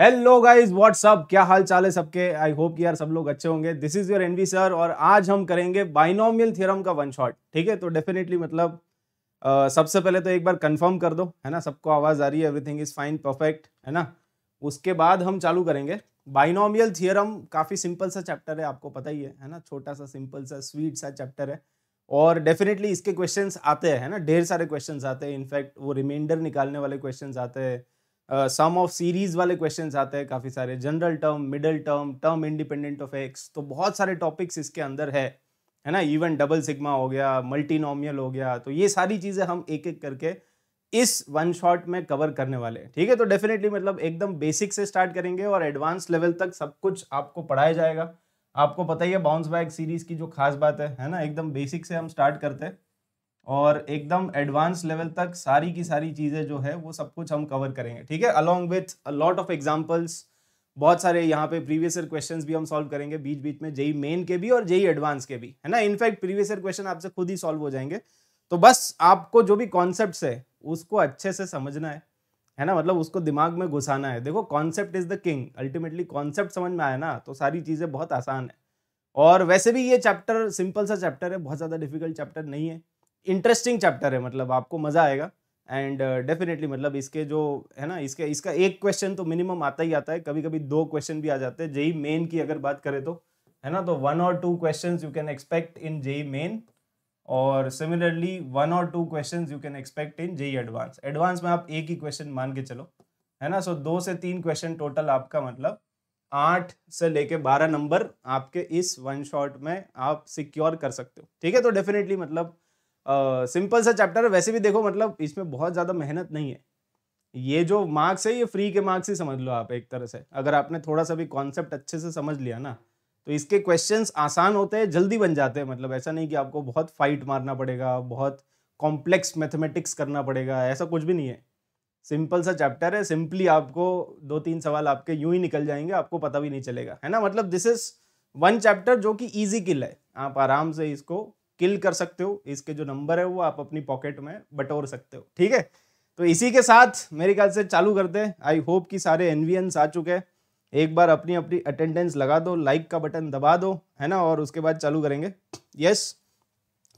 Hello guys what's up क्या हाल चाल है सबके आई होप कि यार सब लोग अच्छे होंगे this is your NV sir और आज हम करेंगे बाइनोमियल थ्योरम का वन शॉट ठीक है तो डेफिनेटली मतलब आ, सबसे पहले तो एक बार कंफर्म कर दो है ना सबको आवाज़ आ रही है एवरीथिंग इज फाइन परफेक्ट है ना उसके बाद हम चालू करेंगे बाइनोमियल थियरम काफ़ी सिंपल सा चैप्टर है आपको पता ही है है ना छोटा सा सिंपल सा स्वीट सा चैप्टर है और डेफिनेटली इसके क्वेश्चंस आते हैं है ना ढेर सारे क्वेश्चंस आते हैं इनफैक्ट वो रिमाइंडर निकालने वाले क्वेश्चंस आते हैं सम ऑफ सीरीज वाले क्वेश्चंस आते हैं काफ़ी सारे general term middle term term independent of x तो बहुत सारे टॉपिक्स इसके अंदर है है ना इवन डबल सिग्मा हो गया मल्टीनोमियल हो गया तो ये सारी चीज़ें हम एक एक करके इस वन शॉट में कवर करने वाले हैं ठीक है तो डेफिनेटली मतलब एकदम बेसिक से स्टार्ट करेंगे और एडवांस लेवल तक सब कुछ आपको पढ़ाया जाएगा आपको पता ही है बाउंस बैक सीरीज की जो खास बात है है ना एकदम बेसिक से हम स्टार्ट करते हैं और एकदम एडवांस लेवल तक सारी की सारी चीज़ें जो है वो सब कुछ हम कवर करेंगे ठीक है along with lot of examples बहुत सारे यहाँ पे प्रीवियस ईयर क्वेश्चंस भी हम सॉल्व करेंगे बीच बीच में जेई मेन के भी और जेई एडवांस के भी है ना इनफैक्ट प्रीवियस ईयर क्वेश्चन आपसे खुद ही सॉल्व हो जाएंगे तो बस आपको जो भी कॉन्सेप्ट है उसको अच्छे से समझना है है ना मतलब उसको दिमाग में घुसाना है देखो concept is the king ultimately concept समझ में आया ना तो सारी चीज़ें बहुत आसान है और वैसे भी ये चैप्टर सिंपल सा चैप्टर है बहुत ज़्यादा डिफिकल्ट चैप्टर नहीं है इंटरेस्टिंग चैप्टर है मतलब आपको मज़ा आएगा एंड डेफिनेटली uh, मतलब इसके जो है ना इसके इसका एक क्वेश्चन तो मिनिमम आता ही आता है कभी कभी दो क्वेश्चन भी आ जाते हैं जेई मेन की अगर बात करें तो है ना तो वन और two question you can expect in JEE Main और सिमिलरली वन और two question you can expect in JEE advance advance में आप एक ही क्वेश्चन मान के चलो है ना सो so, दो से तीन क्वेश्चन टोटल आपका मतलब आठ से लेके बारह नंबर आपके इस वन शॉट में आप सिक्योर कर सकते हो ठीक है तो डेफिनेटली मतलब सिंपल सा चैप्टर है वैसे भी देखो मतलब इसमें बहुत ज़्यादा मेहनत नहीं है ये जो मार्क्स है ये फ्री के मार्क्स ही समझ लो आप एक तरह से अगर आपने थोड़ा सा भी कॉन्सेप्ट अच्छे से समझ लिया ना तो इसके क्वेश्चन आसान होते हैं जल्दी बन जाते हैं मतलब ऐसा नहीं कि आपको बहुत फाइट मारना पड़ेगा बहुत कॉम्प्लेक्स मैथमेटिक्स करना पड़ेगा ऐसा कुछ भी नहीं है सिंपल सा चैप्टर है सिंपली आपको दो तीन सवाल आपके यूं ही निकल जाएंगे आपको पता भी नहीं चलेगा है ना मतलब दिस इज वन चैप्टर जो कि ईजी किल है आप आराम से इसको किल कर सकते हो इसके जो नंबर है वो आप अपनी पॉकेट में बटोर सकते हो ठीक है तो इसी के साथ मेरे ख्याल से चालू करते हैं आई होप कि सारे एनवीएंस आ चुके हैं एक बार अपनी अपनी अटेंडेंस लगा दो लाइक का बटन दबा दो है ना और उसके बाद चालू करेंगे यस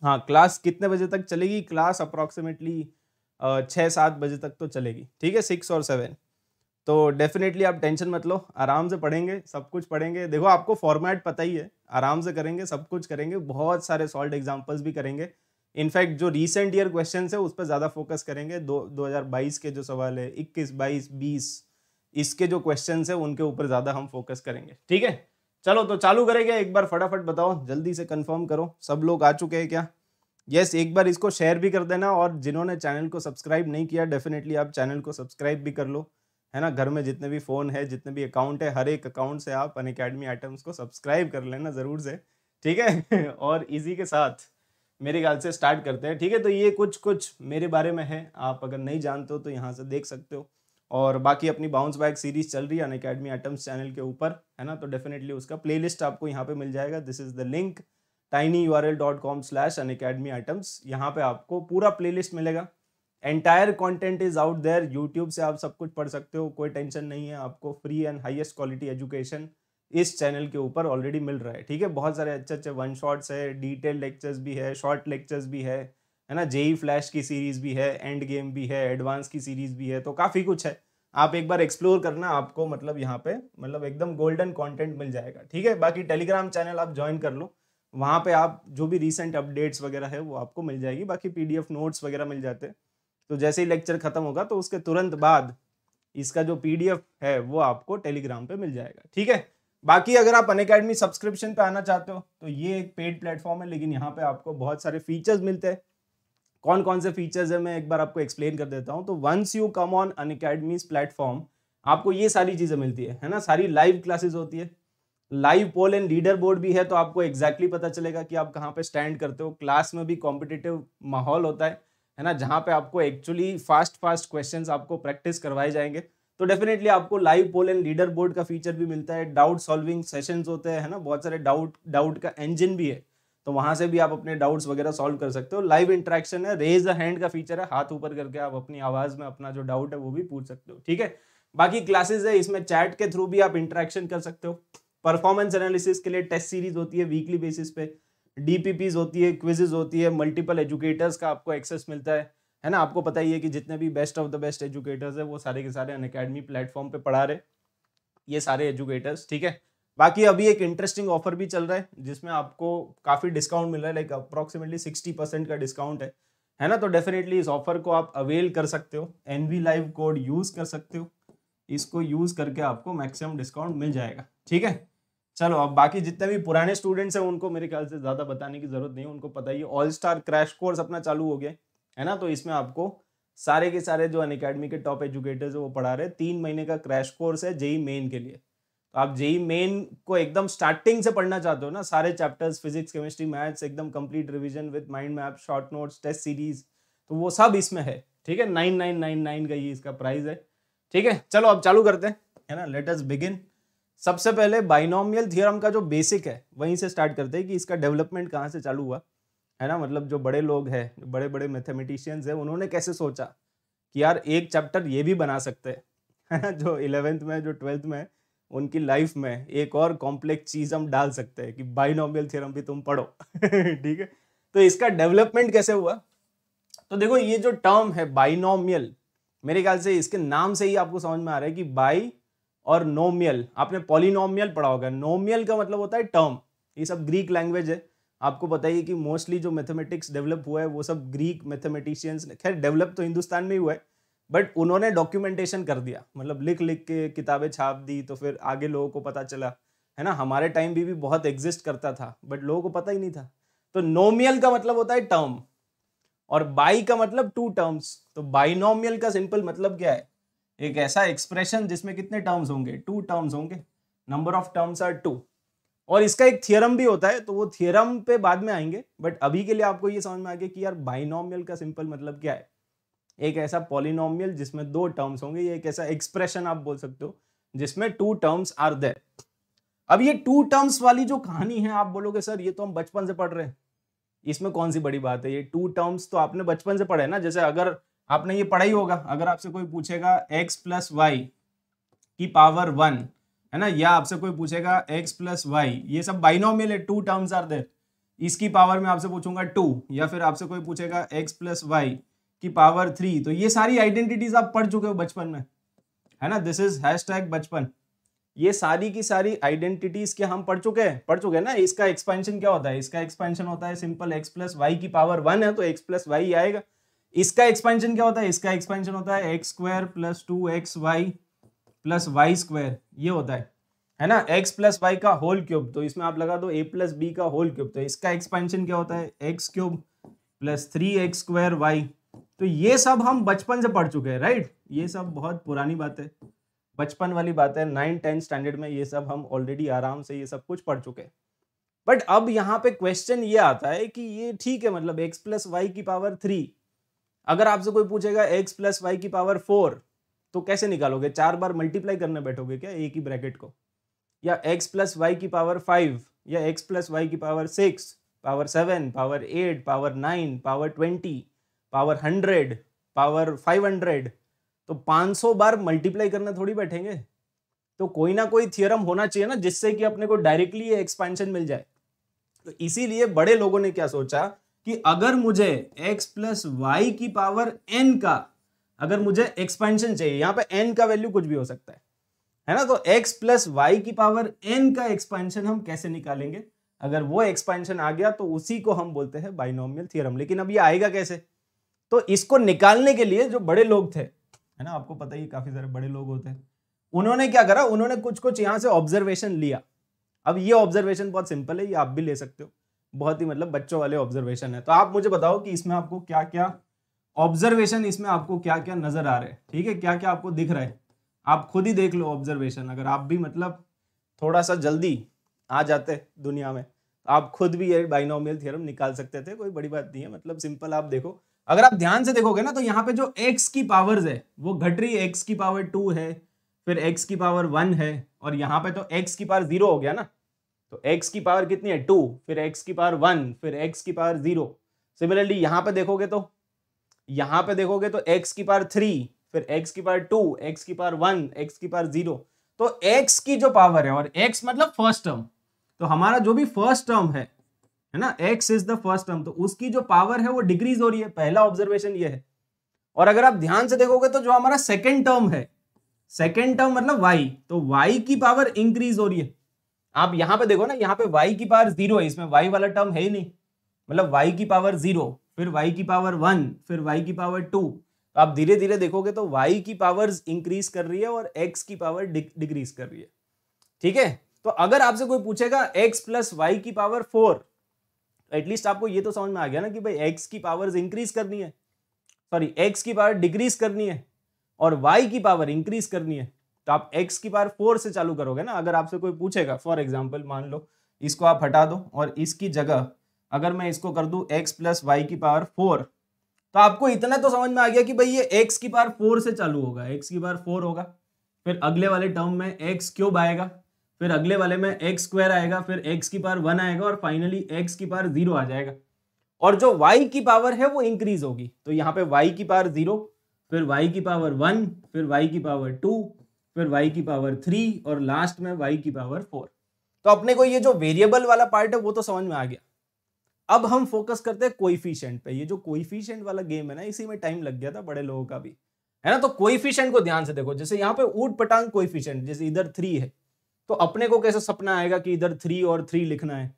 हाँ क्लास कितने बजे तक चलेगी क्लास अप्रॉक्सीमेटली छः सात बजे तक तो चलेगी ठीक है सिक्स और सेवन तो डेफिनेटली आप टेंशन मत लो आराम से पढ़ेंगे सब कुछ पढ़ेंगे देखो आपको फॉर्मेट पता ही है आराम से करेंगे सब कुछ करेंगे बहुत सारे सॉल्ट एग्जाम्पल्स भी करेंगे इनफैक्ट जो रिसेंट ईयर क्वेश्चन है उस पर ज़्यादा फोकस करेंगे दो दो हज़ार बाईस के जो सवाल है इक्कीस बाईस बीस इसके जो क्वेश्चन है उनके ऊपर ज़्यादा हम फोकस करेंगे ठीक है चलो तो चालू करेंगे एक बार फटाफट बताओ जल्दी से कन्फर्म करो सब लोग आ चुके हैं क्या यस yes, एक बार इसको शेयर भी कर देना और जिन्होंने चैनल को सब्सक्राइब नहीं किया डेफिनेटली आप चैनल को सब्सक्राइब भी कर लो है ना घर में जितने भी फ़ोन है जितने भी अकाउंट है हर एक अकाउंट से आप अन अकेडमी आइटम्स को सब्सक्राइब कर लेना ज़रूर से ठीक है और इसी के साथ मेरे ख्याल से स्टार्ट करते हैं ठीक है तो ये कुछ कुछ मेरे बारे में है आप अगर नहीं जानते हो तो यहाँ से देख सकते हो और बाकी अपनी बाउंस बैक सीरीज चल रही है अन अकेडमी आइटम्स चैनल के ऊपर है ना तो डेफिनेटली उसका प्लेलिस्ट आपको यहाँ पे मिल जाएगा this is the link tiny U R L dot com slash Unacademy Atoms यहाँ पर आपको पूरा प्लेलिस्ट मिलेगा entire content is out there YouTube से आप सब कुछ पढ़ सकते हो कोई टेंशन नहीं है आपको free and highest quality education इस चैनल के ऊपर ऑलरेडी मिल रहा है ठीक है बहुत सारे अच्छे अच्छे वन शॉट्स है डिटेल लेक्चर्स भी है शॉर्ट लेक्चर्स भी है है ना जेई फ्लैश e की सीरीज़ भी है एंड गेम भी है एडवांस की सीरीज़ भी है तो काफ़ी कुछ है आप एक बार एक्सप्लोर करना आपको मतलब यहाँ पे मतलब एकदम गोल्डन कंटेंट मिल जाएगा ठीक है बाकी टेलीग्राम चैनल आप ज्वाइन कर लो वहाँ पे आप जो भी रिसेंट अपडेट्स वगैरह है वो आपको मिल जाएगी बाकी पीडीएफ नोट्स वगैरह मिल जाते हैं तो जैसे ही लेक्चर ख़त्म होगा तो उसके तुरंत बाद इसका जो पीडीएफ है वो आपको टेलीग्राम पे मिल जाएगा ठीक है बाकी अगर आप अन अकेडमी सब्सक्रिप्शन पे आना चाहते हो तो ये एक पेड प्लेटफॉर्म है लेकिन यहाँ पे आपको बहुत सारे फीचर्स मिलते हैं कौन कौन से फीचर्स है मैं एक बार आपको एक्सप्लेन कर देता हूँ तो once you come on un platform आपको ये सारी चीज़ें मिलती है है ना सारी लाइव क्लासेज होती है live poll and leaderboard भी है तो आपको एग्जैक्टली exactly पता चलेगा कि आप कहाँ पे स्टैंड करते हो क्लास में भी कॉम्पिटेटिव माहौल होता है है ना जहाँ पे आपको एक्चुअली फास्ट फास्ट क्वेश्चंस आपको प्रैक्टिस करवाए जाएंगे तो डेफिनेटली आपको live poll and leaderboard का फीचर भी मिलता है डाउट सॉल्विंग सेशंस होते हैं है ना बहुत सारे डाउट डाउट का इंजन भी है तो वहाँ से भी आप अपने डाउट्स वगैरह सॉल्व कर सकते हो लाइव इंट्रैक्शन है रेज अ हैंड का फीचर है हाथ ऊपर करके आप अपनी आवाज़ में अपना जो डाउट है वो भी पूछ सकते हो ठीक है बाकी क्लासेज है इसमें चैट के थ्रू भी आप इंट्रैक्शन कर सकते हो परफॉर्मेंस एनालिसिस के लिए टेस्ट सीरीज होती है वीकली बेसिस पे डीपीपीज होती है क्विजेज होती है मल्टीपल एजुकेटर्स का आपको एक्सेस मिलता है है ना आपको पता ही है कि जितने भी best of the best educators है वो सारे के सारे अन अकेडमी प्लेटफॉर्म पर पढ़ा रहे ये सारे एजुकेटर्स ठीक है बाकी अभी एक इंटरेस्टिंग ऑफर भी चल रहा है जिसमें आपको काफ़ी डिस्काउंट मिल रहा है लाइक अप्रॉक्सीमेटली सिक्सटी परसेंट का डिस्काउंट है है ना तो डेफिनेटली इस ऑफर को आप अवेल कर सकते हो N V live code use कर सकते हो इसको यूज़ करके आपको मैक्सिमम डिस्काउंट मिल जाएगा ठीक है चलो अब बाकी जितने भी पुराने स्टूडेंट्स हैं उनको मेरे ख्याल से ज़्यादा बताने की ज़रूरत नहीं है उनको पता ही ऑल स्टार क्रैश कोर्स अपना चालू हो गया है ना तो इसमें आपको सारे के सारे जो अन अकेडमी के टॉप एजुकेटर्स है वो पढ़ा रहे तीन महीने का क्रैश कोर्स है जेई मेन e e के लिए तो आप जेई मेन e को एकदम स्टार्टिंग से पढ़ना चाहते हो ना सारे चैप्टर्स फिजिक्स केमिस्ट्री मैथ्स एकदम complete revision with mind map short notes test series तो वो सब इसमें है ठीक है नाइन नाइन नाइन नाइन का ये इसका प्राइस है ठीक है चलो अब चालू करते हैं है ना लेट बिगिन सबसे पहले बाइनोमियल थियरम का जो बेसिक है वहीं से स्टार्ट करते हैं कि इसका डेवलपमेंट कहाँ से चालू हुआ है ना मतलब जो बड़े लोग हैं बड़े बड़े मैथमेटिशियंस हैं उन्होंने कैसे सोचा कि यार एक चैप्टर ये भी बना सकते हैं है जो इलेवेंथ में जो ट्वेल्थ में उनकी लाइफ में एक और कॉम्प्लेक्स चीज़ हम डाल सकते हैं कि बाइनोमियल थियरम भी तुम पढ़ो ठीक है तो इसका डेवलपमेंट कैसे हुआ तो देखो ये जो टर्म है बाइनोमियल मेरे ख्याल से इसके नाम से ही आपको समझ में आ रहा है कि बाई और नोमियल आपने पॉलिनोमियल पढ़ा होगा नोमियल का मतलब होता है टर्म ये सब ग्रीक लैंग्वेज है आपको बताइए कि मोस्टली जो मैथमेटिक्स डेवलप हुआ है वो सब ग्रीक मैथमेटिशियंस ने खैर डेवलप तो हिंदुस्तान में ही हुआ है बट उन्होंने डॉक्यूमेंटेशन कर दिया मतलब लिख लिख के किताबें छाप दी तो फिर आगे लोगों को पता चला है ना हमारे टाइम भी भी बहुत एग्जिस्ट करता था बट लोगों को पता ही नहीं था तो नोमियल का मतलब होता है टर्म और बाई का मतलब टू टर्म्स तो बाइनोमियल का सिंपल मतलब क्या है एक ऐसा एक्सप्रेशन जिसमें कितने टर्म्स होंगे टू टर्म्स होंगे number of terms are two और इसका एक थियरम भी होता है तो वो थियरम पे बाद में आएंगे बट अभी के लिए आपको ये समझ में आ गया कि यार बाइनोमियल का सिंपल मतलब क्या है एक ऐसा पॉलिनोमियल जिसमें दो टर्म्स होंगे ये एक ऐसा एक्सप्रेशन आप बोल सकते हो जिसमें टू टर्म्स आर देर अब ये टू टर्म्स वाली जो कहानी है आप बोलोगे सर ये तो हम बचपन से पढ़ रहे हैं इसमें कौन सी बड़ी बात है ये टू टर्म्स तो आपने बचपन से पढ़े ना जैसे अगर आपने ये पढ़ा ही होगा अगर आपसे कोई पूछेगा एक्स प्लस वाई की पावर वन है ना या आपसे कोई पूछेगा एक्स प्लस वाई ये सब बाइनोमियल है टू टर्म्स आर देर इसकी पावर में आपसे पूछूंगा टू या फिर आपसे कोई पूछेगा एक्स प्लस वाई की पावर थ्री तो ये सारी आइडेंटिटीज आप पढ़ चुके हो बचपन में है ना दिस इज हैश टैग बचपन ये सारी की सारी आइडेंटिटीज के हम पढ़ चुके हैं पढ़ चुके हैं ना इसका एक्सपेंशन क्या होता है इसका एक्सपेंशन होता है सिंपल एक्स प्लस वाई की पावर वन है तो एक्स प्लस वाई आएगा इसका एक्सपेंशन क्या होता है इसका एक्सपेंशन होता है x square plus two x y plus y square ये होता है है ना x प्लस वाई का होल क्यूब तो इसमें आप लगा दो a प्लस बी का होल क्यूब तो इसका एक्सपेंशन क्या होता है x cube plus three x square y तो ये सब हम बचपन से पढ़ चुके हैं राइट ये सब बहुत पुरानी बात है बचपन वाली बात है नाइन टेंथ स्टैंडर्ड में ये सब हम ऑलरेडी आराम से ये सब कुछ पढ़ चुके हैं बट अब यहाँ पे क्वेश्चन ये आता है कि ये ठीक है मतलब एक्स प्लस वाई की पावर थ्री अगर आपसे कोई पूछेगा x प्लस वाई की पावर फोर तो कैसे निकालोगे चार बार मल्टीप्लाई करने बैठोगे क्या एक ही ब्रैकेट को या x प्लस वाई की पावर फाइव या x प्लस वाई की power six power seven power eight power nine power twenty power hundred power five hundred तो पाँच सौ बार मल्टीप्लाई करना थोड़ी बैठेंगे तो कोई ना कोई थियरम होना चाहिए ना जिससे कि अपने को डायरेक्टली एक्सपेंशन मिल जाए तो इसीलिए बड़े लोगों ने क्या सोचा कि अगर मुझे x प्लस वाई की पावर n का अगर मुझे एक्सपेंशन चाहिए यहां पे n का वैल्यू कुछ भी हो सकता है है ना तो x प्लस वाई की पावर n का एक्सपेंशन हम कैसे निकालेंगे अगर वो एक्सपेंशन आ गया तो उसी को हम बोलते हैं बाइनोमियल थियरम लेकिन अब ये आएगा कैसे तो इसको निकालने के लिए जो बड़े लोग थे है ना आपको पता ही काफी सारे बड़े लोग होते हैं उन्होंने क्या करा उन्होंने कुछ कुछ यहां से ऑब्जर्वेशन लिया अब ये ऑब्जर्वेशन बहुत सिंपल है ये आप भी ले सकते हो बहुत ही मतलब बच्चों वाले ऑब्जर्वेशन है तो आप मुझे बताओ कि इसमें आपको क्या क्या ऑब्जर्वेशन इसमें आपको क्या क्या नजर आ रहा है ठीक है क्या क्या आपको दिख रहा है आप खुद ही देख लो ऑब्जर्वेशन अगर आप भी मतलब थोड़ा सा जल्दी आ जाते दुनिया में तो आप खुद भी ये बाइनोमियल थ्योरम निकाल सकते थे कोई बड़ी बात नहीं है मतलब सिंपल आप देखो अगर आप ध्यान से देखोगे ना तो यहाँ पे जो एक्स की पावर्स है वो घट रही है एक्स की पावर टू है फिर एक्स की पावर वन है और यहाँ पे तो एक्स की पावर जीरो हो गया ना तो x की पावर कितनी है टू फिर x की पावर वन फिर x की पावर जीरो सिमिलरली यहाँ पे देखोगे तो यहाँ पे देखोगे तो x की पावर थ्री फिर x की पावर टू x की पावर वन x की पावर जीरो तो x की जो पावर है और x मतलब फर्स्ट टर्म तो हमारा जो भी फर्स्ट टर्म है है ना x is the first term तो उसकी जो पावर है वो डिक्रीज हो रही है पहला ऑब्जर्वेशन ये है और अगर आप ध्यान से देखोगे तो जो हमारा सेकेंड टर्म है सेकेंड टर्म मतलब y तो y की पावर इंक्रीज हो रही है आप यहां पे देखो ना यहाँ पे y की पावर जीरो है इसमें y वाला टर्म है ही नहीं मतलब y की पावर जीरो फिर y की पावर वन फिर y की पावर टू तो आप धीरे धीरे देखोगे तो y की पावर इंक्रीज कर रही है और x की पावर डिक्रीज कर रही है ठीक है तो अगर आपसे कोई पूछेगा x प्लस वाई की पावर फोर एटलीस्ट आपको ये तो समझ में आ गया ना कि भाई x की पावर इंक्रीज करनी है सॉरी x की पावर डिक्रीज करनी है और y की पावर इंक्रीज करनी है तो आप एक्स की पावर फोर से चालू करोगे ना अगर आपसे कोई पूछेगा फॉर एग्जाम्पल मान लो इसको आप हटा दो और इसकी जगह अगर मैं इसको कर दू एक्स प्लस वाई की पावर फोर तो आपको इतना तो समझ में आ गया कि भाई ये एक्स की पावर फोर से चालू होगा एक्स की पावर फोर होगा फिर अगले वाले टर्म में एक्स क्यूब आएगा फिर अगले वाले में एक्स स्क्वायर आएगा फिर एक्स की पावर वन आएगा और फाइनली एक्स की पावर जीरो आ जाएगा और जो वाई की पावर है वो इंक्रीज होगी तो यहाँ पे वाई की पावर जीरो फिर वाई की पावर वन फिर वाई की पावर टू फिर y की पावर थ्री और लास्ट में वाई की पावर फोर तो अपने को ये जो वेरिएबल वाला पार्ट है वो तो समझ में आ गया अब हम फोकस करते हैं कोइफिशियंट पे ये जो कोइफिशियंट वाला गेम है ना इसी में टाइम लग गया था बड़े लोगों का भी है ना तो कोइफिशियंट को ध्यान से देखो जैसे यहाँ पे ऊट पटांग कोइफिशियंट जैसे इधर थ्री है तो अपने को कैसे सपना आएगा कि इधर थ्री और थ्री लिखना है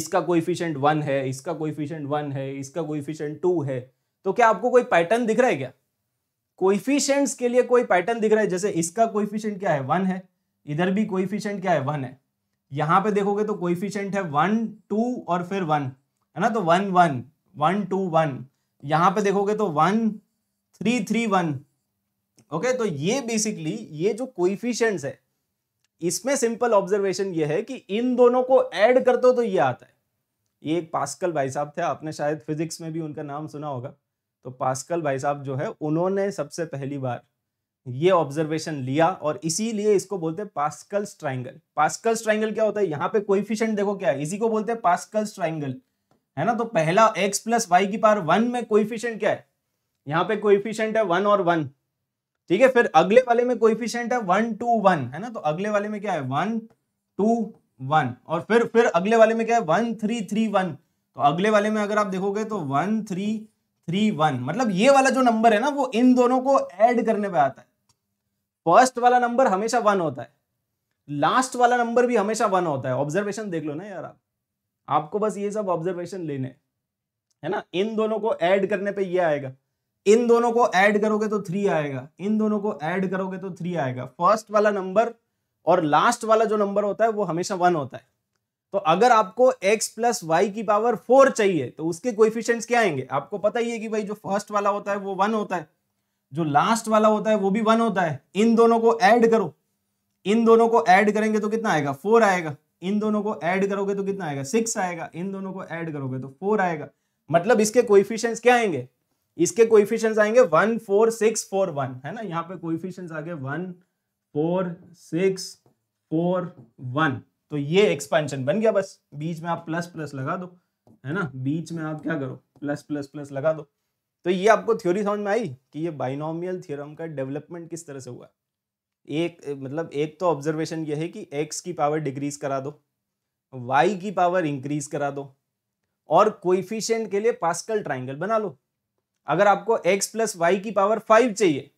इसका कोइफिशियंट वन है इसका कोइफिशियंट वन है इसका कोइफिशियंट टू है तो क्या आपको कोई पैटर्न दिख रहा है क्या कोइफिशियंट्स के लिए कोई पैटर्न दिख रहा है जैसे इसका कोइफिशियंट क्या है वन है इधर भी कोइफिशियंट क्या है वन है यहाँ पे देखोगे तो कोइफिशियंट है वन टू और फिर वन है ना तो one one one two one यहाँ पे देखोगे तो one three three one okay तो ये बेसिकली ये जो कोइफिशियंट्स है इसमें सिंपल ऑब्जर्वेशन ये है कि इन दोनों को ऐड करते हो तो ये आता है ये एक पास्कल भाई साहब थे आपने शायद फिजिक्स में भी उनका नाम सुना होगा तो पास्कल भाई साहब जो है उन्होंने सबसे पहली बार ये ऑब्जर्वेशन लिया और इसीलिए इसको बोलते हैं पास्कल ट्राइंगल पास्कल ट्राइंगल क्या होता है यहाँ पे कोइफिशिएंट देखो क्या है इसी को बोलते हैं पास्कल ट्राइंगल है ना तो पहला एक्स प्लस वाई की पार वन में कोइफिशिएंट क्या है यहाँ पे कोइफिशिएंट है वन और वन ठीक है फिर अगले वाले में कोइफिशिएंट है वन टू वन है ना तो अगले वाले में क्या है वन टू वन और फिर फिर अगले वाले में क्या है वन थ्री थ्री वन तो अगले वाले में अगर आप देखोगे तो वन थ्री थ्री वन मतलब ये वाला जो नंबर है ना वो इन दोनों को ऐड करने पे आता है फर्स्ट वाला नंबर हमेशा वन होता है लास्ट वाला नंबर भी हमेशा वन होता है ऑब्जर्वेशन देख लो ना यार आप आपको बस ये सब ऑब्जर्वेशन लेने है ना इन दोनों को ऐड करने पे ये आएगा इन दोनों को ऐड करोगे तो थ्री आएगा इन दोनों को ऐड करोगे तो थ्री आएगा फर्स्ट वाला नंबर और लास्ट वाला जो नंबर होता है वो हमेशा वन होता है तो अगर आपको x प्लस वाई की पावर फोर चाहिए तो उसके कोइफिशियंट्स क्या आएंगे आपको पता ही है कि भाई जो फर्स्ट वाला होता है वो वन होता है जो लास्ट वाला होता है वो भी वन होता है इन दोनों को ऐड करो इन दोनों को ऐड करेंगे तो कितना आएगा फोर आएगा इन दोनों को ऐड करोगे तो कितना आएगा सिक्स आएगा इन दोनों को ऐड करोगे तो फोर आएगा मतलब इसके कोइफिशियंट्स क्या आएंगे इसके कोइफिशियंट्स आएंगे one four six four one है ना यहाँ पे कोइफिशियंट्स आ गए one four six four one तो ये एक्सपेंशन बन गया बस बीच में आप प्लस प्लस लगा दो है ना बीच में आप क्या करो प्लस प्लस प्लस लगा दो तो ये आपको थ्योरी समझ में आई कि ये बाइनोमियल थ्योरम का डेवलपमेंट किस तरह से हुआ एक मतलब एक तो ऑब्जर्वेशन ये है कि एक्स की पावर डिक्रीज करा दो वाई की पावर इंक्रीज करा दो और कोइफिशियंट के लिए पास्कल ट्राइंगल बना लो अगर आपको एक्स प्लस वाई की पावर फाइव चाहिए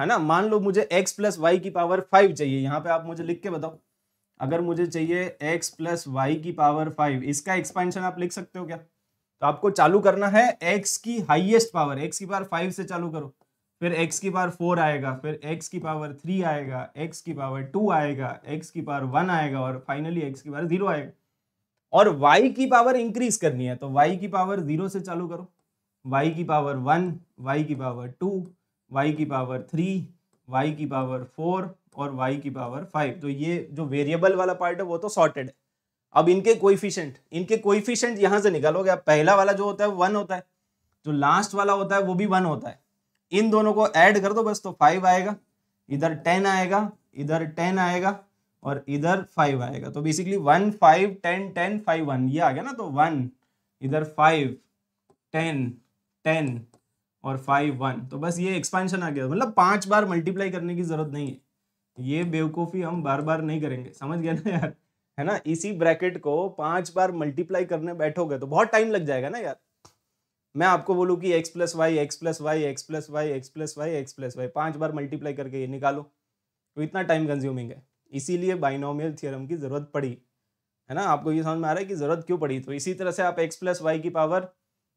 है ना मान लो मुझे एक्स प्लस वाई की पावर फाइव चाहिए यहाँ पे आप मुझे लिख के बताओ अगर मुझे चाहिए एक्स प्लस वाई की पावर फाइव इसका एक्सपेंशन आप लिख सकते हो क्या तो आपको चालू करना है एक्स की हाईएस्ट पावर एक्स की पावर फाइव से चालू करो फिर एक्स की पावर फोर आएगा फिर एक्स की पावर थ्री आएगा एक्स की पावर टू आएगा एक्स की पावर वन आएगा और फाइनली एक्स की पावर जीरो आएगा और y की पावर इंक्रीज करनी है तो y की पावर जीरो से चालू करो y की पावर वन y की पावर टू y की पावर थ्री वाई की पावर फोर और वाई की पावर फाइव तो ये जो वेरिएबल वाला पार्ट है वो तो सॉर्टेड है अब इनके कोईफिशेंट इनके कोईफिशेंट यहां से निकालोगे आप पहला वाला जो होता है वन होता है जो लास्ट वाला होता है वो भी वन होता है इन दोनों को ऐड कर दो बस तो फाइव आएगा इधर टेन आएगा इधर टेन आएगा और इधर फाइव आएगा तो basically one five ten ten five one ये आ गया ना तो वन इधर फाइव टेन टेन और फाइव वन तो बस ये एक्सपेंशन आ गया मतलब पांच बार मल्टीप्लाई करने की जरूरत नहीं है तो ये बेवकूफ़ी हम बार बार नहीं करेंगे समझ गया ना यार है ना इसी ब्रैकेट को पांच बार मल्टीप्लाई करने बैठोगे तो बहुत टाइम लग जाएगा ना यार मैं आपको बोलूँ कि x plus y x plus y x plus y x plus y x plus y पाँच बार मल्टीप्लाई करके ये निकालो तो इतना टाइम कंज्यूमिंग है इसीलिए बाइनोमियल थ्योरम की ज़रूरत पड़ी है ना आपको ये समझ में आ रहा है कि ज़रूरत क्यों पड़ी तो इसी तरह से आप एक्स प्लस वाई की पावर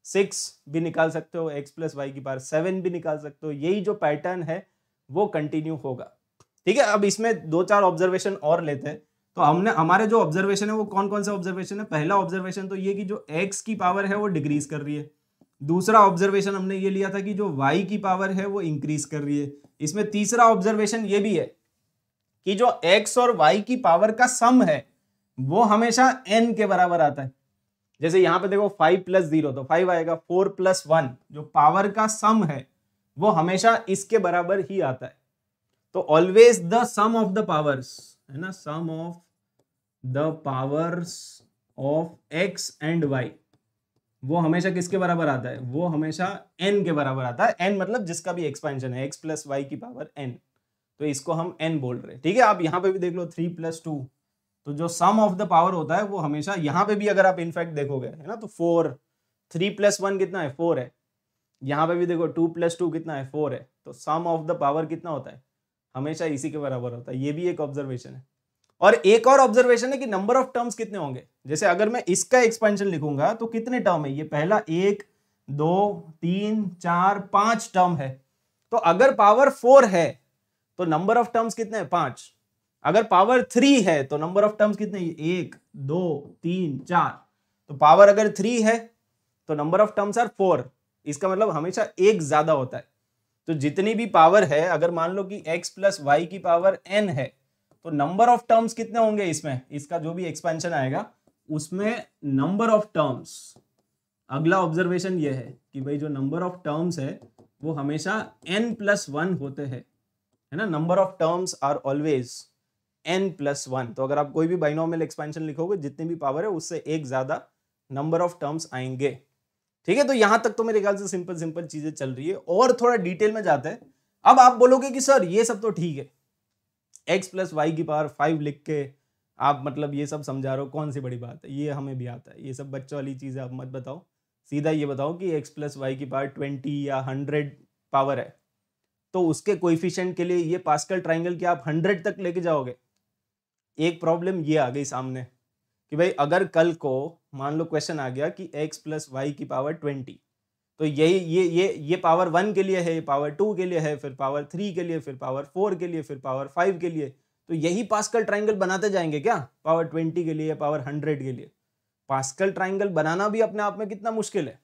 सिक्स भी निकाल सकते हो एक्स प्लस वाई की पावर सेवन भी निकाल सकते हो यही जो पैटर्न है वो कंटिन्यू होगा ठीक है अब इसमें दो चार ऑब्जर्वेशन और लेते हैं तो हमने हमारे जो ऑब्जर्वेशन है वो कौन कौन सा ऑब्जर्वेशन है पहला ऑब्जर्वेशन तो ये कि जो एक्स की पावर है वो डिक्रीज कर रही है दूसरा ऑब्जर्वेशन हमने ये लिया था कि जो वाई की पावर है वो इंक्रीज कर रही है इसमें तीसरा ऑब्जर्वेशन ये भी है कि जो एक्स और वाई की पावर का सम है वो हमेशा एन के बराबर आता है जैसे यहाँ पे देखो फाइव प्लस जीरो तो फाइव आएगा फोर प्लस वन जो पावर का सम है वो हमेशा इसके बराबर ही आता है तो always the sum of the powers है ना sum of the powers of x and y वो हमेशा किसके बराबर आता है वो हमेशा एन के बराबर आता है एन मतलब जिसका भी एक्सपेंशन है एक्स प्लस वाई की पावर एन तो इसको हम एन बोल रहे हैं ठीक है आप यहाँ पे भी देख लो थ्री प्लस टू तो जो सम ऑफ द पावर होता है वो हमेशा यहाँ पे भी अगर आप इनफैक्ट देखोगे है ना तो फोर थ्री प्लस वन कितना है फोर है यहाँ पे भी देखो टू प्लस टू कितना है फोर है तो सम ऑफ द पावर कितना होता है हमेशा इसी के बराबर होता है ये भी एक ऑब्जर्वेशन है और एक और ऑब्जर्वेशन है कि नंबर ऑफ टर्म्स कितने होंगे जैसे अगर मैं इसका एक्सपेंशन लिखूंगा तो कितने टर्म है ये पहला एक दो तीन चार पांच टर्म है तो अगर पावर फोर है तो नंबर ऑफ टर्म्स कितने हैं पांच अगर पावर थ्री है तो नंबर ऑफ टर्म्स कितने एक दो तीन चार तो पावर अगर थ्री है तो number of terms are four इसका मतलब हमेशा एक ज्यादा होता है तो जितनी भी पावर है अगर मान लो कि x प्लस वाई की पावर n है तो नंबर ऑफ टर्म्स कितने होंगे इसमें इसका जो भी एक्सपेंशन आएगा उसमें नंबर ऑफ टर्म्स अगला ऑब्जर्वेशन ये है कि भाई जो नंबर ऑफ टर्म्स है वो हमेशा n प्लस वन होते हैं है ना number of terms are always n plus one तो अगर आप कोई भी बाइनोमल एक्सपेंशन लिखोगे जितनी भी पावर है उससे एक ज्यादा नंबर ऑफ टर्म्स आएंगे ठीक है तो यहां तक तो मेरे ख्याल से सिंपल सिंपल चीजें चल रही है और थोड़ा डिटेल में जाते हैं अब आप बोलोगे कि सर ये सब तो ठीक है एक्स प्लस वाई की पावर फाइव लिख के आप मतलब ये सब समझा रहे हो कौन सी बड़ी बात है ये हमें भी आता है ये सब बच्चों वाली चीज़ है आप मत बताओ सीधा ये बताओ कि एक्स प्लस वाई की पावर ट्वेंटी या हंड्रेड पावर है तो उसके कोइफिशियंट के लिए ये पास्कल ट्राइंगल की आप हंड्रेड तक लेके जाओगे एक प्रॉब्लम ये आ गई सामने कि भाई अगर कल को मान लो क्वेश्चन आ गया कि एक्स प्लस वाई की पावर ट्वेंटी तो यही ये ये ये पावर वन के लिए है ये पावर टू के लिए है फिर पावर थ्री के लिए फिर पावर फोर के लिए फिर पावर फाइव के लिए तो यही पास्कल ट्राइंगल बनाते जाएंगे क्या पावर ट्वेंटी के लिए या पावर हंड्रेड के लिए पास्कल ट्राइंगल बनाना भी अपने आप में कितना मुश्किल है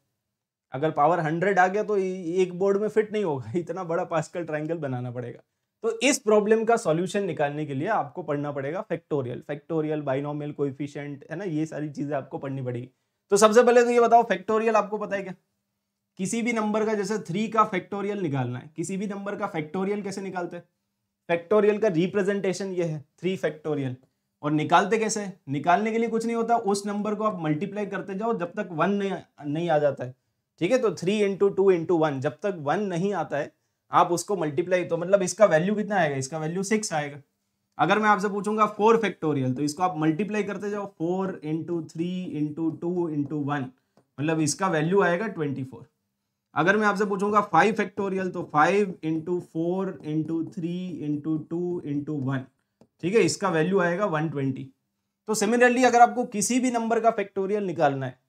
अगर पावर हंड्रेड आ गया तो एक बोर्ड में फिट नहीं होगा इतना बड़ा पास्कल ट्राइंगल बनाना पड़ेगा तो इस प्रॉब्लम का सॉल्यूशन निकालने के लिए आपको पढ़ना पड़ेगा फैक्टोरियल फैक्टोरियल बाइनोमियल कोफिशियंट है ना ये सारी चीजें आपको पढ़नी पड़ेगी तो सबसे पहले तो ये बताओ फैक्टोरियल आपको पता है क्या किसी भी नंबर का जैसे थ्री का फैक्टोरियल निकालना है किसी भी नंबर का फैक्टोरियल कैसे निकालते हैं फैक्टोरियल का रिप्रेजेंटेशन ये है थ्री फैक्टोरियल और निकालते कैसे निकालने के लिए कुछ नहीं होता उस नंबर को आप मल्टीप्लाई करते जाओ जब तक वन नहीं आ जाता है ठीक है तो three into two into one जब तक वन नहीं आता है आप उसको मल्टीप्लाई तो मतलब इसका वैल्यू कितना आएगा इसका वैल्यू सिक्स आएगा अगर मैं आपसे पूछूंगा फोर फैक्टोरियल तो इसको आप मल्टीप्लाई करते जाओ four into three into two into one मतलब इसका वैल्यू आएगा ट्वेंटी फोर अगर मैं आपसे पूछूंगा फाइव फैक्टोरियल तो five into four into three into two into one ठीक है इसका वैल्यू आएगा वन ट्वेंटी तो सिमिलरली अगर आपको किसी भी नंबर का फैक्टोरियल निकालना है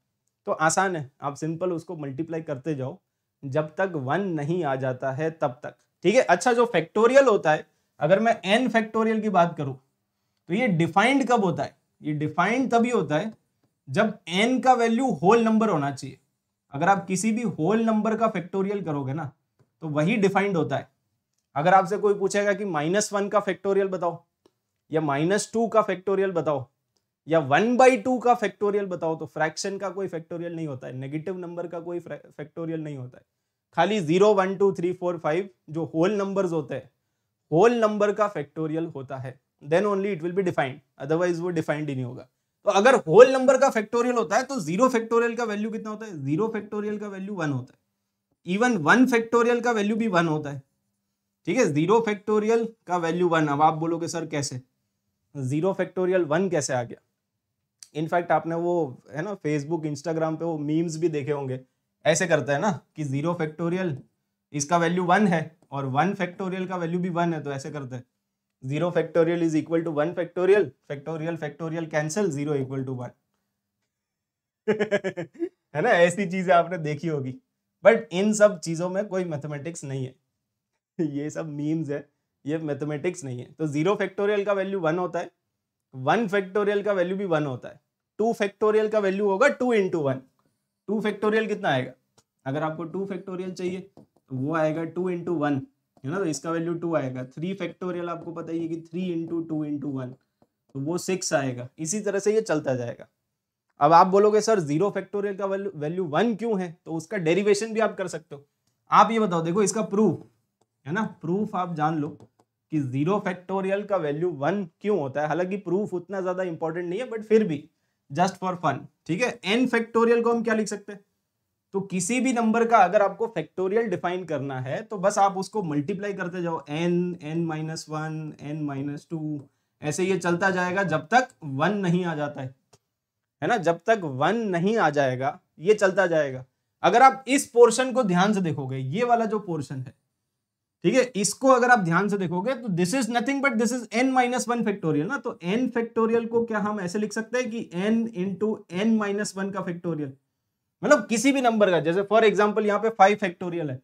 तो आसान है आप सिंपल उसको मल्टीप्लाई करते जाओ जब तक वन नहीं आ जाता है तब तक ठीक है अच्छा जो फैक्टोरियल होता है अगर मैं एन फैक्टोरियल की बात करूं तो ये डिफाइंड कब होता है ये डिफाइंड तभी होता है जब एन का वैल्यू होल नंबर होना चाहिए अगर आप किसी भी होल नंबर का फैक्टोरियल करोगे ना तो वही डिफाइंड होता है अगर आपसे कोई पूछेगा कि माइनस वन का फैक्टोरियल बताओ या माइनस टू का फैक्टोरियल बताओ या वन बाई टू का फैक्टोरियल बताओ तो फ्रैक्शन का कोई फैक्टोरियल नहीं होता है नेगेटिव नंबर का कोई फैक्टोरियल नहीं होता है खाली zero one two three four five जो होल नंबर होते हैं होल नंबर का फैक्टोरियल होता है then only it will be defined otherwise वो डिफाइंड ही नहीं होगा तो अगर होल नंबर का फैक्टोरियल होता है तो जीरो फैक्टोरियल का वैल्यू कितना होता है जीरो फैक्टोरियल का वैल्यू वन होता है इवन वन फैक्टोरियल का वैल्यू भी वन होता है ठीक है जीरो फैक्टोरियल का वैल्यू वन अब आप बोलोगे सर कैसे जीरो फैक्टोरियल वन कैसे आ गया इनफैक्ट आपने वो है ना फेसबुक इंस्टाग्राम पे वो मीम्स भी देखे होंगे ऐसे करता है ना कि ज़ीरो फैक्टोरियल इसका वैल्यू वन है और वन फैक्टोरियल का वैल्यू भी वन है तो ऐसे करते हैं zero factorial is equal to one factorial factorial factorial cancel zero equal to one है ना ऐसी चीजें आपने देखी होगी बट इन सब चीजों में कोई मैथमेटिक्स नहीं है ये सब मीम्स है ये मैथमेटिक्स नहीं है तो जीरो फैक्टोरियल का वैल्यू वन होता है वन फैक्टोरियल का वैल्यू भी वन होता है टू फैक्टोरियल का वैल्यू होगा two into one two factorial कितना आएगा अगर आपको टू फैक्टोरियल चाहिए तो वो आएगा टू इंटू वन है ना तो इसका वैल्यू टू आएगा थ्री फैक्टोरियल आपको पता ही है कि three into two into one तो वो सिक्स आएगा इसी तरह से ये चलता जाएगा अब आप बोलोगे सर जीरो फैक्टोरियल का वैल्यू वन क्यों है तो उसका डेरिवेशन भी आप कर सकते हो आप ये बताओ देखो इसका प्रूफ है ना प्रूफ आप जान लो कि जीरो फैक्टोरियल का वैल्यू वन क्यों होता है हालांकि प्रूफ उतना ज्यादा इंपॉर्टेंट नहीं है बट फिर भी जस्ट फॉर फन ठीक है एन फैक्टोरियल को हम क्या लिख सकते हैं तो किसी भी नंबर का अगर आपको फैक्टोरियल डिफाइन करना है तो बस आप उसको मल्टीप्लाई करते जाओ n n minus one n minus two ऐसे ये चलता जाएगा जब तक वन नहीं आ जाता है है ना जब तक वन नहीं आ जाएगा ये चलता जाएगा अगर आप इस पोर्शन को ध्यान से देखोगे ये वाला जो पोर्शन है ठीक है इसको अगर आप ध्यान से देखोगे तो this is nothing but this is n minus one factorial ना तो एन फैक्टोरियल को क्या हम ऐसे लिख सकते हैं कि n into n minus one का फैक्टोरियल मतलब किसी भी नंबर का जैसे फॉर एग्जाम्पल यहाँ पे फाइव फैक्टोरियल है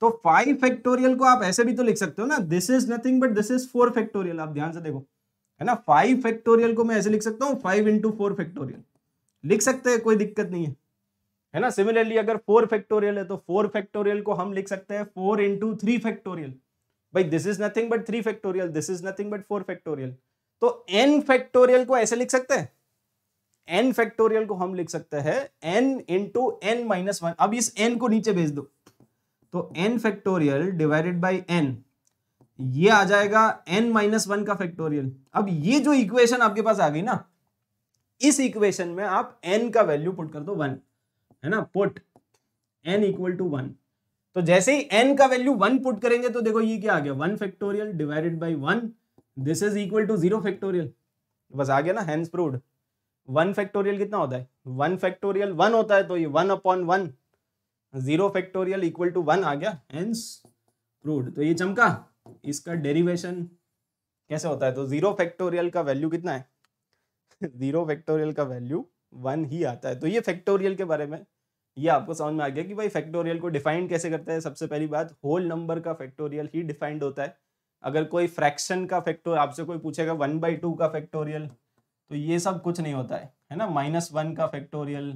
तो फाइव फैक्टोरियल को आप ऐसे भी तो लिख सकते हो ना this is nothing but this is four factorial आप ध्यान से देखो है ना फाइव फैक्टोरियल को मैं ऐसे लिख सकता हूँ फाइव इंटू फोर फैक्टोरियल लिख सकते हैं कोई दिक्कत नहीं है है ना सिमिलरली अगर फोर फैक्टोरियल है तो फोर फैक्टोरियल को हम लिख सकते हैं फोर इंटू थ्री फैक्टोरियल भाई this is nothing but three factorial this is nothing but four factorial तो एन फैक्टोरियल को ऐसे लिख सकते हैं एन फैक्टोरियल को हम लिख सकते हैं n into n minus one अब इस एन को नीचे भेज दो तो n factorial divided by n ये आ जाएगा एन माइनस वन का फैक्टोरियल अब ये जो इक्वेशन आपके पास आ गई ना इस इक्वेशन में आप एन का वैल्यू पुट कर दो वन है ना put n equal to one तो जैसे ही एन का वैल्यू वन पुट करेंगे तो देखो ये क्या आ गया one factorial divided by one this is equal to zero factorial बस आ गया ना हैंस प्रूड वन फैक्टोरियल कितना होता है वन फैक्टोरियल वन होता है तो ये one upon one zero factorial equal to one आ गया हैंस प्रूड तो ये चमका इसका डेरिवेशन कैसे होता है तो जीरो फैक्टोरियल का वैल्यू कितना है जीरो फैक्टोरियल का वैल्यू वन ही आता है तो ये फैक्टोरियल के बारे में ये आपको समझ में आ गया कि भाई फैक्टोरियल को डिफाइंड कैसे करते हैं सबसे पहली बात होल नंबर का फैक्टोरियल ही डिफाइंड होता है अगर कोई फ्रैक्शन का फैक्टोर आपसे कोई पूछेगा वन बाई टू का फैक्टोरियल तो ये सब कुछ नहीं होता है है ना माइनस वन का फैक्टोरियल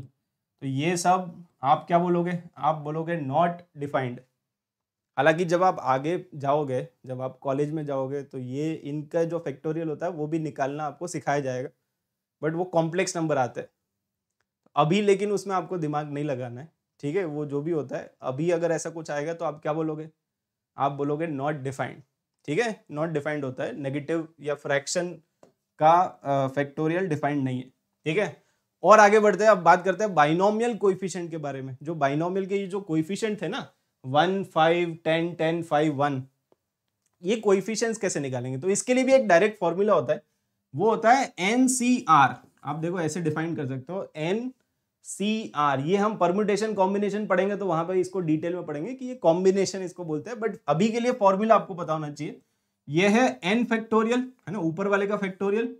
तो ये सब आप क्या बोलोगे आप बोलोगे नॉट डिफाइंड हालांकि जब आप आगे जाओगे जब आप कॉलेज में जाओगे तो ये इनका जो फैक्टोरियल होता है वो भी निकालना आपको सिखाया जाएगा बट वो कॉम्प्लेक्स नंबर आते हैं अभी लेकिन उसमें आपको दिमाग नहीं लगाना है ठीक है वो जो भी होता है अभी अगर ऐसा कुछ आएगा तो आप क्या बोलोगे आप बोलोगे नॉट डिफाइंड ठीक है नॉट डिफाइंड होता है नेगेटिव या फ्रैक्शन का फैक्टोरियल uh, डिफाइंड नहीं है ठीक है और आगे बढ़ते हैं अब बात करते हैं बाइनोमियल कोइफिशियंट के बारे में जो बाइनोमियल के ये जो कोइफिशियंट थे ना one five ten ten five one ये कोइफिशियंट कैसे निकालेंगे तो इसके लिए भी एक डायरेक्ट फॉर्मूला होता है वो होता है एन सी आर आप देखो ऐसे डिफाइन कर सकते हो एन सी आर ये हम परम्यूटेशन कॉम्बिनेशन पढ़ेंगे तो वहां पर इसको डिटेल में पढ़ेंगे कि ये कॉम्बिनेशन इसको बोलते हैं बट अभी के लिए फॉर्मूला आपको पता होना चाहिए ये है एन फैक्टोरियल है ना ऊपर वाले का फैक्टोरियल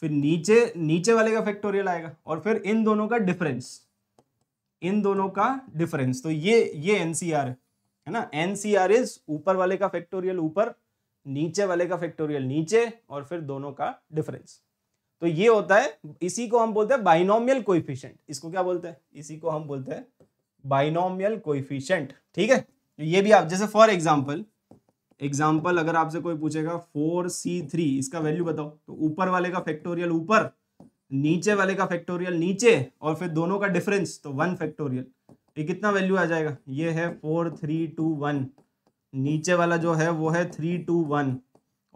फिर नीचे नीचे वाले का फैक्टोरियल आएगा और फिर इन दोनों का डिफरेंस इन दोनों का डिफरेंस तो ये ये एनसीआर है ना एनसीआर इज ऊपर वाले का फैक्टोरियल ऊपर नीचे वाले का फैक्टोरियल नीचे और फिर दोनों का डिफरेंस तो ये होता है इसी को हम बोलते हैं बाइनोमियल कोइफिशियंट इसको क्या बोलते हैं इसी को हम बोलते हैं बाइनोमियल कोइफिशियंट ठीक है तो ये भी आप जैसे फॉर एग्जाम्पल एग्जाम्पल अगर आपसे कोई पूछेगा फोर सी थ्री इसका वैल्यू बताओ तो ऊपर वाले का फैक्टोरियल ऊपर नीचे वाले का फैक्टोरियल नीचे और फिर दोनों का डिफरेंस तो वन फैक्टोरियल ये कितना वैल्यू आ जाएगा ये है फोर थ्री टू वन नीचे वाला जो है वो है थ्री टू वन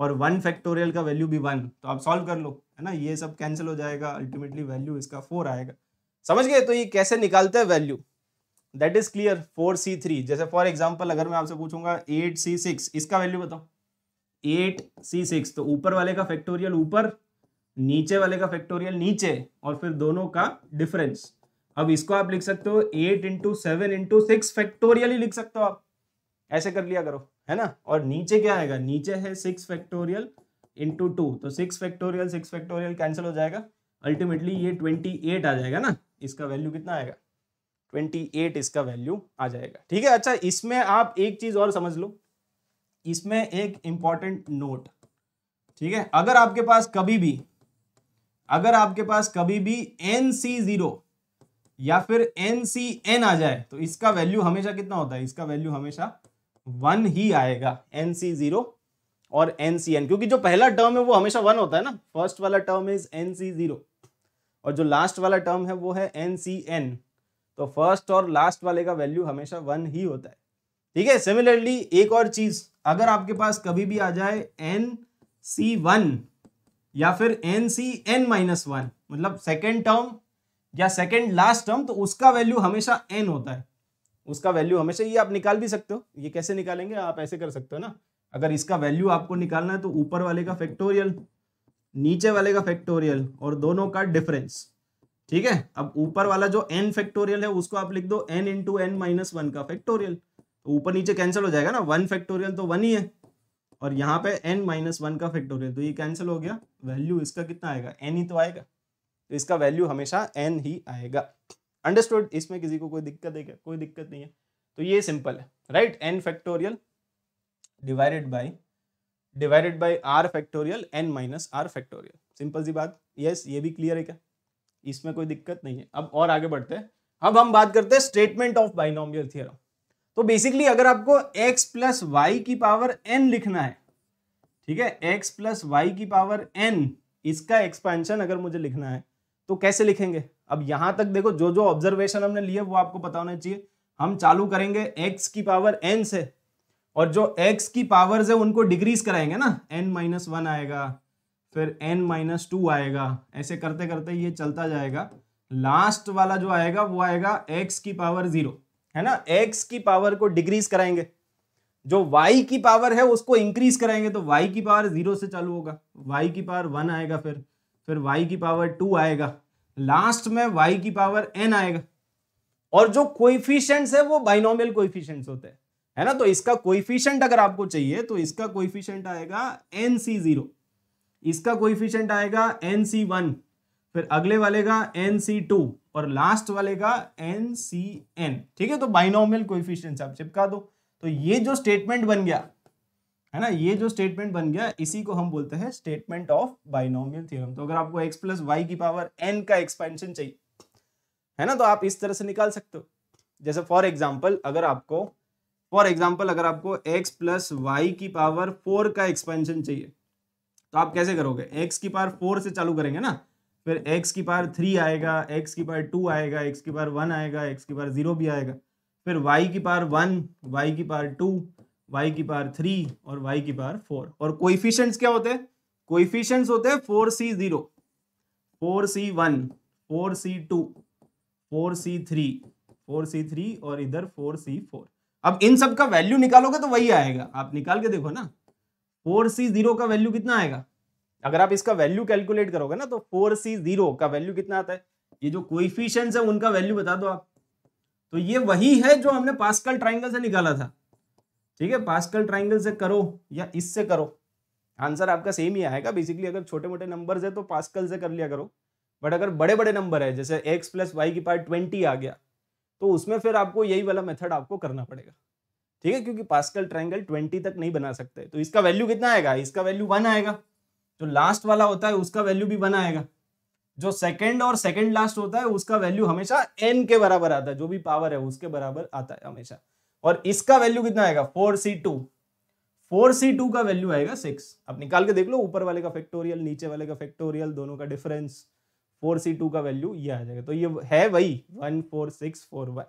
और वन फैक्टोरियल का वैल्यू भी वन तो आप सॉल्व कर लो है ना ये सब कैंसिल हो जाएगा अल्टीमेटली वैल्यू इसका फोर आएगा समझ गए तो ये कैसे निकालते हैं value that is clear four C three जैसे फॉर एग्जाम्पल अगर मैं आपसे पूछूंगा एट सी सिक्स इसका वैल्यू बताओ एट सी सिक्स तो ऊपर वाले का फैक्टोरियल ऊपर नीचे वाले का फैक्टोरियल नीचे और फिर दोनों का डिफरेंस अब इसको आप लिख सकते हो eight into seven into six factorial ही लिख सकते हो आप ऐसे कर लिया करो है ना और नीचे क्या आएगा नीचे है सिक्स फैक्टोरियल इंटू टू तो six factorial six factorial cancel हो जाएगा अल्टीमेटली ये ट्वेंटी एट आ जाएगा ना इसका वैल्यू कितना आएगा ट्वेंटी एट इसका वैल्यू आ जाएगा ठीक है अच्छा इसमें आप एक चीज और समझ लो इसमें एक इंपॉर्टेंट नोट ठीक है अगर आपके पास कभी भी अगर आपके पास कभी भी एन सी जीरो या फिर एन सी एन आ जाए तो इसका वैल्यू हमेशा कितना होता है इसका वैल्यू हमेशा वन ही आएगा एन सी जीरो और एन सी एन क्योंकि जो पहला टर्म है वो हमेशा वन होता है ना फर्स्ट वाला term is n C zero और जो लास्ट वाला टर्म है वो है एन सी एन तो फर्स्ट और लास्ट वाले का वैल्यू हमेशा वन ही होता है ठीक है सिमिलरली एक और चीज अगर आपके पास कभी भी आ जाए एन सी वन या फिर n C N minus one मतलब सेकेंड टर्म या सेकेंड लास्ट टर्म तो उसका वैल्यू हमेशा एन होता है उसका वैल्यू हमेशा ये आप निकाल भी सकते हो ये कैसे निकालेंगे आप ऐसे कर सकते हो ना अगर इसका वैल्यू आपको निकालना है तो ऊपर वाले का फैक्टोरियल नीचे वाले का फैक्टोरियल और दोनों का डिफरेंस ठीक है अब ऊपर वाला जो एन फैक्टोरियल है उसको आप लिख दो n into n minus one का फैक्टोरियल तो ऊपर नीचे कैंसिल हो जाएगा ना वन फैक्टोरियल तो वन ही है और यहाँ पे एन माइनस वन का फैक्टोरियल तो ये कैंसिल हो गया वैल्यू इसका कितना आएगा एन ही तो आएगा तो इसका वैल्यू हमेशा एन ही आएगा अंडरस्टूड इसमें किसी को कोई दिक्कत है क्या कोई दिक्कत नहीं है तो ये सिंपल है right n factorial divided by divided by r factorial N minus are factorial simple सी बात यस ये भी क्लियर है क्या इसमें कोई दिक्कत नहीं है अब और आगे बढ़ते हैं अब हम बात करते हैं स्टेटमेंट ऑफ बाइनोमियल थियरम तो बेसिकली अगर आपको एक्स प्लस वाई की पावर एन लिखना है ठीक है एक्स प्लस वाई की पावर एन इसका एक्सपेंशन अगर मुझे लिखना है तो कैसे लिखेंगे अब यहां तक देखो जो जो ऑब्जर्वेशन हमने लिए वो आपको पता होना चाहिए हम चालू करेंगे एक्स की पावर एन से और जो एक्स की पावर्स है उनको डिक्रीज कराएंगे ना एन माइनस वन आएगा फिर एन माइनस टू आएगा ऐसे करते करते ये चलता जाएगा लास्ट वाला जो आएगा वो आएगा एक्स की पावर जीरो है ना एक्स की पावर को डिक्रीज कराएंगे जो वाई की पावर है उसको इंक्रीज कराएंगे तो वाई की पावर जीरो से चालू होगा वाई की पावर वन आएगा फिर फिर वाई की पावर टू आएगा लास्ट में वाई की पावर एन आएगा और जो कोइफिशेंट्स है वो बाइनोमियल कोइफिशेंट्स होते हैं है ना तो इसका कोइफिशियंट अगर आपको चाहिए तो इसका कोइफिशियंट आएगा एन सी जीरो इसका कोइफिशियंट आएगा एन सी वन फिर अगले वाले का एन सी टू और लास्ट वाले का एन सी एन ठीक है तो बाइनोमियल कोइफिशियंट आप चिपका दो तो ये जो स्टेटमेंट बन गया है ना ये जो स्टेटमेंट बन गया इसी को हम बोलते हैं स्टेटमेंट ऑफ बाइनोमियल थ्योरम तो अगर आपको एक्स प्लस वाई की पावर एन का एक्सपेंशन चाहिए है ना तो आप इस तरह से निकाल सकते हो जैसे फॉर एग्जांपल अगर आपको फॉर एग्जाम्पल अगर आपको एक्स प्लस वाई की पावर फोर का एक्सपेंशन चाहिए तो आप कैसे करोगे एक्स की पावर फोर से चालू करेंगे ना फिर एक्स की पावर थ्री आएगा एक्स की पावर टू आएगा एक्स की पावर वन आएगा एक्स की पावर जीरो भी आएगा फिर वाई की पावर वन वाई की पावर टू वाई की पावर थ्री और वाई की पावर फोर और कोइफिशियंट्स क्या होते हैं कोइफिशियंट्स होते हैं फोर सी जीरो फोर सी वन फोर सी टू फोर सी थ्री फोर सी थ्री और इधर फोर सी फोर अब इन सब का वैल्यू निकालोगे तो वही आएगा आप निकाल के देखो ना फोर सी जीरो का वैल्यू कितना आएगा अगर आप इसका वैल्यू कैलकुलेट करोगे ना तो फोर सी जीरो का वैल्यू कितना आता है ये जो कोइफिशियंट्स है उनका वैल्यू बता दो आप तो ये वही है जो हमने पास्कल ट्राइंगल से निकाला था ठीक है पास्कल ट्राइंगल से करो या इससे करो आंसर आपका सेम ही आएगा बेसिकली अगर छोटे मोटे नंबर है तो पास्कल से कर लिया करो बट अगर बड़े बड़े नंबर है जैसे एक्स प्लस वाई की पार्ट ट्वेंटी आ गया तो उसमें फिर आपको यही वाला मेथड आपको करना पड़ेगा ठीक है क्योंकि पास्कल ट्रायंगल ट्वेंटी तक नहीं बना सकते तो इसका वैल्यू कितना आएगा इसका वैल्यू वन आएगा जो लास्ट वाला होता है उसका वैल्यू भी वन आएगा जो सेकेंड और सेकेंड लास्ट होता है उसका वैल्यू हमेशा एन के बराबर आता है जो भी पावर है उसके बराबर आता है हमेशा और इसका वैल्यू कितना आएगा फोर सी टू फोर सी टू का वैल्यू आएगा सिक्स अब निकाल के देख लो ऊपर वाले का फैक्टोरियल नीचे वाले का फैक्टोरियल दोनों का डिफरेंस फोर सी टू का वैल्यू ये आ जाएगा तो ये है वही one four six four y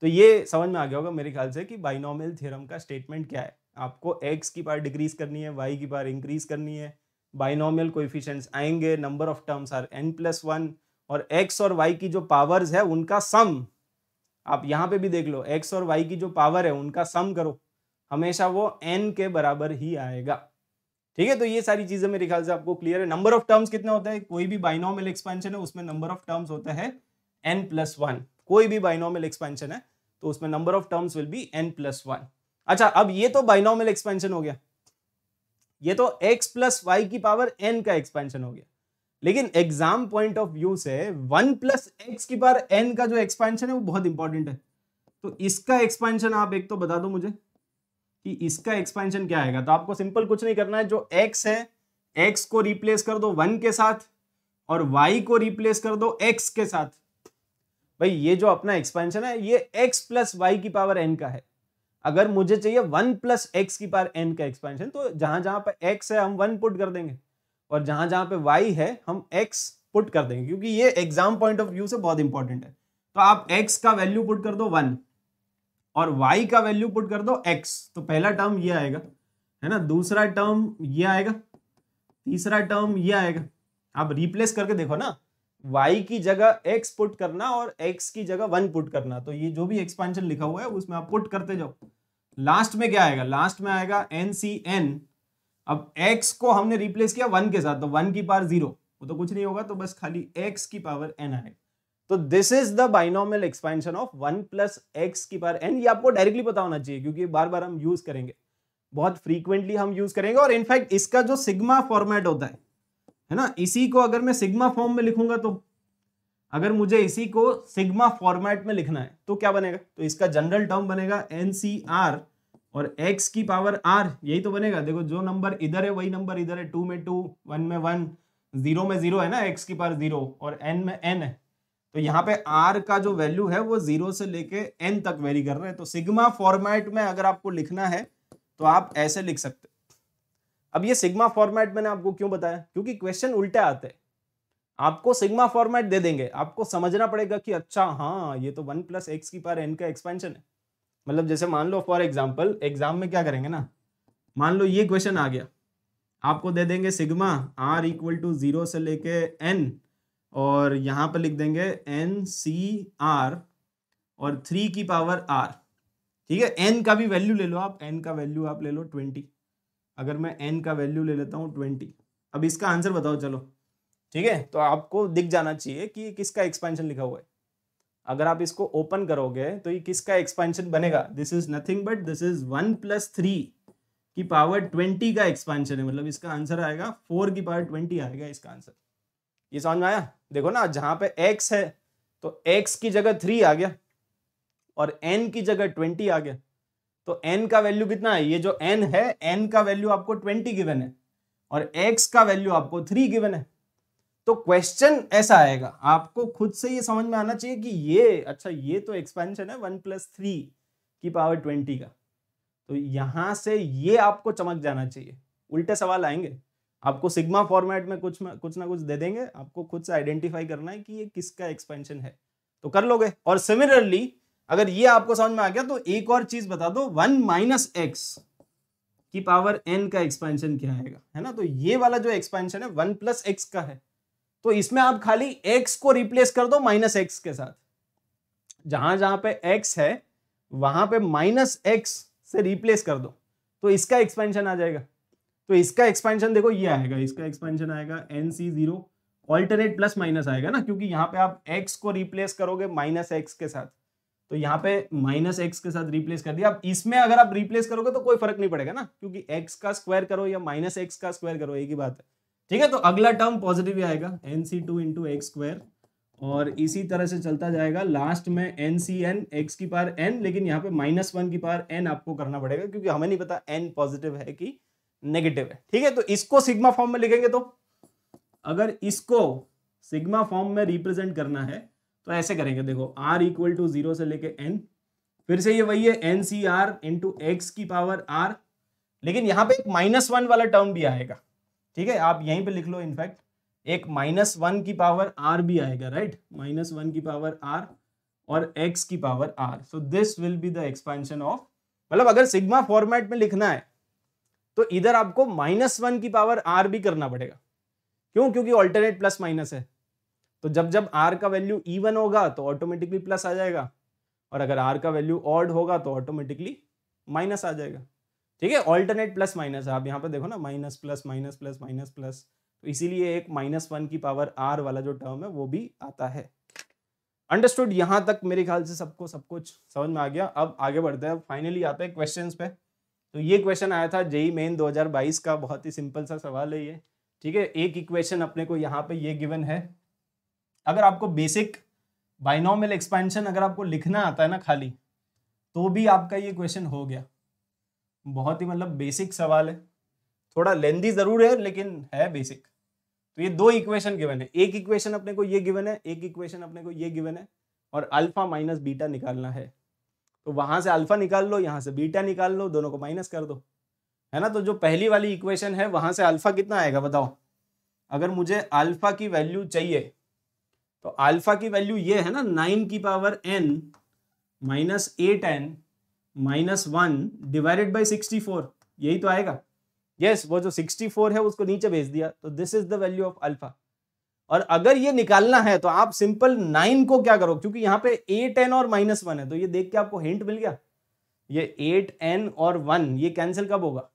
तो ये समझ में आ गया होगा मेरे ख्याल से कि बाइनोमियल थ्योरम का स्टेटमेंट क्या है आपको एक्स की पार डिक्रीज करनी है वाई की पार इंक्रीज करनी है बाइनोमियल कोएफिशिएंट्स आएंगे number of terms are n plus one और एक्स और वाई की जो पावर्स है उनका सम आप यहाँ पे भी देख लो एक्स और वाई की जो पावर है उनका सम करो हमेशा वो एन के बराबर ही आएगा ठीक है तो ये सारी चीजें मेरे ख्याल से आपको क्लियर है नंबर ऑफ टर्म्स कितना होता है कोई भी बाइनोमियल एक्सपेंशन है उसमें नंबर ऑफ टर्म्स होता है एन प्लस वन कोई भी बाइनोमियल एक्सपेंशन है तो उसमें number of terms will be n plus one अच्छा अब ये तो बाइनोमियल एक्सपेंशन हो गया ये तो एक्स प्लस वाई की पावर एन का एक्सपेंशन हो गया लेकिन एग्जाम पॉइंट ऑफ व्यू से वन प्लस एक्स की पावर एन का जो एक्सपेंशन है वो बहुत इंपॉर्टेंट है तो इसका एक्सपेंशन आप एक तो बता दो मुझे कि इसका एक्सपेंशन क्या आएगा तो आपको सिंपल कुछ नहीं करना है जो एक्स है एक्स को रिप्लेस कर दो वन के साथ और वाई को रिप्लेस कर दो एक्स के साथ भाई ये जो अपना एक्सपेंशन है ये एक्स प्लस वाई की पावर एन का है अगर मुझे चाहिए वन प्लस एक्स की पावर एन का एक्सपेंशन तो जहां जहां पर एक्स है हम वन पुट कर देंगे और जहां जहां पे वाई है हम एक्स पुट कर देंगे क्योंकि ये एग्जाम पॉइंट ऑफ व्यू से बहुत इंपॉर्टेंट है तो आप एक्स का वैल्यू पुट कर दो वन और y का वैल्यू पुट कर दो x तो पहला टर्म ये आएगा है ना दूसरा टर्म ये आएगा तीसरा टर्म ये आएगा आप रिप्लेस करके देखो ना y की जगह x पुट करना और x की जगह वन पुट करना तो ये जो भी एक्सपेंशन लिखा हुआ है उसमें आप पुट करते जाओ लास्ट में क्या आएगा लास्ट में आएगा एन सी एन अब x को हमने रिप्लेस किया वन के साथ तो वन की पावर जीरो वो तो कुछ नहीं होगा तो बस खाली x की पावर n आएगा तो this is the binomial expansion of one plus x की पर एन ये आपको डायरेक्टली पता होना चाहिए क्योंकि बार बार हम यूज करेंगे बहुत फ्रीक्वेंटली हम यूज करेंगे और इनफैक्ट इसका जो सिग्मा फॉर्मेट होता है है ना इसी को अगर मैं सिग्मा फॉर्म में लिखूंगा तो अगर मुझे इसी को सिग्मा फॉर्मेट में लिखना है तो क्या बनेगा तो इसका जनरल टर्म बनेगा एन सी आर और एक्स की पावर आर यही तो बनेगा देखो जो नंबर इधर है वही नंबर इधर है टू में टू वन में वन जीरो में जीरो है ना एक्स की पावर जीरो और एन में एन है तो यहाँ पे आर का जो वैल्यू है वो जीरो से लेके एन तक वेरी कर रहे हैं तो सिग्मा फॉर्मेट में अगर आपको लिखना है तो आप ऐसे लिख सकते अब ये सिग्मा फॉर्मेट मैंने आपको क्यों बताया क्योंकि क्वेश्चन उल्टे आते हैं आपको सिग्मा फॉर्मेट दे देंगे आपको समझना पड़ेगा कि अच्छा हाँ ये तो वन प्लस एक्स की पार एन का एक्सपेंशन है मतलब जैसे मान लो फॉर एग्जाम्पल एग्जाम में क्या करेंगे ना मान लो ये क्वेश्चन आ गया आपको दे देंगे sigma r equal to zero से लेके एन और यहाँ पर लिख देंगे एन सी आर और थ्री की पावर आर ठीक है एन का भी वैल्यू ले लो आप एन का वैल्यू आप ले लो ट्वेंटी अगर मैं एन का वैल्यू ले लेता हूँ ट्वेंटी अब इसका आंसर बताओ चलो ठीक है तो आपको दिख जाना चाहिए कि किसका एक्सपेंशन लिखा हुआ है अगर आप इसको ओपन करोगे तो ये किसका एक्सपेंशन बनेगा this is nothing but this is one plus three की पावर ट्वेंटी का एक्सपेंशन है मतलब इसका आंसर आएगा फोर की पावर ट्वेंटी आएगा इसका आंसर ये समझ में आया देखो ना जहां पे x है तो x की जगह थ्री आ गया और n की जगह ट्वेंटी आ गया तो n का वैल्यू कितना है ये जो n है n का वैल्यू आपको ट्वेंटी गिवन है और x का वैल्यू आपको थ्री गिवन है तो क्वेश्चन ऐसा आएगा आपको खुद से ये समझ में आना चाहिए कि ये अच्छा ये तो एक्सपेंशन है वन प्लस थ्री की पावर ट्वेंटी का तो यहां से ये आपको चमक जाना चाहिए उल्टे सवाल आएंगे आपको सिग्मा फॉर्मेट में कुछ में, कुछ ना कुछ दे देंगे आपको खुद से आइडेंटिफाई करना है कि ये किसका एक्सपेंशन है तो कर लोगे और सिमिलरली अगर ये आपको समझ में आ गया तो एक और चीज बता दो वन माइनस एक्स की पावर एन का एक्सपेंशन क्या आएगा है ना तो ये वाला जो एक्सपेंशन है वन प्लस एक्स का है तो इसमें आप खाली एक्स को रिप्लेस कर दो माइनस एक्स के साथ जहां जहां पे एक्स है वहां पे माइनस एक्स से रिप्लेस कर दो तो इसका एक्सपेंशन आ जाएगा तो इसका एक्सपेंशन देखो ये आएगा इसका एक्सपेंशन आएगा एन सी जीरो ऑल्टरनेट प्लस माइनस आएगा ना क्योंकि यहाँ पे आप एक्स को रिप्लेस करोगे माइनस एक्स के साथ तो यहाँ पे माइनस एक्स के साथ रिप्लेस कर दिया अब इसमें अगर आप रिप्लेस करोगे तो कोई फर्क नहीं पड़ेगा ना क्योंकि एक्स का स्क्वायर करो या माइनस एक्स का स्क्वायर करो एक ही बात है ठीक है तो अगला टर्म पॉजिटिव ही आएगा एन सी टू इंटू एक्स स्क्वायर और इसी तरह से चलता जाएगा लास्ट में एन सी एन एक्स की पार एन लेकिन यहाँ पे माइनस वन की पार एन आपको करना पड़ेगा क्योंकि हमें नहीं पता एन पॉजिटिव है कि नेगेटिव है ठीक है तो इसको सिग्मा फॉर्म में लिखेंगे तो अगर इसको सिग्मा फॉर्म में रिप्रेजेंट करना है तो ऐसे करेंगे देखो आर इक्वल टू जीरो से लेके एन फिर से ये वही है N C r into x की पावर आर लेकिन यहां पे एक माइनस वन वाला टर्म भी आएगा ठीक है आप यहीं पे लिख लो इनफैक्ट एक माइनस वन की पावर आर भी आएगा राइट माइनस वन की पावर आर और एक्स की power r so this will be the expansion of मतलब अगर सिग्मा फॉर्मेट में लिखना है तो इधर आपको माइनस वन की पावर आर भी करना पड़ेगा क्यों क्योंकि ऑल्टरनेट प्लस माइनस है तो जब जब आर का वैल्यू इवन होगा तो ऑटोमेटिकली प्लस आ जाएगा और अगर आर का वैल्यू ऑड होगा तो ऑटोमेटिकली माइनस आ जाएगा ठीक है ऑल्टरनेट प्लस माइनस है आप यहाँ पे देखो ना minus plus minus plus minus plus तो इसीलिए एक माइनस वन की पावर आर वाला जो टर्म है वो भी आता है अंडरस्टूड यहां तक मेरे ख्याल से सबको सब कुछ समझ में आ गया अब आगे बढ़ते हैं फाइनली आते हैं क्वेश्चन पे तो ये क्वेश्चन आया था जेई मेन 2022 का बहुत ही सिंपल सा सवाल है ये ठीक है एक इक्वेशन अपने को यहाँ पे ये गिवन है अगर आपको बेसिक बाइनोमल एक्सपेंशन अगर आपको लिखना आता है ना खाली तो भी आपका ये क्वेश्चन हो गया बहुत ही मतलब बेसिक सवाल है थोड़ा लेंदी ज़रूर है लेकिन है बेसिक तो ये दो इक्वेशन गिवन है एक इक्वेशन अपने को ये गिवन है एक इक्वेशन अपने को ये गिवन है और अल्फा माइनस बीटा निकालना है तो वहां से अल्फा निकाल लो यहाँ से बीटा निकाल लो दोनों को माइनस कर दो है ना तो जो पहली वाली इक्वेशन है वहां से अल्फा कितना आएगा बताओ अगर मुझे अल्फा की वैल्यू चाहिए तो अल्फा की वैल्यू ये है ना नाइन की power n minus eight n minus one divided by sixty four यही तो आएगा यस yes, वो जो सिक्सटी फोर है उसको नीचे भेज दिया तो this is the value of alpha और अगर ये निकालना है तो आप सिंपल नाइन को क्या करो क्योंकि यहां पे एट एन और माइनस वन है तो ये देख के आपको हिंट मिल गया ये एट एन और वन ये कैंसिल कब होगा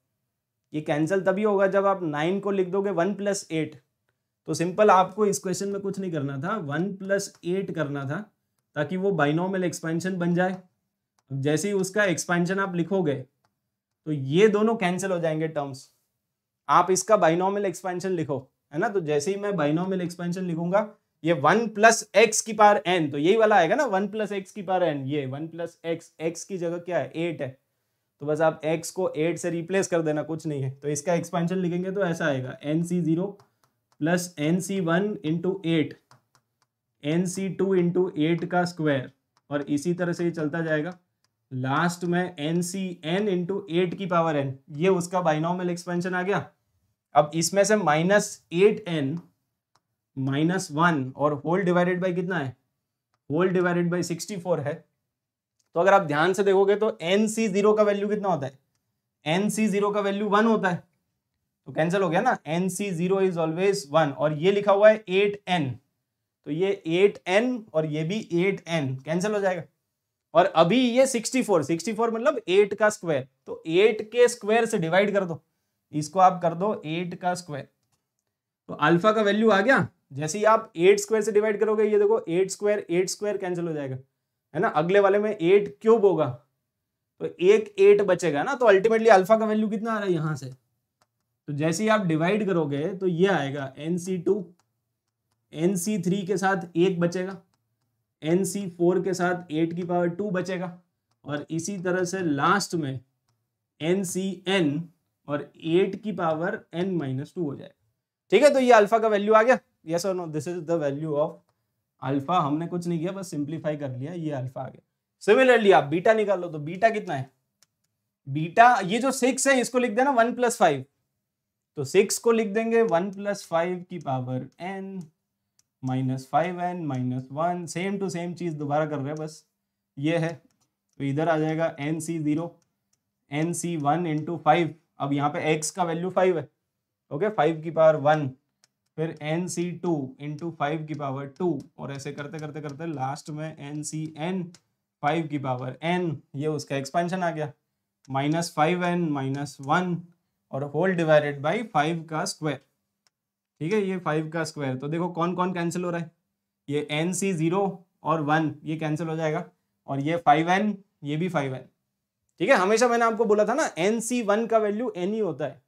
ये कैंसिल तभी होगा जब आप नाइन को लिख दोगे वन प्लस एट तो सिंपल आपको इस क्वेश्चन में कुछ नहीं करना था वन प्लस एट करना था ताकि वो बाइनॉमल एक्सपेंशन बन जाए जैसे ही उसका एक्सपेंशन आप लिखोगे तो ये दोनों कैंसिल हो जाएंगे टर्म्स आप इसका बाइनॉमल एक्सपेंशन लिखो है ना तो जैसे ही मैं बाइनोमियल एक्सपेंशन लिखूंगा ये वन प्लस एक्स की पार एन तो यही वाला आएगा ना वन प्लस एक्स की पार एन ये वन प्लस एक्स एक्स की जगह क्या है एट है तो बस आप एक्स को एट से रिप्लेस कर देना कुछ नहीं है तो इसका एक्सपेंशन लिखेंगे तो ऐसा आएगा एन सी जीरो प्लस एन सी वन इंटू एट एन सी टू इंटू एट का स्क्वायर और इसी तरह से ये चलता जाएगा लास्ट में एन सी एन इंटू एट की पावर एन ये उसका बाइनॉमल एक्सपेंशन आ गया अब इसमें से minus eight n minus one और होल डिवाइडेड बाई कितना है whole divided by sixty four है तो अगर आप ध्यान से देखोगे तो एन सी जीरो का वैल्यू कितना होता है एन सी जीरो का वैल्यू वन होता है तो कैंसिल हो गया ना n C zero is always one और ये लिखा हुआ है एट एन तो ये एट एन और ये भी एट एन कैंसिल हो जाएगा और अभी ये सिक्सटी फोर सिक्सटी फोर मतलब एट का स्क्वायर तो एट के स्क्वायर से डिवाइड कर दो इसको आप कर दो एट का स्क्वायर तो अल्फा का वैल्यू आ गया जैसे ही आप एट स्क्वायर से डिवाइड करोगे ये देखो eight square eight square cancel हो जाएगा है ना अगले वाले में एट क्यूब होगा तो एक एट बचेगा ना तो अल्टीमेटली अल्फा का वैल्यू कितना आ रहा है यहां से तो जैसे ही आप डिवाइड करोगे तो ये आएगा एन सी टू एन सी थ्री के साथ एक बचेगा एन सी फोर के साथ एट की पावर टू बचेगा और इसी तरह से लास्ट में एन सी एन और एट की पावर एन माइनस टू हो जाएगा ठीक है तो ये अल्फा का वैल्यू आ गया यस और no this is the value of alpha हमने कुछ नहीं किया बस सिंप्लीफाई कर लिया ये अल्फा आ गया सिमिलरली आप बीटा निकाल लो तो बीटा कितना है बीटा ये जो सिक्स है इसको लिख देना वन प्लस फाइव तो सिक्स को लिख देंगे वन प्लस फाइव की power n minus five N minus one same to same चीज दोबारा कर रहे हैं बस ये है तो इधर आ जाएगा एन सी जीरो एन सी वन इंटू फाइव अब यहाँ पे एक्स का वैल्यू फाइव है ओके फाइव की पावर वन फिर एन सी टू इंटू फाइव की पावर टू और ऐसे करते करते करते लास्ट में एन सी एन फाइव की पावर एन ये उसका एक्सपेंशन आ गया minus five N minus one और होल डिवाइडेड बाई फाइव का स्क्वायर ठीक है ये फाइव का स्क्वायर तो देखो कौन कौन कैंसिल हो रहा है ये एन सी जीरो और वन ये कैंसिल हो जाएगा और ये फाइव एन ये भी फाइव एन ठीक है हमेशा मैंने आपको बोला था ना एन सी वन का वैल्यू एन ही होता है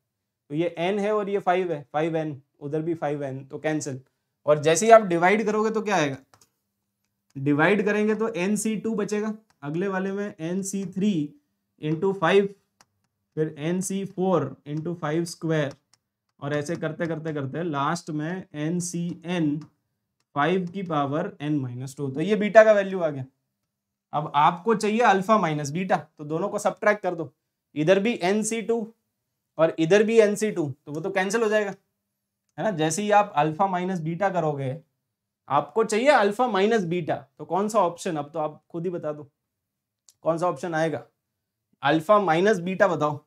तो ये एन है और ये फाइव है फाइव एन उधर भी फाइव एन तो कैंसिल और जैसे ही आप डिवाइड करोगे तो क्या आएगा डिवाइड करेंगे तो एन सी टू बचेगा अगले वाले में एन सी थ्री इंटू फाइव फिर एन सी फोर इंटू फाइव स्क्वायर और ऐसे करते करते करते लास्ट में एन सी एन फाइव की पावर एन माइनस टू तो ये बीटा का वैल्यू आ गया अब आपको चाहिए अल्फा माइनस बीटा तो दोनों को सब कर दो इधर भी एन और इधर भी एन तो वो तो कैंसिल हो जाएगा है ना जैसे ही आप अल्फा माइनस बीटा करोगे आपको चाहिए अल्फा माइनस बीटा तो कौन सा ऑप्शन अब तो आप खुद ही बता दो कौन सा ऑप्शन आएगा अल्फा माइनस बीटा बताओ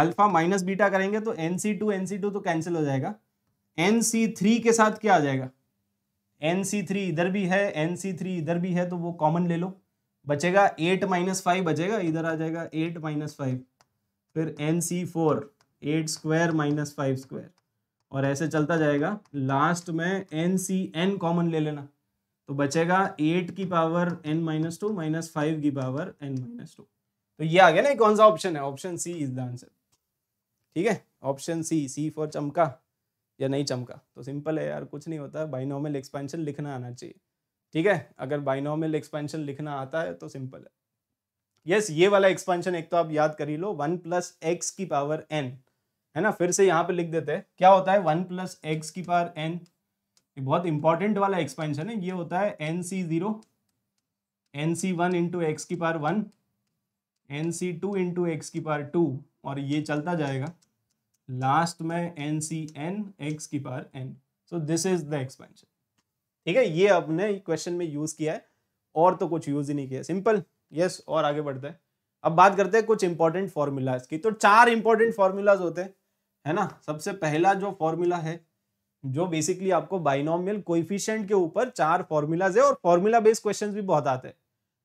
अल्फा माइनस बीटा करेंगे तो एन सी टू एन सी टू तो कैंसिल हो जाएगा एन सी थ्री के साथ क्या आ जाएगा एन सी थ्री इधर भी है एन सी थ्री इधर भी है तो वो कॉमन ले लो बचेगा एट माइनस फाइव बचेगा इधर आ जाएगा एट माइनस फाइव फिर एन सी four eight square minus five square और ऐसे चलता जाएगा लास्ट में एन सी एन कॉमन ले लेना तो बचेगा एट की power n minus two minus five की पावर एन माइनस टू तो ये आ गया ना कौन सा ऑप्शन है option C is the answer ठीक है ऑप्शन सी सी फॉर चमका या नहीं चमका तो सिंपल है यार कुछ नहीं होता बाइनोमल एक्सपेंशन लिखना आना चाहिए ठीक है अगर बाइनोमल एक्सपेंशन लिखना आता है तो सिंपल है यस yes, ये वाला एक्सपेंशन एक तो आप याद कर ही लो वन प्लस एक्स की पावर एन है ना फिर से यहाँ पे लिख देते हैं क्या होता है वन प्लस एक्स की पावर एन ये बहुत इंपॉर्टेंट वाला एक्सपेंशन है ये होता है एन सी जीरो एन सी वन इंटू एक्स की पावर वन एन सी टू इंटू एक्स की पावर टू और ये चलता जाएगा लास्ट में एन सी एन एक्स की power n so this is the expansion ठीक है ये आपने क्वेश्चन में यूज किया है और तो कुछ यूज ही नहीं किया सिंपल यस yes, और आगे बढ़ते हैं अब बात करते हैं कुछ इंपॉर्टेंट फॉर्मूलाज की तो चार इंपॉर्टेंट फॉर्मूलाज होते हैं है ना सबसे पहला जो फॉर्मूला है जो बेसिकली आपको बाइनॉमियल कोइफिशियंट के ऊपर चार फॉर्मूलाज है और फॉर्मूला बेस्ड क्वेश्चन भी बहुत आते हैं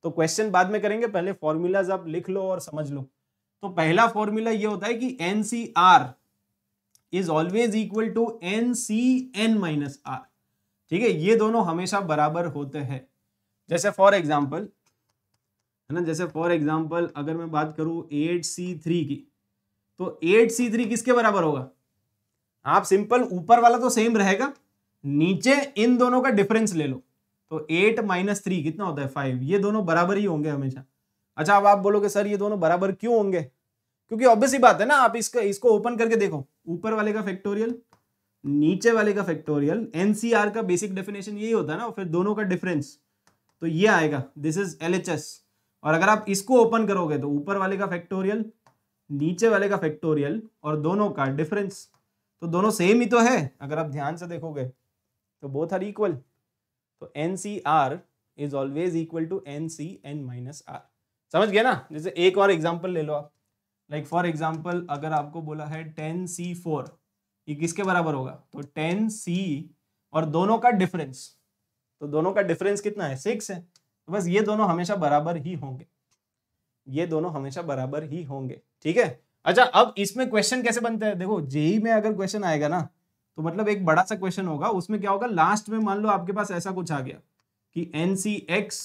तो क्वेश्चन बाद में करेंगे पहले फॉर्मूलाज आप लिख लो और समझ लो तो पहला फॉर्मूला ये होता है कि n C r is always equal to N C N minus r ठीक है ये दोनों हमेशा बराबर होते हैं जैसे फॉर एग्जाम्पल है ना जैसे फॉर एग्जाम्पल अगर मैं बात करूं एट सी थ्री की तो एट सी थ्री किसके बराबर होगा आप सिंपल ऊपर वाला तो सेम रहेगा नीचे इन दोनों का डिफरेंस ले लो तो एट माइनस थ्री कितना होता है फाइव ये दोनों बराबर ही होंगे हमेशा अच्छा अब आप बोलोगे सर ये दोनों बराबर क्यों होंगे क्योंकि ऑब्वियस ही बात है ना आप इसका इसको ओपन करके देखो ऊपर वाले का फैक्टोरियल नीचे वाले का फैक्टोरियल एनसीआर का बेसिक डेफिनेशन यही होता है ना फिर दोनों का डिफरेंस तो ये आएगा दिस इज एल और अगर आप इसको ओपन करोगे तो ऊपर वाले का फैक्टोरियल नीचे वाले का फैक्टोरियल और दोनों का डिफरेंस तो दोनों सेम ही तो है अगर आप ध्यान से देखोगे तो बोथ आर इक्वल तो n C R is always equal to N C N minus r समझ गया ना जैसे एक और एग्जाम्पल ले लो आप लाइक फॉर एग्जाम्पल अगर आपको बोला है टेन सी फोर ये किसके बराबर होगा तो टेन सी और दोनों का डिफरेंस तो दोनों का डिफरेंस कितना है सिक्स है तो बस ये दोनों हमेशा बराबर ही होंगे ये दोनों हमेशा बराबर ही होंगे ठीक है अच्छा अब इसमें क्वेश्चन कैसे बनते हैं देखो जेई में अगर क्वेश्चन आएगा ना तो मतलब एक बड़ा सा क्वेश्चन होगा उसमें क्या होगा लास्ट में मान लो आपके पास ऐसा कुछ आ गया कि एन सी एक्स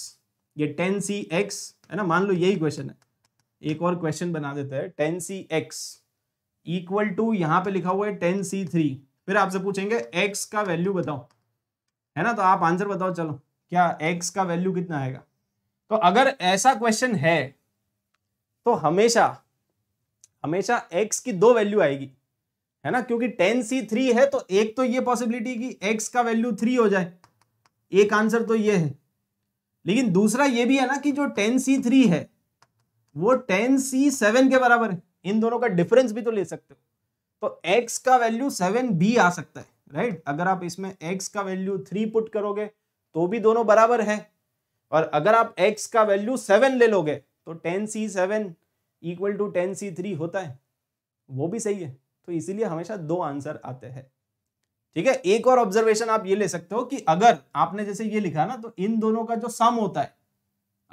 ये टेन सी एक्स है ना मान लो यही क्वेश्चन है एक और क्वेश्चन बना देता है ten C x equal to यहां पे लिखा हुआ है टेन सी थ्री फिर आपसे पूछेंगे एक्स का वैल्यू बताओ है ना तो आप आंसर बताओ चलो क्या एक्स का वैल्यू कितना आएगा तो अगर ऐसा क्वेश्चन है तो हमेशा हमेशा एक्स की दो वैल्यू आएगी है ना क्योंकि टेन सी थ्री है तो एक तो ये पॉसिबिलिटी कि एक्स का वैल्यू थ्री हो जाए एक आंसर तो ये है लेकिन दूसरा ये भी है ना कि जो टेन सी थ्री है वो टेन सी सेवन के बराबर है इन दोनों का डिफरेंस भी तो ले सकते हो तो एक्स का वैल्यू सेवन भी आ सकता है राइट अगर आप इसमें एक्स का वैल्यू थ्री पुट करोगे तो भी दोनों बराबर है और अगर आप एक्स का वैल्यू सेवन ले लोगे तो ten C seven equal to ten C three होता है वो भी सही है तो इसीलिए हमेशा दो आंसर आते हैं ठीक है एक और ऑब्जर्वेशन आप ये ले सकते हो कि अगर आपने जैसे ये लिखा ना तो इन दोनों का जो सम होता है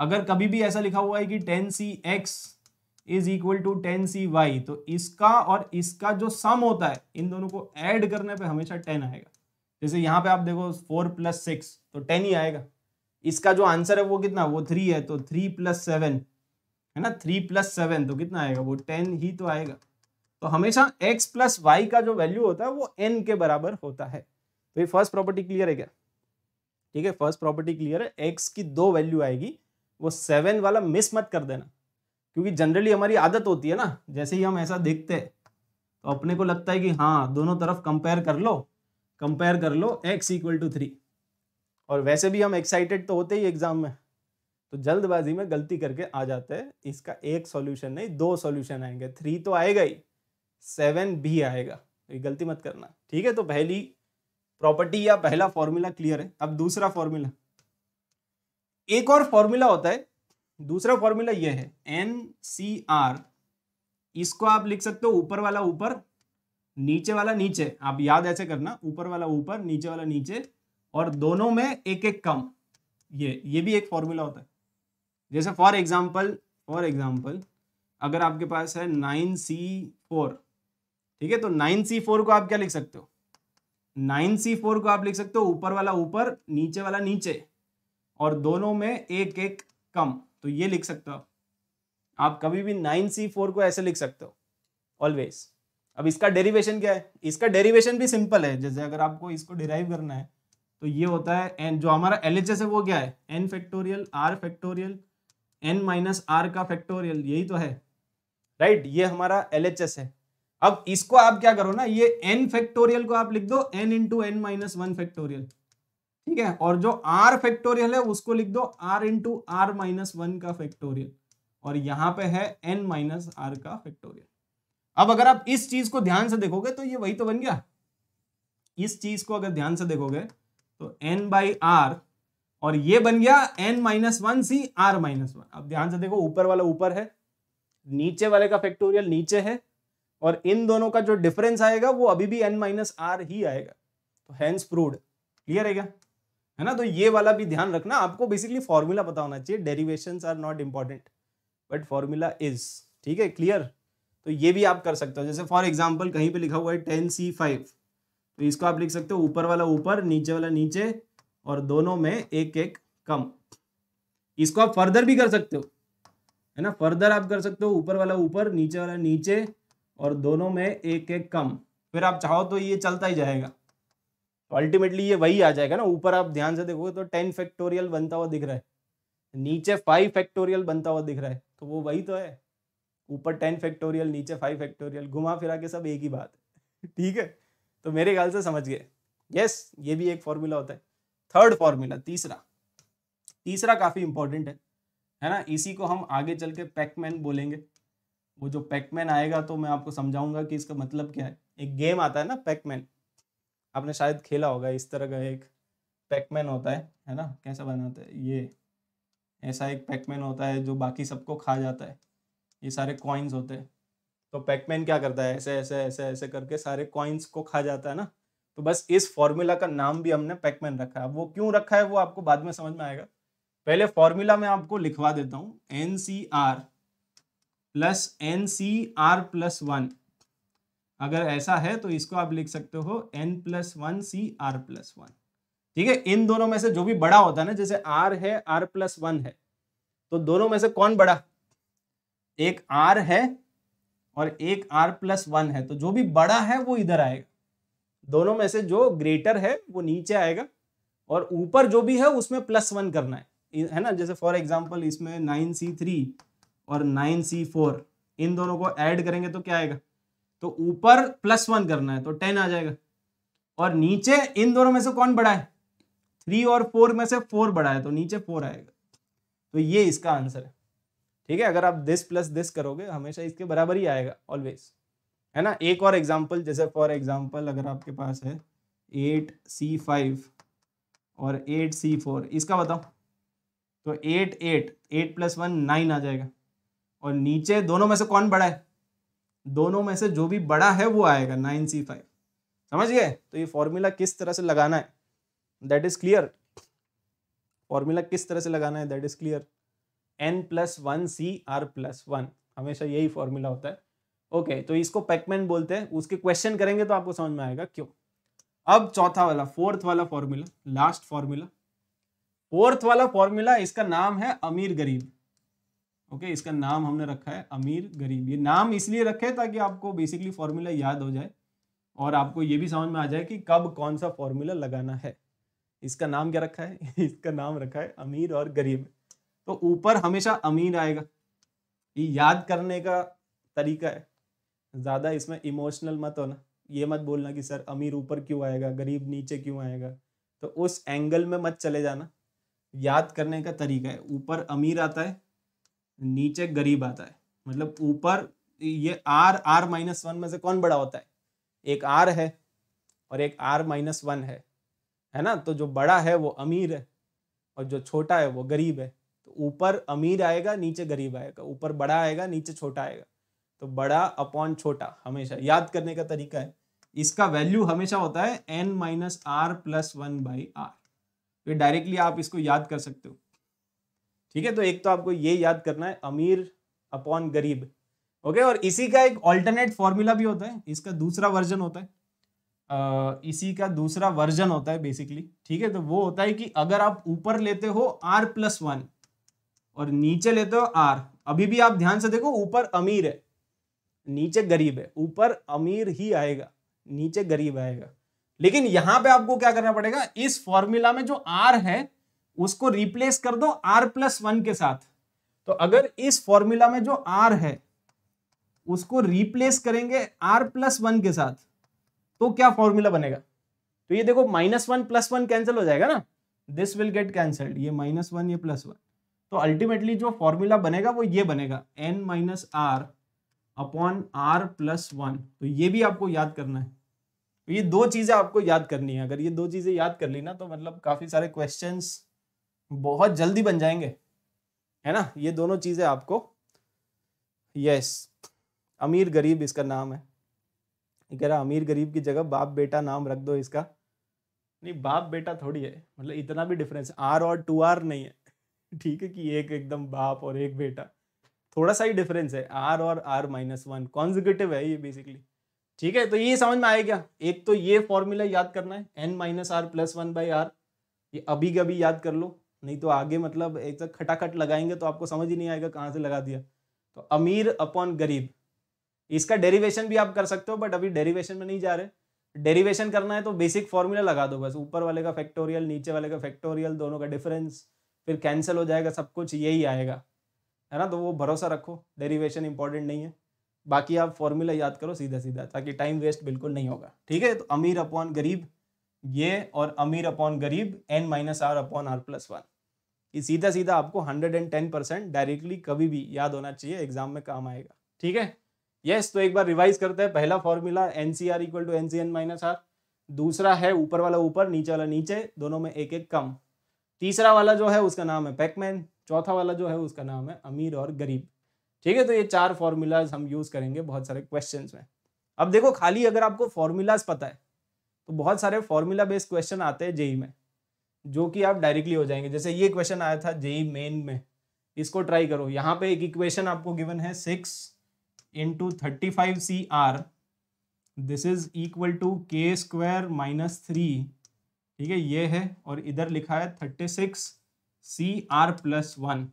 अगर कभी भी ऐसा लिखा हुआ है कि ten C x is equal to ten C y तो इसका और इसका जो सम होता है इन दोनों को ऐड करने पे हमेशा टेन आएगा जैसे यहाँ पे आप देखो फोर प्लस सिक्स तो टेन ही आएगा इसका जो आंसर है वो कितना वो थ्री है तो थ्री प्लस सेवन है ना थ्री प्लस सेवन तो कितना आएगा वो टेन ही तो आएगा तो हमेशा एक्स प्लस वाई का जो वैल्यू होता है वो एन के बराबर होता है तो ये फर्स्ट प्रॉपर्टी क्लियर है क्या ठीक है फर्स्ट प्रॉपर्टी क्लियर है एक्स की दो वैल्यू आएगी वो सेवन वाला मिस मत कर देना क्योंकि जनरली हमारी आदत होती है ना जैसे ही हम ऐसा देखते हैं तो अपने को लगता है कि हाँ दोनों तरफ कंपेयर कर लो कंपेयर कर लो एक्स इक्वल टू थ्री और वैसे भी हम एक्साइटेड तो होते ही एग्जाम में तो जल्दबाजी में गलती करके आ जाते हैं इसका एक सॉल्यूशन नहीं दो सॉल्यूशन आएंगे थ्री तो आएगा ही सेवन भी आएगा तो ये गलती मत करना ठीक है तो पहली प्रॉपर्टी या पहला फॉर्मूला क्लियर है अब दूसरा फॉर्मूला एक और फॉर्मूला होता है दूसरा फॉर्मूला ये है एन सी आर इसको आप लिख सकते हो ऊपर वाला ऊपर नीचे वाला नीचे आप याद ऐसे करना ऊपर वाला ऊपर नीचे वाला नीचे और दोनों में एक एक कम ये ये भी एक फॉर्मूला होता है जैसे फॉर एग्जाम्पल फॉर एग्जाम्पल अगर आपके पास है नाइन सी फोर ठीक है तो नाइन सी फोर को आप क्या लिख सकते हो नाइन सी फोर को आप लिख सकते हो ऊपर वाला ऊपर नीचे वाला नीचे और दोनों में एक एक कम तो ये लिख सकते हो आप कभी भी नाइन सी फोर को ऐसे लिख सकते हो ऑलवेज अब इसका डेरिवेशन क्या है इसका डेरिवेशन भी सिंपल है जैसे अगर आपको इसको डिराइव करना है तो ये होता है एन जो हमारा एल एच एस है वो क्या है N factorial r factorial N minus r का फैक्टोरियल यही तो है राइट ये हमारा एल एच एस है अब इसको आप क्या करो ना ये एन फैक्टोरियल को आप लिख दो n into n minus one factorial ठीक है और जो आर फैक्टोरियल है उसको लिख दो r into r minus one का फैक्टोरियल और यहां पे है एन माइनस आर का फैक्टोरियल अब अगर आप इस चीज को ध्यान से देखोगे तो ये वही तो बन गया इस चीज को अगर ध्यान से देखोगे तो एन बाई आर और ये बन गया n minus one C are minus one अब ध्यान से देखो ऊपर वाला ऊपर है नीचे वाले का फैक्टोरियल नीचे है और इन दोनों का जो डिफरेंस आएगा वो अभी भी एन माइनस आर ही आएगा तो हैंस प्रूड क्लियर है क्या है ना तो ये वाला भी ध्यान रखना आपको बेसिकली फॉर्मूला पता होना चाहिए derivation are not important but formula is ठीक है क्लियर तो ये भी आप कर सकते हो जैसे फॉर एग्जाम्पल कहीं पे लिखा हुआ है टेन सी फाइव तो इसको आप लिख सकते हो ऊपर वाला ऊपर नीचे वाला नीचे और दोनों में एक एक कम इसको आप फर्दर भी कर सकते हो है ना फर्दर आप कर सकते हो ऊपर वाला ऊपर नीचे वाला नीचे और दोनों में एक एक कम फिर आप चाहो तो ये चलता ही जाएगा तो अल्टीमेटली ये वही आ जाएगा ना ऊपर आप ध्यान से देखोगे तो टेन फैक्टोरियल बनता हुआ दिख रहा है नीचे फाइव फैक्टोरियल बनता हुआ दिख रहा है तो वो वही तो है ऊपर टेन फैक्टोरियल नीचे फाइव फैक्टोरियल घुमा फिरा के सब एक ही बात है ठीक है तो मेरे ख्याल से समझ गए यस ये भी एक फॉर्मूला होता है थर्ड फॉर्मूला तीसरा तीसरा काफ़ी इंपॉर्टेंट है है ना इसी को हम आगे चल के पैकमैन बोलेंगे वो जो पैकमैन आएगा तो मैं आपको समझाऊंगा कि इसका मतलब क्या है एक गेम आता है ना पैकमैन आपने शायद खेला होगा इस तरह का एक पैकमैन होता है है ना कैसा बनाता है ये ऐसा एक पैकमैन होता है जो बाकी सबको खा जाता है ये सारे कॉइन्स होते हैं तो पैकमैन क्या करता है ऐसे ऐसे ऐसे ऐसे करके सारे कॉइन्स को खा जाता है ना तो बस इस फॉर्मूला का नाम भी हमने पैकमैन रखा है वो क्यों रखा है वो आपको बाद में समझ में आएगा पहले फॉर्मूला में आपको लिखवा देता हूँ n C R plus n C R plus one अगर ऐसा है तो इसको आप लिख सकते हो n plus one C are plus one ठीक है इन दोनों में से जो भी बड़ा होता है ना जैसे आर है आर प्लस वन है तो दोनों में से कौन बड़ा एक आर है और एक आर प्लस वन है तो जो भी बड़ा है वो इधर आएगा दोनों में से जो ग्रेटर है वो नीचे आएगा और ऊपर जो भी है उसमें प्लस वन करना है है ना जैसे फॉर एग्जाम्पल इसमें नाइन सी थ्री और नाइन सी फोर इन दोनों को ऐड करेंगे तो क्या आएगा तो ऊपर प्लस वन करना है तो टेन आ जाएगा और नीचे इन दोनों में से कौन बड़ा है थ्री और फोर में से फोर बड़ा है तो नीचे फोर आएगा तो ये इसका आंसर है ठीक है अगर आप दिस प्लस दिस करोगे हमेशा इसके बराबर ही आएगा ऑलवेज है ना एक और एग्जाम्पल जैसे फॉर एग्जाम्पल अगर आपके पास है एट सी फाइव और एट सी फोर इसका बताओ तो eight eight eight plus one nine आ जाएगा और नीचे दोनों में से कौन बड़ा है दोनों में से जो भी बड़ा है वो आएगा नाइन सी फाइव समझ गए तो ये फॉर्मूला किस तरह से लगाना है दैट इज क्लियर फॉर्मूला किस तरह से लगाना है that is clear n plus one C are plus one हमेशा यही फॉर्मूला होता है ओके okay, तो इसको पैकमैन बोलते हैं उसके क्वेश्चन करेंगे तो आपको समझ में आएगा क्यों अब चौथा वाला फोर्थ वाला फॉर्मूला लास्ट फॉर्मूला फोर्थ वाला फॉर्मूला इसका नाम है अमीर गरीब ओके okay, इसका नाम हमने रखा है अमीर गरीब ये नाम इसलिए रखे ताकि आपको बेसिकली फॉर्मूला याद हो जाए और आपको ये भी समझ में आ जाए कि कब कौन सा फॉर्मूला लगाना है इसका नाम क्या रखा है इसका नाम रखा है अमीर और गरीब तो ऊपर हमेशा अमीर आएगा ये याद करने का तरीका है ज़्यादा इसमें इमोशनल मत होना ये मत बोलना कि सर अमीर ऊपर क्यों आएगा गरीब नीचे क्यों आएगा तो उस एंगल में मत चले जाना याद करने का तरीका है ऊपर अमीर आता है नीचे गरीब आता है मतलब ऊपर ये आर आर माइनस वन में से कौन बड़ा होता है एक आर है और एक आर माइनस वन है है ना तो जो बड़ा है वो अमीर है और जो छोटा है वो गरीब है तो ऊपर अमीर आएगा नीचे गरीब आएगा ऊपर बड़ा आएगा नीचे छोटा आएगा तो बड़ा अपॉन छोटा हमेशा याद करने का तरीका है इसका वैल्यू हमेशा होता है N minus are plus one by r तो डायरेक्टली आप इसको याद कर सकते हो ठीक है तो एक तो आपको ये याद करना है अमीर अपॉन गरीब ओके और इसी का एक ऑल्टरनेट फॉर्मूला भी होता है इसका दूसरा वर्जन होता है आ, इसी का दूसरा वर्जन होता है बेसिकली ठीक है तो वो होता है कि अगर आप ऊपर लेते हो आर प्लस वन और नीचे लेते हो आर अभी भी आप ध्यान से देखो ऊपर अमीर है नीचे गरीब है ऊपर अमीर ही आएगा नीचे गरीब आएगा लेकिन यहां पे आपको क्या करना पड़ेगा इस फॉर्मूला में जो आर है उसको रिप्लेस कर दो आर प्लस वन के साथ तो अगर इस फॉर्मूला में जो आर है उसको रिप्लेस करेंगे आर प्लस वन के साथ तो क्या फॉर्मूला बनेगा तो ये देखो minus one plus one cancel हो जाएगा ना दिस विल गेट कैंसल्ड ये माइनस वन ये प्लस वन तो अल्टीमेटली जो फॉर्मूला बनेगा वो ये बनेगा n minus are upon are plus one तो ये भी आपको याद करना है तो ये दो चीज़ें आपको याद करनी है अगर ये दो चीज़ें याद कर ली ना तो मतलब काफ़ी सारे क्वेश्चंस बहुत जल्दी बन जाएंगे है ना ये दोनों चीज़ें आपको यस अमीर गरीब इसका नाम है ये कह रहा अमीर गरीब की जगह बाप बेटा नाम रख दो इसका नहीं बाप बेटा थोड़ी है मतलब इतना भी डिफरेंस आर और टू आर नहीं है ठीक है कि एक एकदम बाप और एक बेटा थोड़ा सा ही डिफरेंस है आर और आर माइनस वन कॉन्जिक्यूटिव है ये बेसिकली ठीक है तो ये समझ में आया क्या एक तो ये फॉर्मूला याद करना है N minus are plus one by r ये अभी कभी याद कर लो नहीं तो आगे मतलब एक तक तो खटाखट लगाएंगे तो आपको समझ ही नहीं आएगा कहाँ से लगा दिया तो अमीर अपॉन गरीब इसका डेरिवेशन भी आप कर सकते हो बट अभी डेरिवेशन में नहीं जा रहे डेरिवेशन करना है तो बेसिक फॉर्मूला लगा दो बस ऊपर वाले का फैक्टोरियल नीचे वाले का फैक्टोरियल दोनों का डिफरेंस फिर कैंसिल हो जाएगा सब कुछ यही आएगा है ना तो वो भरोसा रखो डेरिवेशन इंपॉर्टेंट नहीं है बाकी आप फॉर्मूला याद करो सीधा सीधा ताकि टाइम वेस्ट बिल्कुल नहीं होगा ठीक है तो अमीर अपॉन गरीब ये और अमीर अपॉन गरीब n minus are upon are plus one ये सीधा सीधा आपको 110 परसेंट डायरेक्टली कभी भी याद होना चाहिए एग्जाम में काम आएगा ठीक है यस yes, तो एक बार रिवाइज करते हैं पहला formula n C r equal to N C N minus r दूसरा है ऊपर वाला ऊपर नीचे वाला नीचे दोनों में एक एक कम तीसरा वाला जो है उसका नाम है पैकमैन चौथा वाला जो है उसका नाम है अमीर और गरीब ठीक है तो ये चार फॉर्मूलाज हम यूज करेंगे बहुत सारे क्वेश्चन में अब देखो खाली अगर आपको फॉर्मूलाज पता है तो बहुत सारे फॉर्मूला बेस्ड क्वेश्चन आते हैं जेई में जो कि आप डायरेक्टली हो जाएंगे जैसे ये क्वेश्चन आया था जेई मेन e में इसको ट्राई करो यहाँ पे एक इक्वेशन आपको गिवन है six into thirty five C r this is equal to के स्क्वायर माइनस थ्री ठीक है ये है और इधर लिखा है thirty six C R plus one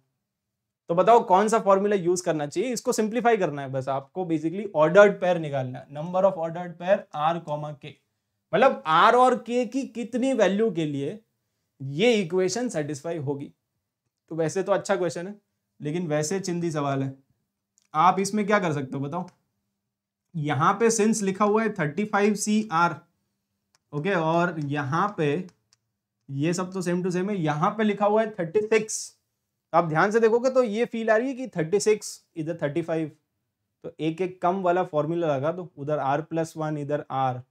तो बताओ कौन सा फॉर्मूला यूज करना चाहिए इसको सिंप्लीफाई करना है बस आपको बेसिकली ऑर्डर्ड पेयर निकालना है number of ordered pair r comma k मतलब आर और के की कितनी वैल्यू के लिए ये इक्वेशन सेटिस्फाई होगी तो वैसे तो अच्छा क्वेश्चन है लेकिन वैसे चिंदी सवाल है आप इसमें क्या कर सकते हो बताओ यहां पे सिंस लिखा हुआ है thirty five C r okay और यहां पे ये सब तो सेम टू सेम है यहां पे लिखा हुआ है थर्टी सिक्स आप ध्यान से देखोगे तो ये फील आ रही है कि थर्टी सिक्स इधर थर्टी फाइव तो एक एक कम वाला फॉर्मूला लगा दो उधर आर प्लस वन इधर आर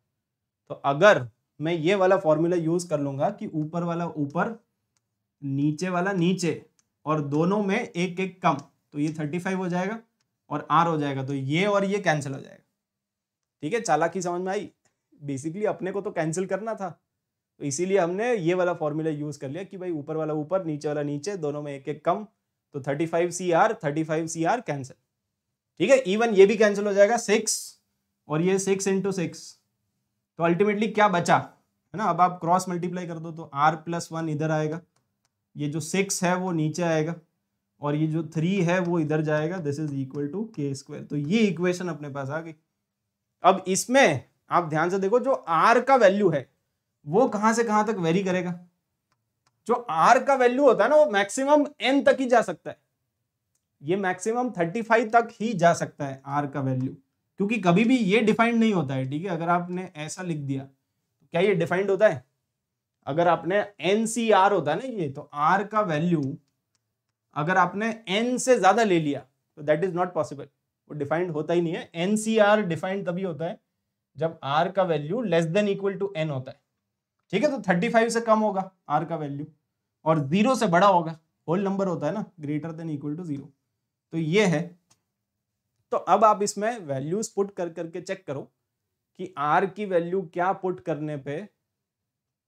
तो अगर मैं ये वाला फॉर्मूला यूज कर लूंगा कि ऊपर वाला ऊपर नीचे वाला नीचे और दोनों में एक एक कम तो ये थर्टी फाइव हो जाएगा और आर हो जाएगा तो ये और ये कैंसिल हो जाएगा ठीक है चालाकी समझ में आई बेसिकली अपने को तो कैंसिल करना था तो इसीलिए हमने ये वाला फॉर्मूला यूज कर लिया कि भाई ऊपर वाला ऊपर नीचे वाला नीचे दोनों में एक एक कम तो thirty five C R thirty five C R cancel ठीक है इवन ये भी कैंसिल हो जाएगा सिक्स और ये सिक्स इंटू सिक्स तो अल्टीमेटली क्या बचा है ना अब आप क्रॉस मल्टीप्लाई कर दो तो आर प्लस वन इधर आएगा ये जो सिक्स है वो नीचे आएगा और ये जो थ्री है वो इधर जाएगा दिस इज इक्वल टू के स्क्वायर तो ये इक्वेशन अपने पास आ गई अब इसमें आप ध्यान से देखो जो आर का वैल्यू है वो कहां से कहां तक वेरी करेगा जो आर का वैल्यू होता है ना वो मैक्सिमम एन तक ही जा सकता है ये मैक्सिमम फाइव तक ही जा सकता है आर का वैल्यू क्योंकि कभी भी ये डिफाइंड नहीं होता है ठीक है अगर आपने ऐसा लिख दिया तो क्या ये डिफाइंड होता है अगर आपने एन सी आर होता है ना ये तो आर का वैल्यू अगर आपने एन से ज्यादा ले लिया तो दैट इज नॉट पॉसिबल वो डिफाइंड होता ही नहीं है एन सी आर डिफाइंड तभी होता है जब आर का value less than equal to N होता है ठीक है तो थर्टी फाइव से कम होगा आर का वैल्यू और जीरो से बड़ा होगा होल नंबर होता है ना greater than equal to zero तो ये है तो अब आप इसमें वैल्यूज पुट कर करके चेक करो कि आर की वैल्यू क्या पुट करने पे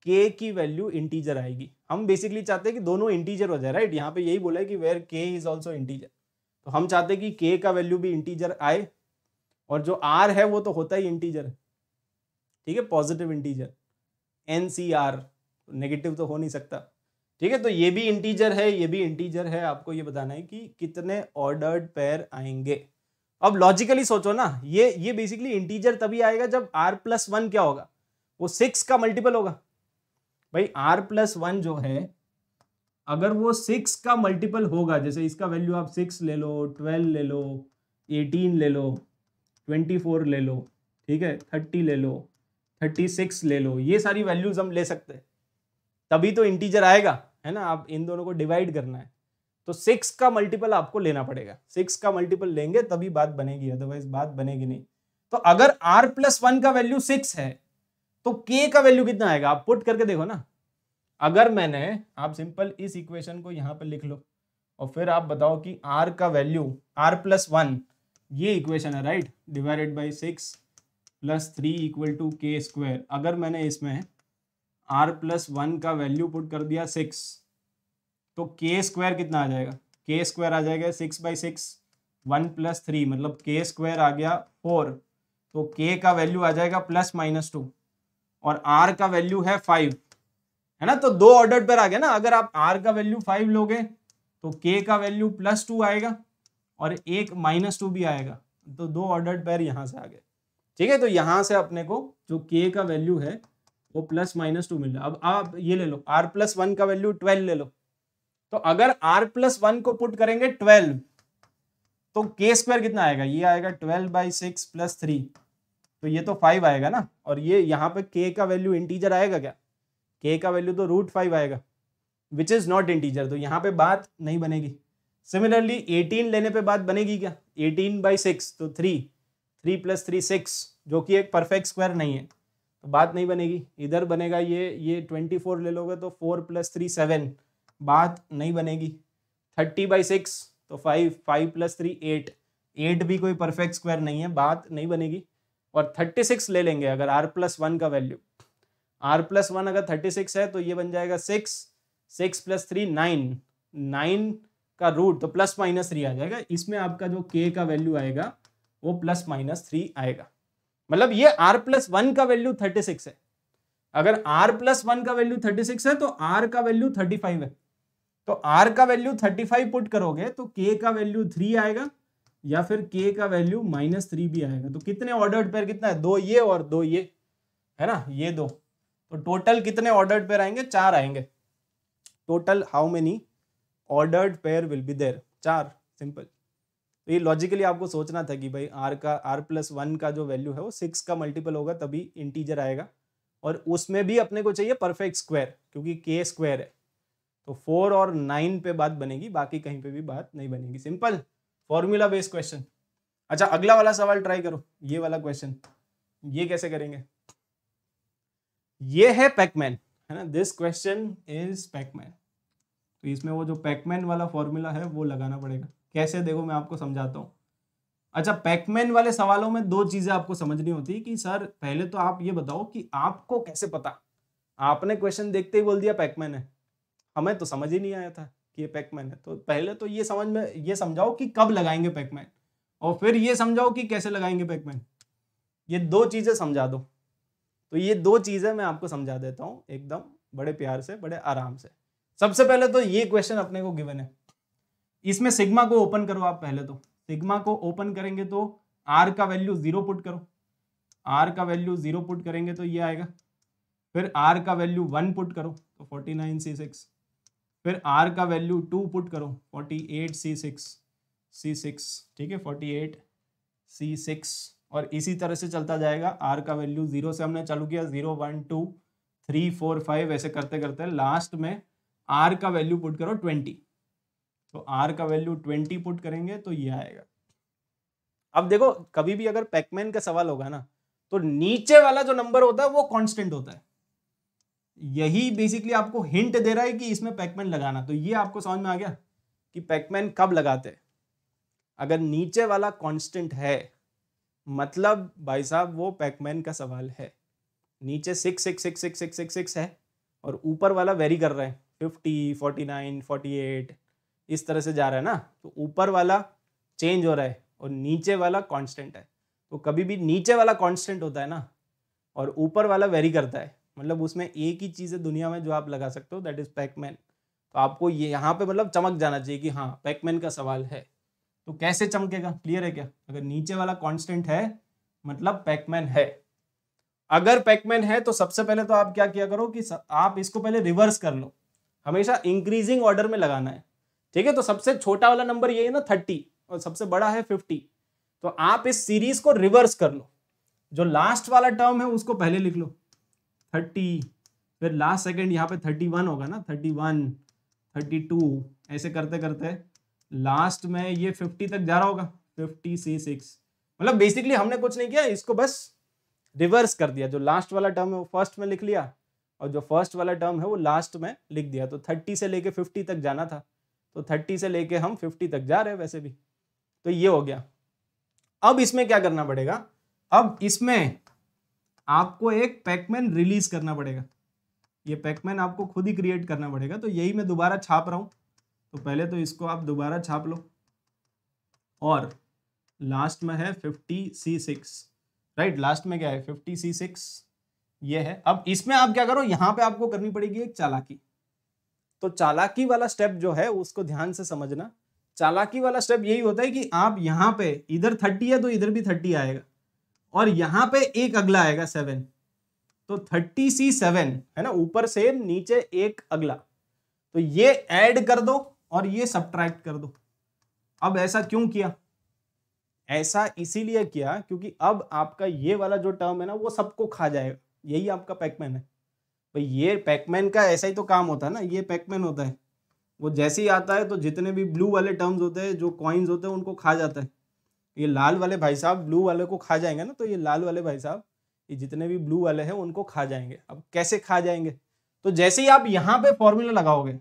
के की वैल्यू इंटीजर आएगी हम बेसिकली चाहते हैं कि दोनों इंटीजर हो जाए राइट यहाँ पे यही बोला है कि वेयर के इज ऑल्सो इंटीजर तो हम चाहते हैं कि के का वैल्यू भी इंटीजर आए और जो आर है वो तो होता ही इंटीजर ठीक है पॉजिटिव इंटीजर एन सी आर नेगेटिव तो हो नहीं सकता ठीक है तो ये भी इंटीजर है ये भी इंटीजर है आपको ये बताना है कि कितने ऑर्डर्ड पेयर आएंगे अब लॉजिकली सोचो ना ये ये बेसिकली इंटीजर तभी आएगा जब आर प्लस वन क्या होगा वो सिक्स का मल्टीपल होगा भाई आर प्लस वन जो है अगर वो सिक्स का मल्टीपल होगा जैसे इसका वैल्यू आप सिक्स ले लो ट्वेल्व ले लो एटीन ले लो ट्वेंटी फोर ले लो ठीक है थर्टी ले लो थर्टी सिक्स ले लो ये सारी वैल्यूज हम ले सकते हैं तभी तो इंटीजर आएगा है ना आप इन दोनों को डिवाइड करना है तो सिक्स का मल्टीपल आपको लेना पड़ेगा सिक्स का मल्टीपल लेंगे तभी बात बनेगी अदरवाइज बात बनेगी नहीं तो अगर आर प्लस वन का वैल्यू सिक्स है तो के का वैल्यू कितना आएगा आप पुट करके देखो ना अगर मैंने आप सिंपल इस इक्वेशन को यहाँ पर लिख लो और फिर आप बताओ कि आर का वैल्यू आर प्लस वन ये इक्वेशन है right divided by six plus three equal to के स्क्वायर अगर मैंने इसमें आर प्लस वन का वैल्यू पुट कर दिया सिक्स तो के स्क्वायर कितना आ जाएगा के स्क्वायर आ जाएगा six by six one plus three मतलब के स्क्वायर आ गया फोर तो के का वैल्यू आ जाएगा प्लस माइनस टू और आर का वैल्यू है फाइव है ना तो दो ऑर्डर पर आ गया ना अगर आप आर का वैल्यू फाइव लोगे तो के का वैल्यू प्लस टू आएगा और एक माइनस टू भी आएगा तो दो ऑर्डर पैर यहाँ से आ गए ठीक है तो यहाँ से अपने को जो के का वैल्यू है वो प्लस माइनस टू मिल रहा अब आप ये ले लो आर प्लस वन का वैल्यू ट्वेल्व ले लो तो अगर आर प्लस वन को पुट करेंगे ट्वेल्व तो के स्क्वायर कितना आएगा ये आएगा twelve by six plus three तो ये तो फाइव आएगा ना और ये यहाँ पे के का वैल्यू इंटीजर आएगा क्या के का वैल्यू तो रूट फाइव आएगा विच इज नॉट इंटीजर तो यहाँ पे बात नहीं बनेगी सिमिलरली एटीन लेने पे बात बनेगी क्या एटीन बाई सिक्स तो three three plus three six जो कि एक परफेक्ट स्क्वायर नहीं है तो बात नहीं बनेगी इधर बनेगा ये ये ट्वेंटी फोर ले लोगे तो फोर प्लस थ्री सेवन बात नहीं बनेगी थर्टी बाई सिक्स तो five five plus three eight eight भी कोई परफेक्ट स्क्वायर नहीं है बात नहीं बनेगी और थर्टी सिक्स ले लेंगे अगर आर प्लस वन का वैल्यू आर प्लस वन अगर थर्टी सिक्स है तो ये बन जाएगा six six plus three nine nine का रूट तो प्लस माइनस थ्री आ जाएगा इसमें आपका जो के का वैल्यू आएगा वो प्लस माइनस थ्री आएगा मतलब ये आर प्लस वन का वैल्यू थर्टी सिक्स है अगर आर प्लस वन का वैल्यू थर्टी सिक्स है तो आर का वैल्यू थर्टी फाइव है तो आर का वैल्यू थर्टी फाइव पुट करोगे तो के का वैल्यू थ्री आएगा या फिर के का वैल्यू माइनस थ्री भी आएगा तो कितने ऑर्डर्ड पेयर कितना है दो ये और दो ये है ना ये दो तो टोटल कितने ऑर्डर्ड पेयर आएंगे चार आएंगे total how many ordered pair will be there चार सिंपल तो ये लॉजिकली आपको सोचना था कि भाई आर का आर प्लस वन का जो वैल्यू है वो सिक्स का मल्टीपल होगा तभी इंटीजर आएगा और उसमें भी अपने को चाहिए परफेक्ट स्क्वायर क्योंकि के स्क्वायर है तो फोर और नाइन पे बात बनेगी बाकी कहीं पे भी बात नहीं बनेगी सिंपल फॉर्मूला बेस्ड क्वेश्चन अच्छा अगला वाला सवाल ट्राई करो ये वाला क्वेश्चन ये कैसे करेंगे ये है पैकमैन है ना दिस क्वेश्चन इज पैकमैन तो इसमें वो जो पैकमैन वाला फॉर्मूला है वो लगाना पड़ेगा कैसे देखो मैं आपको समझाता हूँ अच्छा पैकमैन वाले सवालों में दो चीज़ें आपको समझनी होती कि सर पहले तो आप ये बताओ कि आपको कैसे पता आपने क्वेश्चन देखते ही बोल दिया पैकमैन है हमें तो समझ ही नहीं आया था कि ये पैकमैन है तो पहले तो ये समझ में ये समझाओ कि कब लगाएंगे पैकमैन और फिर ये समझाओ कि कैसे लगाएंगे पैकमैन ये दो चीज़ें समझा दो तो ये दो चीज़ें मैं आपको समझा देता हूँ एकदम बड़े प्यार से बड़े आराम से सबसे पहले तो ये क्वेश्चन अपने को गिवन है इसमें सिग्मा को ओपन करो आप पहले तो सिग्मा को ओपन करेंगे तो आर का वैल्यू जीरो पुट करो आर का वैल्यू जीरो पुट करेंगे तो ये आएगा फिर आर का वैल्यू वन पुट करो तो फोर्टी नाइन सी सिक्स फिर आर का वैल्यू टू पुट करो फोर्टी एट सी सिक्स सी सिक्स ठीक है फोर्टी एट सी सिक्स और इसी तरह से चलता जाएगा आर का वैल्यू जीरो से हमने चालू किया zero one two three four five ऐसे करते करते लास्ट में आर का वैल्यू पुट करो ट्वेंटी तो आर का वैल्यू ट्वेंटी पुट करेंगे तो ये आएगा अब देखो कभी भी अगर पैकमैन का सवाल होगा ना तो नीचे वाला जो नंबर होता है वो कॉन्स्टेंट होता है यही बेसिकली आपको हिंट दे रहा है कि इसमें पैकमैन लगाना तो ये आपको समझ में आ गया कि पैकमैन कब लगाते हैं अगर नीचे वाला कांस्टेंट है मतलब भाई साहब वो पैकमैन का सवाल है नीचे six six six six six six six है और ऊपर वाला वेरी कर रहे हैं fifty forty nine forty eight इस तरह से जा रहा है ना तो ऊपर वाला चेंज हो रहा है और नीचे वाला कांस्टेंट है तो कभी भी नीचे वाला कांस्टेंट होता है ना और ऊपर वाला वेरी करता है मतलब उसमें एक ही चीज़ है दुनिया में जो आप लगा सकते हो दैट इज़ पैकमैन तो आपको ये यहाँ पे मतलब चमक जाना चाहिए कि हाँ पैकमैन का सवाल है तो कैसे चमकेगा क्लियर है क्या अगर नीचे वाला कॉन्स्टेंट है मतलब पैकमैन है अगर पैकमैन है तो सबसे पहले तो आप क्या किया करो कि आप इसको पहले रिवर्स कर लो हमेशा इंक्रीजिंग ऑर्डर में लगाना है ठीक है तो सबसे छोटा वाला नंबर ये है ना थर्टी और सबसे बड़ा है फिफ्टी तो आप इस सीरीज को रिवर्स कर लो जो लास्ट वाला टर्म है उसको पहले लिख लो थर्टी फिर लास्ट सेकंड यहाँ पे थर्टी वन होगा ना थर्टी वन थर्टी टू ऐसे करते करते लास्ट में ये फिफ्टी तक जा रहा होगा फिफ्टी सी सिक्स मतलब बेसिकली हमने कुछ नहीं किया इसको बस रिवर्स कर दिया जो लास्ट वाला टर्म है वो फर्स्ट में लिख लिया और जो फर्स्ट वाला टर्म है वो लास्ट में लिख दिया तो थर्टी से लेके फिफ्टी तक जाना था तो थर्टी से लेके हम फिफ्टी तक जा रहे हैं वैसे भी तो ये हो गया अब इसमें क्या करना पड़ेगा अब इसमें आपको एक पैकमैन रिलीज करना पड़ेगा ये पैकमैन आपको खुद ही क्रिएट करना पड़ेगा तो यही मैं दोबारा छाप रहा हूँ तो पहले तो इसको आप दोबारा छाप लो और लास्ट में है फिफ्टी सी सिक्स राइट लास्ट में क्या है फिफ्टी सी सिक्स ये है अब इसमें आप क्या करो यहाँ पे आपको करनी पड़ेगी एक चालाकी तो चालाकी वाला स्टेप जो है उसको ध्यान से समझना चालाकी वाला स्टेप यही होता है कि आप यहाँ पे इधर थर्टी है तो इधर भी थर्टी आएगा और यहां पे एक अगला आएगा सेवन तो थर्टी सी सेवन है ना ऊपर से नीचे एक अगला तो ये ऐड कर दो और ये सब्ट्रैक्ट कर दो अब ऐसा क्यों किया ऐसा इसीलिए किया क्योंकि अब आपका ये वाला जो टर्म है ना वो सबको खा जाएगा यही आपका पैकमैन है भाई ये पैकमैन का ऐसा ही तो काम होता है ना ये पैकमैन होता है वो जैसे ही आता है तो जितने भी ब्लू वाले टर्म्स होते हैं जो कॉइन्स होते हैं उनको खा जाता है ये लाल वाले भाई साहब ब्लू वाले को खा जाएंगे ना तो ये लाल वाले भाई साहब ये जितने भी ब्लू वाले हैं उनको खा जाएंगे अब कैसे खा जाएंगे तो जैसे ही आप यहाँ पे फॉर्मूला लगाओगे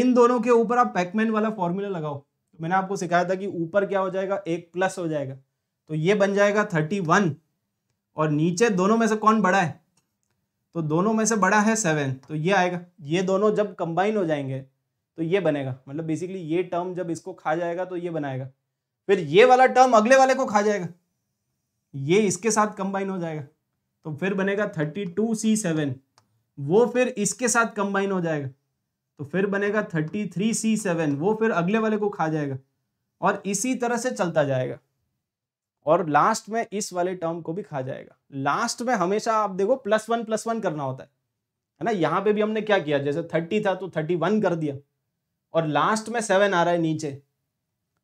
इन दोनों के ऊपर आप पैकमैन वाला फॉर्मूला लगाओ तो मैंने आपको सिखाया था कि ऊपर क्या हो जाएगा एक प्लस हो जाएगा तो ये बन जाएगा थर्टी वन और नीचे दोनों में से कौन बड़ा है तो दोनों में से बड़ा है सेवन तो ये आएगा ये दोनों जब कंबाइन हो जाएंगे तो ये बनेगा मतलब बेसिकली ये टर्म जब इसको खा जाएगा तो ये बनाएगा फिर ये वाला टर्म अगले वाले को खा जाएगा ये इसके साथ कंबाइन हो जाएगा तो फिर बनेगा थर्टी टू सी सेवन वो फिर इसके साथ कंबाइन हो जाएगा तो फिर बनेगा थर्टी थ्री सी सेवन वो फिर अगले वाले को खा जाएगा और इसी तरह से चलता जाएगा और लास्ट में इस वाले टर्म को भी खा जाएगा लास्ट में हमेशा आप देखो प्लस वन प्लस वन करना होता है है ना यहाँ पे भी हमने क्या किया जैसे थर्टी था तो थर्टी वन कर दिया और लास्ट में सेवन आ रहा है नीचे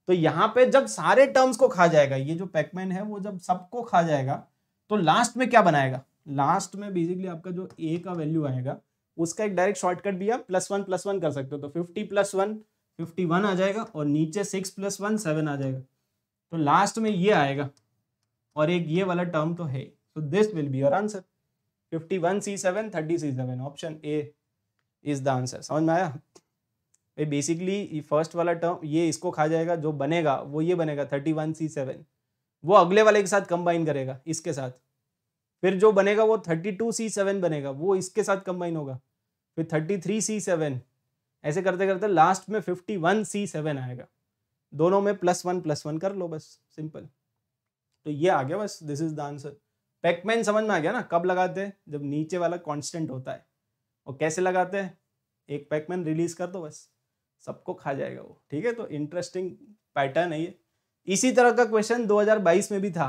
तो यहाँ पे जब सारे टर्म्स को खा जाएगा ये जो पैकमैन है वो जब सबको खा जाएगा तो लास्ट में क्या बनाएगा लास्ट में बेसिकली आपका जो ए का वैल्यू आएगा उसका एक डायरेक्ट शॉर्टकट भी आप प्लस वन प्लस वन कर सकते हो तो fifty plus one fifty one आ जाएगा और नीचे सिक्स प्लस वन सेवन आ जाएगा तो लास्ट में ये आएगा और एक ये वाला टर्म तो है so this will be your answer fifty one C seven thirty C seven option A is the answer समझ में आया भाई बेसिकली फर्स्ट वाला टर्म ये इसको खा जाएगा जो बनेगा वो ये बनेगा थर्टी वन सी सेवन वो अगले वाले के साथ कंबाइन करेगा इसके साथ फिर जो बनेगा वो थर्टी टू सी सेवन बनेगा वो इसके साथ कंबाइन होगा फिर थर्टी थ्री सी सेवन ऐसे करते करते लास्ट में फिफ्टी वन सी सेवन आएगा दोनों में प्लस वन प्लस वन कर लो बस सिंपल तो ये आ गया बस this is the answer Pacman समझ में आ गया ना कब लगाते हैं जब नीचे वाला कॉन्स्टेंट होता है और कैसे लगाते हैं एक पैकमैन रिलीज कर दो बस सबको खा जाएगा वो ठीक है तो इंटरेस्टिंग पैटर्न है ये इसी तरह का क्वेश्चन 2022 में भी था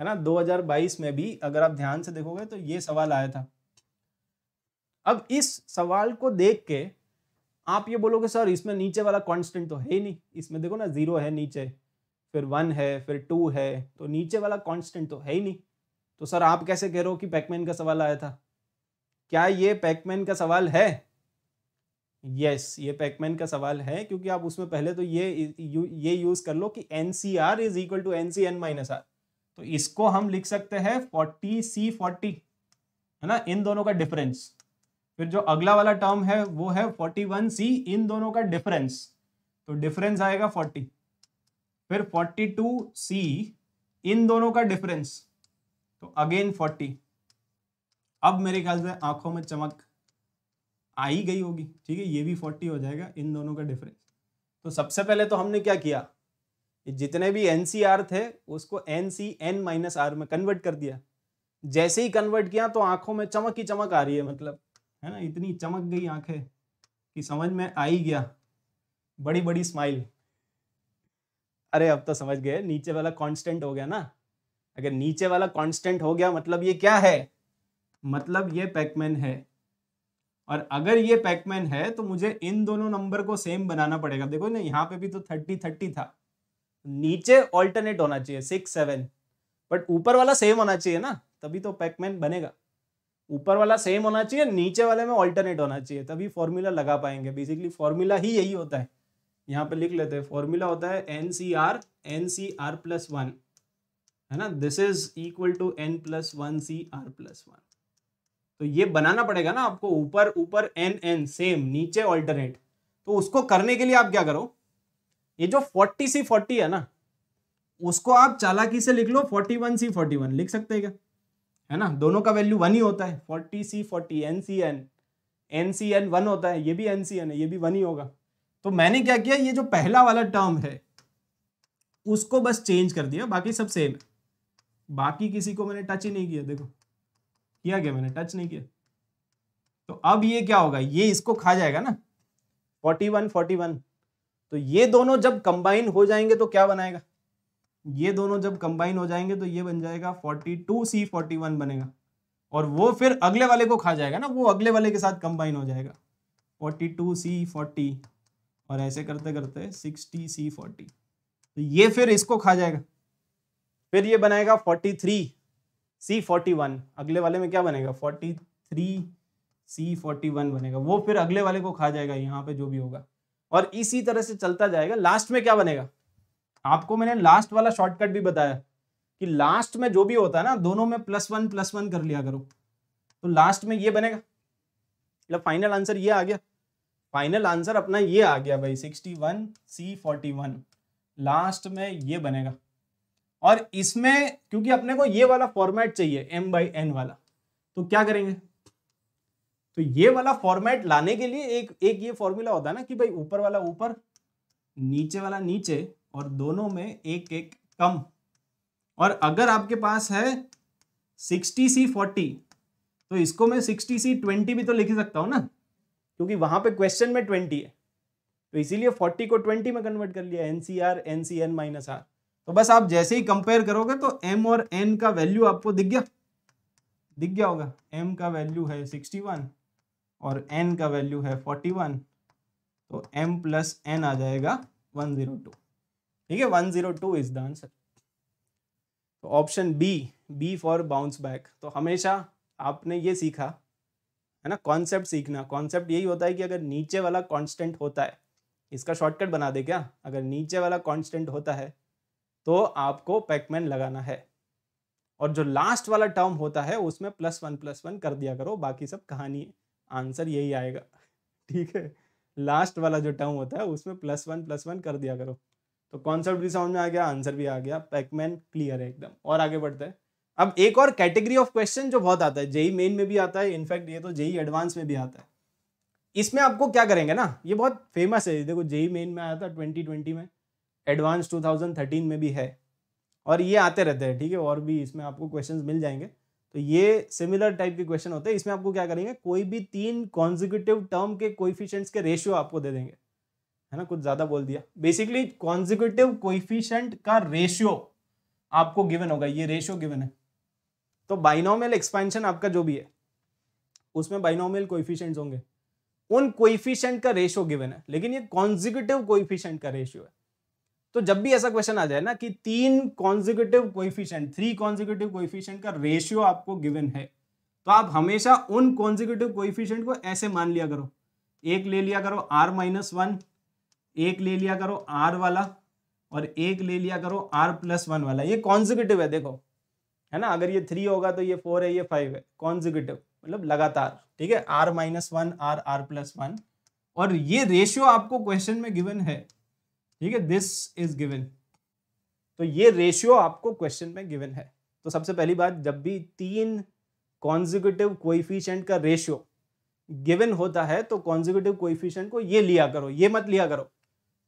है ना 2022 में भी अगर आप ध्यान से देखोगे तो ये सवाल आया था अब इस सवाल को देख के आप ये बोलोगे सर इसमें नीचे वाला कांस्टेंट तो है ही नहीं इसमें देखो ना जीरो है नीचे फिर वन है फिर टू है तो नीचे वाला कांस्टेंट तो है ही नहीं तो सर आप कैसे कह रहे हो कि पैकमैन का सवाल आया था क्या ये पैकमैन का सवाल है यस yes, ये पैकमैन का सवाल है क्योंकि आप उसमें पहले तो ये यू, ये यूज कर लो कि N C R is equal to N C N minus are तो इसको हम लिख सकते हैं फोर्टी सी फोर्टी है ना इन दोनों का डिफरेंस फिर जो अगला वाला टर्म है वो है फोर्टी वन सी इन दोनों का डिफरेंस तो डिफरेंस आएगा फोर्टी फिर फोर्टी टू सी इन दोनों का डिफरेंस तो अगेन फोर्टी अब मेरे ख्याल से आंखों में चमक आ ही गई होगी ठीक है ये भी फोर्टी हो जाएगा इन दोनों का डिफरेंस तो सबसे पहले तो हमने क्या किया जितने भी एन थे उसको N C N minus are में कन्वर्ट कर दिया जैसे ही कन्वर्ट किया तो आंखों में चमक ही चमक आ रही है मतलब है ना इतनी चमक गई आंखें कि समझ में आ ही गया बड़ी बड़ी स्माइल अरे अब तो समझ गए नीचे वाला कांस्टेंट हो गया ना अगर नीचे वाला कांस्टेंट हो गया मतलब ये क्या है मतलब ये पैकमैन है और अगर ये पैकमैन है तो मुझे इन दोनों नंबर को सेम बनाना पड़ेगा देखो ना यहाँ पे भी तो थर्टी थर्टी था नीचे ऑल्टरनेट होना चाहिए सिक्स सेवन बट ऊपर वाला सेम होना चाहिए ना तभी तो पैकमैन बनेगा ऊपर वाला सेम होना चाहिए नीचे वाले में ऑल्टरनेट होना चाहिए तभी फॉर्मूला लगा पाएंगे बेसिकली फॉर्मूला ही यही होता है यहाँ पे लिख लेते हैं फॉर्मूला होता है N C R N C R plus one है ना this is equal to N plus one C are plus one तो ये बनाना पड़ेगा ना आपको ऊपर ऊपर एन एन सेम नीचे ऑल्टरनेट तो उसको करने के लिए आप क्या करो ये जो फोर्टी सी फोर्टी है ना उसको आप चालाकी से लिख लो forty one C forty one लिख सकते हैं क्या है ना दोनों का वैल्यू वन ही होता है forty C forty N C N N C N one होता है ये भी एन सी एन है ये भी वन ही होगा तो मैंने क्या किया ये जो पहला वाला टर्म है उसको बस चेंज कर दिया बाकी सब सेम है बाकी किसी को मैंने टच ही नहीं किया देखो किया गया मैंने टच नहीं किया तो अब ये क्या होगा ये इसको खा जाएगा ना फोर्टी वन फोर्टी वन तो ये दोनों जब कंबाइन हो जाएंगे तो क्या बनाएगा ये दोनों जब कंबाइन हो जाएंगे तो ये बन जाएगा forty two C forty one बनेगा और वो फिर अगले वाले को खा जाएगा ना वो अगले वाले के साथ कंबाइन हो जाएगा फोर्टी टू सी फोर्टी और ऐसे करते करते सिक्सटी सी फोर्टी तो ये फिर इसको खा जाएगा फिर ये बनाएगा forty three C forty one अगले वाले में क्या बनेगा forty three C forty one बनेगा वो फिर अगले वाले को खा जाएगा यहाँ पे जो भी होगा और इसी तरह से चलता जाएगा लास्ट में क्या बनेगा आपको मैंने लास्ट वाला शॉर्टकट भी बताया कि लास्ट में जो भी होता है ना दोनों में प्लस वन प्लस वन कर लिया करो तो लास्ट में ये बनेगा मतलब फाइनल आंसर ये आ गया फाइनल आंसर अपना ये आ गया भाई sixty one C forty one last में ये बनेगा और इसमें क्योंकि अपने को ये वाला फॉर्मेट चाहिए एम बाई एन वाला तो क्या करेंगे तो ये वाला फॉर्मेट लाने के लिए एक एक ये फॉर्मूला होता है ना कि भाई ऊपर वाला ऊपर नीचे वाला नीचे और दोनों में एक एक कम और अगर आपके पास है सिक्सटी सी फोर्टी तो इसको मैं सिक्सटी सी ट्वेंटी भी तो लिख सकता हूं ना क्योंकि वहां पे क्वेश्चन में ट्वेंटी है तो इसीलिए फोर्टी को ट्वेंटी में कन्वर्ट कर लिया N C R C are minus are तो बस आप जैसे ही कंपेयर करोगे तो एम और एन का वैल्यू आपको दिख गया दिख गया होगा एम का वैल्यू है सिक्सटी वन और एन का वैल्यू है फोर्टी वन तो एम प्लस एन आ जाएगा वन जीरो टू ठीक है one zero two is the answer तो option B B for bounce back तो हमेशा आपने ये सीखा है ना कॉन्सेप्ट सीखना कॉन्सेप्ट यही होता है कि अगर नीचे वाला कॉन्स्टेंट होता है इसका शॉर्टकट बना दे क्या अगर नीचे वाला कॉन्स्टेंट होता है तो आपको पैकमैन लगाना है और जो लास्ट वाला टर्म होता है उसमें प्लस वन प्लस वन कर दिया करो बाकी सब कहानी है आंसर यही आएगा ठीक है लास्ट वाला जो टर्म होता है उसमें प्लस वन प्लस वन कर दिया करो तो कॉन्सेप्ट भी समझ में आ गया आंसर भी आ गया पैकमैन क्लियर है एकदम और आगे बढ़ते हैं अब एक और कैटेगरी ऑफ क्वेश्चन जो बहुत आता है जेई मेन में भी आता है इनफैक्ट ये तो जेई एडवांस में भी आता है इसमें आपको क्या करेंगे ना ये बहुत फेमस है देखो जेई मेन में आया था ट्वेंटी ट्वेंटी में एडवांस 2013 में भी है और ये आते रहते हैं ठीक है और भी इसमें आपको क्वेश्चंस मिल जाएंगे तो ये सिमिलर टाइप के क्वेश्चन होते हैं इसमें आपको क्या करेंगे कोई भी तीन कॉन्जिक्यूटिव टर्म के कोइफिशेंट्स के रेशियो आपको दे देंगे है ना कुछ ज़्यादा बोल दिया बेसिकली कॉन्जिक्यूटिव कोइफिशेंट का रेशियो आपको गिवन होगा ये रेशियो गिवन है तो बाइनोमियल एक्सपेंशन आपका जो भी है उसमें बाइनोमियल कोइफिशियंट्स होंगे उन कोइफिशेंट का रेशियो गिवन है लेकिन ये कॉन्जिक्यूटिव कोइफिशेंट का रेशियो है तो जब भी ऐसा क्वेश्चन आ जाए ना कि तीन consecutive coefficient three consecutive coefficient का रेशियो आपको गिवन है तो आप हमेशा उन कॉन्जिक्यूटिव कोइफिशियंट को ऐसे मान लिया करो एक ले लिया करो आर माइनस वन एक ले लिया करो आर वाला और एक ले लिया करो आर प्लस वन वाला ये कॉन्जिक्यूटिव है देखो है ना अगर ये थ्री होगा तो ये फोर है ये फाइव है कॉन्जिक्यूटिव मतलब लगातार ठीक है R minus one R R plus one और ये रेशियो आपको क्वेश्चन में गिवन है ठीक है दिस इज गिवन तो ये रेशियो आपको क्वेश्चन में गिवन है तो सबसे पहली बात जब भी तीन कॉन्जिक्यूटिव कोइफिशिएंट का रेशियो गिवन होता है तो कॉन्जिक्यूटिव कोइफिशिएंट को ये लिया करो ये मत लिया करो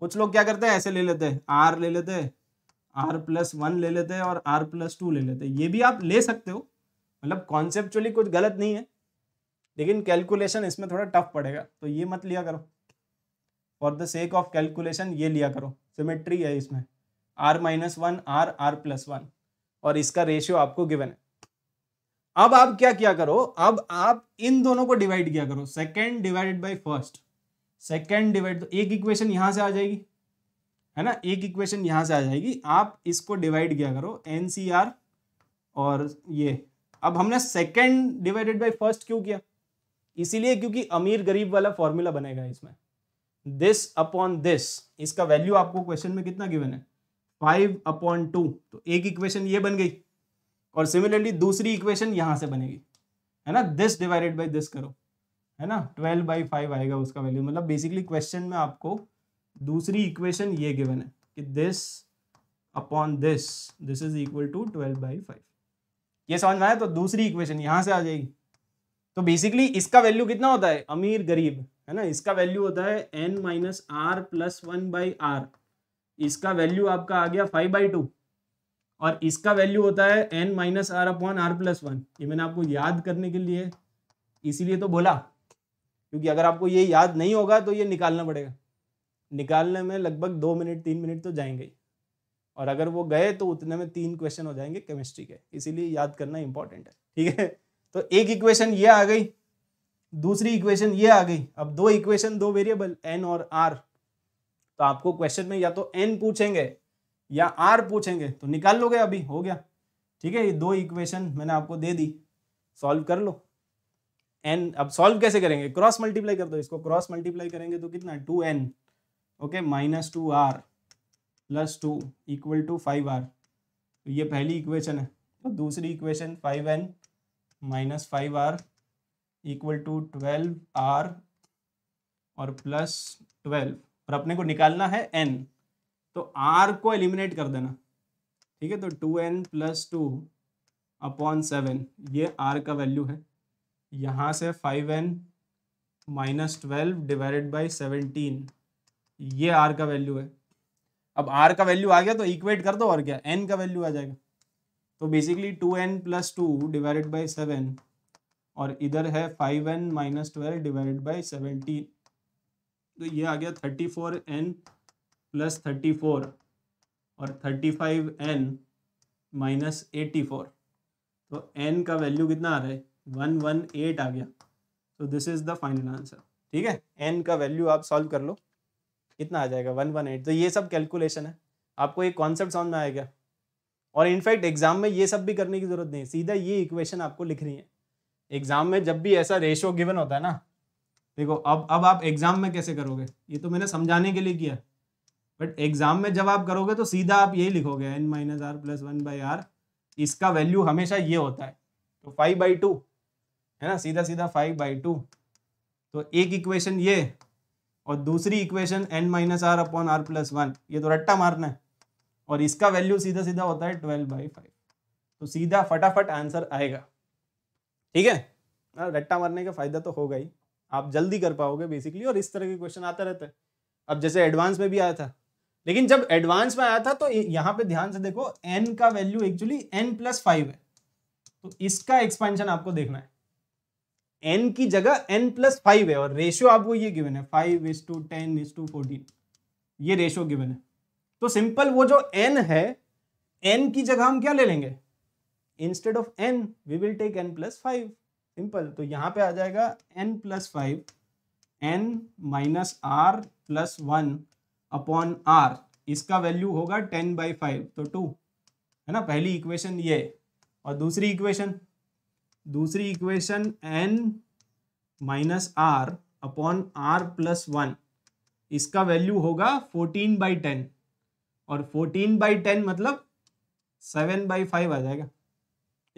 कुछ लोग क्या करते हैं ऐसे ले लेते हैं आर ले लेते हैं आर प्लस वन ले लेते हैं और आर प्लस टू ले लेते हैं ये भी आप ले सकते हो मतलब कॉन्सेप्चुअली कुछ गलत नहीं है लेकिन कैलकुलेशन इसमें थोड़ा टफ पड़ेगा तो ये मत लिया करो for the sake of calculation ये लिया करो सिमेट्री है इसमें R minus one R R plus one और इसका रेशियो आपको गिवन है अब आप क्या किया करो अब आप इन दोनों को डिवाइड किया करो second divided by first second divide एक इक्वेशन यहां से आ जाएगी है ना एक इक्वेशन यहां से आ जाएगी आप इसको डिवाइड किया करो एन और ये अब हमने सेकेंड डिवाइडेड बाई फर्स्ट क्यों किया इसीलिए क्योंकि अमीर गरीब वाला फॉर्मूला बनेगा इसमें दिस अपॉन दिस इसका वैल्यू आपको क्वेश्चन में कितना गिवन है फाइव अपॉन टू तो एक इक्वेशन ये बन गई और सिमिलरली दूसरी इक्वेशन यहां से बनेगी है ना दिस डिवाइडेड बाई दिस करो है ना ट्वेल्व बाई फाइव आएगा उसका वैल्यू मतलब बेसिकली क्वेश्चन में आपको दूसरी इक्वेशन ये गिवन है कि this upon this this is equal to twelve by five ये समझ में आया तो दूसरी इक्वेशन यहां से आ जाएगी तो बेसिकली इसका वैल्यू कितना होता है अमीर गरीब है ना इसका वैल्यू होता है N minus are plus one by are इसका वैल्यू आपका आ गया फाइव बाई टू और इसका वैल्यू होता है N minus are upon are plus one ये मैंने आपको याद करने के लिए इसीलिए तो बोला क्योंकि अगर आपको ये याद नहीं होगा तो ये निकालना पड़ेगा निकालने में लगभग दो मिनट तीन मिनट तो जाएंगे और अगर वो गए तो उतने में तीन क्वेश्चन हो जाएंगे केमिस्ट्री के इसीलिए याद करना इंपॉर्टेंट है ठीक है तो एक इक्वेशन ये आ गई दूसरी इक्वेशन ये आ गई अब दो इक्वेशन दो वेरिएबल एन और आर तो आपको क्वेश्चन में या तो एन पूछेंगे या आर पूछेंगे तो निकाल लोगे अभी हो गया ठीक है ये दो इक्वेशन मैंने आपको दे दी सॉल्व कर लो एन अब सॉल्व कैसे करेंगे क्रॉस मल्टीप्लाई कर दो इसको क्रॉस मल्टीप्लाई करेंगे तो कितना two N okay minus two R plus two equal to five R ये पहली इक्वेशन है तो दूसरी equation five N minus five R equal to twelve R और प्लस ट्वेल्व और अपने को निकालना है एन तो आर को एलिमिनेट कर देना ठीक है तो two N plus two upon seven ये आर का वैल्यू है यहाँ से five N minus twelve divided by seventeen ये आर का वैल्यू है अब आर का वैल्यू आ गया तो इक्वेट कर दो और क्या एन का वैल्यू आ जाएगा तो basically two N plus two divided by seven और इधर है five N minus twelve divided by seventeen तो ये आ गया thirty four N plus thirty four और thirty five N minus eighty four तो एन का वैल्यू कितना आ रहा है वन वन एट आ गया तो this is the final answer ठीक है एन का वैल्यू आप सॉल्व कर लो कितना आ जाएगा वन वन एट तो ये सब कैलकुलेशन है आपको एक कॉन्सेप्ट समझ में आएगा और इनफैक्ट एग्जाम में ये सब भी करने की जरूरत नहीं सीधा ये इक्वेशन आपको लिख रही है एग्जाम में जब भी ऐसा रेशो गिवन होता है ना देखो अब अब आप एग्जाम में कैसे करोगे ये तो मैंने समझाने के लिए किया बट एग्जाम में जब आप करोगे तो सीधा आप यही लिखोगे N minus are plus one by are इसका वैल्यू हमेशा ये होता है तो फाइव बाई टू है ना सीधा सीधा फाइव बाई टू तो एक इक्वेशन ये और दूसरी equation N minus are upon are plus one ये तो रट्टा मारना है और इसका वैल्यू सीधा सीधा होता है ट्वेल्व बाई फाइव तो सीधा फटाफट आंसर आएगा ठीक है रट्टा मारने का फायदा तो होगा ही आप जल्दी कर पाओगे बेसिकली और इस तरह के क्वेश्चन आते रहते हैं अब जैसे एडवांस में भी आया था लेकिन जब एडवांस में आया था तो यहाँ पे ध्यान से देखो एन का value actually N plus five है तो इसका एक्सपेंशन आपको देखना है एन की जगह एन प्लस फाइव है और रेशियो आपको ये गिवन है five is to ten is to fourteen ये रेशियो गिवन है तो सिंपल वो जो एन है एन की जगह हम क्या ले लेंगे instead of N we will take N plus five simple तो यहाँ पे आ जाएगा N plus five N minus are plus one upon R इसका वैल्यू होगा टेन बाई फाइव तो टू है ना पहली इक्वेशन ये और दूसरी इक्वेशन दूसरी equation N minus are upon are plus one इसका वैल्यू होगा फोर्टीन बाई टेन और फोर्टीन बाई टेन मतलब सेवन बाई फाइव आ जाएगा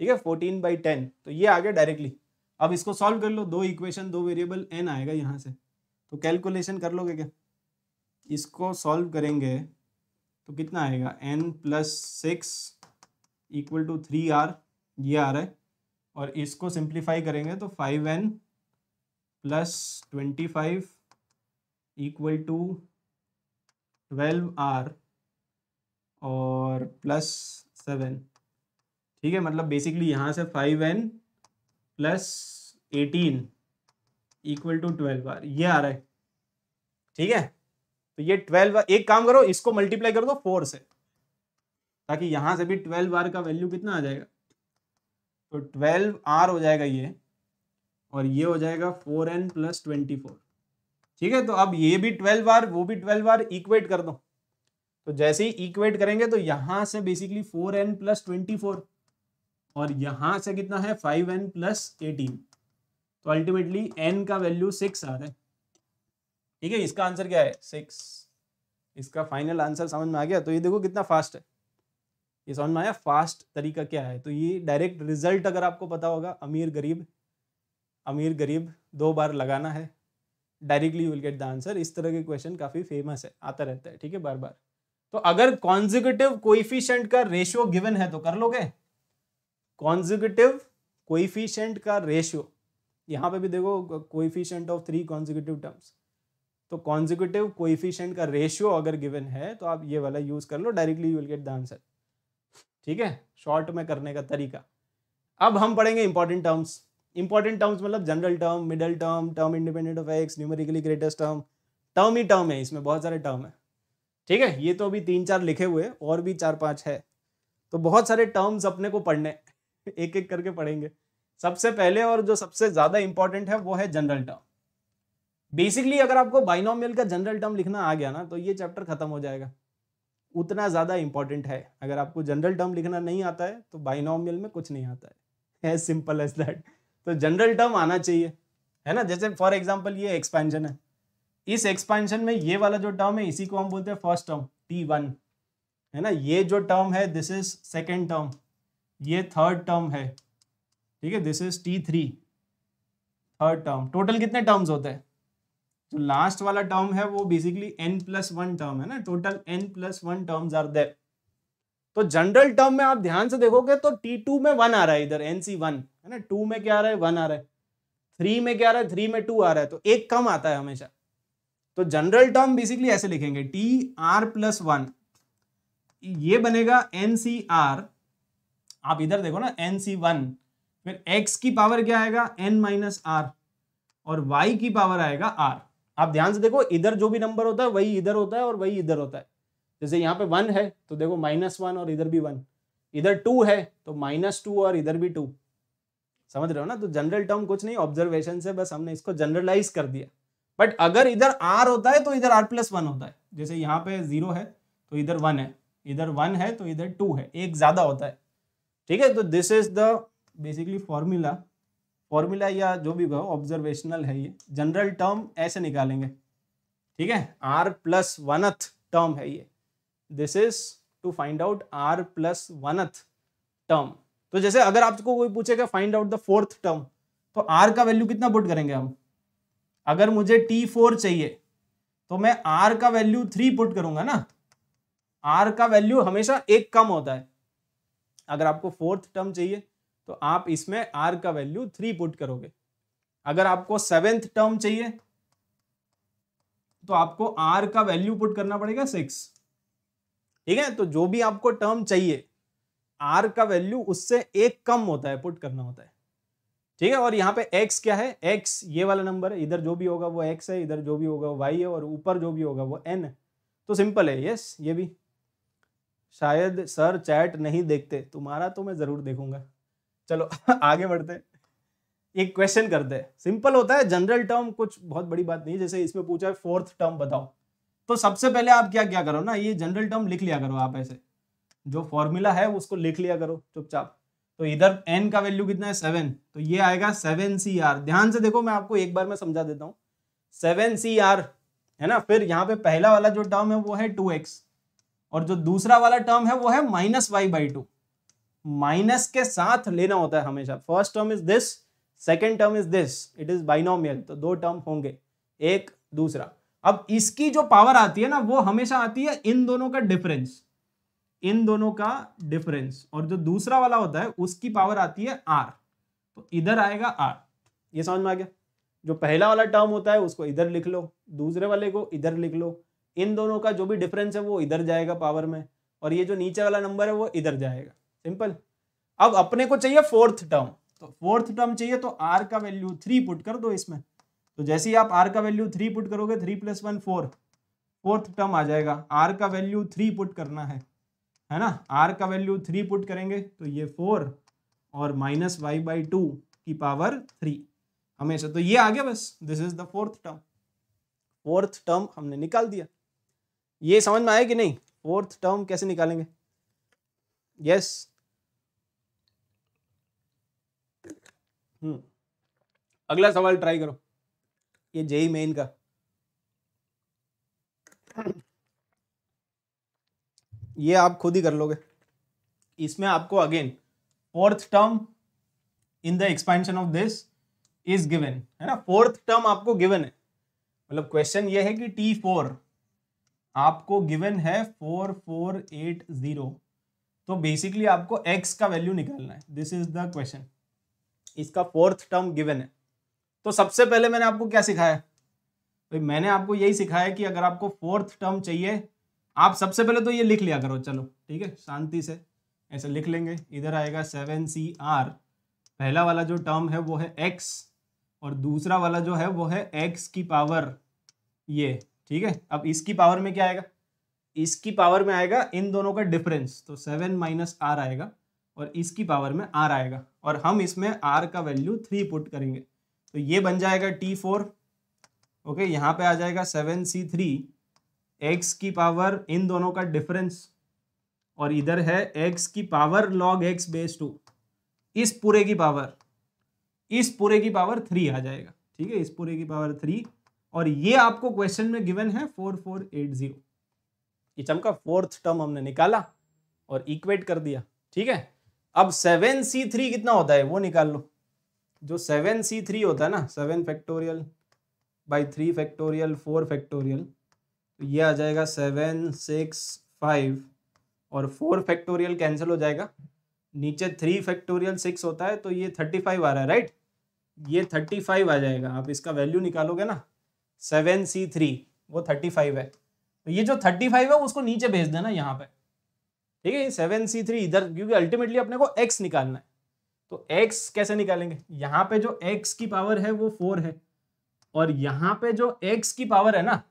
ठीक है फोर्टीन बाई टेन तो ये आ गया डायरेक्टली अब इसको सॉल्व कर लो दो इक्वेशन दो वेरिएबल एन आएगा यहाँ से तो कैलकुलेशन कर लोगे क्या इसको सॉल्व करेंगे तो कितना आएगा N plus six equal to three R ये आ रहा है और इसको सिंप्लीफाई करेंगे तो five N plus twenty five equal to twelve R और प्लस सेवन ठीक है मतलब बेसिकली यहाँ से five N plus eighteen equal to twelve R ये आ रहा है ठीक है तो ये ट्वेल्व एक काम करो इसको मल्टीप्लाई कर दो फोर से ताकि यहां से भी ट्वेल्व आर का वैल्यू कितना आ जाएगा तो ट्वेल्व आर हो जाएगा ये और ये हो जाएगा four N plus twenty four ठीक है तो अब ये भी ट्वेल्व आर वो भी ट्वेल्व आर इक्वेट कर दो तो जैसे ही इक्वेट करेंगे तो यहां से basically four N plus twenty four और यहां से कितना है फाइव एन प्लस एटीन तो अल्टीमेटली एन का वैल्यू सिक्स आ रहा है ठीक है इसका आंसर क्या है सिक्स इसका फाइनल आंसर समझ में आ गया तो ये देखो कितना फास्ट है ये समझ में आया फास्ट तरीका क्या है तो ये डायरेक्ट रिजल्ट अगर आपको पता होगा अमीर गरीब अमीर गरीब दो बार लगाना है directly you will get the answer इस तरह के क्वेश्चन काफ़ी फेमस है आता रहता है ठीक है बार बार तो अगर कॉन्जिक्यूटिव कोइफिशियंट का रेशियो गिवन है तो कर लोगे कॉन्जिगेटिव कोइफिशिएंट का रेशियो यहाँ पे भी देखो coefficient of three conjugative terms तो कॉन्जिगेटिव कोइफिशिएंट का रेशियो अगर गिवन है तो आप ये वाला यूज़ कर लो directly you will get the answer ठीक है शॉर्ट में करने का तरीका अब हम पढ़ेंगे इंपॉर्टेंट टर्म्स इंपॉर्टेंट टर्म्स मतलब general term middle term term independent of x numerically greatest term term ही टर्म है इसमें बहुत सारे टर्म है ठीक है ये तो अभी तीन चार लिखे हुए और भी चार पांच है तो बहुत सारे टर्म्स अपने को पढ़ने एक एक करके पढ़ेंगे सबसे पहले और जो सबसे ज्यादा इंपॉर्टेंट है वो है जनरल टर्म बेसिकली अगर आपको बाइनोमियल का जनरल टर्म लिखना आ गया ना तो ये चैप्टर खत्म हो जाएगा उतना ज्यादा इंपॉर्टेंट है अगर आपको जनरल टर्म लिखना नहीं आता है तो बाइनोमियल में कुछ नहीं आता है एज सिंपल एज दैट तो जनरल टर्म आना चाहिए है ना जैसे फॉर एग्जाम्पल ये एक्सपेंशन है इस एक्सपेंशन में ये वाला जो टर्म है इसी को हम बोलते हैं फर्स्ट टर्म टी वन है ना ये जो टर्म है दिस इज सेकेंड टर्म ये थर्ड टर्म है ठीक है this is t three third term total कितने टर्म्स होते हैं जो लास्ट वाला टर्म है वो basically n plus one term है ना total n plus one terms are there तो जनरल टर्म में आप ध्यान से देखोगे तो टी टू में वन आ रहा है इधर एन सी वन है ना टू में क्या आ रहा है वन आ रहा है थ्री में क्या आ रहा है थ्री में टू आ रहा है तो एक कम आता है हमेशा तो जनरल टर्म बेसिकली ऐसे लिखेंगे टी आर प्लस वन ये बनेगा एन सी आर आप इधर देखो ना एन सी वन फिर एक्स की पावर क्या आएगा एन माइनस आर और वाई की पावर आएगा आर आप ध्यान से देखो इधर जो भी नंबर होता है वही इधर होता है और वही इधर होता है जैसे यहाँ पे वन है तो देखो माइनस वन और इधर भी वन इधर टू है तो माइनस टू और इधर भी टू समझ रहे हो ना तो जनरल टर्म कुछ नहीं ऑब्जर्वेशन से बस हमने इसको जनरलाइज कर दिया बट अगर इधर आर होता है तो इधर आर प्लस वन होता है जैसे यहाँ पे जीरो है तो इधर वन है इधर वन है तो इधर टू है एक ज्यादा होता है ठीक है तो this is the basically formula formula या जो भी कहो ऑब्जर्वेशनल है ये जनरल टर्म ऐसे निकालेंगे ठीक है आर प्लस वनथ टर्म है ये this is to find out r plus oneth term तो जैसे अगर आपको कोई पूछेगा find out the fourth term तो आर का वैल्यू कितना पुट करेंगे हम अगर मुझे टी फोर चाहिए तो मैं आर का वैल्यू थ्री पुट करूंगा ना आर का वैल्यू हमेशा एक कम होता है अगर आपको फोर्थ टर्म चाहिए तो आप इसमें आर का वैल्यू थ्री पुट करोगे अगर आपको सेवेंथ टर्म चाहिए तो आपको आर का वैल्यू पुट करना पड़ेगा सिक्स ठीक है तो जो भी आपको टर्म चाहिए आर का वैल्यू उससे एक कम होता है पुट करना होता है ठीक है और यहाँ पे एक्स क्या है एक्स ये वाला नंबर है इधर जो भी होगा वो एक्स है इधर जो भी होगा वो वाई है और ऊपर जो भी होगा वो एन है तो सिंपल है यस ये भी शायद सर चैट नहीं देखते तुम्हारा तो मैं ज़रूर देखूंगा चलो आगे बढ़ते एक क्वेश्चन करते हैं सिंपल होता है जनरल टर्म कुछ बहुत बड़ी बात नहीं जैसे इसमें पूछा है फोर्थ टर्म बताओ तो सबसे पहले आप क्या क्या करो ना ये जनरल टर्म लिख लिया करो आप ऐसे जो फॉर्मूला है उसको लिख लिया करो चुपचाप तो इधर एन का वैल्यू कितना है सेवन तो ये आएगा सेवन सी आर ध्यान से देखो मैं आपको एक बार में समझा देता हूँ सेवन सी आर है ना फिर यहाँ पे पहला वाला जो टर्म है वो है टू एक्स और जो दूसरा वाला टर्म है वो है minus y by two minus के साथ लेना होता है हमेशा first term is this second term is this it is binomial तो दो टर्म होंगे एक दूसरा अब इसकी जो पावर आती है ना वो हमेशा आती है इन दोनों का डिफरेंस इन दोनों का डिफरेंस और जो दूसरा वाला होता है उसकी पावर आती है आर तो इधर आएगा आर ये समझ में आ गया जो पहला वाला टर्म होता है उसको इधर लिख लो दूसरे वाले को इधर लिख लो इन दोनों का जो भी डिफरेंस है वो इधर जाएगा पावर में और ये जो नीचे वाला नंबर है वो इधर जाएगा सिंपल अब अपने को चाहिए फोर्थ टर्म तो फोर्थ टर्म चाहिए तो आर का वैल्यू थ्री पुट कर दो इसमें तो जैसे ही आप आर का वैल्यू थ्री पुट करोगे three plus one four fourth term आ जाएगा आर का वैल्यू थ्री पुट करना है है ना आर का वैल्यू थ्री पुट करेंगे तो ये फोर और माइनस वाई बाई टू की पावर थ्री हमेशा तो ये आ गया बस this is the fourth term fourth term हमने निकाल दिया ये समझ में आया कि नहीं फोर्थ टर्म कैसे निकालेंगे यस हम्म hmm. अगला सवाल ट्राई करो ये जेई मेन का ये आप खुद ही कर लोगे इसमें आपको again fourth term in the expansion of this is given है ना फोर्थ टर्म आपको गिवन है मतलब क्वेश्चन ये है कि टी फोर आपको गिवन है फोर फोर एट जीरो तो बेसिकली आपको एक्स का वैल्यू निकालना है दिस इज द क्वेश्चन इसका फोर्थ टर्म गिवन है तो सबसे पहले मैंने आपको क्या सिखाया भाई तो मैंने आपको यही सिखाया कि अगर आपको फोर्थ टर्म चाहिए आप सबसे पहले तो ये लिख लिया करो चलो ठीक है शांति से ऐसे लिख लेंगे इधर आएगा सेवन सी आर पहला वाला जो टर्म है वो है एक्स और दूसरा वाला जो है वो है एक्स की पावर ये ठीक है अब इसकी पावर में क्या आएगा इसकी पावर में आएगा इन दोनों का डिफरेंस तो सेवन माइनस आर आएगा और इसकी पावर में आर आएगा और हम इसमें आर का वैल्यू थ्री पुट करेंगे तो ये बन जाएगा टी फोर ओके यहाँ पे आ जाएगा सेवन सी थ्री एक्स की पावर इन दोनों का डिफरेंस और इधर है एक्स की power log x base two इस पूरे की पावर इस पूरे की पावर थ्री आ जाएगा ठीक है इस पूरे की पावर थ्री और ये आपको क्वेश्चन में गिवन है फोर फोर एट जीरो चमका फोर्थ टर्म हमने निकाला और इक्वेट कर दिया ठीक है अब सेवन सी थ्री कितना होता है वो निकाल लो जो सेवन सी थ्री होता है ना seven factorial by three factorial four factorial तो ये आ जाएगा सेवन सिक्स फाइव और फोर फैक्टोरियल कैंसिल हो जाएगा नीचे थ्री फैक्टोरियल सिक्स होता है तो ये थर्टी फाइव आ रहा है राइट ये थर्टी फाइव आ जाएगा आप इसका वैल्यू निकालोगे ना सेवन सी थ्री वो थर्टी फाइव है तो ये जो थर्टी फाइव है उसको नीचे भेज देना यहाँ पे ठीक है सेवन सी थ्री इधर क्योंकि अल्टीमेटली अपने को एक्स निकालना है तो एक्स कैसे निकालेंगे यहाँ पे जो एक्स की पावर है वो फोर है और यहाँ पे जो एक्स की पावर है ना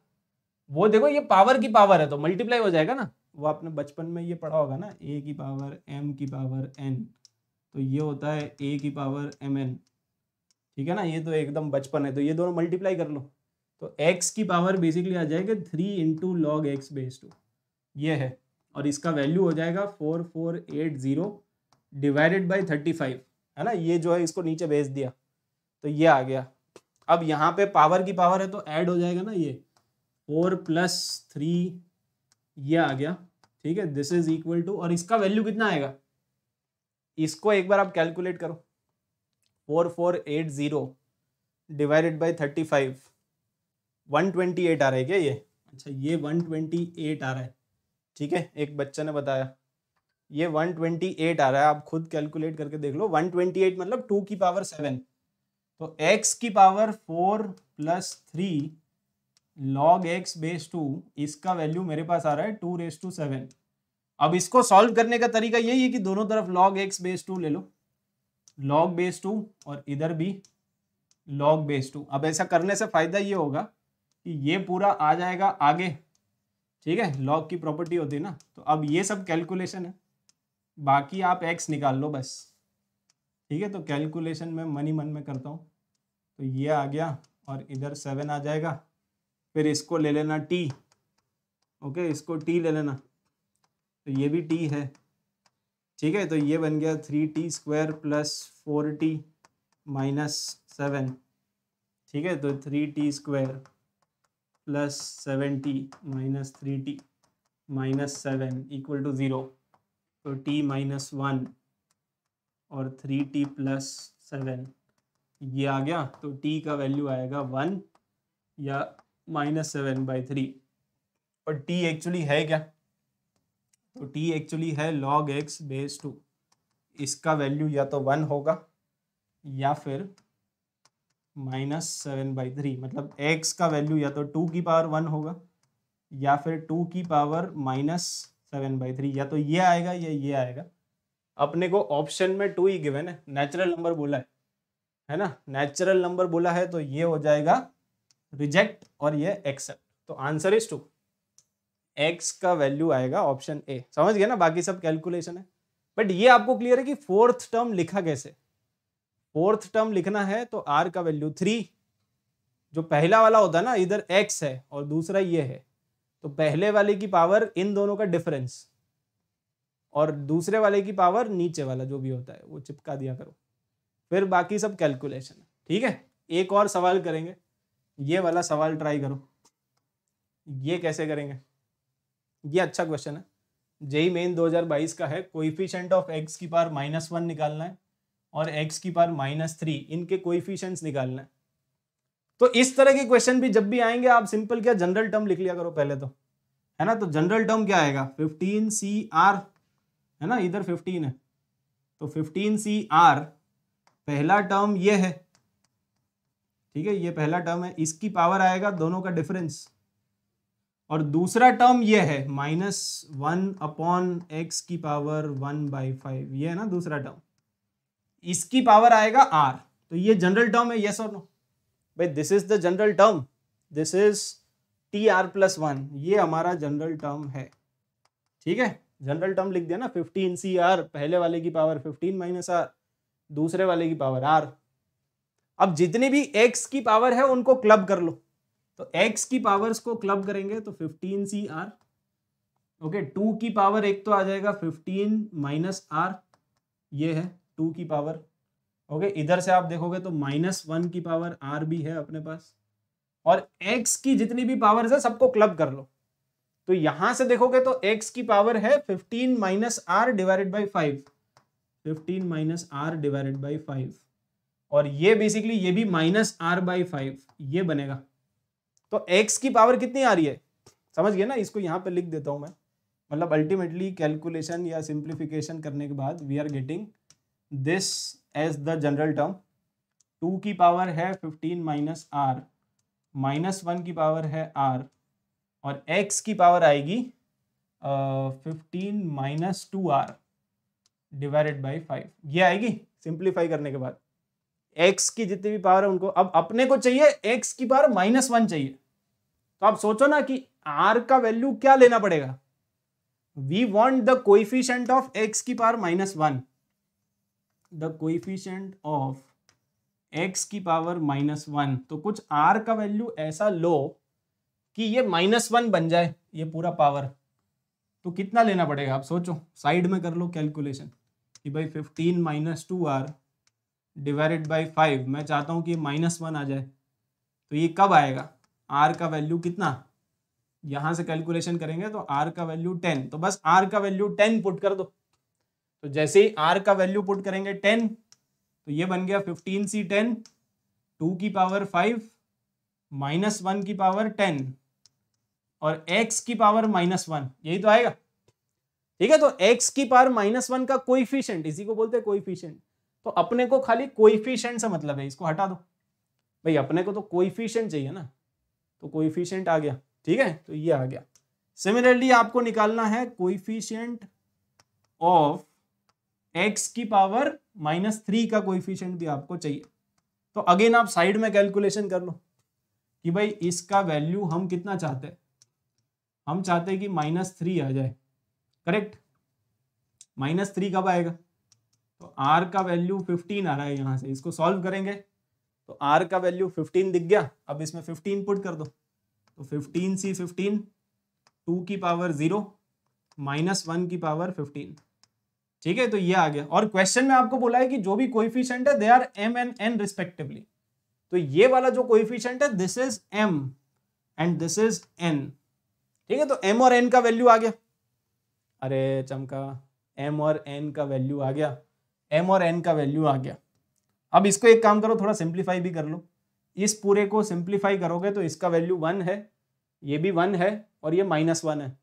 वो देखो ये पावर की पावर है तो मल्टीप्लाई हो जाएगा ना वो आपने बचपन में ये पढ़ा होगा ना ए की पावर एम की पावर एन तो ये होता है ए की पावर एम एन ठीक है ना ये तो एकदम बचपन है तो ये दोनों मल्टीप्लाई कर लो तो एक्स की पावर बेसिकली आ जाएगा three into log x base two ये है और इसका वैल्यू हो जाएगा four four eight zero divided by thirty five है ना ये जो है इसको नीचे भेज दिया तो ये आ गया अब यहाँ पे पावर की पावर है तो ऐड हो जाएगा ना ये फोर प्लस थ्री ये आ गया ठीक है दिस इज इक्वल टू और इसका वैल्यू कितना आएगा इसको एक बार आप कैलकुलेट करो four four eight zero divided by thirty five one twenty eight आ रहा है क्या ये अच्छा ये वन ट्वेंटी एट आ रहा है ठीक है एक बच्चा ने बताया ये वन ट्वेंटी एट आ रहा है आप खुद कैलकुलेट करके देख लो वन ट्वेंटी एट मतलब टू की पावर सेवन तो एक्स की power four plus three log x base two इसका वैल्यू मेरे पास आ रहा है टू रेस टू सेवन अब इसको सॉल्व करने का तरीका यही है कि दोनों तरफ लॉग एक्स बेस टू ले लो लॉग बेस टू और इधर भी लॉग बेस टू अब ऐसा करने से फायदा ये होगा कि ये पूरा आ जाएगा आगे ठीक है लॉग की प्रॉपर्टी होती है ना तो अब ये सब कैलकुलेशन है बाकी आप एक्स निकाल लो बस ठीक है तो कैलकुलेशन में मन ही मन में करता हूँ तो ये आ गया और इधर सेवन आ जाएगा फिर इसको ले लेना टी ओके इसको टी ले लेना तो ये भी टी है ठीक है तो ये बन गया three t square plus four t minus seven ठीक है तो three t square plus seven t minus three t minus seven equal to zero तो टी माइनस वन और थ्री टी प्लस सेवन ये आ गया तो टी का वैल्यू आएगा वन या माइनस सेवन बाई थ्री और टी एक्चुअली है क्या तो टी एक्चुअली है लॉग एक्स बेस टू इसका वैल्यू या तो वन होगा या फिर माइनस सेवन बाई थ्री मतलब एक्स का वैल्यू या तो टू की पावर वन होगा या फिर टू की power minus seven by three या तो ये आएगा या ये आएगा अपने को ऑप्शन में टू ही गिवन है नेचुरल नंबर बोला है है ना नेचुरल नंबर बोला है तो ये हो जाएगा रिजेक्ट और ये एक्सेप्ट तो आंसर इज टू एक्स का वैल्यू आएगा ऑप्शन ए समझ गया ना बाकी सब कैलकुलेशन है बट ये आपको क्लियर है कि फोर्थ टर्म लिखा कैसे फोर्थ टर्म लिखना है तो आर का वैल्यू थ्री जो पहला वाला होता है ना इधर एक्स है और दूसरा ये है तो पहले वाले की पावर इन दोनों का डिफरेंस और दूसरे वाले की पावर नीचे वाला जो भी होता है वो चिपका दिया करो फिर बाकी सब कैलकुलेशन ठीक है एक और सवाल करेंगे ये वाला सवाल ट्राई करो ये कैसे करेंगे ये अच्छा क्वेश्चन है जेई मेन 2022 का है कोइफिशिएंट ऑफ एक्स की पावर माइनस वन निकालना है और एक्स की पार माइनस थ्री इनके कोईफिशंस निकालना है तो इस तरह के क्वेश्चन भी जब भी आएंगे आप सिंपल क्या जनरल टर्म लिख लिया करो पहले तो है ना तो जनरल टर्म क्या आएगा फिफ्टीन सी आर है ना इधर फिफ्टीन है तो फिफ्टीन सी आर पहला टर्म ये है ठीक है ये पहला टर्म है इसकी पावर आएगा दोनों का डिफरेंस और दूसरा टर्म ये है माइनस वन अपॉन एक्स की पावर वन बाई फाइव ये है ना दूसरा टर्म इसकी पावर आएगा आर तो ये जनरल टर्म है यस और नो भाई this is the general term this is T r plus one ये हमारा जनरल टर्म है ठीक है जनरल टर्म लिख दिया ना फिफ्टीन सी आर पहले वाले की पावर फिफ्टीन माइनस आर दूसरे वाले की पावर आर अब जितने भी एक्स की पावर है उनको क्लब कर लो तो एक्स की पावर्स को क्लब करेंगे तो फिफ्टीन सी आर ओके टू की पावर एक तो आ जाएगा फिफ्टीन माइनस आर ये है टू की पावर ओके okay, इधर से आप देखोगे तो माइनस वन की पावर आर भी है अपने पास और एक्स की जितनी भी पावर है सबको क्लब कर लो तो यहां से देखोगे तो एक्स की पावर है fifteen minus r divided by five fifteen minus r divided by five और ये बेसिकली ये भी माइनस आर बाई फाइव ये बनेगा तो एक्स की पावर कितनी आ रही है समझ गए ना इसको यहां पर लिख देता हूं मैं मतलब अल्टीमेटली कैलकुलेशन या सिंप्लीफिकेशन करने के बाद we are getting this as the general term two की पावर है fifteen minus r minus one की पावर है आर और एक्स की पावर आएगी fifteen minus two r divided by five ये आएगी सिंप्लीफाई करने के बाद एक्स की जितनी भी पावर है उनको अब अपने को चाहिए एक्स की पावर माइनस वन चाहिए तो आप सोचो ना कि आर का वैल्यू क्या लेना पड़ेगा we want the coefficient of x की power minus one the coefficient of x की पावर माइनस वन तो कुछ आर का वैल्यू ऐसा लो कि ये माइनस वन बन जाए ये पूरा पावर तो कितना लेना पड़ेगा आप सोचो साइड में कर लो कैलकुलेशन कि भाई fifteen minus two r divided by five मैं चाहता हूँ कि माइनस वन आ जाए तो ये कब आएगा आर का वैल्यू कितना यहाँ से कैलकुलेशन करेंगे तो आर का वैल्यू टेन तो बस आर का वैल्यू टेन पुट कर दो तो जैसे ही आर का वैल्यू पुट करेंगे टेन तो ये बन गया फिफ्टीन सी टेन टू की पावर फाइव माइनस वन की पावर टेन और एक्स की पावर माइनस वन यही तो आएगा ठीक है तो एक्स की पावर माइनस वन का कोइफिशियंट इसी को बोलते हैं कोइफिशियंट तो अपने को खाली कोइफिशियंट से मतलब है इसको हटा दो भाई अपने को तो कोइफिशियंट चाहिए ना तो कोइफिशियंट आ गया ठीक है तो ये आ गया सिमिलरली आपको निकालना है कोइफिशियंट ऑफ एक्स की पावर माइनस थ्री का कोइफिशियंट भी आपको चाहिए तो अगेन आप साइड में कैलकुलेशन कर लो कि भाई इसका वैल्यू हम कितना चाहते हैं हम चाहते हैं कि माइनस थ्री आ जाए करेक्ट माइनस थ्री कब आएगा तो आर का वैल्यू फिफ्टीन आ रहा है यहाँ से इसको सॉल्व करेंगे तो आर का वैल्यू फिफ्टीन दिख गया अब इसमें फिफ्टीन पुट कर दो तो फिफ्टीन सी फिफ्टीन टू की पावर जीरो माइनस वन की पावर फिफ्टीन ठीक है तो ये आ गया और क्वेश्चन में आपको बोला है कि जो भी कोइफिशियंट है they are m and n respectively तो ये वाला जो कोइफिशियंट है this is m and this is n ठीक है तो एम और एन का वैल्यू आ गया अरे चमका एम और एन का वैल्यू आ गया एम और एन का वैल्यू आ गया अब इसको एक काम करो थोड़ा सिंप्लीफाई भी कर लो इस पूरे को सिंप्लीफाई करोगे तो इसका वैल्यू वन है ये भी वन है और ये माइनस वन है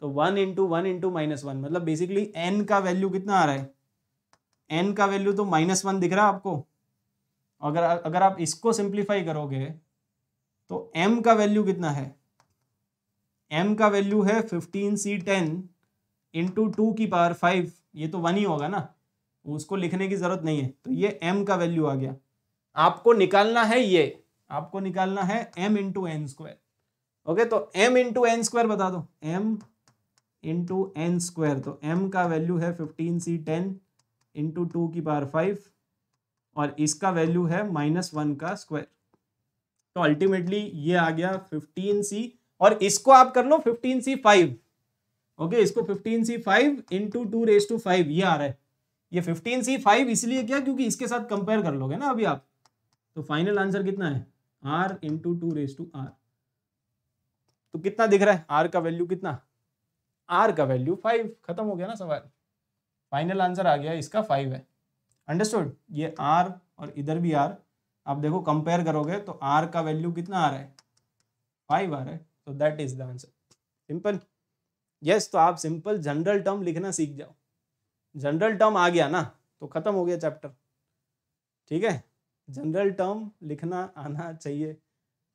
तो one into one into minus one मतलब बेसिकली एन का वैल्यू कितना आ रहा है एन का वैल्यू तो माइनस वन दिख रहा है आपको अगर अगर आप इसको सिंप्लीफाई करोगे तो एम का वैल्यू कितना है एम का वैल्यू है फिफ्टीन सी टेन इंटू टू की पावर फाइव ये तो वन ही होगा ना उसको लिखने की ज़रूरत नहीं है तो ये एम का वैल्यू आ गया आपको निकालना है ये आपको निकालना है m into n square okay तो एम इंटू एन स्क्वायर बता दो एम इंटू एन स्क्वायर तो एम का वैल्यू है फिफ्टीन सी टेन इंटू टू की पावर फाइव और इसका वैल्यू है माइनस वन का स्क्वायर तो अल्टीमेटली ये आ गया फिफ्टीन सी और इसको आप कर लो फिफ्टीन सी फाइव ओके इसको fifteen c five into two raise to five ये आ रहा है ये फिफ्टीन सी फाइव इसलिए क्या क्योंकि इसके साथ कंपेयर कर लोगे ना अभी आप तो फाइनल आंसर कितना है r into two raise to r तो कितना दिख रहा है आर का वैल्यू कितना आर का वैल्यू फाइव खत्म हो गया ना सवाल फाइनल आंसर आ गया इसका फाइव है अंडरस्टूड ये आर और इधर भी आर आप देखो कंपेयर करोगे तो आर का वैल्यू कितना आ रहा है फाइव आ रहा है तो that is the answer simple yes तो आप सिंपल जनरल टर्म लिखना सीख जाओ जनरल टर्म आ गया ना तो खत्म हो गया चैप्टर ठीक है जनरल टर्म लिखना आना चाहिए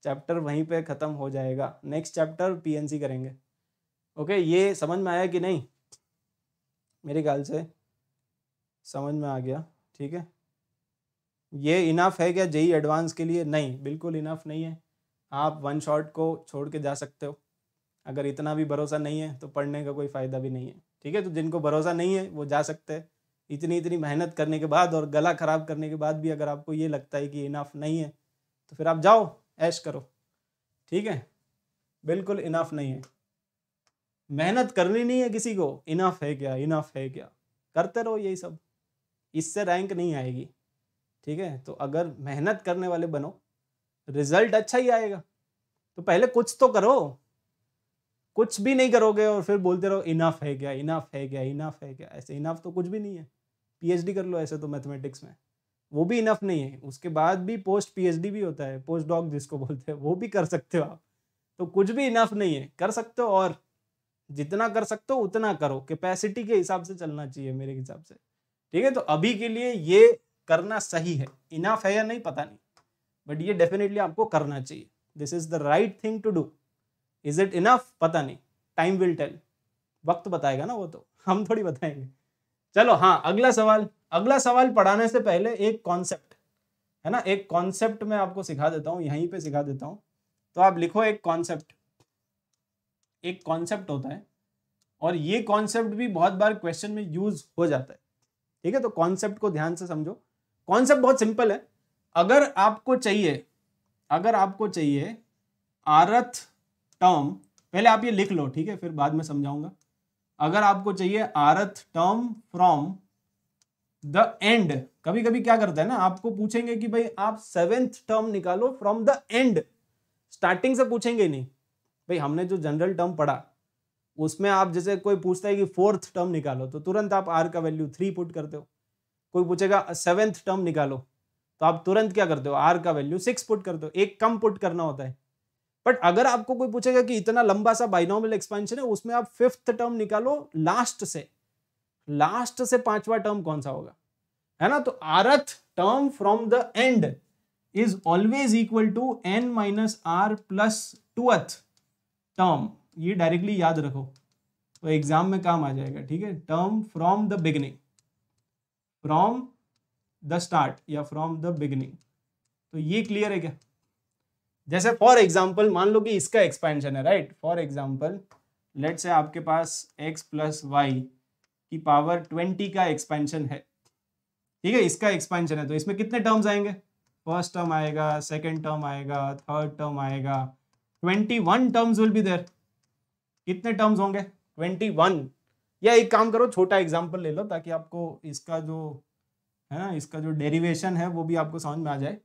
चैप्टर वहीं पे ख़त्म हो जाएगा नेक्स्ट चैप्टर पीएनसी करेंगे ओके ये समझ में आया कि नहीं मेरे ख्याल से समझ में आ गया ठीक है ये इनफ है क्या जेई एडवांस के लिए नहीं बिल्कुल इनफ नहीं है आप वन शॉट को छोड़ के जा सकते हो अगर इतना भी भरोसा नहीं है तो पढ़ने का कोई फ़ायदा भी नहीं है ठीक है तो जिनको भरोसा नहीं है वो जा सकते हैं इतनी इतनी मेहनत करने के बाद और गला ख़राब करने के बाद भी अगर आपको ये लगता है कि इनफ नहीं है तो फिर आप जाओ ऐश करो ठीक है बिल्कुल इनफ नहीं है मेहनत करनी नहीं है किसी को इनफ है क्या इनफ है क्या करते रहो यही सब इससे रैंक नहीं आएगी ठीक है तो अगर मेहनत करने वाले बनो रिजल्ट अच्छा ही आएगा तो पहले कुछ तो करो कुछ भी नहीं करोगे और फिर बोलते रहो इनफ है क्या इनफ है क्या इनफ है क्या ऐसे इनफ तो कुछ भी नहीं है पीएचडी कर लो ऐसे तो मैथमेटिक्स में वो भी इनफ नहीं है उसके बाद भी पोस्ट पीएचडी भी होता है पोस्ट डॉग जिसको बोलते हैं वो भी कर सकते हो आप तो कुछ भी इनफ नहीं है कर सकते हो और जितना कर सकते हो उतना करो कैपेसिटी के हिसाब से चलना चाहिए मेरे हिसाब से ठीक है तो अभी के लिए ये करना सही है इनाफ है या नहीं पता नहीं बट ये डेफिनेटली आपको करना चाहिए this is the right thing to do is it enough पता नहीं टाइम विल टेल वक्त बताएगा ना वो तो हम थोड़ी बताएंगे चलो हाँ अगला सवाल अगला सवाल पढ़ाने से पहले एक कॉन्सेप्ट है ना एक कॉन्सेप्ट मैं आपको सिखा देता हूँ यहीं पे सिखा देता हूँ तो आप लिखो एक कॉन्सेप्ट एक कॉन्सेप्ट होता है और ये कॉन्सेप्ट भी बहुत बार क्वेश्चन में यूज हो जाता है ठीक है तो कॉन्सेप्ट को ध्यान से समझो कॉन्सेप्ट बहुत सिंपल है अगर आपको चाहिए अगर आपको चाहिए आरथ टर्म पहले आप ये लिख लो ठीक है फिर बाद में समझाऊंगा अगर आपको चाहिए rth term from the end कभी कभी क्या करता है ना आपको पूछेंगे कि भाई आप सेवेंथ टर्म निकालो फ्रॉम द एंड स्टार्टिंग से पूछेंगे नहीं भाई हमने जो जनरल टर्म पढ़ा उसमें आप जैसे कोई पूछता है कि फोर्थ टर्म निकालो तो तुरंत आप आर का वैल्यू थ्री पुट करते हो कोई पूछेगा सेवेंथ टर्म निकालो तो आप तुरंत क्या करते हो आर का वैल्यू सिक्स पुट करते हो एक कम पुट करना होता है बट अगर आपको कोई पूछेगा कि इतना लंबा सा बाइनोमल एक्सपेंशन है उसमें आप फिफ्थ टर्म निकालो लास्ट से लास्ट से पांचवा टर्म कौन सा होगा है ना तो rth term from the end is always equal to n minus are plus twoth term ये डायरेक्टली याद रखो तो एग्जाम में काम आ जाएगा ठीक है term from the beginning from the start या फ्रॉम द बिगनिंग तो ये क्लियर है क्या जैसे फॉर एग्जाम्पल मान लो कि इसका एक्सपेंशन है राइट फॉर एग्जाम्पल लेट से आपके पास एक्स प्लस वाई की पावर ट्वेंटी का एक्सपेंशन है ठीक है इसका एक्सपेंशन है तो इसमें कितने टर्म्स आएंगे फर्स्ट टर्म आएगा सेकेंड टर्म आएगा थर्ड टर्म आएगा twenty one terms will be there कितने टर्म्स होंगे ट्वेंटी वन या एक काम करो छोटा एग्जाम्पल ले लो ताकि आपको इसका जो है ना इसका जो डेरिवेशन है वो भी आपको समझ में आ जाए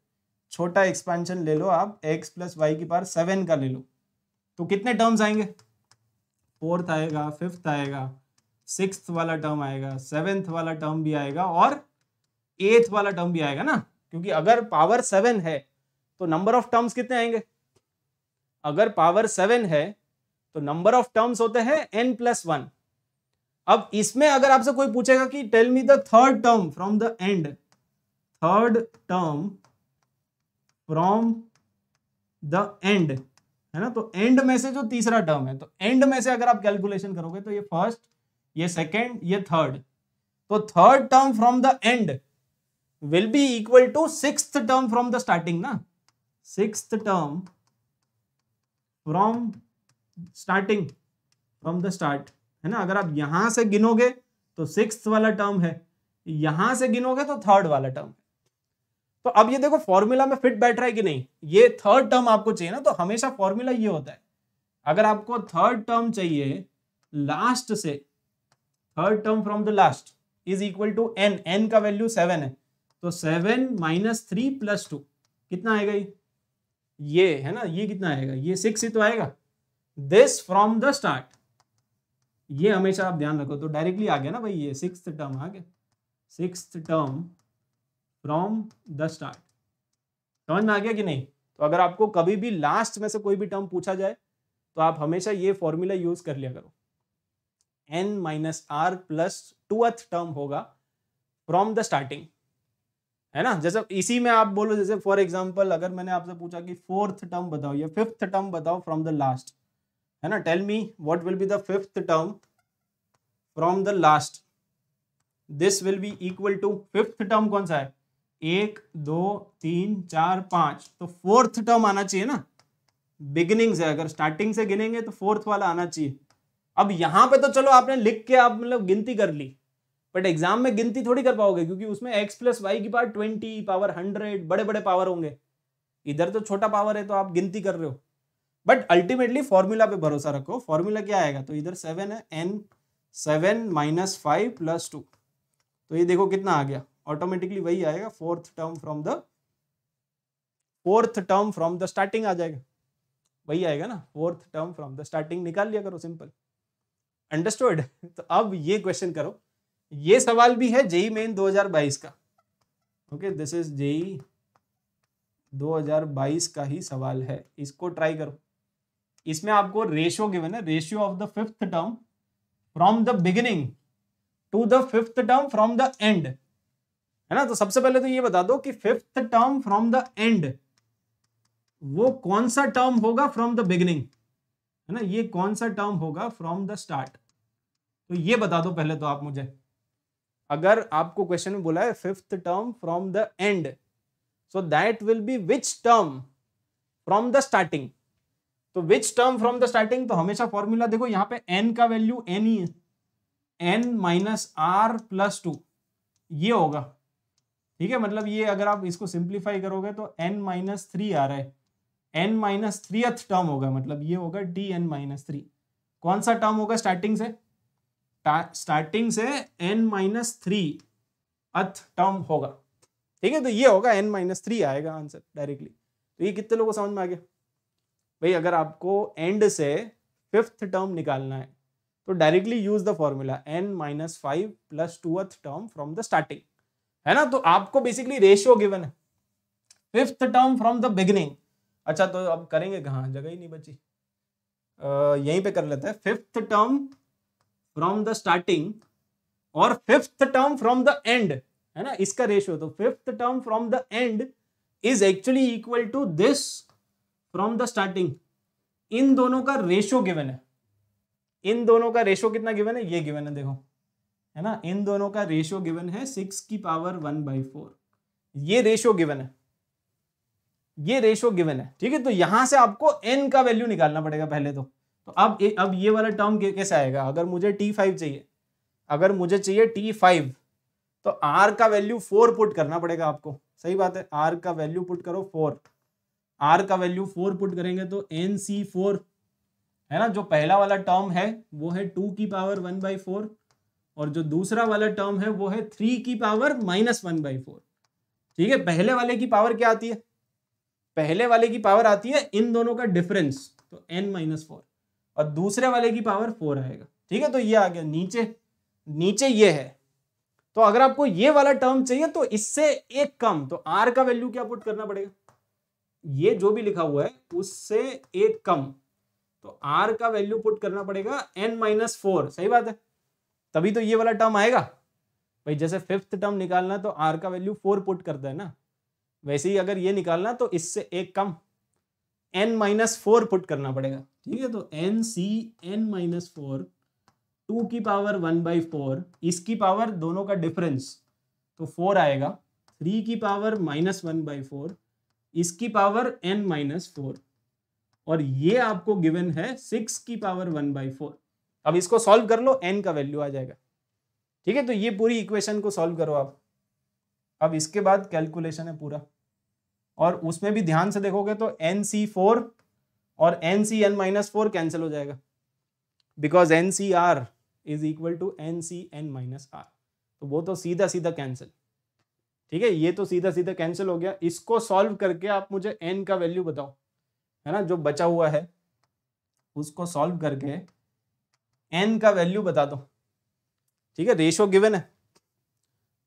छोटा एक्सपेंशन ले लो आप x प्लस वाई की पार सेवन का ले लो तो कितने टर्म्स आएंगे फोर्थ आएगा फिफ्थ आएगा सिक्स वाला टर्म आएगा सेवेंथ वाला टर्म भी आएगा और एथ वाला टर्म भी आएगा ना क्योंकि अगर पावर सेवन है तो नंबर ऑफ टर्म्स कितने आएंगे अगर पावर सेवन है तो नंबर ऑफ टर्म्स होते हैं एन प्लस वन अब इसमें अगर आपसे कोई पूछेगा कि tell me the third term from the end third term from the end है ना तो एंड में से जो तीसरा टर्म है तो एंड में से अगर आप कैलकुलेशन करोगे तो ये फर्स्ट ये सेकेंड ये थर्ड तो third term from the end will be equal to six term from the starting ना six term from starting from the start है ना अगर आप यहां से गिनोगे तो सिक्स वाला टर्म है यहां से गिनोगे तो थर्ड वाला टर्म है तो अब ये देखो फॉर्मूला में फिट बैठ रहा है कि नहीं ये थर्ड टर्म आपको चाहिए ना तो हमेशा फॉर्मूला ये होता है अगर आपको थर्ड टर्म चाहिए लास्ट से third term from the last is equal to n n का वैल्यू सेवन है तो seven minus three plus two कितना आएगा ये ये है ना ये कितना आएगा ये सिक्स ही तो आएगा दिस फ्रॉम द स्टार्ट ये हमेशा आप ध्यान रखो तो डायरेक्टली आ गया ना भाई ये सिक्स टर्म आ गया six term from the start समझ में आ गया कि नहीं तो अगर आपको कभी भी लास्ट में से कोई भी टर्म पूछा जाए तो आप हमेशा ये फॉर्मूला यूज कर लिया करो n minus are plus twoth term होगा फ्रॉम द स्टार्टिंग है ना जैसे इसी में आप बोलो जैसे फॉर एग्जाम्पल अगर मैंने आपसे पूछा कि फोर्थ टर्म बताओ या फिफ्थ टर्म बताओ फ्रॉम द लास्ट है ना tell me what will be the fifth term from the last this will be equal to fifth term कौन सा है एक दो तीन चार पांच तो फोर्थ टर्म आना चाहिए ना बिगिनिंग से अगर स्टार्टिंग से गिनेंगे तो फोर्थ वाला आना चाहिए अब यहां पे तो चलो आपने लिख के आप मतलब गिनती कर ली बट एग्जाम में गिनती थोड़ी कर पाओगे क्योंकि उसमें एक्स प्लस वाई की पावर ट्वेंटी पावर हंड्रेड बड़े बड़े पावर होंगे इधर तो छोटा पावर है तो आप गिनती कर रहे हो बट अल्टीमेटली फॉर्मूला पे भरोसा रखो फॉर्मूला क्या आएगा तो इधर सेवन है n seven minus five plus two तो ये देखो कितना आ गया ऑटोमेटिकली वही आएगा fourth term from the fourth term from the starting आ जाएगा वही आएगा ना fourth term from the starting निकाल लिया करो सिंपल अंडरस्टूड तो अब ये क्वेश्चन करो ये सवाल भी है जेई मेन 2022 का ओके दिस इज जेई 2022 का ही सवाल है इसको ट्राई करो इसमें आपको रेशियो गिवन है ratio of the fifth term from the beginning to the fifth term from the end है ना तो सबसे पहले तो ये बता दो कि fifth term from the end वो कौन सा टर्म होगा फ्रॉम द बिगिनिंग है ना ये कौन सा टर्म होगा फ्रॉम द स्टार्ट तो ये बता दो पहले तो आप मुझे अगर आपको क्वेश्चन में बोला है fifth term from the end so that will be which term from the starting तो which term from the starting तो हमेशा फॉर्मूला देखो यहां पे एन का वैल्यू एन ही है N minus are plus two ये होगा ठीक है मतलब ये अगर आप इसको सिंप्लीफाई करोगे तो एन माइनस थ्री आ रहा है एन माइनस थ्री टर्म होगा मतलब ये होगा डी एन माइनस थ्री कौन सा टर्म होगा स्टार्टिंग से स्टार्टिंग से n minus three th term होगा ठीक है तो ये होगा एन माइनस थ्री आएगा आंसर डायरेक्टली तो ये कितने लोगों को समझ में आ गया भाई अगर आपको एंड से फिफ्थ टर्म निकालना है तो directly use the formula n minus five plus two th term from the starting है ना तो आपको बेसिकली रेशियो गिवन है fifth term from the beginning अच्छा तो अब करेंगे कहाँ जगह ही नहीं बची यहीं पे कर लेते हैं fifth term from the starting और fifth term from the end है ना इसका रेशियो तो fifth term from the end is actually equal to this from the starting इन दोनों का रेशियो गिवन है इन दोनों का रेशियो कितना गिवन है ये गिवन है देखो है ना इन दोनों का रेशियो गिवन है सिक्स की पावर वन बाई फोर ये रेशियो गिवन है ये रेशियो गिवन है ठीक है तो यहां से आपको एन का वैल्यू निकालना पड़ेगा पहले तो तो अब ए, अब ये वाला टर्म कैसे आएगा अगर मुझे टी फाइव चाहिए अगर मुझे चाहिए टी फाइव तो आर का वैल्यू फोर पुट करना पड़ेगा आपको सही बात है आर का वैल्यू पुट करो फोर आर का वैल्यू फोर पुट करेंगे तो एन सी फोर है ना जो पहला वाला टर्म है वो है टू की पावर वन बाई फोर और जो दूसरा वाला टर्म है वो है थ्री की power minus one by four ठीक है पहले वाले की पावर क्या आती है पहले वाले की पावर आती है इन दोनों का डिफरेंस तो एन माइनस फोर और दूसरे वाले की पावर फोर आएगा ठीक है तो ये आ गया नीचे नीचे ये है तो अगर आपको ये वाला टर्म चाहिए तो इससे एक कम तो आर का वैल्यू क्या पुट करना पड़ेगा ये जो भी लिखा हुआ है उससे एक कम तो आर का वैल्यू पुट करना पड़ेगा एन माइनस फोर सही बात है तभी तो ये वाला टर्म आएगा भाई जैसे फिफ्थ टर्म निकालना तो आर का वैल्यू फोर पुट करता है ना वैसे ही अगर ये निकालना तो इससे एक कम एन माइनस फोर पुट करना पड़ेगा ठीक है तो n C N minus four two की पावर वन बाई फोर इसकी पावर दोनों का डिफरेंस तो फोर आएगा थ्री की power minus one by four इसकी पावर एन माइनस फोर और ये आपको गिवन है सिक्स की पावर वन बाई फोर अब इसको सॉल्व कर लो एन का वैल्यू आ जाएगा ठीक है तो ये पूरी इक्वेशन को सॉल्व करो आप अब इसके बाद कैलकुलेशन है पूरा और उसमें भी ध्यान से देखोगे तो एन सी फोर और n C N minus four cancel हो जाएगा because n C R is equal to N C N minus are तो वो तो सीधा सीधा कैंसिल ठीक है ये तो सीधा सीधा कैंसिल हो गया इसको सॉल्व करके आप मुझे एन का वैल्यू बताओ है ना जो बचा हुआ है उसको सॉल्व करके एन का वैल्यू बता दो ठीक है रेशो गिवन है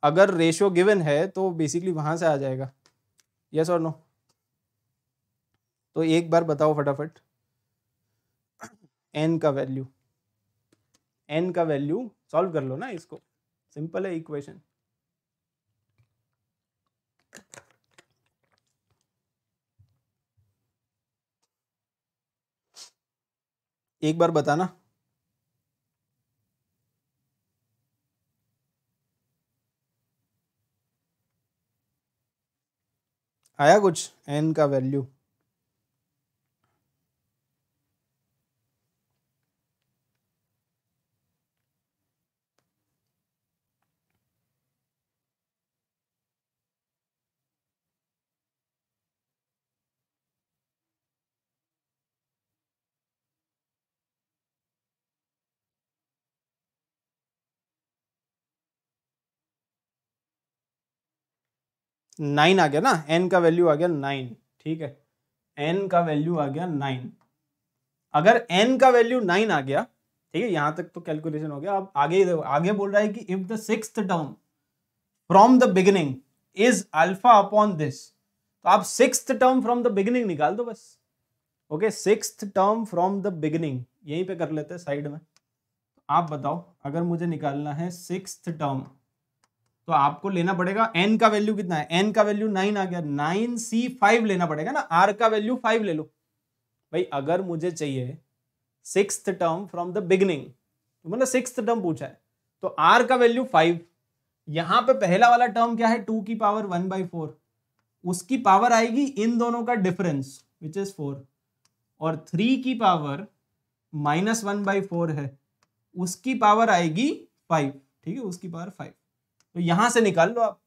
अगर रेशो गिवन है तो बेसिकली वहां से आ जाएगा यस और नो तो एक बार बताओ फटाफट एन का वैल्यू एन का वैल्यू सॉल्व कर लो ना इसको सिंपल है इक्वेशन एक बार बताना आया कुछ एन का वैल्यू नाइन आ गया ना एन का वैल्यू आ गया नाइन ठीक है एन का वैल्यू आ गया नाइन अगर एन का वैल्यू नाइन आ गया ठीक है यहां तक तो कैलकुलेशन हो गया अब आगे आगे बोल रहा है कि if the six term from the beginning is alpha upon this तो आप six term from the beginning निकाल दो बस okay six term from the beginning यहीं पे कर लेते हैं साइड में आप बताओ अगर मुझे निकालना है सिक्स टर्म तो आपको लेना पड़ेगा एन का वैल्यू कितना है एन का वैल्यू नाइन आ गया नाइन सी फाइव लेना पड़ेगा ना आर का वैल्यू फाइव ले लो भाई अगर मुझे चाहिए six term from the beginning मतलब सिक्स टर्म पूछा है तो आर का वैल्यू फाइव यहां पे पहला वाला टर्म क्या है टू की पावर वन बाई फोर उसकी पावर आएगी इन दोनों का डिफरेंस विच इज फोर और थ्री की power minus one by four है उसकी पावर आएगी फाइव ठीक है उसकी पावर फाइव तो यहां से निकाल लो आप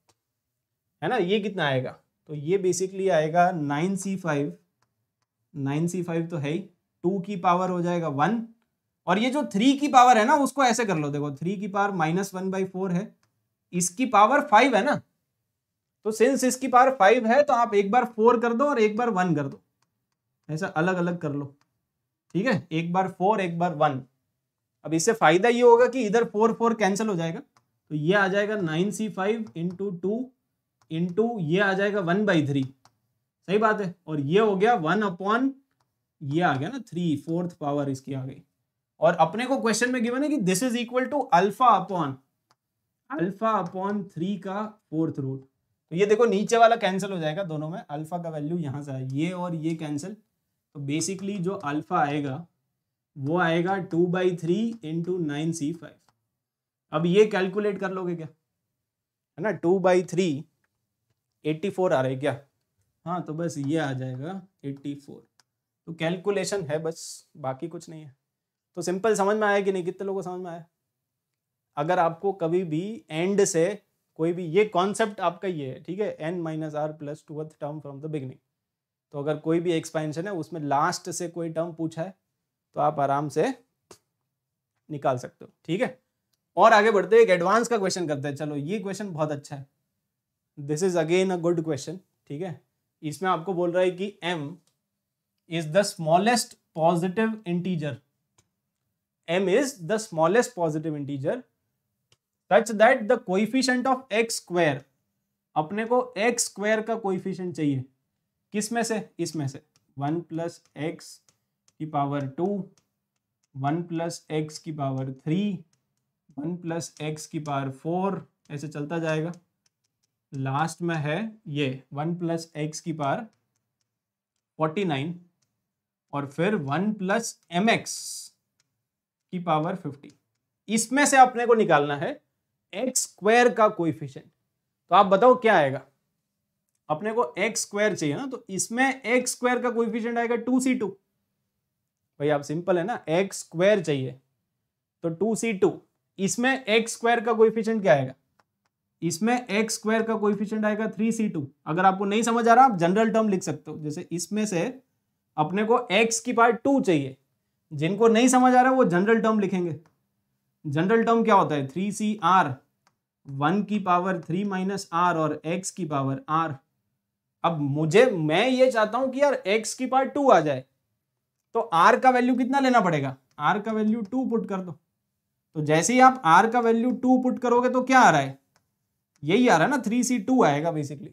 है ना ये कितना आएगा तो ये बेसिकली आएगा nine C five nine C five तो है ही टू की पावर हो जाएगा वन और ये जो थ्री की पावर है ना उसको ऐसे कर लो देखो थ्री की power minus one by four है इसकी पावर फाइव है ना तो सिंस इसकी पावर फाइव है तो आप एक बार फोर कर दो और एक बार वन कर दो ऐसा अलग अलग कर लो ठीक है एक बार फोर एक बार वन अब इससे फायदा ये होगा कि इधर फोर फोर कैंसिल हो जाएगा तो ये आ जाएगा nine C five into two into ये आ जाएगा वन बाई थ्री सही बात है और ये हो गया वन अपॉन ये आ गया ना थ्री फोर्थ पावर इसकी आ गई और अपने को क्वेश्चन में गिवन है कि this is equal to alpha upon alpha upon three का फोर्थ रूट तो ये देखो नीचे वाला कैंसिल हो जाएगा दोनों में अल्फा का वैल्यू यहाँ से आए ये और ये कैंसिल तो बेसिकली जो अल्फा आएगा वो आएगा two by three into nine C five अब ये कैलकुलेट कर लोगे क्या है ना two by three eighty four आ रहा है क्या हाँ तो बस ये आ जाएगा एट्टी फोर तो कैलकुलेशन है बस बाकी कुछ नहीं है तो सिंपल समझ में आया कि नहीं कितने लोगों को समझ में आया अगर आपको कभी भी एंड से कोई भी ये कॉन्सेप्ट आपका ये है ठीक है एन माइनस आर प्लस टूवर्थ टर्म फ्रॉम द बिगनिंग तो अगर कोई भी एक्सपेंशन है उसमें लास्ट से कोई टर्म पूछा है तो आप आराम से निकाल सकते हो ठीक है और आगे बढ़ते एक एडवांस का क्वेश्चन करते हैं चलो ये क्वेश्चन बहुत अच्छा है this is again a good question ठीक है इसमें आपको बोल रहा है कि m is the smallest positive integer m is the smallest positive integer such that the coefficient of x square अपने को एक्स स्क्वायर का कोइफिशियंट चाहिए किस में से इसमें से वन प्लस एक्स की power two one plus x की power three one plus x की पावर फोर ऐसे चलता जाएगा लास्ट में है ये वन प्लस एक्स की पावर फोर्टी नाइन और फिर वन प्लस एम एक्स की पावर फिफ्टी इसमें से अपने को निकालना है एक्स स्क्वायर का कोइफिशियंट तो आप बताओ क्या आएगा अपने को एक्स स्क्वायर चाहिए ना तो इसमें एक्स स्क्वायर का कोइफिशियंट आएगा टू सी टू भाई आप सिंपल है ना एक्स स्क्वायर चाहिए तो टू सी टू इसमें एक्स स्क्वायर का कोइफिशियंट क्या आएगा इसमें एक्स स्क्वायर का कोइफिशियंट आएगा थ्री सी टू अगर आपको नहीं समझ आ रहा आप जनरल टर्म लिख सकते हो जैसे इसमें से अपने को एक्स की पार्ट टू चाहिए जिनको नहीं समझ आ रहा वो जनरल टर्म लिखेंगे जनरल टर्म क्या होता है थ्री सी आर वन की पावर थ्री माइनस आर और एक्स की पावर आर अब मुझे मैं ये चाहता हूं कि यार एक्स की पार्ट टू आ जाए तो आर का वैल्यू कितना लेना पड़ेगा आर का वैल्यू टू पुट कर दो तो जैसे ही आप आर का वैल्यू टू पुट करोगे तो क्या आ रहा है यही आ रहा है ना थ्री सी टू आएगा बेसिकली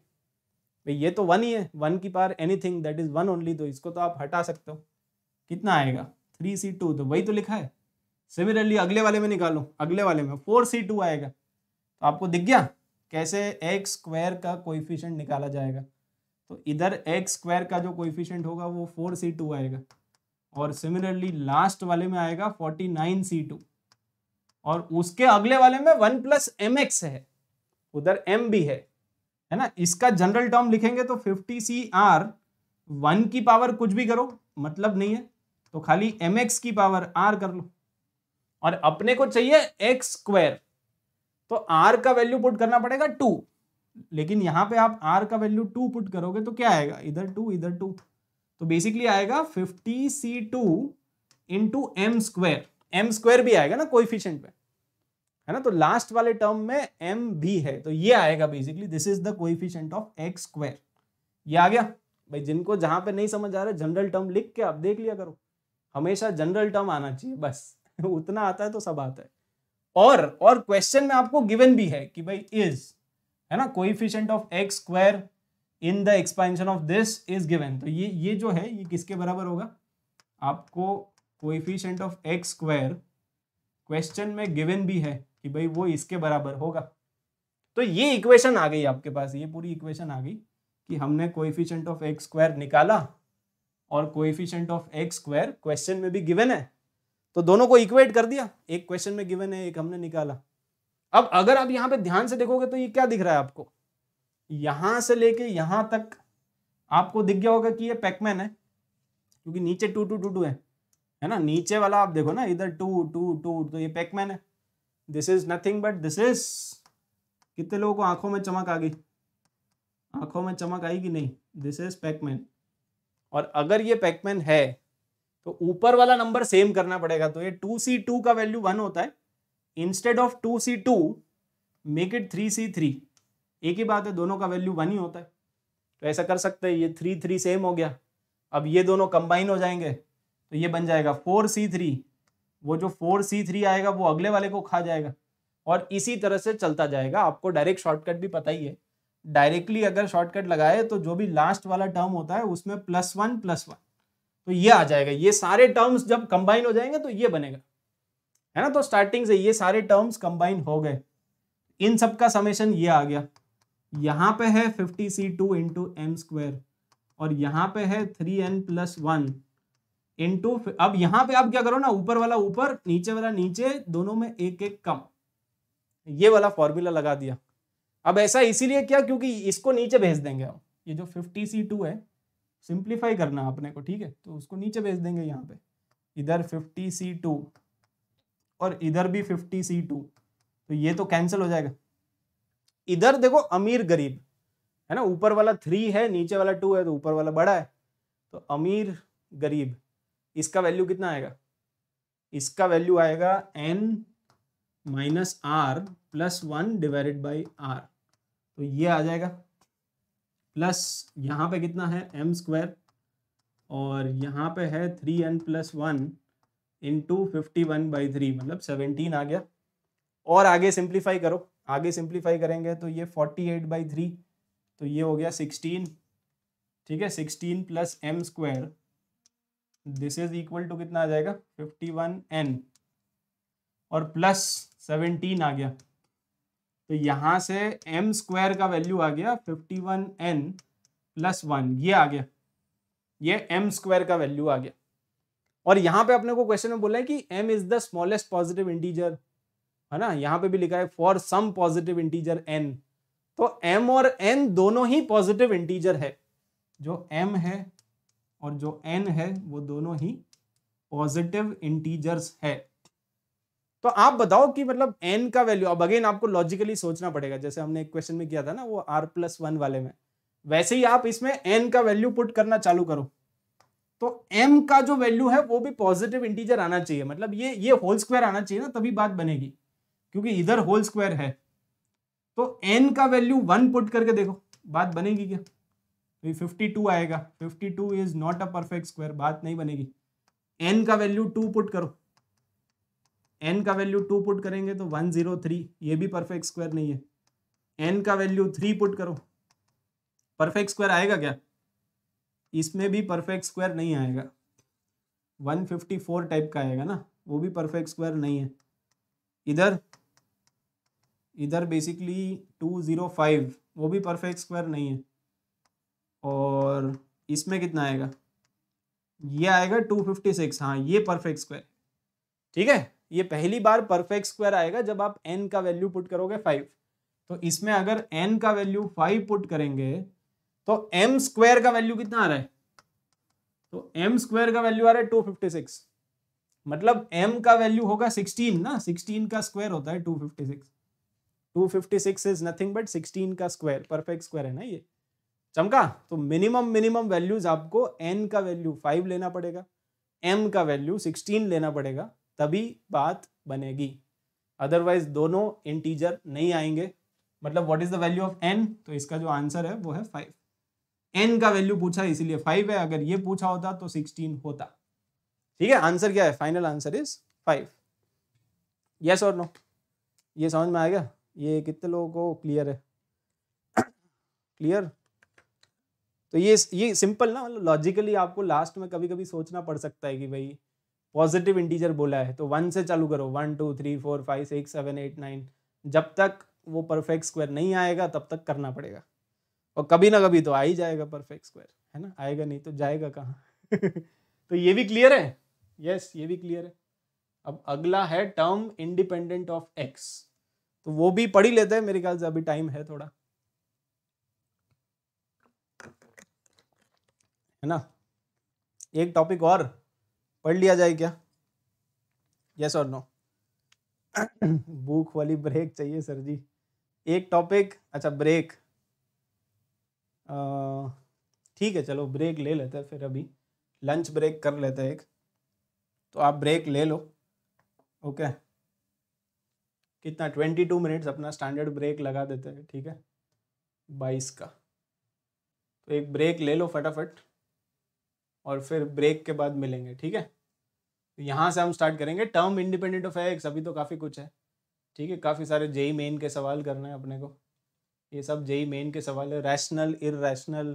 भाई ये तो वन ही है वन की power anything that is one only तो इसको तो आप हटा सकते हो कितना आएगा थ्री सी टू तो वही तो लिखा है सिमिलरली अगले वाले में निकालो अगले वाले में फोर सी टू आएगा तो आपको दिख गया कैसे एक्स स्क्वायर का कोइफिशियंट निकाला जाएगा तो इधर एक्स स्क्वायर का जो कोइफिशियंट होगा वो फोर सी टू आएगा और सिमिलरली लास्ट वाले में आएगा फोर्टी नाइन सी टू और उसके अगले वाले में वन प्लस एम एक्स है उधर एम भी है है ना इसका जनरल टर्म लिखेंगे तो फिफ्टी सी आर वन की पावर कुछ भी करो मतलब नहीं है तो खाली एम एक्स की पावर आर कर लो और अपने को चाहिए एक्स स्क्वायर तो आर का वैल्यू पुट करना पड़ेगा टू लेकिन यहां पे आप आर का वैल्यू टू पुट करोगे तो क्या आएगा इधर टू इधर टू तो बेसिकली आएगा फिफ्टी सी two into m square m square भी आएगा ना कोइफिशियंट में है ना तो लास्ट वाले टर्म में एम भी है तो ये आएगा basically this is the coefficient of x square ये आ गया भाई जिनको जहां पे नहीं समझ आ रहा जनरल टर्म लिख के आप देख लिया करो हमेशा जनरल टर्म आना चाहिए बस उतना आता है तो सब आता है और और क्वेश्चन में आपको गिवन भी है कि भाई इज है ना coefficient of x square in the expansion of this is given तो ये ये जो है ये किसके बराबर होगा आपको coefficient of x square question में गिवन भी है कि भाई वो इसके बराबर होगा तो ये इक्वेशन आ गई आपके पास ये पूरी इक्वेशन आ गई कि हमने कोएफिशिएंट ऑफ एक्स स्क्वायर निकाला और coefficient of x square question में भी गिवन है तो दोनों को इक्वेट कर दिया एक क्वेश्चन में गिवन है एक हमने निकाला अब अगर आप यहाँ पे ध्यान से देखोगे तो ये क्या दिख रहा है आपको यहां से लेके यहां तक आपको दिख गया होगा कि ये पैकमैन है क्योंकि नीचे टू टू टू टू है है ना नीचे वाला आप देखो ना इधर टू टू टू तो ये पैकमैन है this is nothing but this is कितने लोगों को आंखों में चमक आ गई आंखों में चमक आई कि नहीं दिस इज पैकमैन और अगर ये पैकमैन है तो ऊपर वाला नंबर सेम करना पड़ेगा तो ये टू सी टू का वैल्यू वन होता है instead of two C two make it three C three एक ही बात है दोनों का वैल्यू वन ही होता है तो ऐसा कर सकते हैं ये थ्री थ्री सेम हो गया अब ये दोनों कंबाइन हो जाएंगे तो ये बन जाएगा फोर सी थ्री वो जो फोर सी थ्री आएगा वो अगले वाले को खा जाएगा और इसी तरह से चलता जाएगा आपको डायरेक्ट शॉर्टकट भी पता ही है डायरेक्टली अगर शॉर्टकट लगाए तो जो भी लास्ट वाला टर्म होता है उसमें प्लस वन प्लस वन तो ये आ जाएगा ये सारे टर्म्स जब कंबाइन हो जाएंगे तो ये बनेगा है ना तो स्टार्टिंग से ये सारे टर्म्स कंबाइन हो गए इन सब का समेशन ये आ गया यहाँ पे है फिफ्टी सी टू इंटू एम स्क्वायर और यहाँ पे है three n plus one into अब यहां पे आप क्या करो ना ऊपर वाला ऊपर नीचे वाला नीचे दोनों में एक एक कम ये वाला फॉर्मूला लगा दिया अब ऐसा इसीलिए क्या क्योंकि इसको नीचे भेज देंगे हम ये जो फिफ्टी सी टू है सिंप्लीफाई करना अपने को ठीक है तो उसको नीचे भेज देंगे यहाँ पे इधर फिफ्टी सी टू और इधर भी फिफ्टी सी टू तो ये तो कैंसिल हो जाएगा इधर देखो अमीर गरीब है ना ऊपर वाला थ्री है नीचे वाला टू है तो ऊपर वाला बड़ा है तो अमीर गरीब इसका वैल्यू कितना आएगा इसका वैल्यू आएगा n minus are plus one divided by r तो ये आ जाएगा प्लस यहाँ पे कितना है एम स्क्वायर और यहाँ पे है three n plus one into fifty one by three मतलब सेवनटीन आ गया और आगे सिंप्लीफाई करो आगे सिंप्लीफाई करेंगे तो ये फोर्टी एट बाई थ्री तो ये हो गया सिक्सटीन ठीक है sixteen plus m square this is equal to कितना आ जाएगा फिफ्टी वन एन और प्लस सेवनटीन आ गया तो यहां से एम स्क्वायर का वैल्यू आ गया fifty one n plus one ये आ गया ये एम स्क्वायर का वैल्यू आ गया और यहां पे अपने को क्वेश्चन में बोला है कि m is the smallest positive integer है ना यहाँ पे भी लिखा है for some positive integer n तो m और n दोनों ही पॉजिटिव इंटीजर है जो m है और जो एन है वो दोनों ही पॉजिटिव इंटीजर्स है तो आप बताओ कि मतलब एन का वैल्यू अब अगेन आपको लॉजिकली सोचना पड़ेगा जैसे हमने एक क्वेश्चन में किया था ना वो आर प्लस वन वाले में वैसे ही आप इसमें एन का वैल्यू पुट करना चालू करो तो एम का जो वैल्यू है वो भी पॉजिटिव इंटीजर आना चाहिए मतलब ये ये होल स्क्वायर आना चाहिए ना तभी बात बनेगी क्योंकि इधर होल स्क्वायर है तो एन का वैल्यू वन पुट करके देखो बात बनेगी क्या तो ये फिफ्टी टू आएगा fifty two is not a perfect square बात नहीं बनेगी एन का वैल्यू टू पुट करो एन का वैल्यू टू पुट करेंगे तो वन जीरो थ्री ये भी परफेक्ट स्क्वायर नहीं है एन का वैल्यू थ्री पुट करो परफेक्ट स्क्वायर आएगा क्या इसमें भी परफेक्ट स्क्वायर नहीं आएगा वन फिफ्टी फोर टाइप का आएगा ना वो भी परफेक्ट स्क्वायर नहीं है इधर इधर बेसिकली टू ज़ीरो फाइव वो भी परफेक्ट स्क्वायर नहीं है और इसमें कितना आएगा ये आएगा 256 हाँ ये परफेक्ट स्क्वायर ठीक है ये पहली बार परफेक्ट स्क्वायर आएगा जब आप एन का वैल्यू पुट करोगे फाइव तो इसमें अगर एन का वैल्यू फाइव पुट करेंगे तो एम स्क्वायर का वैल्यू कितना आ रहा है तो एम स्क्वायर का वैल्यू आ रहा है टू फिफ्टी सिक्स मतलब एम का वैल्यू होगा सिक्सटीन ना सिक्सटीन का स्क्वायर होता है two fifty six two fifty six is nothing but sixteen का स्क्वायर परफेक्ट स्क्वायर है ना ये चमका तो मिनिमम मिनिमम वैल्यूज आपको एन का वैल्यू फाइव लेना पड़ेगा एम का वैल्यू सिक्सटीन लेना पड़ेगा तभी बात बनेगी अदरवाइज दोनों इंटीजर नहीं आएंगे मतलब what is the value of n तो इसका जो आंसर है वो है फाइव एन का वैल्यू पूछा इसीलिए फाइव है अगर ये पूछा होता तो सिक्सटीन होता ठीक है आंसर क्या है final answer is five yes और नो ये समझ में आ गया ये कितने लोगों को क्लियर है क्लियर तो ये ये सिंपल ना मतलब लॉजिकली आपको लास्ट में कभी कभी सोचना पड़ सकता है कि भाई पॉजिटिव इंटीजर बोला है तो वन से चालू करो one two three four five six seven eight nine जब तक वो परफेक्ट स्क्वायर नहीं आएगा तब तक करना पड़ेगा और कभी ना कभी तो आ ही जाएगा परफेक्ट स्क्वायर है ना आएगा नहीं तो जाएगा कहाँ तो ये भी क्लियर है यस yes, ये भी क्लियर है अब अगला है टर्म इंडिपेंडेंट ऑफ एक्स तो वो भी पढ़ी लेते हैं मेरे ख्याल से अभी टाइम है थोड़ा है ना एक टॉपिक और पढ़ लिया जाए क्या यस और नो भूख वाली ब्रेक चाहिए सर जी एक टॉपिक अच्छा ब्रेक ठीक है चलो ब्रेक ले लेते हैं फिर अभी लंच ब्रेक कर लेते हैं एक तो आप ब्रेक ले लो ओके कितना ट्वेंटी टू मिनट्स अपना स्टैंडर्ड ब्रेक लगा देते हैं ठीक है बाईस का तो एक ब्रेक ले लो फटाफट और फिर ब्रेक के बाद मिलेंगे ठीक है तो यहाँ से हम स्टार्ट करेंगे टर्म इंडिपेंडेंट ऑफ एक्स अभी तो काफ़ी कुछ है ठीक है काफ़ी सारे जेई मेन के सवाल करने हैं अपने को ये सब जेई मेन के सवाल है रैशनल इ रैशनल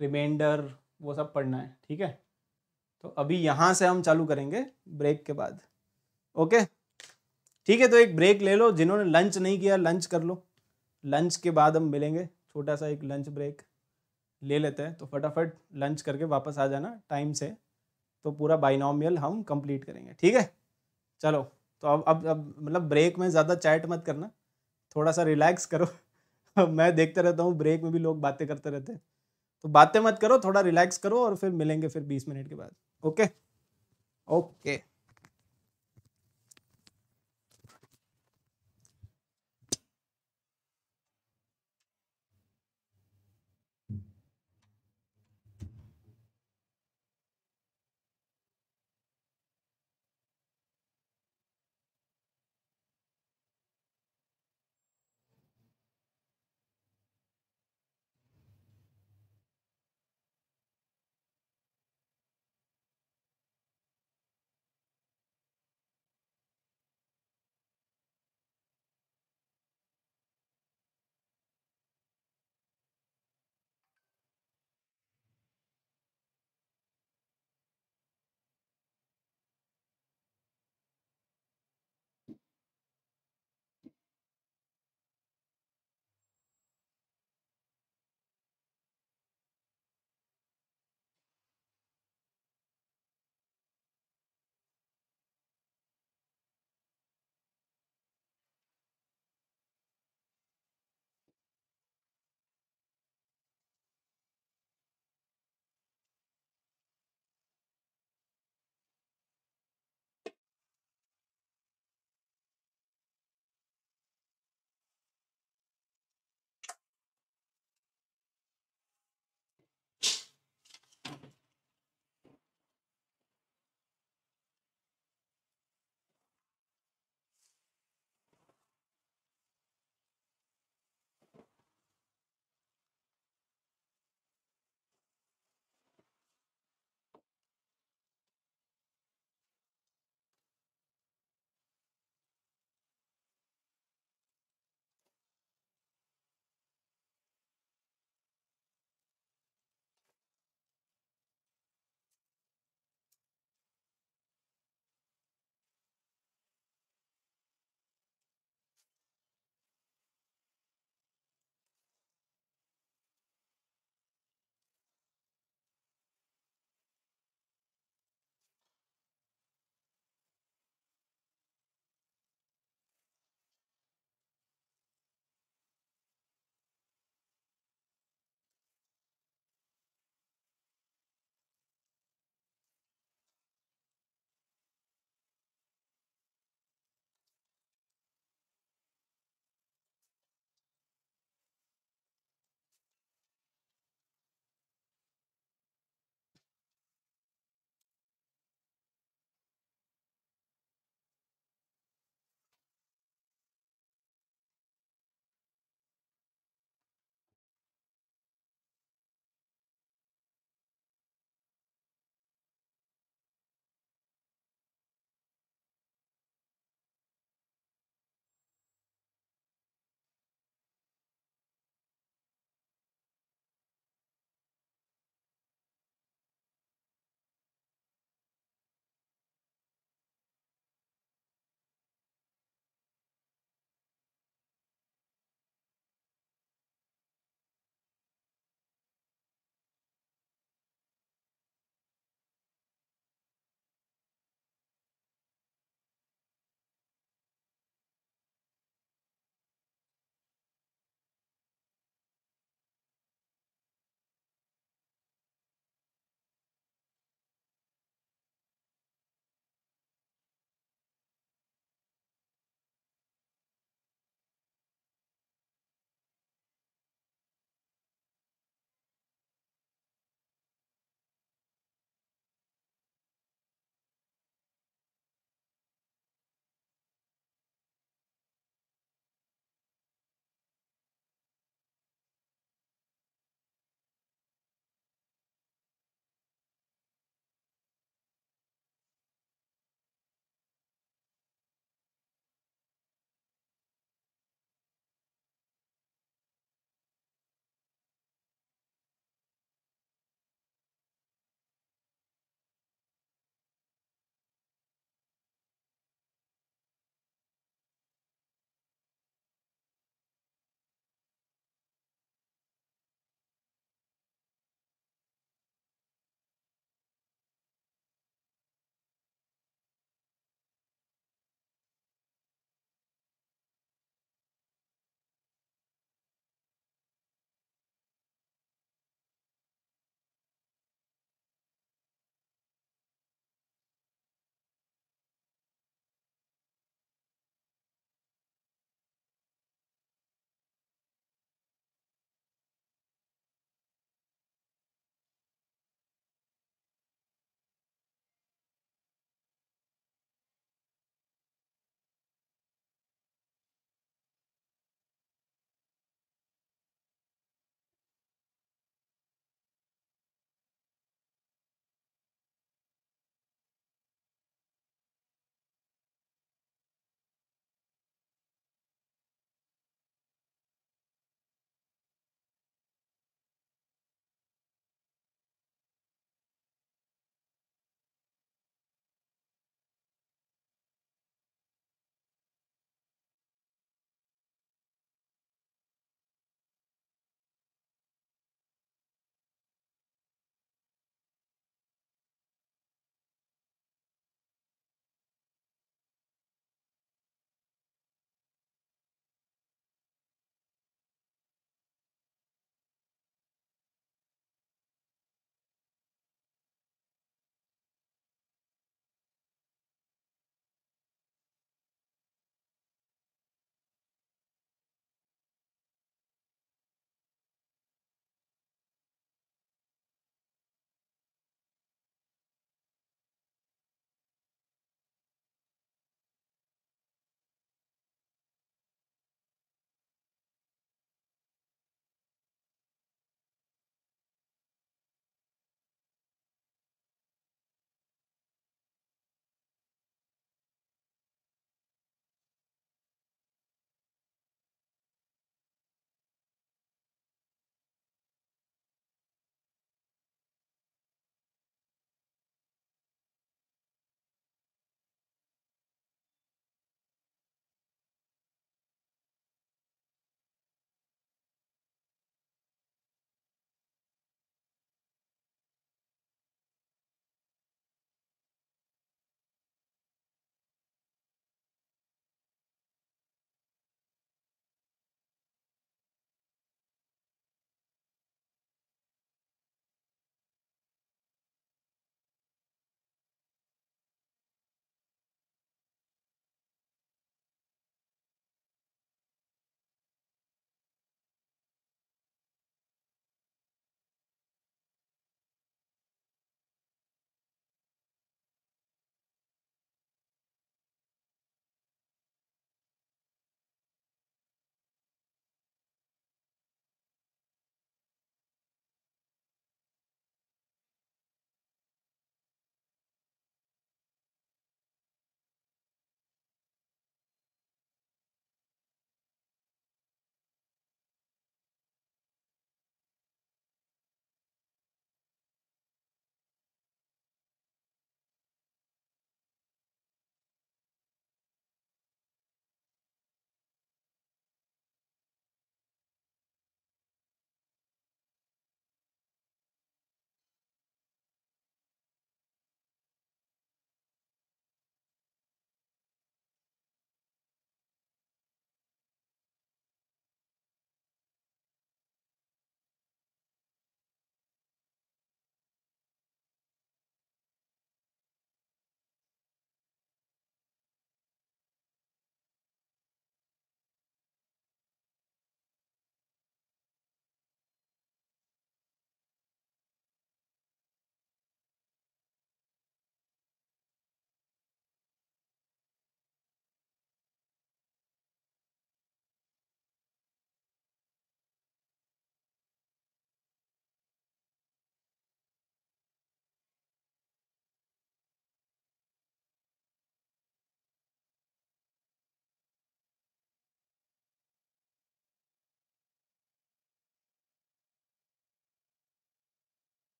रिमाइंडर वो सब पढ़ना है ठीक है तो अभी यहाँ से हम चालू करेंगे ब्रेक के बाद ओके ठीक है तो एक ब्रेक ले लो जिन्होंने लंच नहीं किया लंच कर लो लंच के बाद हम मिलेंगे छोटा सा एक लंच ब्रेक ले लेते हैं तो फटाफट लंच करके वापस आ जाना टाइम से तो पूरा बाइनॉमियल हम कंप्लीट करेंगे ठीक है चलो तो अब अब अब मतलब ब्रेक में ज़्यादा चैट मत करना थोड़ा सा रिलैक्स करो मैं देखते रहता हूँ ब्रेक में भी लोग बातें करते रहते हैं तो बातें मत करो थोड़ा रिलैक्स करो और फिर मिलेंगे फिर बीस मिनट के बाद okay okay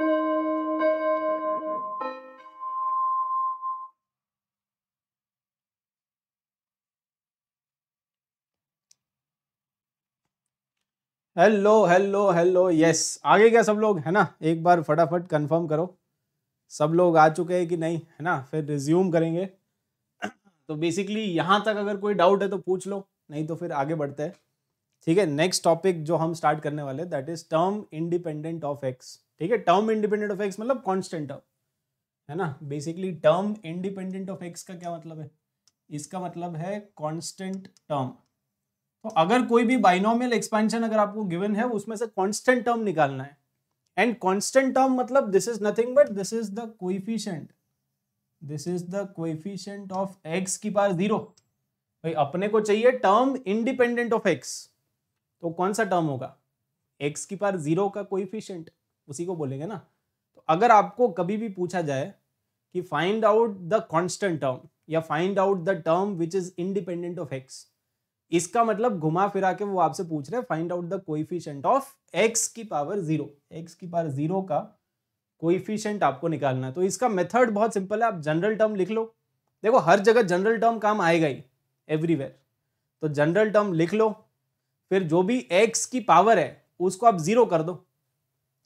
hello hello hello yes आगे क्या सब लोग है ना एक बार फटाफट कंफर्म करो सब लोग आ चुके हैं कि नहीं है ना फिर रिज्यूम करेंगे तो बेसिकली यहाँ तक अगर कोई डाउट है तो पूछ लो नहीं तो फिर आगे बढ़ते हैं ठीक है नेक्स्ट टॉपिक जो हम स्टार्ट करने वाले that is term independent of x ठीक है टर्म इंडिपेंडेंट ऑफ एक्स मतलब कॉन्स्टेंट टर्म है ना basically term independent of x का क्या मतलब है इसका मतलब है कॉन्स्टेंट टर्म तो अगर कोई भी बाइनोमियल एक्सपेंशन अगर आपको गिवन है उसमें से कॉन्स्टेंट टर्म निकालना है एंड कॉन्स्टेंट टर्म मतलब this is nothing but this is the coefficient this is the coefficient of x की पार जीरो भाई अपने को चाहिए टर्म इंडिपेंडेंट ऑफ एक्स तो कौन सा टर्म होगा एक्स की पार जीरो का कोइफिशिएंट उसी को बोलेंगे ना तो अगर आपको कभी भी पूछा जाए कि find out the constant term या find out the term which is independent of x इसका मतलब घुमा फिरा के वो आपसे पूछ रहे हैं find out the coefficient of x की पावर जीरो एक्स की पावर जीरो का कोइफिशियंट आपको निकालना है तो इसका मेथड बहुत सिंपल है आप जनरल टर्म लिख लो देखो हर जगह जनरल टर्म काम आएगा ही एवरीवेयर तो जनरल टर्म लिख लो फिर जो भी एक्स की पावर है उसको आप जीरो कर दो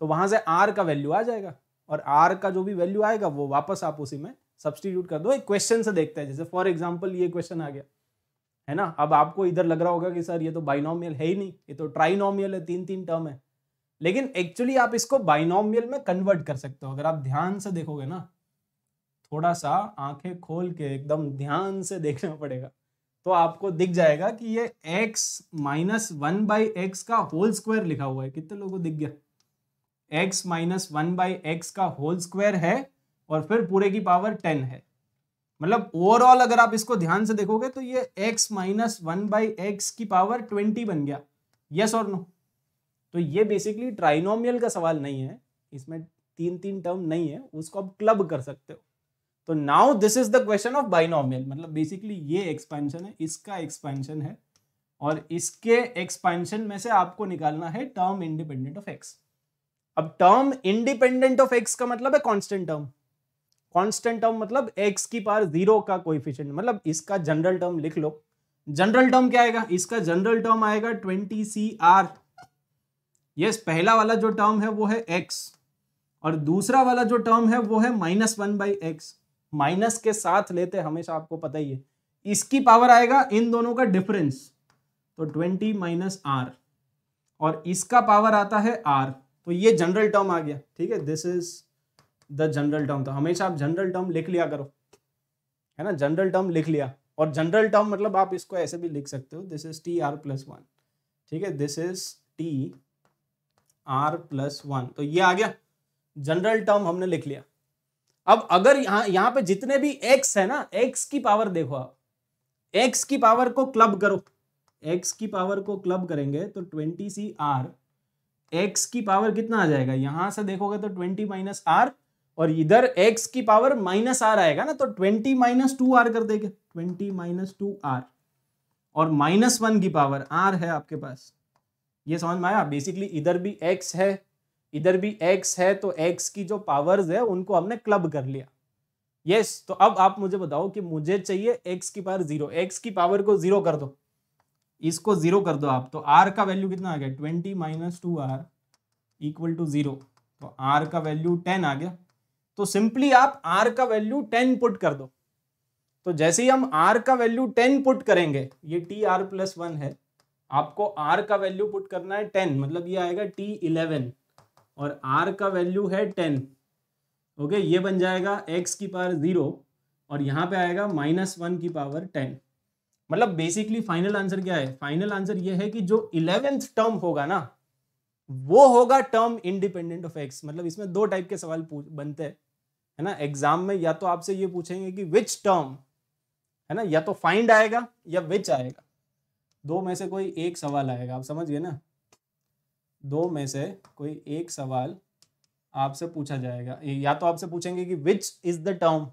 तो वहां से आर का वैल्यू आ जाएगा और आर का जो भी वैल्यू आएगा वो वापस आप उसी में सब्सटीट्यूट कर दो एक क्वेश्चन से देखते हैं जैसे फॉर एग्जाम्पल ये क्वेश्चन आ गया है ना अब आपको इधर लग रहा होगा कि सर ये तो बाइनोमियल है ही नहीं ये तो ट्राइनोमियल है तीन तीन टर्म है लेकिन एक्चुअली आप इसको बाइनॉमियल में कन्वर्ट कर सकते हो अगर आप ध्यान से देखोगे ना थोड़ा सा आंखें खोल के एकदम ध्यान से देखना पड़ेगा तो आपको दिख जाएगा कि ये x minus one by x का होल स्क्वायर लिखा हुआ है कितने लोगों को दिख गया x minus one by x का होल स्क्वायर है और फिर पूरे की पावर टेन है मतलब ओवरऑल अगर आप इसको ध्यान से देखोगे तो ये x minus one by x की पावर ट्वेंटी बन गया यस और नो तो ये बेसिकली ट्राइनोमियल का सवाल नहीं है इसमें तीन तीन टर्म नहीं है उसको आप क्लब कर सकते हो तो now this is the question of binomial मतलब बेसिकली ये एक्सपेंशन है इसका एक्सपेंशन है और इसके एक्सपेंशन में से आपको निकालना है टर्म इंडिपेंडेंट ऑफ एक्स अब टर्म इंडिपेंडेंट ऑफ एक्स का मतलब है कांस्टेंट टर्म कांस्टेंट टर्म मतलब एक्स की पार जीरो का कोइफिशिएंट मतलब इसका जनरल टर्म लिख लो जनरल टर्म क्या आएगा इसका जनरल टर्म आएगा ट्वेंटी सी आर यस पहला वाला जो टर्म है वो है एक्स और दूसरा वाला जो टर्म है वो है minus one by x minus के साथ लेते हमेशा आपको पता ही है इसकी पावर आएगा इन दोनों का डिफरेंस तो ट्वेंटी माइनस आर और इसका पावर आता है आर तो ये जनरल टर्म आ गया ठीक है this is the general term तो हमेशा आप जनरल टर्म लिख लिया करो है ना जनरल टर्म लिख लिया और जनरल टर्म मतलब आप इसको ऐसे भी लिख सकते हो this is T r plus one ठीक है this is T r plus one तो ये आ गया जनरल टर्म हमने लिख लिया अब अगर यहां यहाँ पे जितने भी एक्स है ना एक्स की पावर देखो आप एक्स की पावर को क्लब करो एक्स की पावर को क्लब करेंगे तो ट्वेंटी सी आर एक्स की पावर कितना आ जाएगा यहां से देखोगे तो ट्वेंटी माइनस आर और इधर x की पावर माइनस आर आएगा ना तो ट्वेंटी माइनस टू आर कर देगा ट्वेंटी माइनस टू आर और माइनस वन की पावर आर है आपके पास ये समझ में आया बेसिकली इधर भी एक्स है इधर भी एक्स है तो एक्स की जो पावर्स है उनको हमने क्लब कर लिया यस yes, तो अब आप मुझे बताओ कि मुझे चाहिए एक्स की पावर जीरो x की पावर को जीरो कर दो इसको जीरो कर दो आप तो आर का वैल्यू कितना आ गया twenty minus two r equal to zero तो आर का वैल्यू टेन आ गया तो सिंपली आप आर का वैल्यू टेन पुट कर दो तो जैसे ही हम आर का वैल्यू टेन पुट करेंगे ये टी आर प्लस वन है आपको आर का वैल्यू पुट करना है टेन मतलब ये आएगा टी इलेवन और आर का वैल्यू है टेन ओके ये बन जाएगा एक्स की पावर जीरो और यहाँ पे आएगा माइनस वन की पावर टेन मतलब बेसिकली फाइनल आंसर क्या है फाइनल आंसर ये है कि जो इलेवेंथ टर्म होगा ना वो होगा टर्म इंडिपेंडेंट ऑफ एक्स मतलब इसमें दो टाइप के सवाल बनते हैं है ना एग्जाम में या तो आपसे ये पूछेंगे कि विच टर्म है ना या तो फाइंड आएगा या विच आएगा दो में से कोई एक सवाल आएगा आप समझिए ना दो में से कोई एक सवाल आपसे पूछा जाएगा या तो आपसे पूछेंगे कि which is the term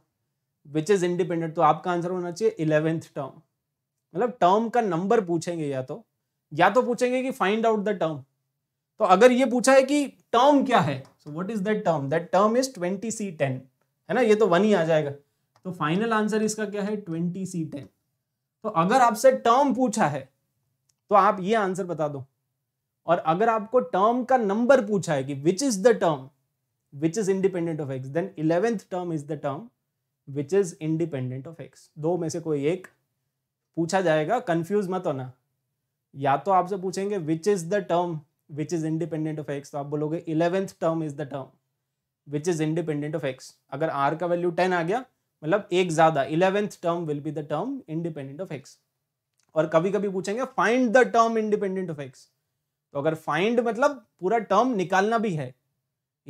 which is independent तो आपका आंसर होना चाहिए इलेवेंथ टर्म मतलब टर्म का नंबर पूछेंगे या तो या तो पूछेंगे कि फाइंड आउट द टर्म तो अगर ये पूछा है कि टर्म क्या है so what is that term that term is twenty C ten है ना ये तो वन ही आ जाएगा तो फाइनल आंसर इसका क्या है ट्वेंटी सी टेन तो अगर आपसे टर्म पूछा है तो आप ये आंसर बता दो और अगर आपको टर्म का नंबर पूछा है कि which is the term which is independent of x then eleventh term is the term which is independent of x दो में से कोई एक पूछा जाएगा कंफ्यूज मत होना या तो आपसे पूछेंगे which is the term which is independent of x तो आप बोलोगे eleventh term is the term which is independent of x अगर आर का वैल्यू टेन आ गया मतलब एक ज्यादा eleventh term will be the term independent of x और कभी कभी पूछेंगे find the term independent of x तो अगर फाइंड मतलब पूरा टर्म निकालना भी है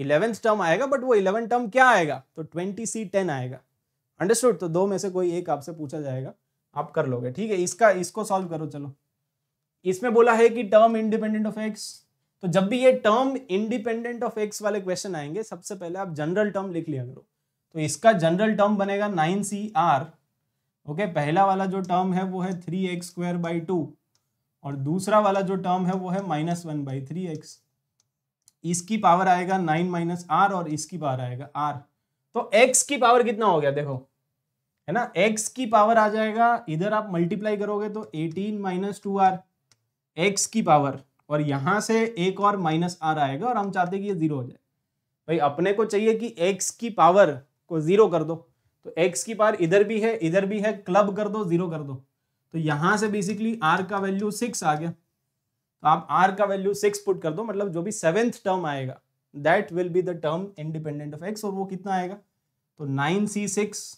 इलेवेंथ टर्म आएगा बट वो इलेवेंथ टर्म क्या आएगा तो ट्वेंटी सी टेन आएगा अंडरस्टूड तो दो में से कोई एक आपसे पूछा जाएगा आप कर लोगे ठीक है इसका इसको सॉल्व करो चलो इसमें बोला है कि टर्म इंडिपेंडेंट ऑफ एक्स तो जब भी ये टर्म इंडिपेंडेंट ऑफ एक्स वाले क्वेश्चन आएंगे सबसे पहले आप जनरल टर्म लिख लिया करो तो इसका जनरल टर्म बनेगा नाइन सी आर ओके पहला वाला जो टर्म है वो है three x square by two और दूसरा वाला जो टर्म है वो है minus one by three x इसकी पावर आएगा नाइन माइनस आर और इसकी पावर आएगा आर तो एक्स की पावर कितना हो गया देखो है ना x की पावर आ जाएगा इधर आप मल्टीप्लाई करोगे तो 18 माइनस टू आर एक्स की पावर और यहां से एक और माइनस आर आएगा और हम चाहते कि ये जीरो हो जाए भाई अपने को चाहिए कि x की पावर को जीरो कर दो तो x की पावर इधर भी है इधर भी है क्लब कर दो जीरो कर दो तो यहां से बेसिकली r का वैल्यू सिक्स आ गया तो आप r का वैल्यू सिक्स पुट कर दो मतलब जो भी सेवेंथ टर्म आएगा that will be the term independent of x और वो कितना आएगा तो nine C six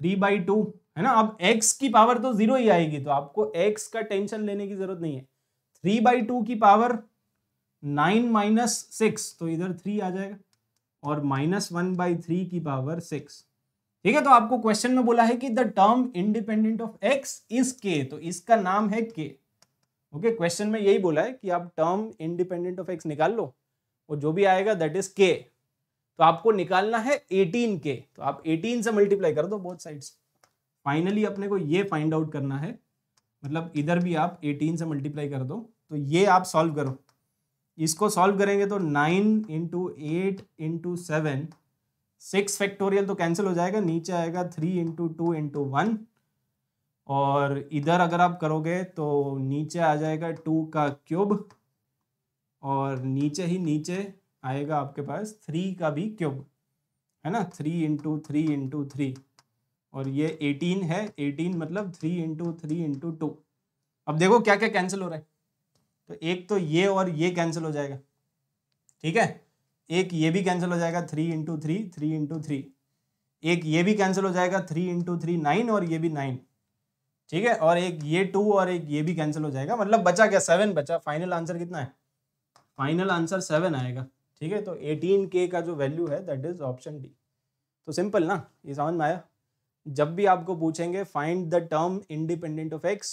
three by two है ना अब x की पावर तो जीरो ही आएगी तो आपको x का टेंशन लेने की जरूरत नहीं है थ्री बाई टू की पावर नाइन माइनस सिक्स तो इधर थ्री आ जाएगा और माइनस वन बाई थ्री की पावर सिक्स ठीक है तो आपको क्वेश्चन में बोला है कि the term independent of x is k तो इसका नाम है k ओके क्वेश्चन में यही बोला है कि आप टर्म इंडिपेंडेंट ऑफ x निकाल लो और जो भी आएगा दैट इज k तो आपको निकालना है 18 के तो आप 18 से मल्टीप्लाई कर दो बोथ साइड्स फाइनली अपने को ये फाइंड आउट करना है मतलब इधर भी आप 18 से मल्टीप्लाई कर दो तो ये आप सॉल्व करो इसको सॉल्व करेंगे तो 9 into eight into seven six factorial तो कैंसिल हो जाएगा नीचे आएगा three into two into one और इधर अगर आप करोगे तो नीचे आ जाएगा टू का क्यूब और नीचे ही नीचे आएगा आपके पास थ्री का भी क्यूब है ना three into three into three और ये एटीन है एटीन मतलब three into three into two अब देखो क्या क्या कैंसिल हो रहा है तो एक तो ये और ये कैंसिल हो जाएगा ठीक है एक ये भी कैंसिल हो जाएगा three into three three into three एक ये भी कैंसिल हो जाएगा थ्री इंटू थ्री नाइन और ये भी नाइन ठीक है और एक ये टू और एक ये भी कैंसिल हो जाएगा मतलब बचा क्या सेवन बचा फाइनल आंसर कितना है फाइनल आंसर सेवन आएगा ठीक है तो एटीन के का जो वैल्यू है दैट इज ऑप्शन डी तो सिंपल ना ये समझ में आया जब भी आपको पूछेंगे find the term independent of x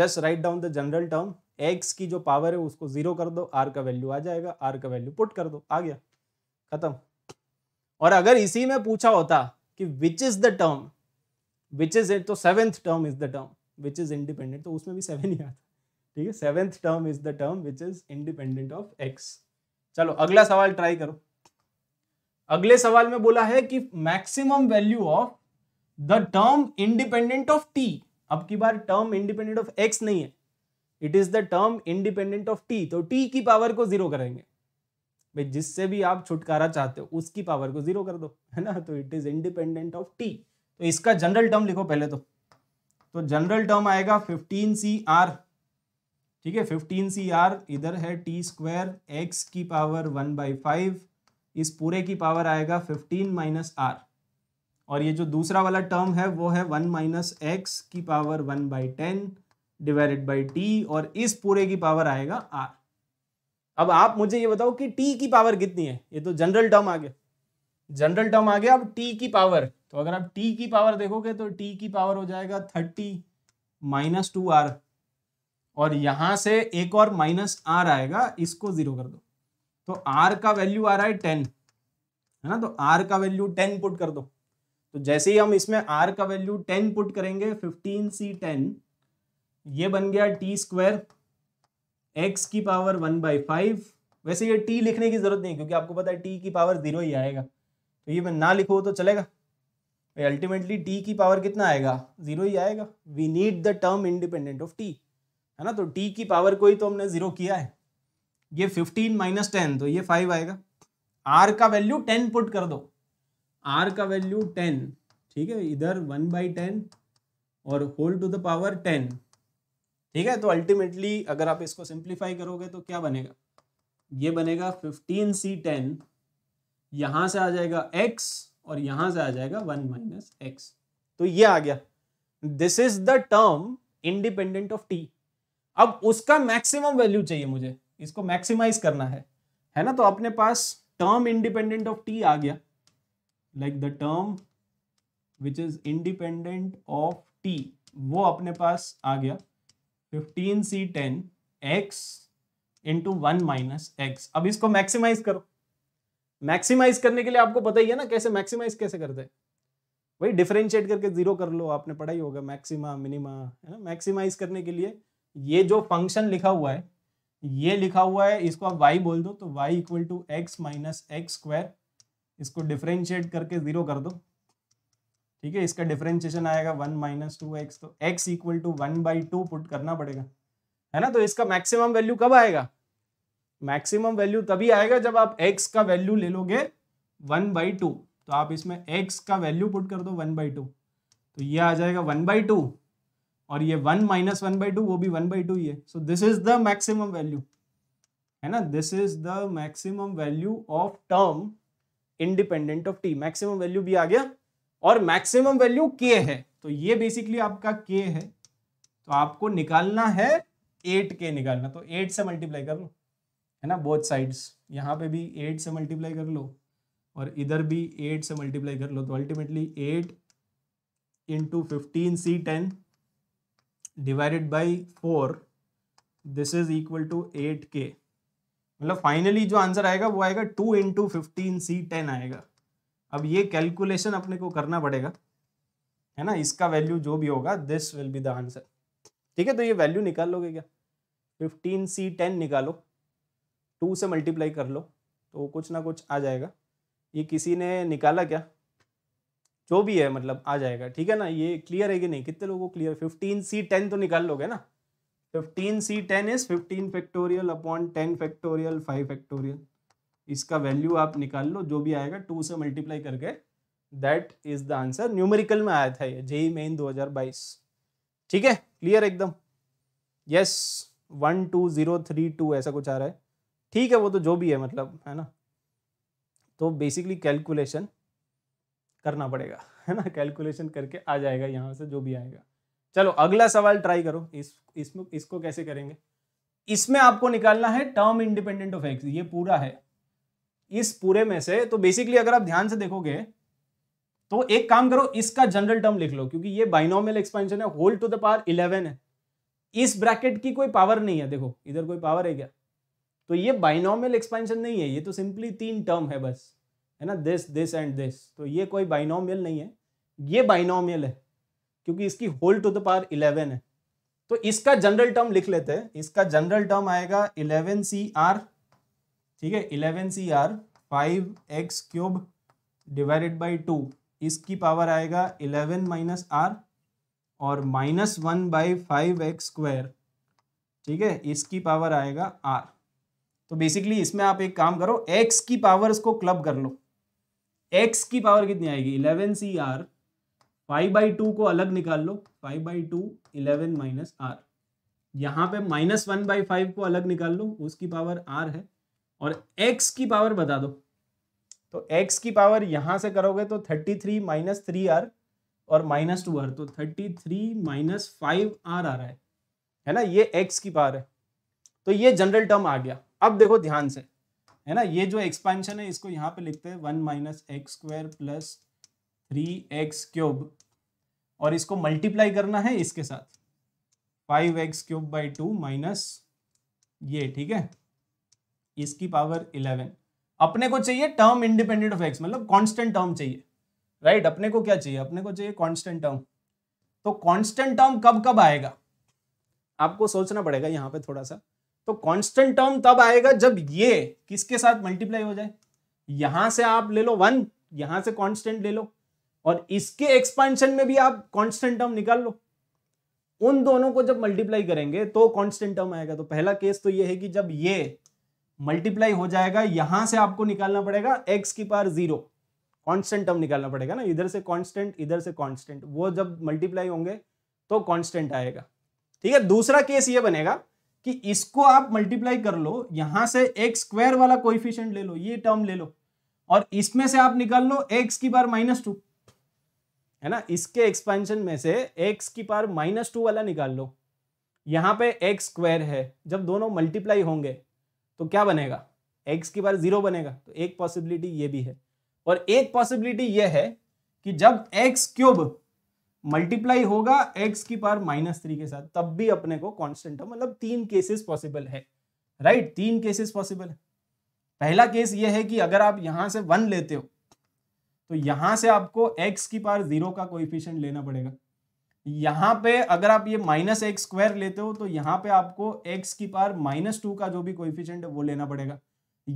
just write down the general term x की जो पावर है उसको जीरो कर दो आर का वैल्यू आ जाएगा आर का वैल्यू पुट कर दो आ गया खत्म और अगर इसी में पूछा होता कि which is the term which is it तो seventh term is the term which is independent तो उसमें भी सेवन ही आता ठीक है seventh term is the term which is independent of x चलो अगला सवाल ट्राई करो अगले सवाल में बोला है कि maximum value of the term independent of T अब की बार टर्म इंडिपेंडेंट ऑफ एक्स नहीं है it is the term independent of T तो टी की पावर को जीरो करेंगे भाई जिससे भी आप छुटकारा चाहते हो उसकी पावर को जीरो कर दो है ना तो it is independent of T तो इसका जनरल टर्म लिखो पहले तो तो जनरल टर्म आएगा फिफ्टीन सी आर ठीक है फिफ्टीन सी आर इधर है टी स्क्वायर एक्स की पावर वन बाई फाइव इस पूरे की पावर आएगा फिफ्टीन माइनस आर और ये जो दूसरा वाला टर्म है वो है वन माइनस एक्स की power one by ten divided by T और इस पूरे की पावर आएगा आर अब आप मुझे ये बताओ कि टी की पावर कितनी है ये तो जनरल टर्म आ गया जनरल टर्म आ गया अब टी की पावर तो अगर आप टी की पावर देखोगे तो टी की पावर हो जाएगा थर्टी माइनस टू आर और यहां से एक और माइनस आर आएगा इसको जीरो कर दो तो आर का वैल्यू आ रहा है टेन है ना तो आर का वैल्यू टेन पुट कर दो तो जैसे ही हम इसमें आर का वैल्यू टेन पुट करेंगे फिफ्टीन सी टेन ये बन गया टी स्क्वायर एक्स की पावर वन बाई फाइव वैसे ये टी लिखने की जरूरत नहीं क्योंकि आपको पता है टी की पावर जीरो ही आएगा तो ये मैं ना लिखो तो चलेगा अल्टीमेटली तो टी की पावर कितना आएगा जीरो ही आएगा we need the term independent of t है ना तो टी की पावर को ही तो हमने जीरो किया है ये फिफ्टीन माइनस टेन तो ये फाइव आएगा आर का वैल्यू टेन पुट कर दो आर का वैल्यू टेन ठीक है इधर वन बाई टेन और whole to the power ten ठीक है तो अल्टीमेटली अगर आप इसको सिंप्लीफाई करोगे तो क्या बनेगा ये बनेगा फिफ्टीन सी टेन यहाँ से आ जाएगा एक्स और यहाँ से आ जाएगा वन माइनस एक्स तो ये आ गया this is the term independent of T अब उसका मैक्सिमम वैल्यू चाहिए मुझे इसको मैक्सिमाइज करना है है ना तो अपने पास टर्म इंडिपेंडेंट ऑफ टी आ गया like the term which is independent of t वो अपने पास आ गया फिफ्टीन सी ten x into one minus x अब इसको मैक्सिमाइज करो मैक्सिमाइज करने के लिए आपको पता ही है ना कैसे मैक्सिमाइज कैसे करते हैं वही डिफरेंशिएट करके जीरो कर लो आपने पढ़ा ही होगा मैक्सिमा मिनिमा है ना मैक्सिमाइज करने के लिए ये जो फंक्शन लिखा हुआ है ये लिखा हुआ है इसको आप y बोल दो तो y equal to x minus x square इसको डिफ्रेंशिएट करके ज़ीरो कर दो ठीक है इसका डिफ्रेंशिएशन आएगा वन माइनस टू एक्स तो x equal to one by two put करना पड़ेगा है ना तो इसका मैक्सिमम वैल्यू कब आएगा मैक्सिमम वैल्यू तभी आएगा जब आप x का वैल्यू ले लोगे वन बाई टू तो आप इसमें x का वैल्यू पुट कर दो वन बाई टू तो ये आ जाएगा वन बाई टू और ये one minus one by two वो भी वन बाई टू ही है so this is the maximum value है ना this is the maximum value of term independent of t maximum value भी आ गया और मैक्सिमम वैल्यू के है तो ये बेसिकली आपका के है तो आपको निकालना है एट के निकालना तो एट से मल्टीप्लाई कर लो है ना बोथ साइड्स यहाँ पे भी एट से मल्टीप्लाई कर लो और इधर भी एट से मल्टीप्लाई कर लो तो ultimately eight into fifteen C ten divided by four this is equal to eight के मतलब फाइनली जो आंसर आएगा वो आएगा टू इंटू फिफ्टीन सी टेन आएगा अब ये कैलकुलेशन अपने को करना पड़ेगा है ना इसका वैल्यू जो भी होगा this will be the answer ठीक है तो ये वैल्यू निकाल लोगे क्या फिफ्टीन सी टेन निकालो टू से मल्टीप्लाई कर लो तो कुछ ना कुछ आ जाएगा ये किसी ने निकाला क्या जो भी है मतलब आ जाएगा ठीक है ना ये क्लियर है कि नहीं कितने लोगों को क्लियर फिफ्टीन सी टेन तो निकाल लोगे ना fifteen C ten is fifteen factorial upon ten factorial five factorial इसका वैल्यू आप निकाल लो जो भी आएगा टू से मल्टीप्लाई करके that is the answer numerical में आया था ये e जेई मेन बाईस ठीक है क्लियर एकदम yes one two zero three two ऐसा कुछ आ रहा है ठीक है वो तो जो भी है मतलब है ना तो बेसिकली कैलकुलेशन करना पड़ेगा है ना कैलकुलेशन करके आ जाएगा यहाँ से जो भी आएगा चलो अगला सवाल ट्राई करो इस इसमें इसको कैसे करेंगे इसमें आपको निकालना है टर्म इंडिपेंडेंट ऑफ एक्स ये पूरा है इस पूरे में से तो बेसिकली अगर आप ध्यान से देखोगे तो एक काम करो इसका जनरल टर्म लिख लो क्योंकि ये बाइनोमियल एक्सपेंशन है whole to the power eleven है इस ब्रैकेट की कोई पावर नहीं है देखो इधर कोई पावर है क्या तो ये बाइनोमियल एक्सपेंशन नहीं है ये तो सिंपली तीन टर्म है बस है ना दिस दिस एंड दिस तो ये कोई बाइनोमियल नहीं है ये बाइनोमियल है क्योंकि इसकी whole to the power eleven है तो इसका जनरल टर्म लिख लेते हैं इसका जनरल टर्म आएगा इलेवन सी आर ठीक है eleven C r five x cube divided by two इसकी पावर आएगा इलेवन माइनस आर और minus one by five x square ठीक है इसकी पावर आएगा आर तो बेसिकली इसमें आप एक काम करो एक्स की पावर्स को क्लब कर लो एक्स की पावर कितनी आएगी eleven C r five by two को अलग निकाल लो five by two eleven minus r यहाँ पे माइनस वन बाई फाइव को अलग निकाल लो उसकी पावर आर है और एक्स की पावर बता दो तो एक्स की पावर यहाँ से करोगे तो thirty three minus three r और माइनस टू आर तो thirty three minus five r आ रहा है है ना ये एक्स की पावर है तो ये जनरल टर्म आ गया अब देखो ध्यान से है ना ये जो एक्सपेंशन है इसको यहाँ पे लिखते हैं one minus x square plus three x cube और इसको मल्टीप्लाई करना है इसके साथ five x cube by two minus ये ठीक है इसकी पावर इलेवन अपने को चाहिए टर्म इंडिपेंडेंट ऑफ एक्स मतलब कॉन्स्टेंट टर्म चाहिए राइट right? अपने को क्या चाहिए अपने को चाहिए कॉन्स्टेंट टर्म तो कॉन्स्टेंट टर्म कब कब आएगा आपको सोचना पड़ेगा यहाँ पे थोड़ा सा तो कांस्टेंट टर्म तब आएगा जब ये किसके साथ मल्टीप्लाई हो जाए यहां से आप ले लो वन यहां से कांस्टेंट ले लो और इसके एक्सपांशन में भी आप कांस्टेंट टर्म निकाल लो उन दोनों को जब मल्टीप्लाई करेंगे तो कांस्टेंट टर्म आएगा तो पहला केस तो ये है कि जब ये मल्टीप्लाई हो जाएगा यहां से आपको निकालना पड़ेगा एक्स की पार जीरो कॉन्स्टेंट टर्म निकालना पड़ेगा ना इधर से कॉन्स्टेंट इधर से कॉन्स्टेंट वो जब मल्टीप्लाई होंगे तो कॉन्स्टेंट आएगा ठीक है दूसरा केस ये बनेगा कि इसको आप मल्टीप्लाई कर लो यहां से एक्स स्क्वायर वाला कोइफिशियंट ले लो ये टर्म ले लो और इसमें से आप निकाल लो एक्स की पार माइनस टू है ना इसके एक्सपेंशन में से एक्स की पार माइनस टू वाला निकाल लो यहां पे एक्स स्क्वायर है जब दोनों मल्टीप्लाई होंगे तो क्या बनेगा एक्स की बार जीरो बनेगा तो एक पॉसिबिलिटी ये भी है और एक पॉसिबिलिटी ये है कि जब एक्स क्यूब मल्टीप्लाई होगा एक्स की पावर माइनस थ्री के साथ तब भी अपने को कॉन्स्टेंट मतलब तीन केसेस पॉसिबल है राइट right? तीन केसेस पॉसिबल है पहला केस ये है कि अगर आप यहां से वन लेते हो तो यहां से आपको एक्स की पावर जीरो का कोइफिशियंट लेना पड़ेगा यहां पे अगर आप ये माइनस एक्स स्क्वायर लेते हो तो यहां पे आपको एक्स की पावर माइनस टू का जो भी कोइफिशियंट है वो लेना पड़ेगा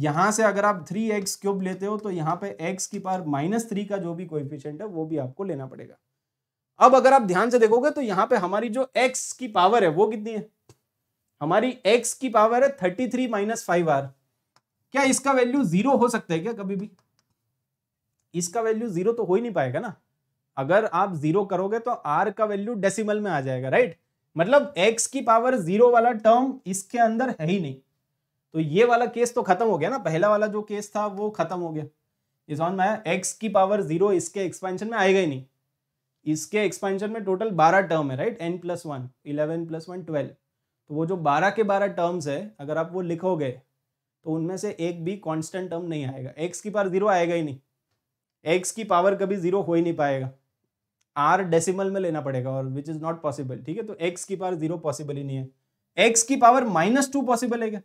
यहां से अगर आप थ्री एक्स क्यूब लेते हो तो यहां पे एक्स की पावर माइनस थ्री का जो भी कोइफिशियंट है वो भी आपको लेना पड़ेगा अब अगर आप ध्यान से देखोगे तो यहां पे हमारी जो x की पावर है वो कितनी है हमारी x की पावर है thirty three minus five r क्या इसका वैल्यू जीरो हो सकता है क्या कभी भी इसका वैल्यू जीरो तो हो ही नहीं पाएगा ना अगर आप जीरो करोगे तो आर का वैल्यू डेसिमल में आ जाएगा राइट मतलब एक्स की पावर जीरो वाला टर्म इसके अंदर है ही नहीं तो ये वाला केस तो खत्म हो गया ना पहला वाला जो केस था वो खत्म हो गया इस ऑन एक्स की पावर जीरो इसके एक्सपेंशन में आएगा ही नहीं इसके एक्सपेंशन में टोटल बारह टर्म है right n plus one eleven plus one twelve तो वो जो बारह के बारह टर्म्स है अगर आप वो लिखोगे तो उनमें से एक भी कांस्टेंट टर्म नहीं आएगा एक्स की पावर जीरो आएगा ही नहीं एक्स की पावर कभी जीरो हो ही नहीं पाएगा आर डेसिमल में लेना पड़ेगा और विच इज नॉट पॉसिबल ठीक है तो एक्स की पावर जीरो पॉसिबल ही नहीं है एक्स की पावर माइनस टू पॉसिबल है क्या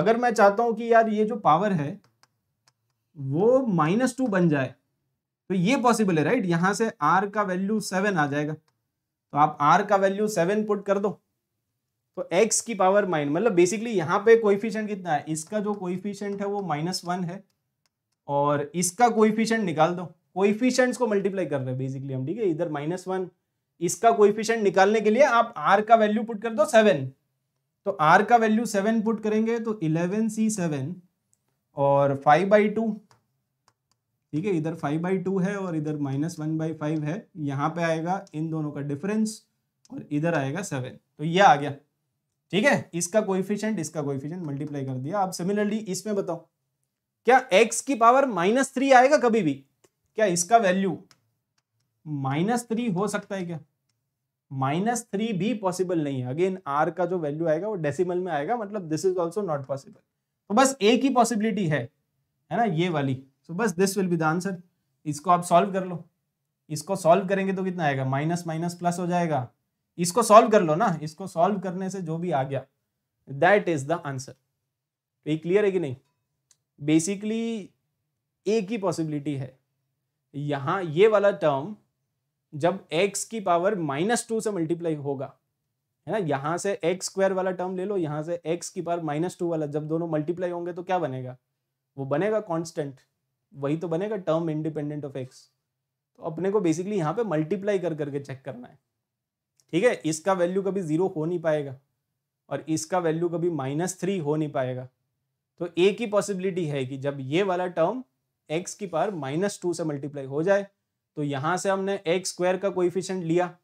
अगर मैं चाहता हूं कि यार ये जो पावर है वो माइनस टू बन जाए तो ये पॉसिबल है राइट यहां से आर का वैल्यू सेवन आ जाएगा तो आप आर का वैल्यू सेवन पुट कर दो तो एक्स की पावर माइन मतलब बेसिकली यहाँ पे कोइफिशियंट कितना है इसका जो कोइफिशियंट है वो माइनस वन है और इसका कोइफिशियंट निकाल दो कोइफिशियंट्स को मल्टीप्लाई कर रहे हैं बेसिकली हम ठीक है इधर माइनस वन इसका कोइफिशियंट निकालने के लिए आप आर का वैल्यू पुट कर दो सेवन तो आर का वैल्यू सेवन पुट करेंगे तो इलेवन सी सेवन और फाइव बाई टू ठीक है इधर फाइव बाई टू है और इधर माइनस वन बाई फाइव है यहाँ पे आएगा इन दोनों का डिफरेंस और इधर आएगा सेवन तो ये आ गया ठीक है इसका कोइफिशियंट इसका कोइफिशियंट मल्टीप्लाई कर दिया आप सिमिलरली इसमें बताओ क्या एक्स की पावर माइनस थ्री आएगा कभी भी क्या इसका वैल्यू माइनस थ्री हो सकता है क्या माइनस थ्री भी पॉसिबल नहीं है अगेन आर का जो वैल्यू आएगा वो डेसिमल में आएगा मतलब this is also not possible तो बस एक ही पॉसिबिलिटी है है ना ये वाली सो बस this will be the answer इसको आप सॉल्व कर लो इसको सॉल्व करेंगे तो कितना आएगा माइनस माइनस प्लस हो जाएगा इसको सॉल्व कर लो ना इसको सॉल्व करने से जो भी आ गया दैट इज द आंसर ये क्लियर है कि नहीं बेसिकली एक ही पॉसिबिलिटी है यहाँ ये वाला टर्म जब x की पावर माइनस टू से मल्टीप्लाई होगा है ना यहाँ से एक्स स्क्वायर वाला टर्म ले लो यहाँ से x की पावर माइनस टू वाला जब दोनों मल्टीप्लाई होंगे तो क्या बनेगा वो बनेगा कॉन्स्टेंट वही तो बनेगा टर्म इंडिपेंडेंट ऑफ एक्स तो अपने को बेसिकली यहाँ पे मल्टीप्लाई कर करके चेक करना है ठीक है इसका वैल्यू कभी ज़ीरो हो नहीं पाएगा और इसका वैल्यू कभी माइनस थ्री हो नहीं पाएगा तो एक ही पॉसिबिलिटी है कि जब ये वाला टर्म एक्स की पार माइनस टू से मल्टीप्लाई हो जाए तो यहाँ से हमने एक्स स्क्वायर का कोइफिशियंट लिया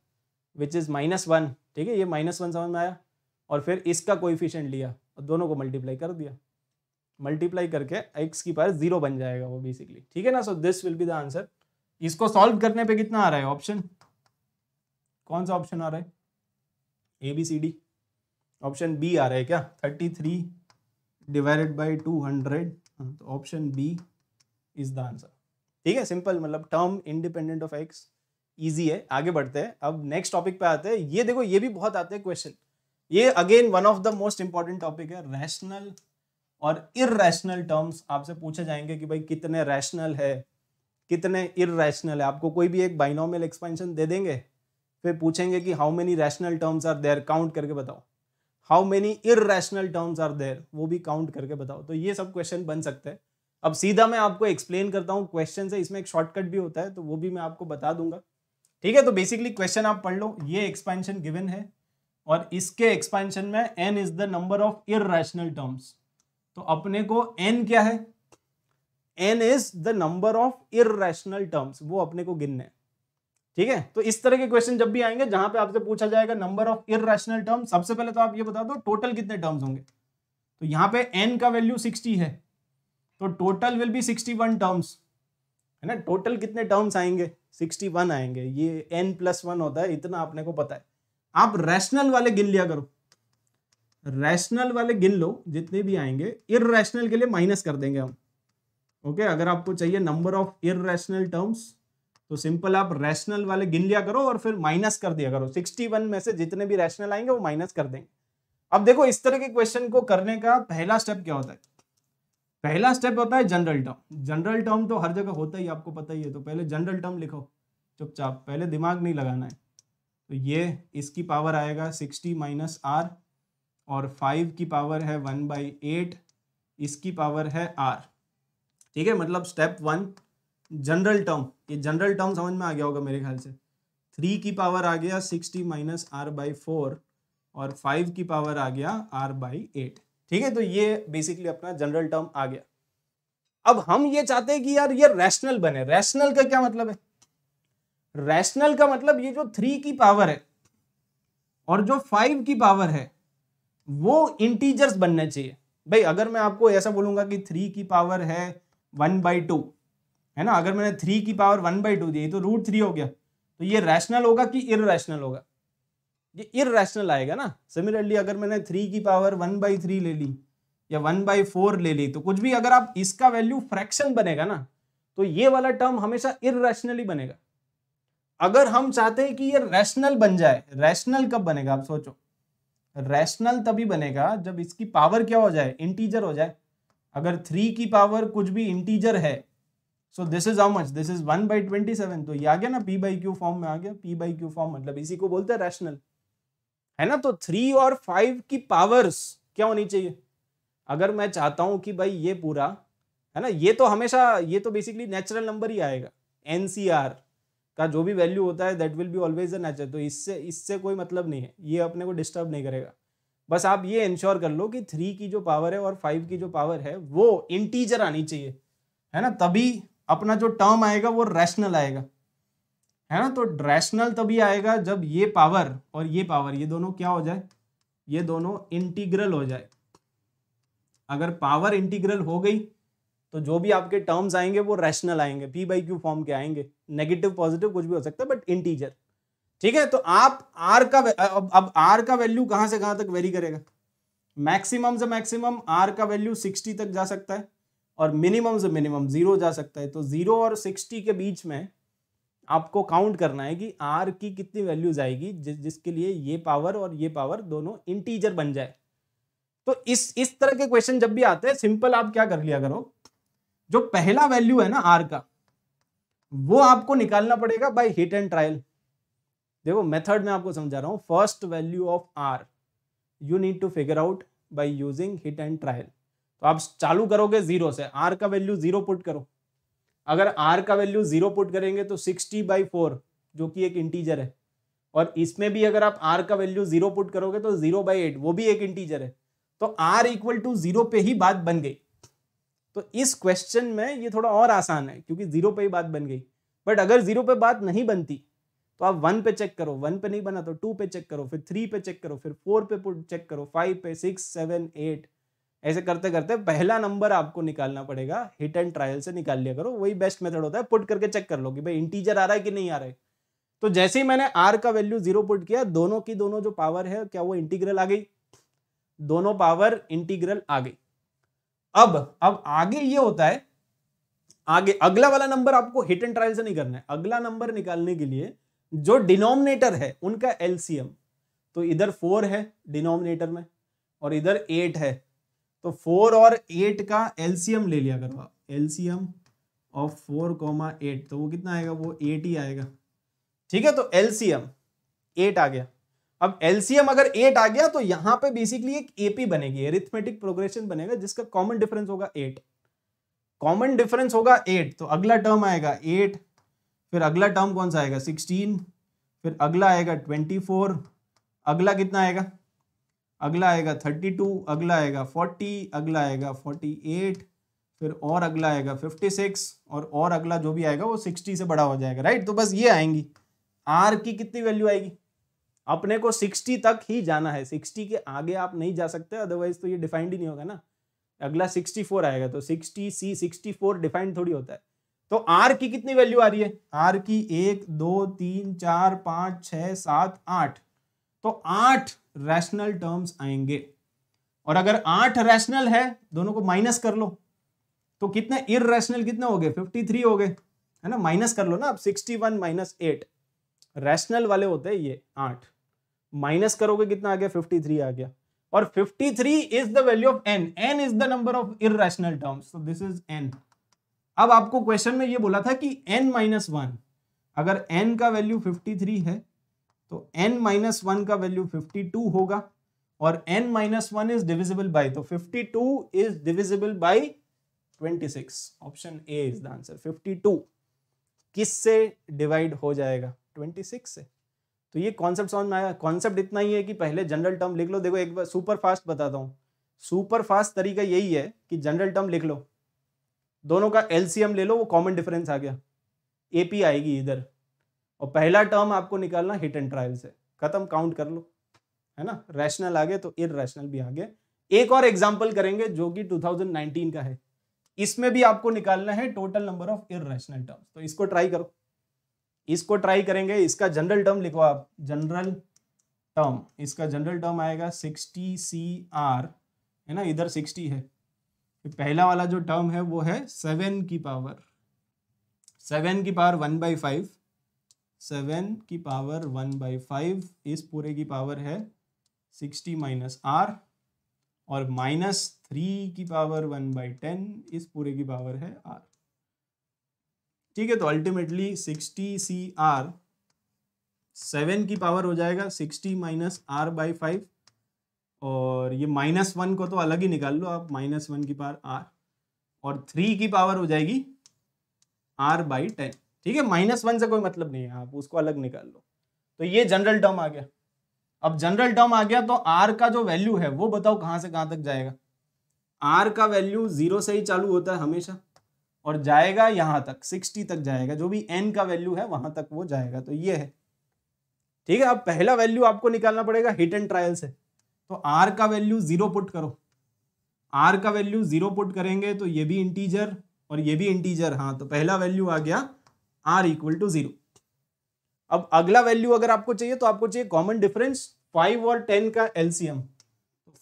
विच इज़ माइनस वन ठीक है ये माइनस वन समझ में आया और फिर इसका कोइफिशियंट लिया और दोनों को मल्टीप्लाई कर दिया मल्टीप्लाई करके एक्स की पावर जीरो बन जाएगा वो बेसिकली ठीक है ना so this will be the answer इसको सॉल्व करने पे कितना आ रहा है ऑप्शन कौन सा ऑप्शन आ रहा है A B C D option B आ रहा है क्या thirty three divided by two hundred तो option B is the answer ठीक है सिंपल मतलब term independent of x easy है आगे बढ़ते हैं अब नेक्स्ट टॉपिक पे आते हैं ये देखो ये भी बहुत आते हैं क्वेश्चन ये again one of the most important topic है रैशनल और इेशनल टर्म्स आपसे पूछे जाएंगे कि भाई कितने रैशनल है कितने इेशनल है आपको कोई भी एक बाइनोमियल एक्सपेंशन दे देंगे फिर पूछेंगे कि how many rational terms are there count करके बताओ how many irrational terms are there वो भी काउंट करके बताओ तो ये सब क्वेश्चन बन सकते हैं अब सीधा मैं आपको एक्सप्लेन करता हूँ क्वेश्चन से इसमें एक शॉर्टकट भी होता है तो वो भी मैं आपको बता दूंगा ठीक है तो बेसिकली क्वेश्चन आप पढ़ लो ये एक्सपेंशन गिवन है और इसके एक्सपेंशन में n is the number of irrational terms तो अपने को एन क्या है n is the number of irrational terms वो अपने को गिनने ठीक है तो इस तरह के क्वेश्चन जब भी आएंगे जहां पे आपसे पूछा जाएगा नंबर ऑफ इेशनल टर्म्स सबसे पहले तो आप ये बता दो टोटल कितने टर्म्स होंगे तो यहां पे एन का वैल्यू सिक्सटी है तो total will be sixty one terms है ना टोटल कितने टर्म्स आएंगे सिक्सटी आएंगे ये एन प्लस वन होता है इतना आपने को पता है आप रैशनल वाले गिन लिया करो रैशनल वाले गिन लो जितने भी आएंगे इेशनल के लिए माइनस कर देंगे हम ओके अगर आपको चाहिए नंबर ऑफ इेशनल टर्म्स तो सिंपल आप रैशनल वाले गिन लिया करो और फिर माइनस कर दिया करो 61 में से जितने भी रैशनल आएंगे वो माइनस कर देंगे अब देखो इस तरह के क्वेश्चन को करने का पहला स्टेप क्या होता है पहला स्टेप होता है जनरल टर्म जनरल टर्म तो हर जगह होता ही आपको पता ही है तो पहले जनरल टर्म लिखो चुपचाप पहले दिमाग नहीं लगाना है तो ये इसकी पावर आएगा सिक्सटी माइनस आर और फाइव की पावर है वन बाई एट इसकी पावर है आर ठीक है मतलब स्टेप वन जनरल टर्म ये जनरल टर्म समझ में आ गया होगा मेरे ख्याल से थ्री की पावर आ गया sixty minus r by four और फाइव की पावर आ गया आर बाई एट ठीक है तो ये बेसिकली अपना जनरल टर्म आ गया अब हम ये चाहते हैं कि यार ये रैशनल बने रैशनल का क्या मतलब है रैशनल का मतलब ये जो थ्री की पावर है और जो फाइव की पावर है वो इंटीजर्स बनने चाहिए भाई अगर मैं आपको ऐसा बोलूंगा कि थ्री की पावर है वन बाई टू है ना अगर मैंने थ्री की पावर वन बाई टू दी तो रूट थ्री हो गया तो ये रैशनल होगा कि इरेशनल होगा ये इरेशनल आएगा ना सिमिलरली अगर मैंने थ्री की पावर वन बाई थ्री ले ली या वन बाई फोर ले ली तो कुछ भी अगर आप इसका वैल्यू फ्रैक्शन बनेगा ना तो ये वाला टर्म हमेशा इरेशनली बनेगा अगर हम चाहते हैं कि ये रैशनल बन जाए रैशनल कब बनेगा आप सोचो रैशनल तभी बनेगा जब इसकी पावर क्या हो जाए इंटीजर हो जाए अगर थ्री की पावर कुछ भी इंटीजर है so this is how much this is one by twenty seven तो ये आ गया ना पी बाई क्यू फॉर्म में आ गया पी बाई क्यू फॉर्म मतलब इसी को बोलते हैं रैशनल है ना तो थ्री और फाइव की पावर्स क्या होनी चाहिए अगर मैं चाहता हूं कि भाई ये पूरा है ना ये तो हमेशा ये तो बेसिकली नेचुरल नंबर ही आएगा एनसीआर का जो भी वैल्यू होता है that will be always a nature तो इससे इससे कोई मतलब नहीं है ये अपने को डिस्टर्ब नहीं करेगा बस आप ये इंश्योर कर लो कि थ्री की जो पावर है और फाइव की जो पावर है वो इंटीजर आनी चाहिए है ना तभी अपना जो टर्म आएगा वो रैशनल आएगा है ना तो रैशनल तभी आएगा जब ये पावर और ये पावर ये दोनों क्या हो जाए ये दोनों इंटीग्रल हो जाए अगर पावर इंटीग्रल हो गई तो जो भी आपके टर्म्स आएंगे वो रैशनल आएंगे पी बाई क्यू फॉर्म के आएंगे नेगेटिव पॉजिटिव कुछ भी हो सकता है बट इंटीजर ठीक है तो आप आर का अब अब आर का वैल्यू कहां से कहां तक वेरी करेगा मैक्सिमम से मैक्सिमम आर का वैल्यू सिक्सटी तक जा सकता है और मिनिमम से मिनिमम जीरो जा सकता है तो जीरो और सिक्सटी के बीच में आपको काउंट करना है कि आर की कितनी वैल्यूज आएगी जि, जिसके लिए ये पावर और ये पावर दोनों इंटीजर बन जाए तो इस इस तरह के क्वेश्चन जब भी आते हैं सिंपल आप क्या कर लिया करो जो पहला वैल्यू है ना आर का वो आपको निकालना पड़ेगा बाय हिट एंड ट्रायल देखो मेथड में आपको समझा रहा हूं first value of r you need to figure out by using hit and trial तो आप चालू करोगे जीरो से आर का वैल्यू जीरो पुट करो अगर आर का वैल्यू जीरो पुट करेंगे तो सिक्सटी बाई फोर जो कि एक इंटीजर है और इसमें भी अगर आप आर का वैल्यू जीरो पुट करोगे तो जीरो बाई एट वो भी एक इंटीजर है तो आर इक्वल टू जीरो पे ही बात बन गई तो इस क्वेश्चन में ये थोड़ा और आसान है क्योंकि जीरो पे ही बात बन गई बट अगर जीरो पे बात नहीं बनती तो आप वन पे चेक करो वन पे नहीं बना तो टू पे चेक करो फिर थ्री पे चेक करो फिर फोर पे चेक करो फाइव पे सिक्स सेवन एट ऐसे करते करते पहला नंबर आपको निकालना पड़ेगा हिट एंड ट्रायल से निकाल लिया करो वही बेस्ट मेथड होता है पुट करके चेक कर लो कि भाई इंटीजर आ रहा है कि नहीं आ रहा है तो जैसे ही मैंने आर का वैल्यू जीरो पुट किया दोनों की दोनों जो पावर है क्या वो इंटीग्रल आ गई दोनों पावर इंटीग्रल आ गई अब अब आगे ये होता है आगे अगला वाला नंबर आपको हिट एंड ट्रायल से नहीं करना है अगला नंबर निकालने के लिए जो डिनोमिनेटर है उनका एलसीएम तो इधर फोर है डिनोमिनेटर में और इधर एट है तो फोर और एट का एलसीएम ले लिया करो आप LCM of four comma eight तो वो कितना आएगा वो एट ही आएगा ठीक है तो एलसीएम एट आ गया अब एलसीएम अगर एट आ गया तो यहां पे बेसिकली एक एपी बनेगी एरिथमेटिक प्रोग्रेशन बनेगा जिसका कॉमन डिफरेंस होगा एट कॉमन डिफरेंस होगा एट तो अगला टर्म आएगा एट फिर अगला टर्म कौन सा आएगा सिक्सटीन फिर अगला आएगा ट्वेंटी फोर अगला कितना आएगा अगला आएगा थर्टी टू अगला आएगा फोर्टी अगला आएगा फोर्टी एट फिर और अगला आएगा फिफ्टी सिक्स और और अगला जो भी आएगा वो सिक्सटी से बड़ा हो जाएगा राइट तो बस ये आएंगी आर की कितनी वैल्यू आएगी अपने को सिक्सटी तक ही जाना है सिक्सटी के आगे आप नहीं जा सकते अदरवाइज तो ये डिफाइंड ही नहीं होगा ना अगला सिक्सटी फोर आएगा तो sixty C sixty four defined थोड़ी होता है तो आर की कितनी वैल्यू आ रही है आर की एक दो तीन चार पांच छ सात आठ तो आठ रैशनल टर्म्स आएंगे और अगर आठ रैशनल है दोनों को माइनस कर लो तो कितने इेशनल कितने हो गए फिफ्टी थ्री हो गए है ना माइनस कर लो ना आप sixty one minus eight rational वाले होते हैं ये आठ माइनस करोगे कितना आ गया 53 आ गया और 53 is the value of n n is the number of irrational terms this is n अब आपको क्वेश्चन में ये बोला था कि एन माइनस वन अगर एन का वैल्यू 53 है तो एन माइनस वन का वैल्यू 52 होगा और n minus one is divisible by तो 52 is divisible by 26 option A is the answer 52 किस से डिवाइड हो जाएगा 26 से तो ये कॉन्सेप्ट समझ में आया कॉन्सेप्ट इतना ही है कि पहले जनरल टर्म लिख लो देखो एक बार सुपर फास्ट बताता हूँ सुपर फास्ट तरीका यही है कि जनरल टर्म लिख लो दोनों का एलसीएम ले लो वो कॉमन डिफरेंस आ गया एपी आएगी इधर और पहला टर्म आपको निकालना हिट एंड ट्रायल से खत्म काउंट कर लो है ना रैशनल आ गए तो इरेशनल भी आ गए एक और एग्जाम्पल करेंगे जो कि 2019 का है इसमें भी आपको निकालना है टोटल नंबर ऑफ इर टर्म्स तो इसको ट्राई करो इसको ट्राई करेंगे इसका जनरल टर्म लिखो आप जनरल टर्म इसका जनरल टर्म आएगा सिक्सटी सी आर है ना इधर सिक्सटी है पहला वाला जो टर्म है वो है सेवन की पावर सेवन की power one by five seven की पावर वन बाई फाइव इस पूरे की पावर है सिक्सटी माइनस आर और माइनस थ्री की पावर वन बाई टेन इस पूरे की पावर है आर ठीक है तो ultimately sixty C r seven की पावर हो जाएगा sixty minus r by five और ये माइनस वन को तो अलग ही निकाल लो आप माइनस वन की पावर आर और थ्री की पावर हो जाएगी आर बाई टेन ठीक है माइनस वन से कोई मतलब नहीं है आप उसको अलग निकाल लो तो ये जनरल टर्म आ गया अब जनरल टर्म आ गया तो आर का जो वैल्यू है वो बताओ कहां से कहां तक जाएगा आर का वैल्यू जीरो से ही चालू होता है हमेशा और जाएगा यहां तक सिक्सटी तक जाएगा जो भी एन का वैल्यू है वहां तक वो जाएगा तो ये है ठीक है अब पहला वैल्यू आपको निकालना पड़ेगा हिट एंड ट्रायल से तो आर का वैल्यू जीरो पुट करो आर का वैल्यू जीरो पुट करेंगे तो ये भी इंटीजर और ये भी इंटीजर हाँ तो पहला वैल्यू आ गया आर इक्वल टू जीरो अब अगला वैल्यू अगर आपको चाहिए तो आपको चाहिए कॉमन डिफरेंस फाइव और टेन का एलसीएम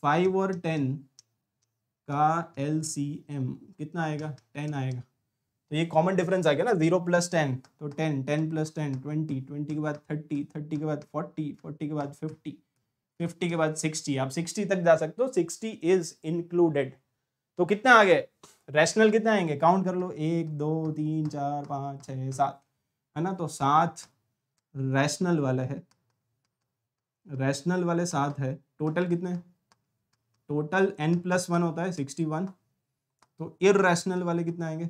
फाइव तो और टेन का एलसीएम कितना आएगा टेन आएगा तो ये कॉमन डिफरेंस आ गया ना जीरो प्लस टेन तो ten ten plus ten twenty twenty के बाद थर्टी थर्टी के बाद फोर्टी फोर्टी के बाद फिफ्टी फिफ्टी के बाद सिक्सटी आप सिक्सटी तक जा सकते हो सिक्सटी इज इंक्लूडेड तो कितने आ गए रैशनल कितने आएंगे काउंट कर लो एक दो तीन चार पाँच छः सात है ना तो सात रैशनल वाले है रैशनल वाले सात है टोटल कितने टोटल एन प्लस वन होता है सिक्सटी वन तो इेशनल वाले कितने आएंगे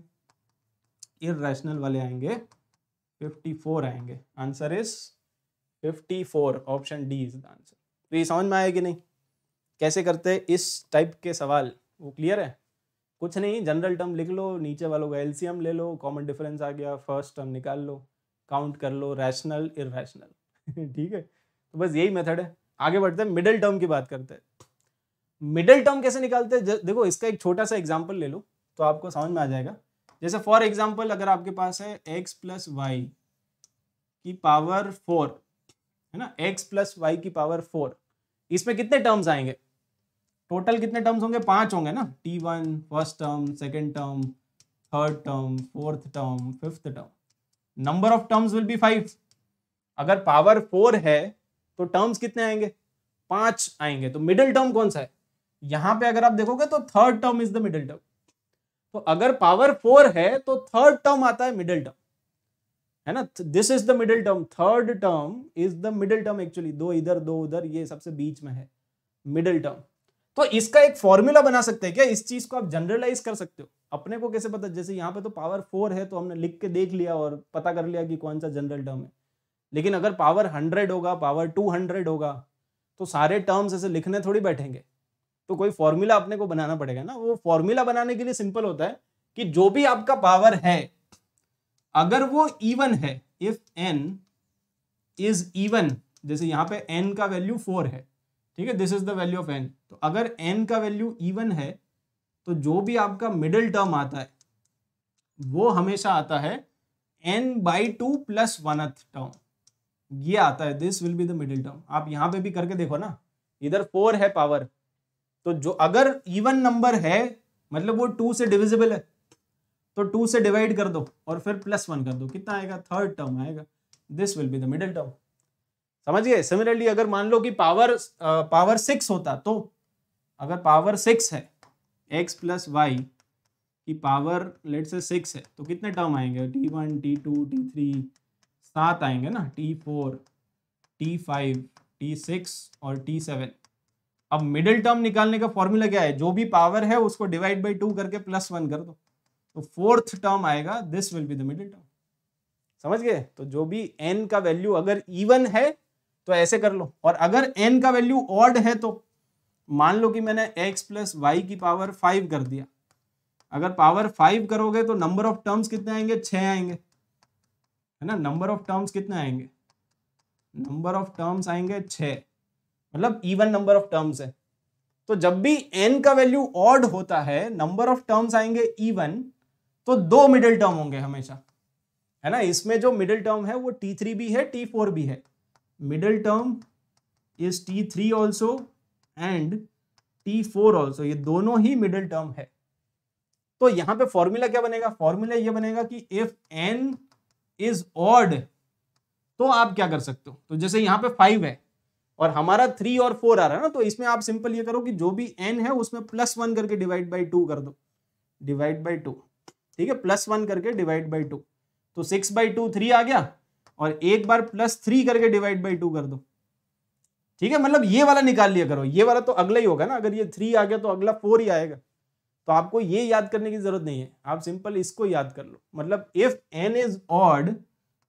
इेशनल वाले आएंगे 54 आएंगे answer is 54 option D is the answer तो ये समझ में आया कि नहीं कैसे करते इस टाइप के सवाल वो क्लियर है कुछ नहीं जनरल टर्म लिख लो नीचे वालों का एलसीएम ले लो कॉमन डिफरेंस आ गया फर्स्ट टर्म निकाल लो काउंट कर लो रैशनल इेशनल ठीक है तो बस यही मेथड है आगे बढ़ते हैं मिडिल टर्म की बात करते हैं मिडिल टर्म कैसे निकालते हैं देखो इसका एक छोटा सा एग्जाम्पल ले लो तो आपको समझ में आ जाएगा जैसे फॉर एग्जाम्पल अगर आपके पास है एक्स प्लस वाई की पावर फोर है ना एक्स प्लस वाई की पावर फोर इसमें कितने टर्म्स आएंगे टोटल कितने टर्म्स होंगे पांच होंगे ना t one first term second term third term fourth term fifth term number of terms will be five अगर पावर फोर है तो टर्म्स कितने आएंगे पांच आएंगे तो मिडिल टर्म कौन सा है यहां पे अगर आप देखोगे तो third term is the middle term तो अगर पावर फोर है तो थर्ड टर्म आता है मिडिल टर्म है ना this is the middle term third term is the middle term actually दो इधर दो उधर ये सबसे बीच में है मिडिल टर्म तो इसका एक फॉर्मूला बना सकते हैं क्या इस चीज को आप जनरलाइज कर सकते हो अपने को कैसे पता जैसे यहाँ पे तो पावर फोर है तो हमने लिख के देख लिया और पता कर लिया कि कौन सा जनरल टर्म है लेकिन अगर पावर हंड्रेड होगा पावर टू हंड्रेड होगा तो सारे टर्म्स ऐसे लिखने थोड़ी बैठेंगे तो कोई फॉर्मूला अपने को बनाना पड़ेगा ना वो फॉर्मूला बनाने के लिए सिंपल होता है कि जो भी आपका पावर है अगर वो इवन है इफ एन इज इवन जैसे यहां पे एन का वैल्यू फोर है ठीक है this is the value of n तो अगर एन का वैल्यू इवन है तो जो भी आपका मिडिल टर्म आता है वो हमेशा आता है n by two plus one term ये आता है this will be the middle term आप यहां पे भी करके देखो ना इधर फोर है पावर तो जो अगर इवन नंबर है मतलब वो टू से डिविजिबल है तो टू से डिवाइड कर दो और फिर प्लस वन कर दो कितना आएगा थर्ड टर्म आएगा this will be the middle term समझिए सिमिलरली अगर मान लो कि पावर आ, पावर सिक्स होता तो अगर पावर सिक्स है एक्स प्लस वाई की पावर लेट से सिक्स है तो कितने टर्म आएंगे t one t two t three सात आएंगे ना t four t five t six और टी सेवन अब मिडिल टर्म निकालने का फॉर्मूला क्या है जो भी पावर है उसको डिवाइड बाई टू करके प्लस वन कर दो तो फोर्थ टर्म आएगा this will be the middle term समझ गए तो जो भी एन का वैल्यू अगर इवन है तो ऐसे कर लो और अगर एन का वैल्यू ऑड है तो मान लो कि मैंने एक्स प्लस वाई की पावर फाइव कर दिया अगर पावर फाइव करोगे तो नंबर ऑफ टर्म्स कितने आएंगे छ आएंगे है ना नंबर ऑफ टर्म्स कितने आएंगे नंबर ऑफ टर्म्स आएंगे छः मतलब इवन नंबर ऑफ टर्म्स है तो जब भी एन का वैल्यू ऑड होता है नंबर ऑफ टर्म्स आएंगे इवन तो दो मिडिल टर्म होंगे हमेशा है ना इसमें जो मिडिल टर्म है वो टी थ्री भी है टी फोर भी है middle term is t three also and t four also ये दोनों ही मिडिल टर्म है तो यहाँ पे फॉर्मूला क्या बनेगा फॉर्मूला ये बनेगा कि इफ एन इज ऑड तो आप क्या कर सकते हो तो जैसे यहाँ पे फाइव है और हमारा थ्री और फोर आ रहा है ना तो इसमें आप सिंपल ये करो कि जो भी एन है उसमें प्लस वन करके डिवाइड बाई टू कर दो डिवाइड बाई टू ठीक है प्लस वन करके डिवाइड बाई टू तो सिक्स बाई टू थ्री आ गया और एक बार प्लस थ्री करके डिवाइड बाई टू कर दो ठीक है मतलब ये वाला निकाल लिया करो ये वाला तो अगला ही होगा ना अगर ये थ्री आ गया तो अगला फोर ही आएगा तो आपको ये याद करने की जरूरत नहीं है आप सिंपल इसको याद कर लो मतलब इफ एन इज ऑड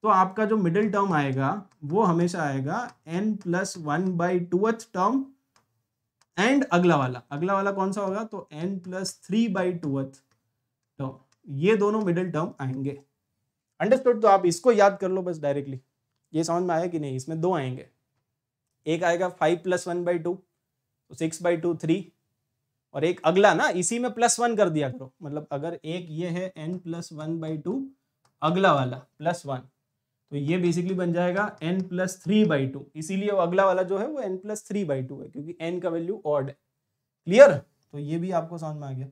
तो आपका जो मिडिल टर्म आएगा वो हमेशा आएगा N plus one by twoth term and अगला वाला अगला वाला कौन सा होगा तो N plus three by twoth term ये दोनों मिडिल टर्म आएंगे अंडरस्टूड तो आप इसको याद कर लो बस डायरेक्टली ये समझ में आया कि नहीं इसमें दो आएंगे एक आएगा five plus one by two six by two three और एक अगला ना इसी में प्लस वन कर दिया करो मतलब अगर एक ये है N plus one by two अगला वाला प्लस वन तो ये बेसिकली बन जाएगा N plus three by two इसीलिए अगला वाला जो है वो n plus three by two है क्योंकि एन का वैल्यू ऑड है क्लियर तो ये भी आपको समझ में आ गया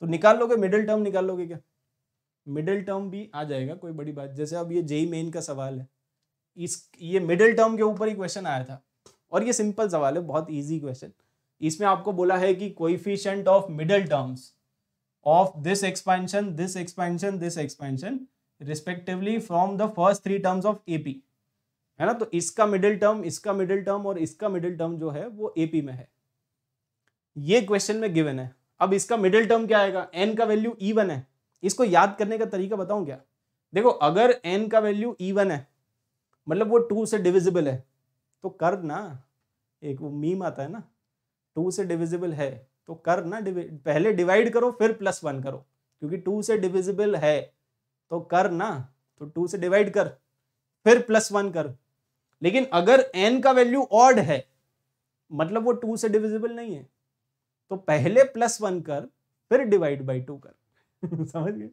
तो निकाल लोगे मिडिल टर्म निकाल लोगे क्या मिडिल टर्म भी आ जाएगा कोई बड़ी बात जैसे अब ये जेई मेन e का सवाल है इस ये मिडिल टर्म के ऊपर ही क्वेश्चन आया था और ये सिंपल सवाल है बहुत ईजी क्वेश्चन इसमें आपको बोला है कि coefficient of middle terms of this expansion this expansion this expansion respectively from the first three terms of AP है ना तो इसका मिडिल टर्म इसका मिडिल टर्म और इसका मिडिल टर्म जो है वो एपी में है ये क्वेश्चन में गिवन है अब इसका मिडिल टर्म क्या आएगा एन का वैल्यू ई वन है इसको याद करने का तरीका बताऊं क्या देखो अगर एन का वैल्यू ई वन है मतलब वो टू से डिविजिबल है तो कर ना एक वो मीम आता है ना टू से डिविजिबल है तो कर ना पहले डिवाइड करो फिर प्लस वन करो क्योंकि टू से डिविजिबल है तो कर ना तो टू से डिवाइड कर फिर प्लस वन कर लेकिन अगर एन का वैल्यू ऑड है मतलब वो टू से डिविजिबल नहीं है तो पहले प्लस वन कर फिर डिवाइड बाई टू कर समझ गए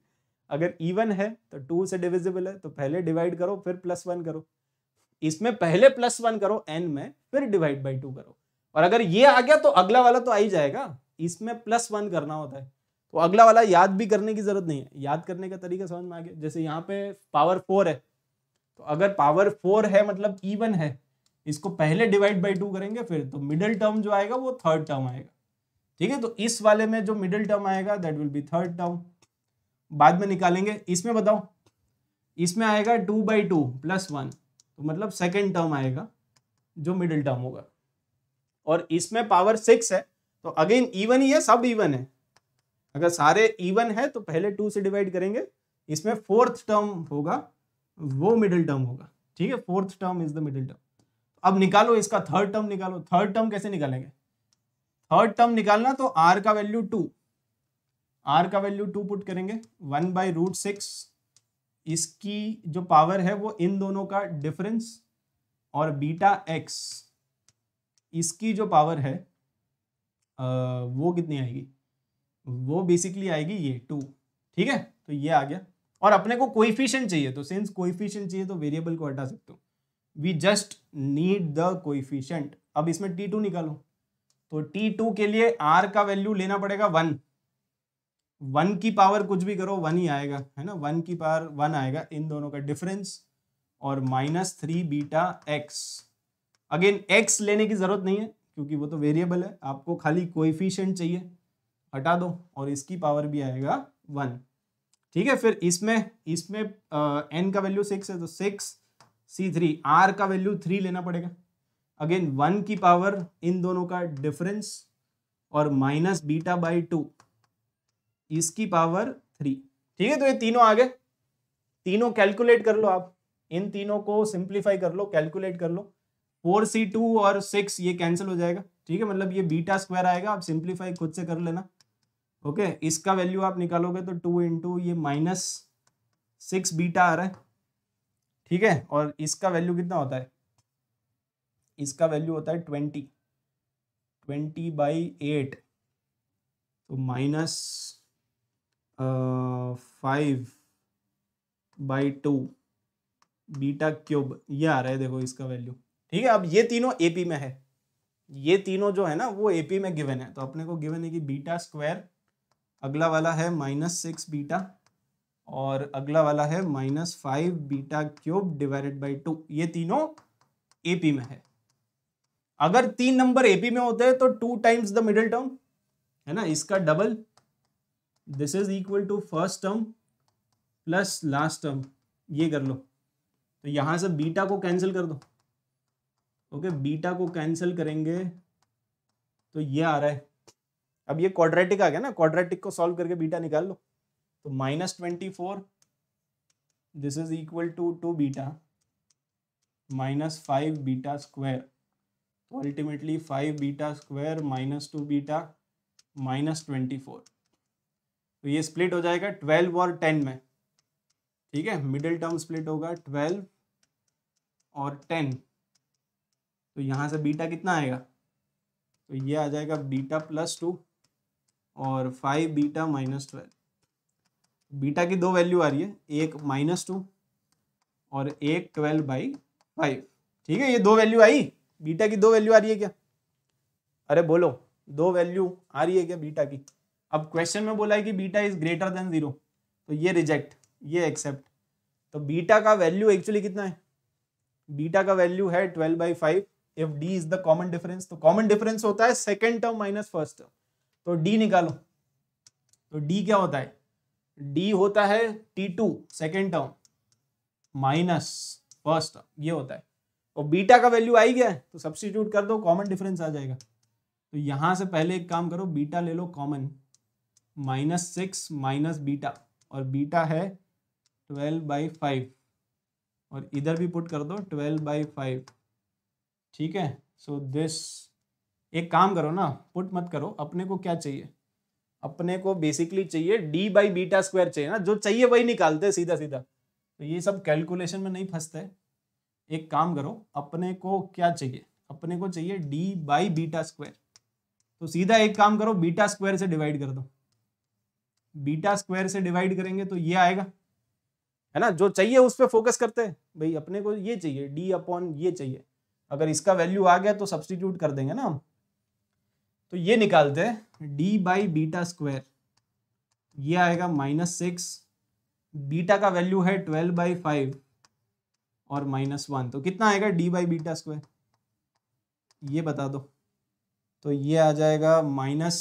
अगर इवन है तो टू से डिविजिबल है तो पहले डिवाइड करो फिर प्लस वन करो इसमें पहले प्लस वन करो एन में फिर डिवाइड बाई टू करो और अगर ये आ गया तो अगला वाला तो आ ही जाएगा इसमें प्लस वन करना होता है तो अगला वाला याद भी करने की ज़रूरत नहीं है याद करने का तरीका समझ में आ गया जैसे यहाँ पे पावर फोर है तो अगर पावर फोर है मतलब इवन है इसको पहले डिवाइड बाई टू करेंगे फिर तो मिडिल टर्म जो आएगा वो थर्ड टर्म आएगा ठीक है तो इस वाले में जो मिडिल टर्म आएगा that will be third term बाद में निकालेंगे इसमें बताओ इसमें आएगा two by two plus one तो मतलब सेकेंड टर्म आएगा जो मिडिल टर्म होगा और इसमें पावर सिक्स है तो अगेन इवन ही है सब इवन है अगर सारे इवन है तो पहले टू से डिवाइड करेंगे इसमें फोर्थ टर्म होगा वो मिडिल टर्म होगा ठीक है fourth term is the middle term अब निकालो इसका थर्ड टर्म निकालो थर्ड टर्म कैसे निकालेंगे थर्ड टर्म निकालना तो आर का वैल्यू टू आर का वैल्यू टू पुट करेंगे वन बाई रूट सिक्स इसकी जो पावर है वो इन दोनों का डिफरेंस और बीटा एक्स इसकी जो पावर है आ, वो कितनी आएगी वो बेसिकली आएगी ये टू ठीक है तो ये आ गया और अपने को कोईफिशियंट चाहिए तो सिंस कोईफिशियंट चाहिए तो वेरिएबल को हटा सकते हो we just need the coefficient अब इसमें टी टू निकालो तो टी टू के लिए आर का वैल्यू लेना पड़ेगा वन वन की पावर कुछ भी करो वन ही आएगा है ना वन की पावर वन आएगा इन दोनों का डिफरेंस और minus three beta x again x लेने की जरूरत नहीं है क्योंकि वो तो वेरिएबल है आपको खाली कोईफिशियंट चाहिए हटा दो और इसकी पावर भी आएगा वन ठीक है फिर इसमें इसमें एन का वैल्यू सिक्स है तो सिक्स सी थ्री आर का वैल्यू थ्री लेना पड़ेगा अगेन वन की पावर इन दोनों का डिफरेंस और माइनस बीटा बाई टू इसकी पावर थ्री ठीक है तो ये तीनों आ गए तीनों कैलकुलेट कर लो आप इन तीनों को सिंप्लीफाई कर लो कैलकुलेट कर लो फोर सी टू और सिक्स ये कैंसिल हो जाएगा ठीक है मतलब ये बीटा स्क्वायर आएगा आप सिंप्लीफाई खुद से कर लेना ओके okay, इसका वैल्यू आप निकालोगे तो टू इंटू ये माइनस सिक्स बीटा आ रहा है ठीक है और इसका वैल्यू कितना होता है इसका वैल्यू होता है ट्वेंटी ट्वेंटी बाई एट तो minus five by two beta cube ये आ रहा है देखो इसका वैल्यू ठीक है अब ये तीनों एपी में है ये तीनों जो है ना वो एपी में गिवन है तो अपने को गिवन है कि बीटा स्क्वायर अगला वाला है माइनस सिक्स बीटा और अगला वाला है minus five beta cube divided by two ये तीनों एपी में है अगर तीन नंबर एपी में होते हैं तो two times the middle term है ना इसका double this is equal to first term plus last term ये कर लो तो यहां से बीटा को कैंसिल कर दो ओके बीटा को कैंसिल करेंगे तो ये आ रहा है अब ये क्वाड्रेटिक आ गया ना क्वाड्रेटिक को सॉल्व करके बीटा निकाल लो तो minus twenty four this is equal to two beta minus five beta square तो ultimately five beta square minus two beta minus twenty four तो ये स्प्लिट हो जाएगा ट्वेल्व और टेन में ठीक है मिडिल टर्म स्प्लिट होगा ट्वेल्व और टेन तो यहाँ से बीटा कितना आएगा तो ये आ जाएगा बीटा प्लस टू और five beta minus twelve beta की दो वैल्यू आ रही है एक माइनस टू और एक ट्वेल्व बाई फाइव ठीक है ये दो वैल्यू आई बीटा की दो वैल्यू आ रही है क्या अरे बोलो दो वैल्यू आ रही है क्या बीटा की अब क्वेश्चन में बोला है कि beta is greater than zero तो ये रिजेक्ट ये एक्सेप्ट तो बीटा का वैल्यू एक्चुअली कितना है बीटा का वैल्यू है twelve by five if d is the common difference तो कॉमन डिफरेंस होता है second term minus first term तो डी निकालो तो डी क्या होता है डी होता है t two second term minus first ये होता है और तो बीटा का वैल्यू आई गया है तो सब्सिट्यूट कर दो कॉमन डिफरेंस आ जाएगा तो यहां से पहले एक काम करो बीटा ले लो common minus six minus beta और बीटा है ट्वेल्व बाई फाइव और इधर भी पुट कर दो ट्वेल्व बाई फाइव ठीक है सो दिस एक काम करो ना पुट मत करो अपने को क्या चाहिए अपने को बेसिकली चाहिए डी बाई बीटा स्क्वायर चाहिए ना जो चाहिए वही निकालते सीधा सीधा तो ये सब कैलकुलेशन में नहीं फंसते एक काम करो अपने को क्या चाहिए अपने को चाहिए डी बाई बीटा स्क्वायर तो सीधा एक काम करो बीटा स्क्वायर से डिवाइड कर दो बीटा स्क्वायर से डिवाइड करेंगे तो ये आएगा है ना जो चाहिए उस पर फोकस करते हैं भाई अपने को ये चाहिए डी अपॉन ये चाहिए अगर इसका वैल्यू आ गया तो सब्सटीट्यूट कर देंगे ना हम तो ये निकालते हैं डी बाई बीटा स्क्वायर ये आएगा माइनस सिक्स बीटा का वैल्यू है ट्वेल्व बाई फाइव और माइनस वन तो कितना आएगा डी बाई बीटा स्क्वायर ये बता दो तो ये आ जाएगा माइनस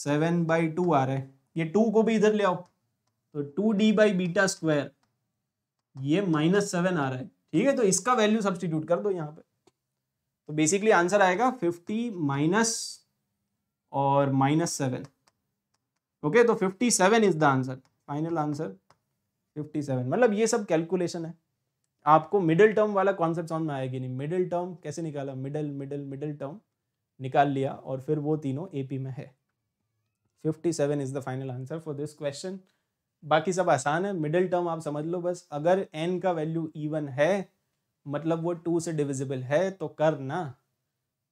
सेवन बाई टू आ रहा है ये टू को भी इधर ले आओ तो two d by beta square ये माइनस सेवन आ रहा है ठीक है तो इसका वैल्यू सब्सटीट्यूट कर दो यहाँ पे तो बेसिकली आंसर आएगा फिफ्टी माइनस और माइनस सेवन ओके तो fifty seven is the answer final answer fifty seven मतलब ये सब कैलकुलेशन है आपको मिडिल टर्म वाला कॉन्सेप्ट समझ में आएगी नहीं मिडिल टर्म कैसे निकाला मिडिल मिडिल मिडिल टर्म निकाल लिया और फिर वो तीनों एपी में है fifty seven is the final answer for this question बाकी सब आसान है मिडिल टर्म आप समझ लो बस अगर एन का वैल्यू ई है मतलब वो टू से डिविजिबल है तो कर ना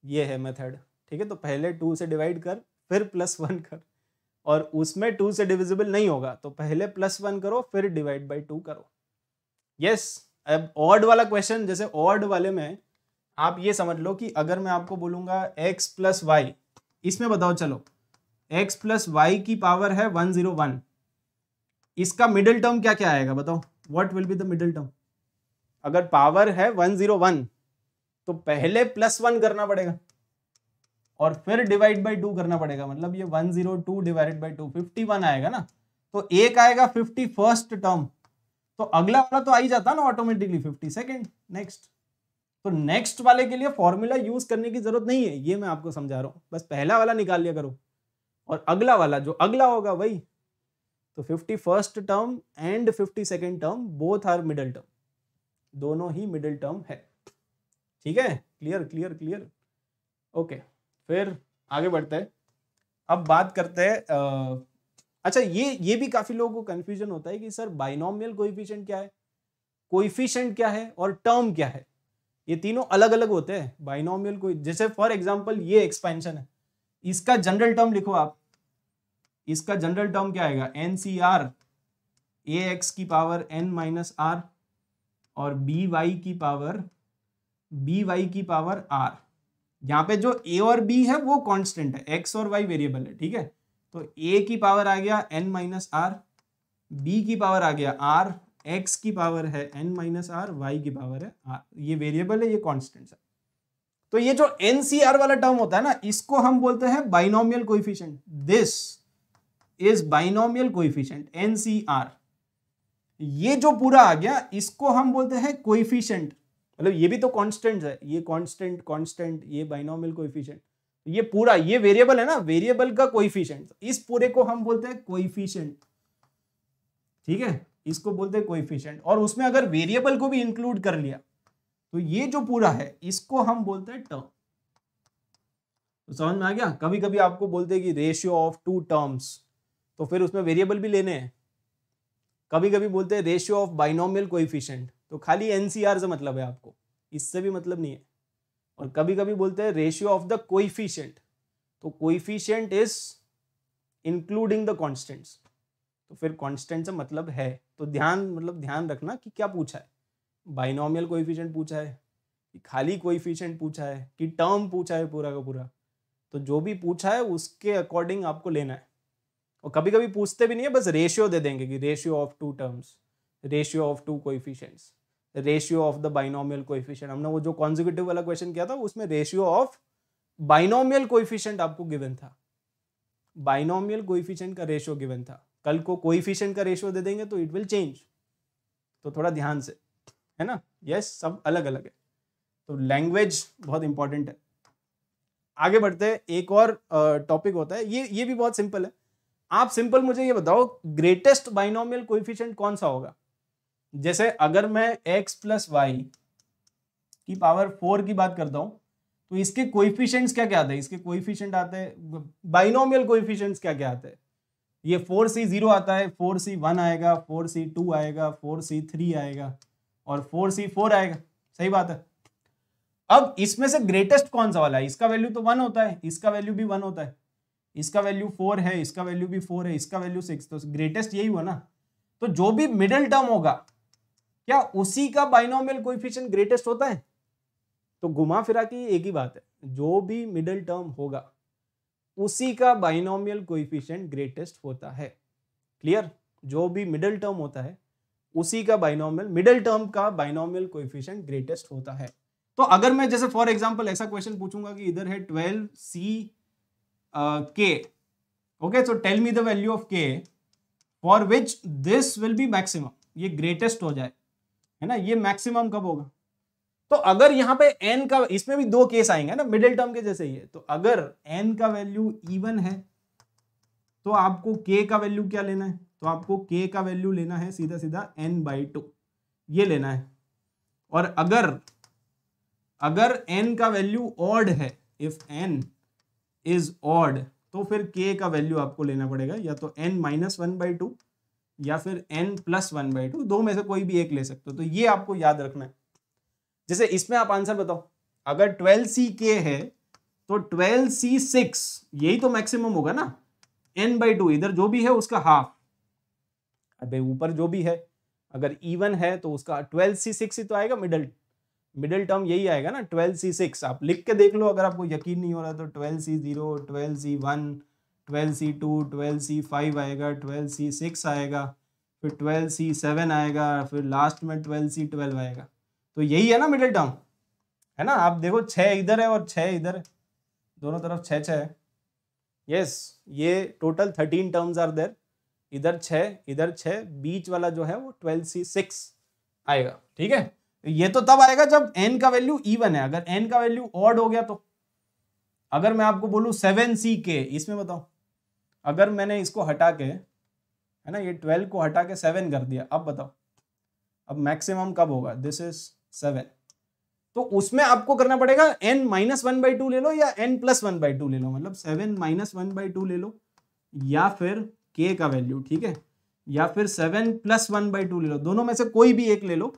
ये है मेथड ठीक है तो पहले टू से डिवाइड कर फिर प्लस वन कर और उसमें टू से डिविजिबल नहीं होगा तो पहले प्लस वन करो फिर डिवाइड बाई टू करो यस अब ऑड वाला क्वेश्चन जैसे ऑड वाले में आप ये समझ लो कि अगर मैं आपको बोलूंगा एक्स प्लस वाई इसमें बताओ चलो एक्स प्लस वाई की पावर है वन जीरो वन इसका मिडिल टर्म क्या क्या आएगा बताओ what will be the middle term अगर पावर है वन जीरो वन तो पहले प्लस वन करना पड़ेगा और फिर डिवाइड बाई टू करना पड़ेगा मतलब ये one zero two divided by two fifty one आएगा ना तो एक आएगा फिफ्टी फर्स्ट टर्म तो अगला वाला तो आई जाता ना ऑटोमेटिकली फिफ्टी सेकेंड नेक्स्ट तो नेक्स्ट वाले के लिए फॉर्मूला यूज करने की जरूरत नहीं है ये मैं आपको समझा रहा हूँ बस पहला वाला निकाल लिया करो और अगला वाला जो अगला होगा वही तो fifty first term and fifty second term both are middle term दोनों ही मिडिल टर्म है ठीक है क्लियर क्लियर क्लियर ओके फिर आगे बढ़ते हैं अब बात करते हैं अच्छा ये ये भी काफी लोगों को कंफ्यूजन होता है कि सर बाइनोमियल कोइफिशिएंट क्या है कोइफिशियंट क्या है और टर्म क्या है ये तीनों अलग अलग होते हैं बाइनोमियल को जैसे फॉर एग्जाम्पल ये एक्सपेंशन है इसका जनरल टर्म लिखो आप इसका जनरल टर्म क्या आएगा एनसीआर ए एक्स की पावर एन माइनस आर और बी वाई की पावर बी वाई की पावर आर यहाँ पे जो ए और बी है वो कांस्टेंट है एक्स और वाई वेरिएबल है ठीक है तो ए की पावर आ गया एन माइनस आर बी की पावर आ गया आर एक्स की पावर है एन माइनस आर वाई की पावर है आर ये वेरिएबल है ये कॉन्स्टेंट है तो ये जो एन सी आर वाला टर्म होता है ना इसको हम बोलते हैं binomial coefficient this is binomial coefficient n C r ये जो पूरा आ गया इसको हम बोलते हैं कोइफिशियंट मतलब ये भी तो कॉन्स्टेंट है ये कॉन्स्टेंट कॉन्स्टेंट ये बाइनॉमिल कोइफिशियंट ये पूरा ये वेरिएबल है ना वेरिएबल का कोइफिशियंट इस पूरे को हम बोलते हैं कोइफिशियंट ठीक है इसको बोलते हैं कोइफिशियंट और उसमें अगर वेरिएबल को भी इंक्लूड कर लिया तो ये जो पूरा है इसको हम बोलते हैं टर्म तो समझ में आ गया कभी कभी आपको बोलते हैं कि रेशियो ऑफ टू टर्म्स तो फिर उसमें वेरिएबल भी लेने हैं कभी कभी बोलते हैं रेशियो ऑफ बाइनोमियल कोइफिशियंट तो खाली एन से मतलब है आपको इससे भी मतलब नहीं है और कभी कभी बोलते हैं रेशियो ऑफ द कोफिशेंट तो coefficient is including the constants तो फिर कॉन्स्टेंट से मतलब है तो ध्यान मतलब ध्यान रखना कि क्या पूछा है बाइनॉमियल कोफिशेंट पूछा है कि खाली कोफिशेंट पूछा है कि टर्म पूछा है पूरा का पूरा तो जो भी पूछा है उसके अकॉर्डिंग आपको लेना है और कभी कभी पूछते भी नहीं है बस रेशियो दे देंगे कि ratio of two terms ratio of two coefficients ratio of the binomial coefficient हमने वो जो कॉन्जिक्यूटिव वाला क्वेश्चन किया था उसमें रेशियो ऑफ बाइनोमियल कोइफिशियंट आपको गिवन था बाइनोमियल कोइफिशियंट का रेशियो गिवन था कल को कोइफिशियंट का रेशियो दे देंगे तो इट विल चेंज तो थोड़ा ध्यान से है ना यस yes, सब अलग अलग है तो लैंग्वेज बहुत इंपॉर्टेंट है आगे बढ़ते हैं एक और टॉपिक होता है ये ये भी बहुत सिंपल है आप सिंपल मुझे ये बताओ ग्रेटेस्ट बाइनोमियल कोइफिशिएंट कौन सा होगा जैसे अगर मैं एक्स प्लस वाई की पावर फोर की बात करता हूं तो इसके कोइफिशियंट्स क्या क्या आते हैं इसके कोइफिशियंट आते हैं बाइनोमियल कोइफिशियंट्स क्या क्या आते हैं ये फोर सी जीरो आता है फोर सी वन आएगा फोर सी टू आएगा फोर सी थ्री आएगा और फोर सी फोर आएगा सही बात है अब इसमें से ग्रेटेस्ट कौन सा वाला है इसका वैल्यू तो वन होता है इसका वैल्यू भी वन होता है इसका वैल्यू फोर है इसका वैल्यू भी फोर है इसका वैल्यू सिक्स तो ग्रेटेस्ट यही हुआ ना तो जो भी मिडिल टर्म होगा क्या उसी का बाइनोमियल कोइफिशिएंट ग्रेटेस्ट होता है तो घुमा फिरा की एक ही बात है जो भी मिडिल टर्म होगा उसी का बाइनोमियल कोइफिशिएंट ग्रेटेस्ट होता है क्लियर जो भी मिडिल टर्म होता है उसी का बाइनोमियल मिडिल टर्म का बाइनोमियल कोइफिशिएंट ग्रेटेस्ट होता है तो अगर मैं जैसे फॉर एग्जांपल ऐसा क्वेश्चन पूछूंगा कि इधर है ट्वेल्व सी के uh, k okay so tell me the value of k for which this will be maximum ये greatest हो जाए है ना ये maximum कब होगा तो अगर यहां पे n का इसमें भी दो केस आएंगे ना मिडिल टर्म के जैसे ही है तो अगर n का वैल्यू इवन है तो आपको k का वैल्यू क्या लेना है तो आपको k का वैल्यू लेना है सीधा सीधा n बाई टू ये लेना है और अगर अगर n का वैल्यू ऑड है इफ n इज ऑड तो फिर के का वैल्यू आपको लेना पड़ेगा या तो n minus one by two या फिर n plus one by two दो में से कोई भी एक ले सकते हो तो ये आपको याद रखना है जैसे इसमें आप आंसर बताओ अगर ट्वेल्व सी के है तो ट्वेल्व सी सिक्स यही तो मैक्सिमम होगा ना एन बाई टू इधर जो भी है उसका हाफ अबे ऊपर जो भी है अगर ई है तो उसका ट्वेल्व सी सिक्स ही तो आएगा मिडल मिडिल टर्म यही आएगा ना ट्वेल्व सी सिक्स आप लिख के देख लो अगर आपको यकीन नहीं हो रहा तो twelve c zero twelve c one twelve c two twelve c five आएगा ट्वेल्व सी सिक्स आएगा फिर ट्वेल्व सी सेवन आएगा फिर लास्ट में ट्वेल्व सी ट्वेल्व आएगा तो यही है ना मिडिल टर्म है ना आप देखो छः इधर है और छः इधर है दोनों तरफ छः छः है यस ये total thirteen terms are there इधर छः इधर छः बीच वाला जो है वो ट्वेल्व सी सिक्स आएगा ठीक है ये तो तब आएगा जब एन का वैल्यू इवन है अगर एन का वैल्यू ऑड हो गया तो अगर मैं आपको बोलू सेवन सी के इसमें बताओ अगर मैंने इसको हटा के है ना ये ट्वेल्व को हटा के सेवन कर दिया अब बताओ अब मैक्सिमम कब होगा दिस इज सेवन तो उसमें आपको करना पड़ेगा n minus one by two ले लो या n plus one by two ले लो मतलब seven minus one by two ले लो या फिर के का वैल्यू ठीक है या फिर seven plus one by two ले लो दोनों में से कोई भी एक ले लो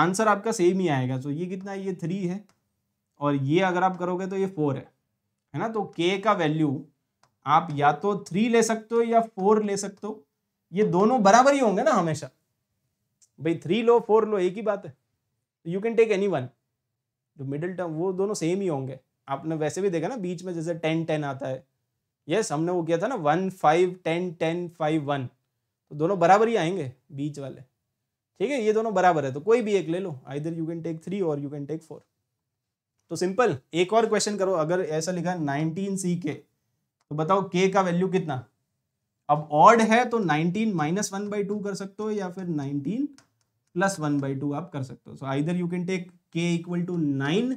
आंसर आपका सेम ही आएगा तो ये कितना ये थ्री है और ये अगर आप करोगे तो ये फोर है है ना तो के का वैल्यू आप या तो थ्री ले सकते हो या फोर ले सकते हो ये दोनों बराबर ही होंगे ना हमेशा भाई थ्री लो फोर लो एक ही बात है you can take any one जो मिडिल टर्म वो दोनों सेम ही होंगे आपने वैसे भी देखा ना बीच में जैसे टेन टेन आता है यस yes, हमने वो किया था ना one five ten ten five one तो दोनों बराबर ही आएंगे बीच वाले ठीक है ये दोनों बराबर है तो कोई भी एक ले लो either you can take three और यू कैन टेक फोर तो सिंपल एक और क्वेश्चन करो अगर ऐसा लिखा नाइनटीन सी के तो बताओ के का वैल्यू कितना अब ऑड है तो 19 माइनस वन बाई टू कर सकते हो या फिर 19 प्लस वन बाई टू आप कर सकते हो so either you can take K equal to nine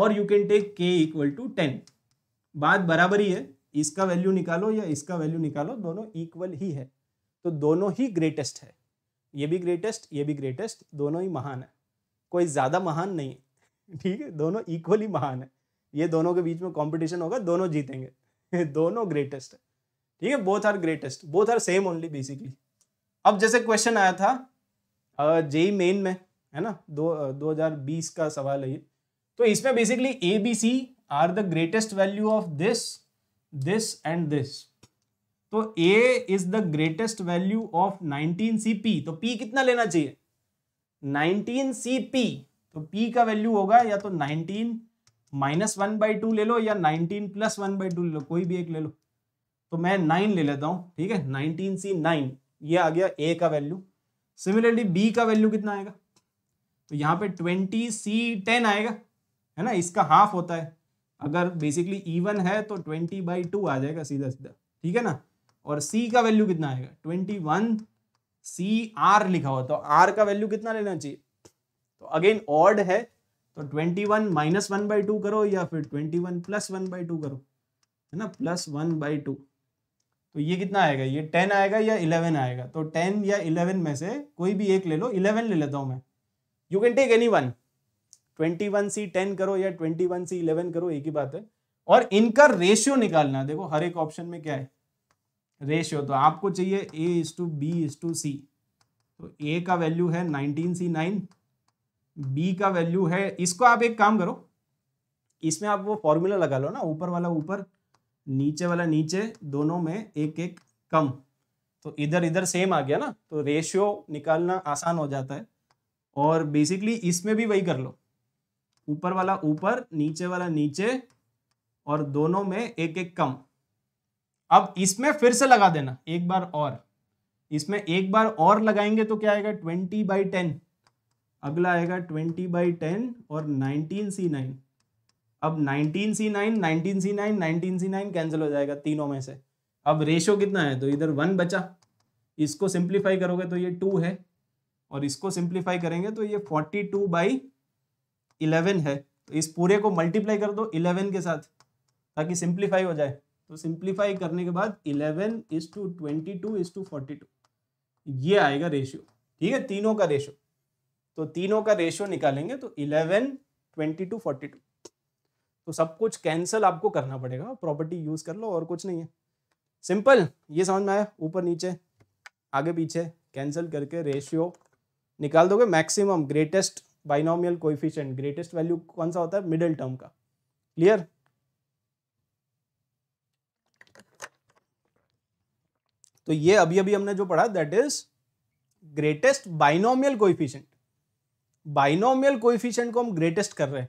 और you can take K equal to ten बात बराबर ही है इसका वैल्यू निकालो या इसका वैल्यू निकालो दोनों इक्वल ही है तो दोनों ही ग्रेटेस्ट है ये भी ग्रेटेस्ट ये भी ग्रेटेस्ट दोनों ही महान है कोई ज़्यादा महान नहीं है ठीक है दोनों इक्वली महान है ये दोनों के बीच में कॉम्पिटिशन होगा दोनों जीतेंगे दोनों ग्रेटेस्ट है ठीक है both are greatest both are same only basically अब जैसे क्वेश्चन आया था जेई मेन e में है ना दो दो हजार बीस का सवाल है ये तो इसमें basically A B C are the greatest value of this this and this तो A is the greatest value of 19 C P तो पी कितना लेना चाहिए 19 सी पी तो पी का वैल्यू होगा या तो 19 माइनस वन बाई टू ले लो या 19 प्लस वन बाई टू ले लो कोई भी एक ले लो तो मैं नाइन ले लेता हूँ ठीक है नाइनटीन सी नाइन ये आ गया ए का वैल्यू सिमिलरली बी का वैल्यू कितना आएगा तो यहाँ पे ट्वेंटी सी टेन आएगा है ना इसका हाफ होता है अगर बेसिकली इवन है तो ट्वेंटी बाई टू आ जाएगा सीधा सीधा ठीक है ना और सी का वैल्यू कितना आएगा ट्वेंटी वन सी आर लिखा हुआ तो आर का वैल्यू कितना लेना चाहिए तो अगेन ऑर्ड है तो twenty one minus one by two करो या फिर twenty one plus one by two करो है ना प्लस वन बाई टू तो ये कितना आएगा ये टेन आएगा या इलेवन आएगा तो टेन या इलेवन में से कोई भी एक ले लो इलेवन ले लेता हूँ मैं you can take any one twenty one C ten करो या ट्वेंटी वन सी इलेवन करो एक ही बात है और इनका रेशियो निकालना देखो हर एक ऑप्शन में क्या है रेशियो तो आपको चाहिए A is to B is to C तो ए का वैल्यू है नाइनटीन सी नाइन बी का वैल्यू है इसको आप एक काम करो इसमें आप वो फॉर्मूला लगा लो ना ऊपर वाला ऊपर नीचे वाला नीचे दोनों में एक एक कम तो इधर इधर सेम आ गया ना तो रेशियो निकालना आसान हो जाता है और बेसिकली इसमें भी वही कर लो ऊपर वाला ऊपर नीचे वाला नीचे और दोनों में एक एक कम अब इसमें फिर से लगा देना एक बार और इसमें एक बार और लगाएंगे तो क्या आएगा ट्वेंटी बाई टेन अगला आएगा ट्वेंटी बाई टेन और नाइनटीन सी नाइन अब nineteen C nine nineteen C nine nineteen C nine cancel हो जाएगा तीनों में से अब रेशो कितना है तो इधर वन बचा इसको सिंप्लीफाई करोगे तो ये टू है और इसको सिंप्लीफाई करेंगे तो ये फोर्टी टू बाई इलेवन है तो इस पूरे को मल्टीप्लाई कर दो इलेवन के साथ ताकि सिंप्लीफाई हो जाए तो सिंप्लीफाई करने के बाद eleven is to twenty two is to forty two ये आएगा रेशियो ठीक है तीनों का रेशियो तो तीनों का रेशियो निकालेंगे तो eleven twenty two forty two तो सब कुछ कैंसिल आपको करना पड़ेगा प्रॉपर्टी यूज कर लो और कुछ नहीं है सिंपल ये समझ में आया ऊपर नीचे आगे पीछे कैंसिल करके रेशियो निकाल दोगे maximum greatest binomial coefficient greatest value कौन सा होता है मिडिल टर्म का क्लियर तो ये अभी अभी हमने जो पढ़ा that is greatest binomial coefficient binomial coefficient को हम ग्रेटेस्ट कर रहे हैं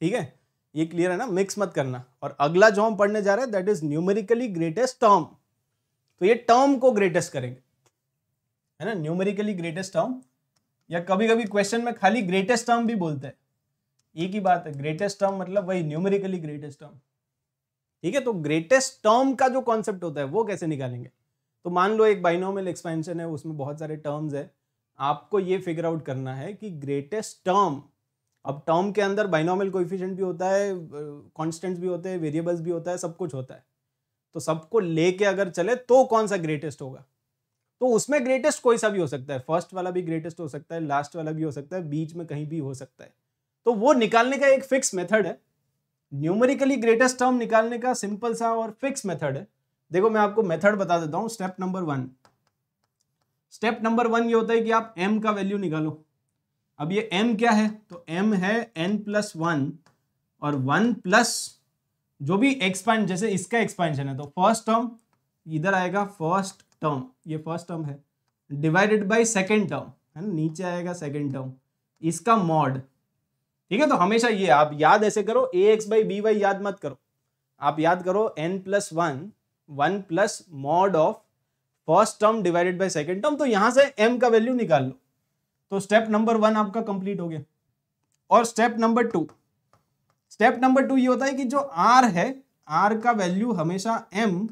ठीक है ये क्लियर है ना मिक्स मत करना और अगला जो हम पढ़ने जा रहे हैं that is numerically greatest term तो ये टर्म को ग्रेटेस्ट करेंगे है ना न्यूमेरिकली ग्रेटेस्ट टर्म या कभी कभी क्वेश्चन में खाली ग्रेटेस्ट टर्म भी बोलते हैं एक ही बात है ग्रेटेस्ट टर्म मतलब वही न्यूमेरिकली ग्रेटेस्ट टर्म ठीक है तो ग्रेटेस्ट टर्म का जो कॉन्सेप्ट होता है वो कैसे निकालेंगे तो मान लो एक बाइनोमल एक्सपेंशन है उसमें बहुत सारे टर्म्स है आपको ये फिगर आउट करना है कि ग्रेटेस्ट टर्म अब टर्म के अंदर बाइनोमल कोएफिशिएंट भी होता है कॉन्स्टेंट्स भी होते हैं वेरिएबल्स भी होता है सब कुछ होता है तो सबको लेके अगर चले तो कौन सा ग्रेटेस्ट होगा तो उसमें ग्रेटेस्ट कोई सा भी हो सकता है फर्स्ट वाला भी ग्रेटेस्ट हो सकता है लास्ट वाला भी हो सकता है बीच में कहीं भी हो सकता है तो वो निकालने का एक फिक्स मेथड है न्यूमेरिकली ग्रेटेस्ट टर्म निकालने का सिंपल सा और फिक्स मेथड है देखो मैं आपको मेथड बता देता हूं step number one step number one ये होता है कि आप m का वैल्यू निकालो अब ये m क्या है तो m है n प्लस वन और वन प्लस जो भी एक्सपैंड जैसे इसका एक्सपेंशन है तो फर्स्ट टर्म इधर आएगा फर्स्ट टर्म ये फर्स्ट टर्म है डिवाइडेड बाय सेकेंड टर्म है ना नीचे आएगा सेकेंड टर्म इसका मॉड ठीक है तो हमेशा ये आप याद ऐसे करो A X by B Y याद मत करो आप याद करो N plus one one plus mod of first term divided by second term तो यहां से एम का वैल्यू निकाल लो तो स्टेप नंबर वन आपका कंप्लीट हो गया और step number two step number two ये होता है कि जो आर है आर का वैल्यू हमेशा एम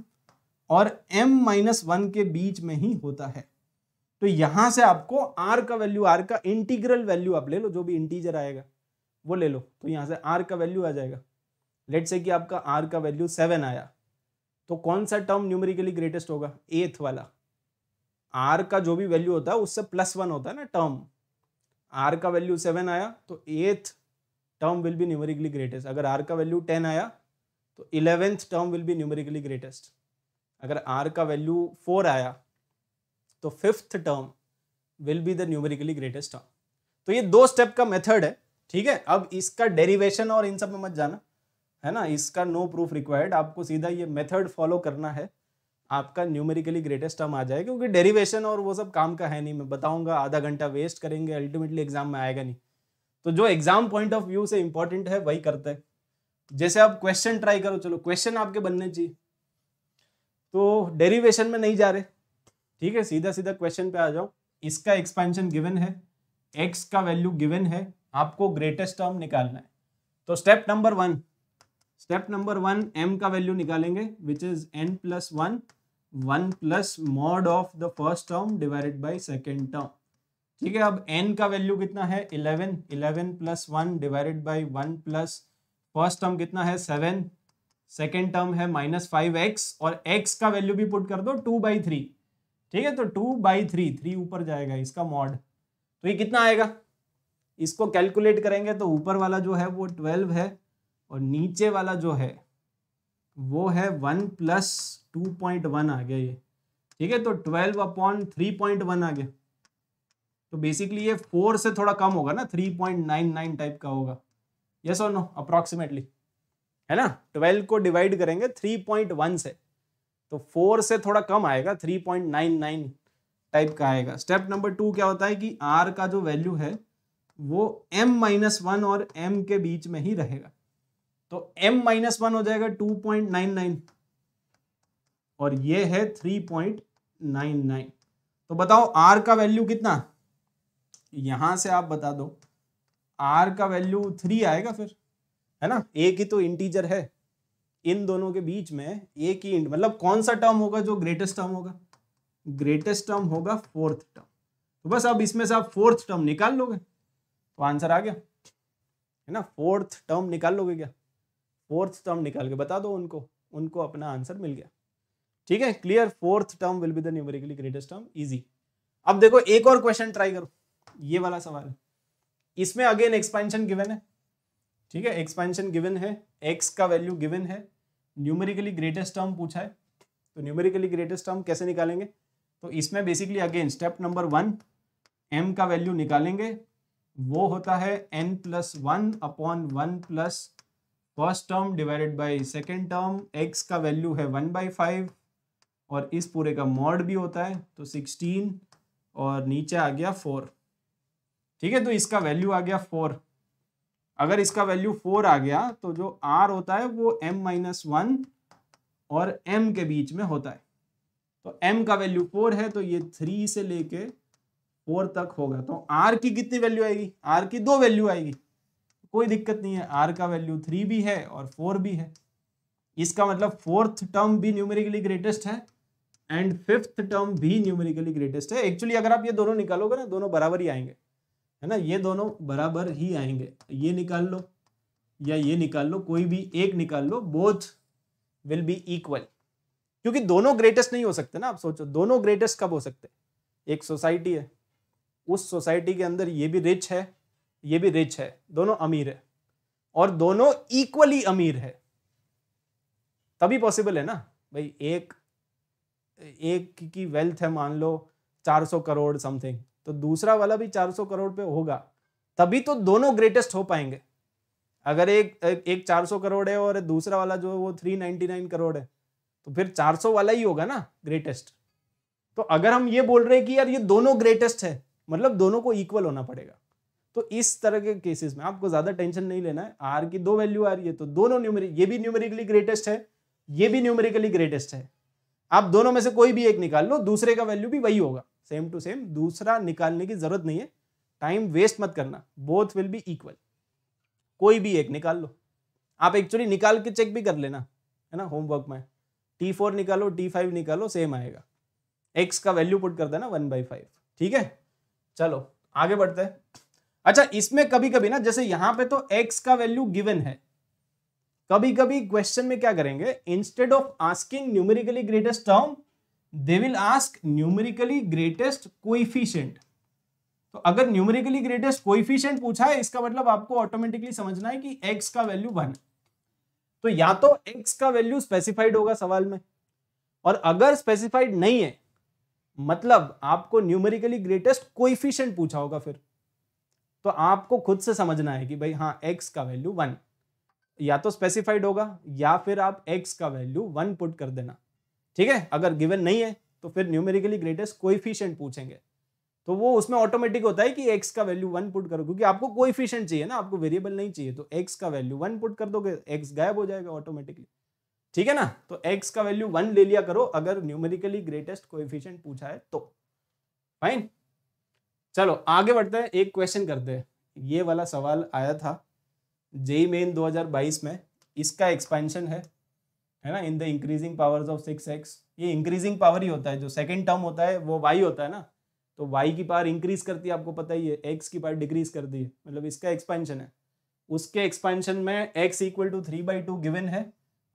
और एम माइनस वन के बीच में ही होता है तो यहां से आपको आर का वैल्यू आर का इंटीग्रल वैल्यू आप ले लो जो भी इंटीजर आएगा वो ले लो तो यहां से आर का वैल्यू आ जाएगा लेट से कि आपका आर का वैल्यू सेवन आया तो कौन सा टर्म न्यूमेरिकली ग्रेटेस्ट होगा एथ वाला आर का जो भी वैल्यू होता है उससे प्लस वन होता है ना टर्म आर का वैल्यू सेवन आया तो eighth term will be numerically greatest अगर आर का वैल्यू टेन आया तो eleventh term will be numerically greatest अगर आर का वैल्यू फोर आया तो fifth term will be the numerically greatest term तो ये दो स्टेप का मेथड है ठीक है अब इसका डेरिवेशन और इन सब में मत जाना है ना इसका नो प्रूफ रिक्वायर्ड आपको सीधा ये मेथड फॉलो करना है आपका न्यूमेरिकली ग्रेटेस्ट टर्म आ जाएगा क्योंकि डेरिवेशन और वो सब काम का है नहीं मैं बताऊंगा आधा घंटा वेस्ट करेंगे अल्टीमेटली एग्जाम में आएगा नहीं तो जो एग्जाम पॉइंट ऑफ व्यू से इंपॉर्टेंट है वही करते हैं जैसे आप क्वेश्चन ट्राई करो चलो क्वेश्चन आपके बनने चाहिए तो डेरिवेशन में नहीं जा रहे ठीक है सीधा सीधा क्वेश्चन पे आ जाओ इसका एक्सपेंशन गिवन है एक्स का वैल्यू गिवन है आपको ग्रेटेस्ट टर्म निकालना है तो step number one step number one M का वैल्यू निकालेंगे which is N plus one one plus mod of the first term divided by second term ठीक है अब एन का वैल्यू कितना है eleven eleven plus one divided by one plus first term कितना है सेवन सेकेंड टर्म है minus five x और एक्स का वैल्यू भी पुट कर दो टू बाई थ्री ठीक है तो टू बाई थ्री थ्री ऊपर जाएगा इसका मॉड तो ये कितना आएगा इसको कैलकुलेट करेंगे तो ऊपर वाला जो है वो ट्वेल्व है और नीचे वाला जो है वो है one plus two point one आ गया ये ठीक है तो twelve upon three point one आ गया तो बेसिकली ये फोर से थोड़ा कम होगा ना three point nine nine type का होगा यस और नो अप्रोक्सीमेटली है ना ट्वेल्व को डिवाइड करेंगे थ्री पॉइंट वन से तो फोर से थोड़ा कम आएगा three point nine nine type का आएगा स्टेप नंबर टू क्या होता है कि आर का जो वैल्यू है वो एम माइनस वन और एम के बीच में ही रहेगा तो m माइनस वन हो जाएगा 2.99 और ये है 3.99 तो बताओ r का वैल्यू कितना यहां से आप बता दो r का वैल्यू थ्री आएगा फिर है ना एक ही तो इंटीजर है इन दोनों के बीच में एक ही मतलब कौन सा टर्म होगा जो ग्रेटेस्ट टर्म होगा ग्रेटेस्ट टर्म होगा फोर्थ टर्म तो बस अब इसमें से आप फोर्थ टर्म निकाल लोगे तो आंसर आ गया है ना फोर्थ टर्म निकाल लोगे क्या फोर्थ टर्म निकाल के बता दो उनको उनको अपना आंसर मिल गया ठीक है clear fourth term will be the numerically greatest term easy अब देखो एक और क्वेश्चन ट्राई करो ये वाला सवाल है इसमें अगेन एक्सपेंशन गिवन है ठीक है एक्सपेंशन गिवन है एक्स का वैल्यू गिवन है न्यूमेरिकली ग्रेटेस्ट टर्म पूछा है तो न्यूमेरिकली ग्रेटेस्ट टर्म कैसे निकालेंगे तो इसमें basically again step number one M का वैल्यू निकालेंगे वो होता है N plus one upon one plus first term divided by second term X का वैल्यू है वन बाई फाइव और इस पूरे का मॉड भी होता है तो सिक्सटीन और नीचे आ गया फोर ठीक है तो इसका वैल्यू आ गया फोर अगर इसका वैल्यू फोर आ गया तो जो आर होता है वो एम माइनस वन और एम के बीच में होता है तो एम का वैल्यू फोर है तो ये थ्री से लेके फोर तक होगा तो आर की कितनी वैल्यू आएगी आर की दो वैल्यू आएगी कोई दिक्कत नहीं है आर का वैल्यू थ्री भी है और फोर भी है इसका मतलब फोर्थ टर्म भी न्यूमेरिकली ग्रेटेस्ट है एंड फिफ्थ टर्म भी न्यूमेरिकली ग्रेटेस्ट है एक्चुअली अगर आप ये दोनों निकालोगे ना दोनों बराबर ही आएंगे है ना ये दोनों बराबर ही आएंगे ये निकाल लो या ये निकाल लो कोई भी एक निकाल लो बोथ विल बी इक्वल क्योंकि दोनों ग्रेटेस्ट नहीं हो सकते ना आप सोचो दोनों ग्रेटेस्ट कब हो सकते एक सोसाइटी है उस सोसाइटी के अंदर ये भी रिच है ये भी रिच है दोनों अमीर है और दोनों इक्वली अमीर है तभी पॉसिबल है ना भाई एक एक की वेल्थ है मान लो 400 करोड़ समथिंग तो दूसरा वाला भी 400 करोड़ पे होगा तभी तो दोनों ग्रेटेस्ट हो पाएंगे अगर एक एक 400 करोड़ है और दूसरा वाला जो है वो 399 करोड़ है तो फिर 400 वाला ही होगा ना ग्रेटेस्ट तो अगर हम ये बोल रहे हैं कि यार ये दोनों ग्रेटेस्ट है मतलब दोनों को इक्वल होना पड़ेगा तो इस तरह के केसेस में आपको ज़्यादा टेंशन नहीं लेना है आर की दो वैल्यू आ रही है तो दोनों न्यूमेरिक ये भी न्यूमेरिकली ग्रेटेस्ट है ये भी न्यूमेरिकली ग्रेटेस्ट है आप दोनों में से कोई भी एक निकाल लो दूसरे का वैल्यू भी वही होगा सेम टू सेम दूसरा निकालने की जरूरत नहीं है टाइम वेस्ट मत करना बोथ विल बी इक्वल कोई भी एक निकाल लो आप एक्चुअली निकाल के चेक भी कर लेना है ना होमवर्क में टी निकालो टी निकालो सेम आएगा एक्स का वैल्यू पुट कर देना वन बाई फाइव ठीक है चलो आगे बढ़ते हैं अच्छा इसमें कभी कभी ना जैसे यहां पे तो x का वैल्यू गिवन है कभी कभी क्वेश्चन में क्या करेंगे instead of asking numerically greatest term they will ask numerically greatest coefficient तो अगर न्यूमेरिकली ग्रेटेस्ट कोइफिशियंट पूछा है इसका मतलब आपको ऑटोमेटिकली समझना है कि x का वैल्यू वन तो या तो x का वैल्यू स्पेसिफाइड होगा सवाल में और अगर स्पेसिफाइड नहीं है मतलब आपको न्यूमेरिकली ग्रेटेस्ट कोइफिशियंट पूछा होगा फिर तो आपको खुद से समझना है कि भाई हाँ एक्स का वैल्यू वन या तो स्पेसिफाइड होगा या फिर आप एक्स का वैल्यू वन पुट कर देना ठीक है अगर गिवन नहीं है तो फिर न्यूमेरिकली ग्रेटेस्ट कोइफिशिएंट पूछेंगे तो वो उसमें ऑटोमेटिक होता है कि एक्स का वैल्यू वन पुट करो क्योंकि आपको कोइफिशिएंट चाहिए ना आपको वेरिएबल नहीं चाहिए तो एक्स का वैल्यू वन पुट कर दोगे एक्स गायब हो जाएगा ऑटोमेटिकली ठीक है ना तो एक्स का वैल्यू वन ले लिया करो अगर न्यूमेरिकली ग्रेटेस्ट कोइफिशिएंट पूछा है तो फाइन चलो आगे बढ़ते हैं एक क्वेश्चन करते हैं ये वाला सवाल आया था जेई मेन 2022 में इसका एक्सपेंशन है है ना in the increasing powers of six X ये इंक्रीजिंग पावर ही होता है जो सेकंड टर्म होता है वो वाई होता है ना तो वाई की पावर इंक्रीज करती है आपको पता ही है एक्स की पावर डिक्रीज करती है मतलब इसका एक्सपेंशन है उसके एक्सपेंशन में X equal to three by two given है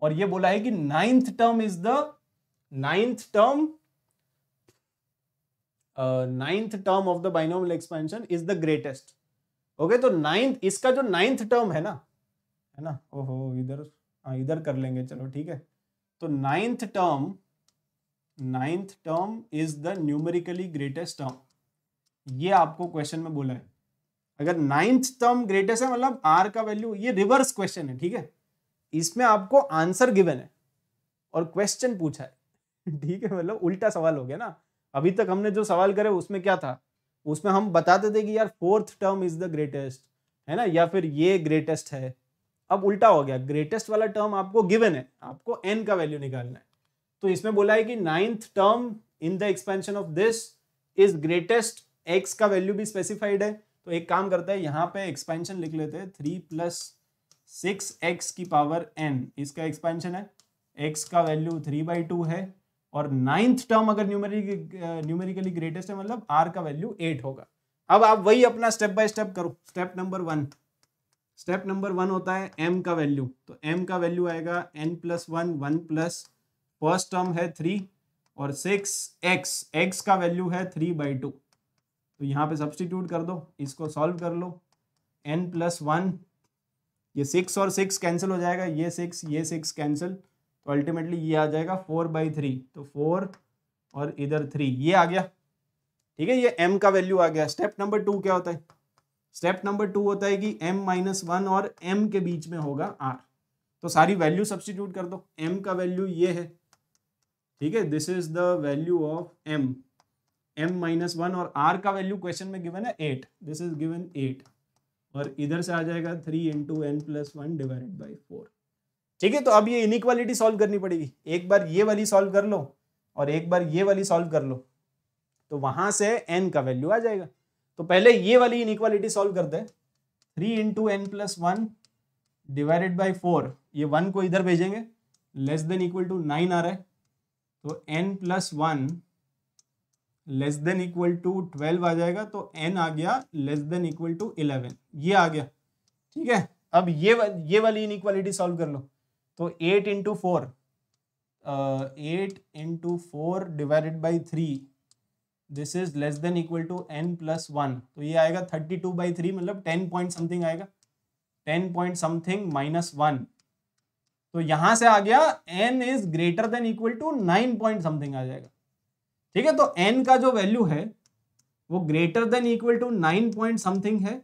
और ये बोला है कि ninth term is the ninth term ninth term of the binomial expansion is the greatest okay तो नाइन्थ इसका जो नाइन्थ टर्म है ना है ना ओहो इधर हाँ, इधर कर लेंगे चलो ठीक है तो ninth term ninth term is the numerically greatest term ये आपको क्वेश्चन में बोला है अगर नाइन्थ टर्म ग्रेटेस्ट है मतलब आर का वैल्यू ये रिवर्स क्वेश्चन है ठीक है इसमें आपको आंसर गिवन है और क्वेश्चन पूछा है ठीक है मतलब उल्टा सवाल हो गया ना अभी तक हमने जो सवाल करे उसमें क्या था उसमें हम बताते थे कि यार fourth term is the greatest है ना या फिर ये ग्रेटेस्ट है अब उल्टा हो गया ग्रेटेस्ट वाला टर्म आपको गिवन है आपको एन का वैल्यू निकालना है तो इसमें बोला है कि ninth term in the expansion of this is greatest X का वैल्यू भी स्पेसिफाइड है तो एक काम करता है यहाँ पे एक्सपेंशन लिख लेते हैं थ्री प्लस सिक्स एक्स की पावर एन इसका एक्सपेंशन है एक्स का वैल्यू थ्री बाई टू है और नाइन्थ टर्म अगर न्यूमेरिकली ग्रेटेस्ट है मतलब आर का वैल्यू एट होगा अब आप वही अपना स्टेप बाय स्टेप करो step number one step number one होता है एम का वैल्यू तो एम का वैल्यू आएगा N plus one one plus first term है थ्री और सिक्स एक्स एक्स का वैल्यू है थ्री बाई टू तो यहाँ पे सब्सटीट्यूट कर दो इसको सॉल्व कर लो एन प्लस वन ये सिक्स और सिक्स कैंसिल हो जाएगा ये सिक्स ये सिक्स कैंसिल तो अल्टीमेटली ये आ जाएगा फोर बाई थ्री तो फोर और इधर थ्री ये आ गया ठीक है ये m का वैल्यू आ गया स्टेप नंबर टू क्या होता है स्टेप नंबर टू होता है कि m माइनस वन और m के बीच में होगा r तो सारी वैल्यू सब्सिट्यूट कर दो m का वैल्यू ये है ठीक है this is the value of m m minus one और r का वैल्यू क्वेश्चन में गिवन है eight this is given eight और इधर से आ जाएगा three into N plus one divided by four ठीक है तो अब ये इनइक्वालिटी सॉल्व करनी पड़ेगी एक बार ये वाली सॉल्व कर लो और एक बार ये वाली सॉल्व कर लो तो वहां से एन का वैल्यू आ जाएगा तो पहले ये वाली इनइक्वालिटी सॉल्व करते हैं three into N plus one divided by four ये वन को इधर भेजेंगे less than equal to nine आ रहा है तो N plus one less than equal to twelve आ जाएगा तो एन आ गया less than equal to eleven ये आ गया ठीक है अब ये वा, ये वाली इनइक्वालिटी सॉल्व कर लो तो eight into four eight into four divided by three this is less than equal to N plus one तो ये आएगा थर्टी टू बाई थ्री मतलब टेन पॉइंट समथिंग आएगा ten point something minus one तो यहां से आ गया N is greater than equal to nine point something आ जाएगा ठीक है तो एन का जो वैल्यू है वो greater than equal to nine point something है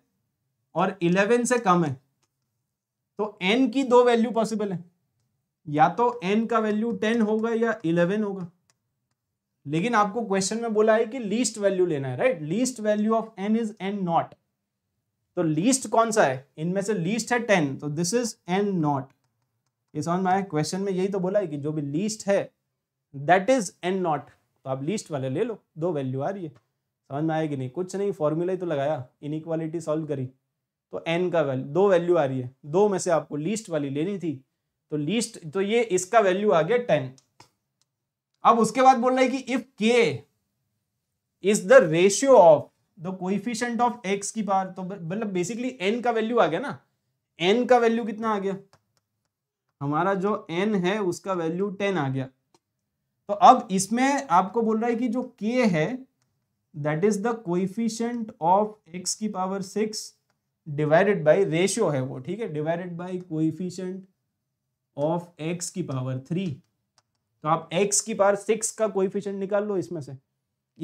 और इलेवन से कम है तो एन की दो वैल्यू पॉसिबल है या तो एन का वैल्यू टेन होगा या इलेवन होगा लेकिन आपको क्वेश्चन में बोला है कि लीस्ट वैल्यू लेना है right least value of N is N not तो लीस्ट कौन सा है इनमें से लीस्ट है टेन तो दिस इज एन नॉट ये समझ में आया क्वेश्चन में यही तो बोला है कि जो भी लीस्ट है दैट इज एन नॉट तो आप लीस्ट वाले ले लो दो वैल्यू आ रही है समझ में आया कि नहीं कुछ नहीं फॉर्मूला ही तो लगाया इक्वालिटी सॉल्व करी तो एन का वैल्यू दो वैल्यू आ रही है दो में से आपको लीस्ट वाली लेनी थी तो लीस्ट तो ये इसका वैल्यू आ गया टेन अब उसके बाद बोल रहा है कि if K is the ratio of the coefficient of x की पावर तो मतलब बेसिकली एन का वैल्यू आ गया ना एन का वैल्यू कितना आ गया हमारा जो एन है उसका वैल्यू टेन आ गया तो अब इसमें आपको बोल रहा है कि जो के है that is the coefficient of x की power six divided by ratio है वो ठीक है divided by coefficient of x की पावर थ्री तो आप एक्स की पावर सिक्स का कोइफिशियंट निकाल लो इसमें से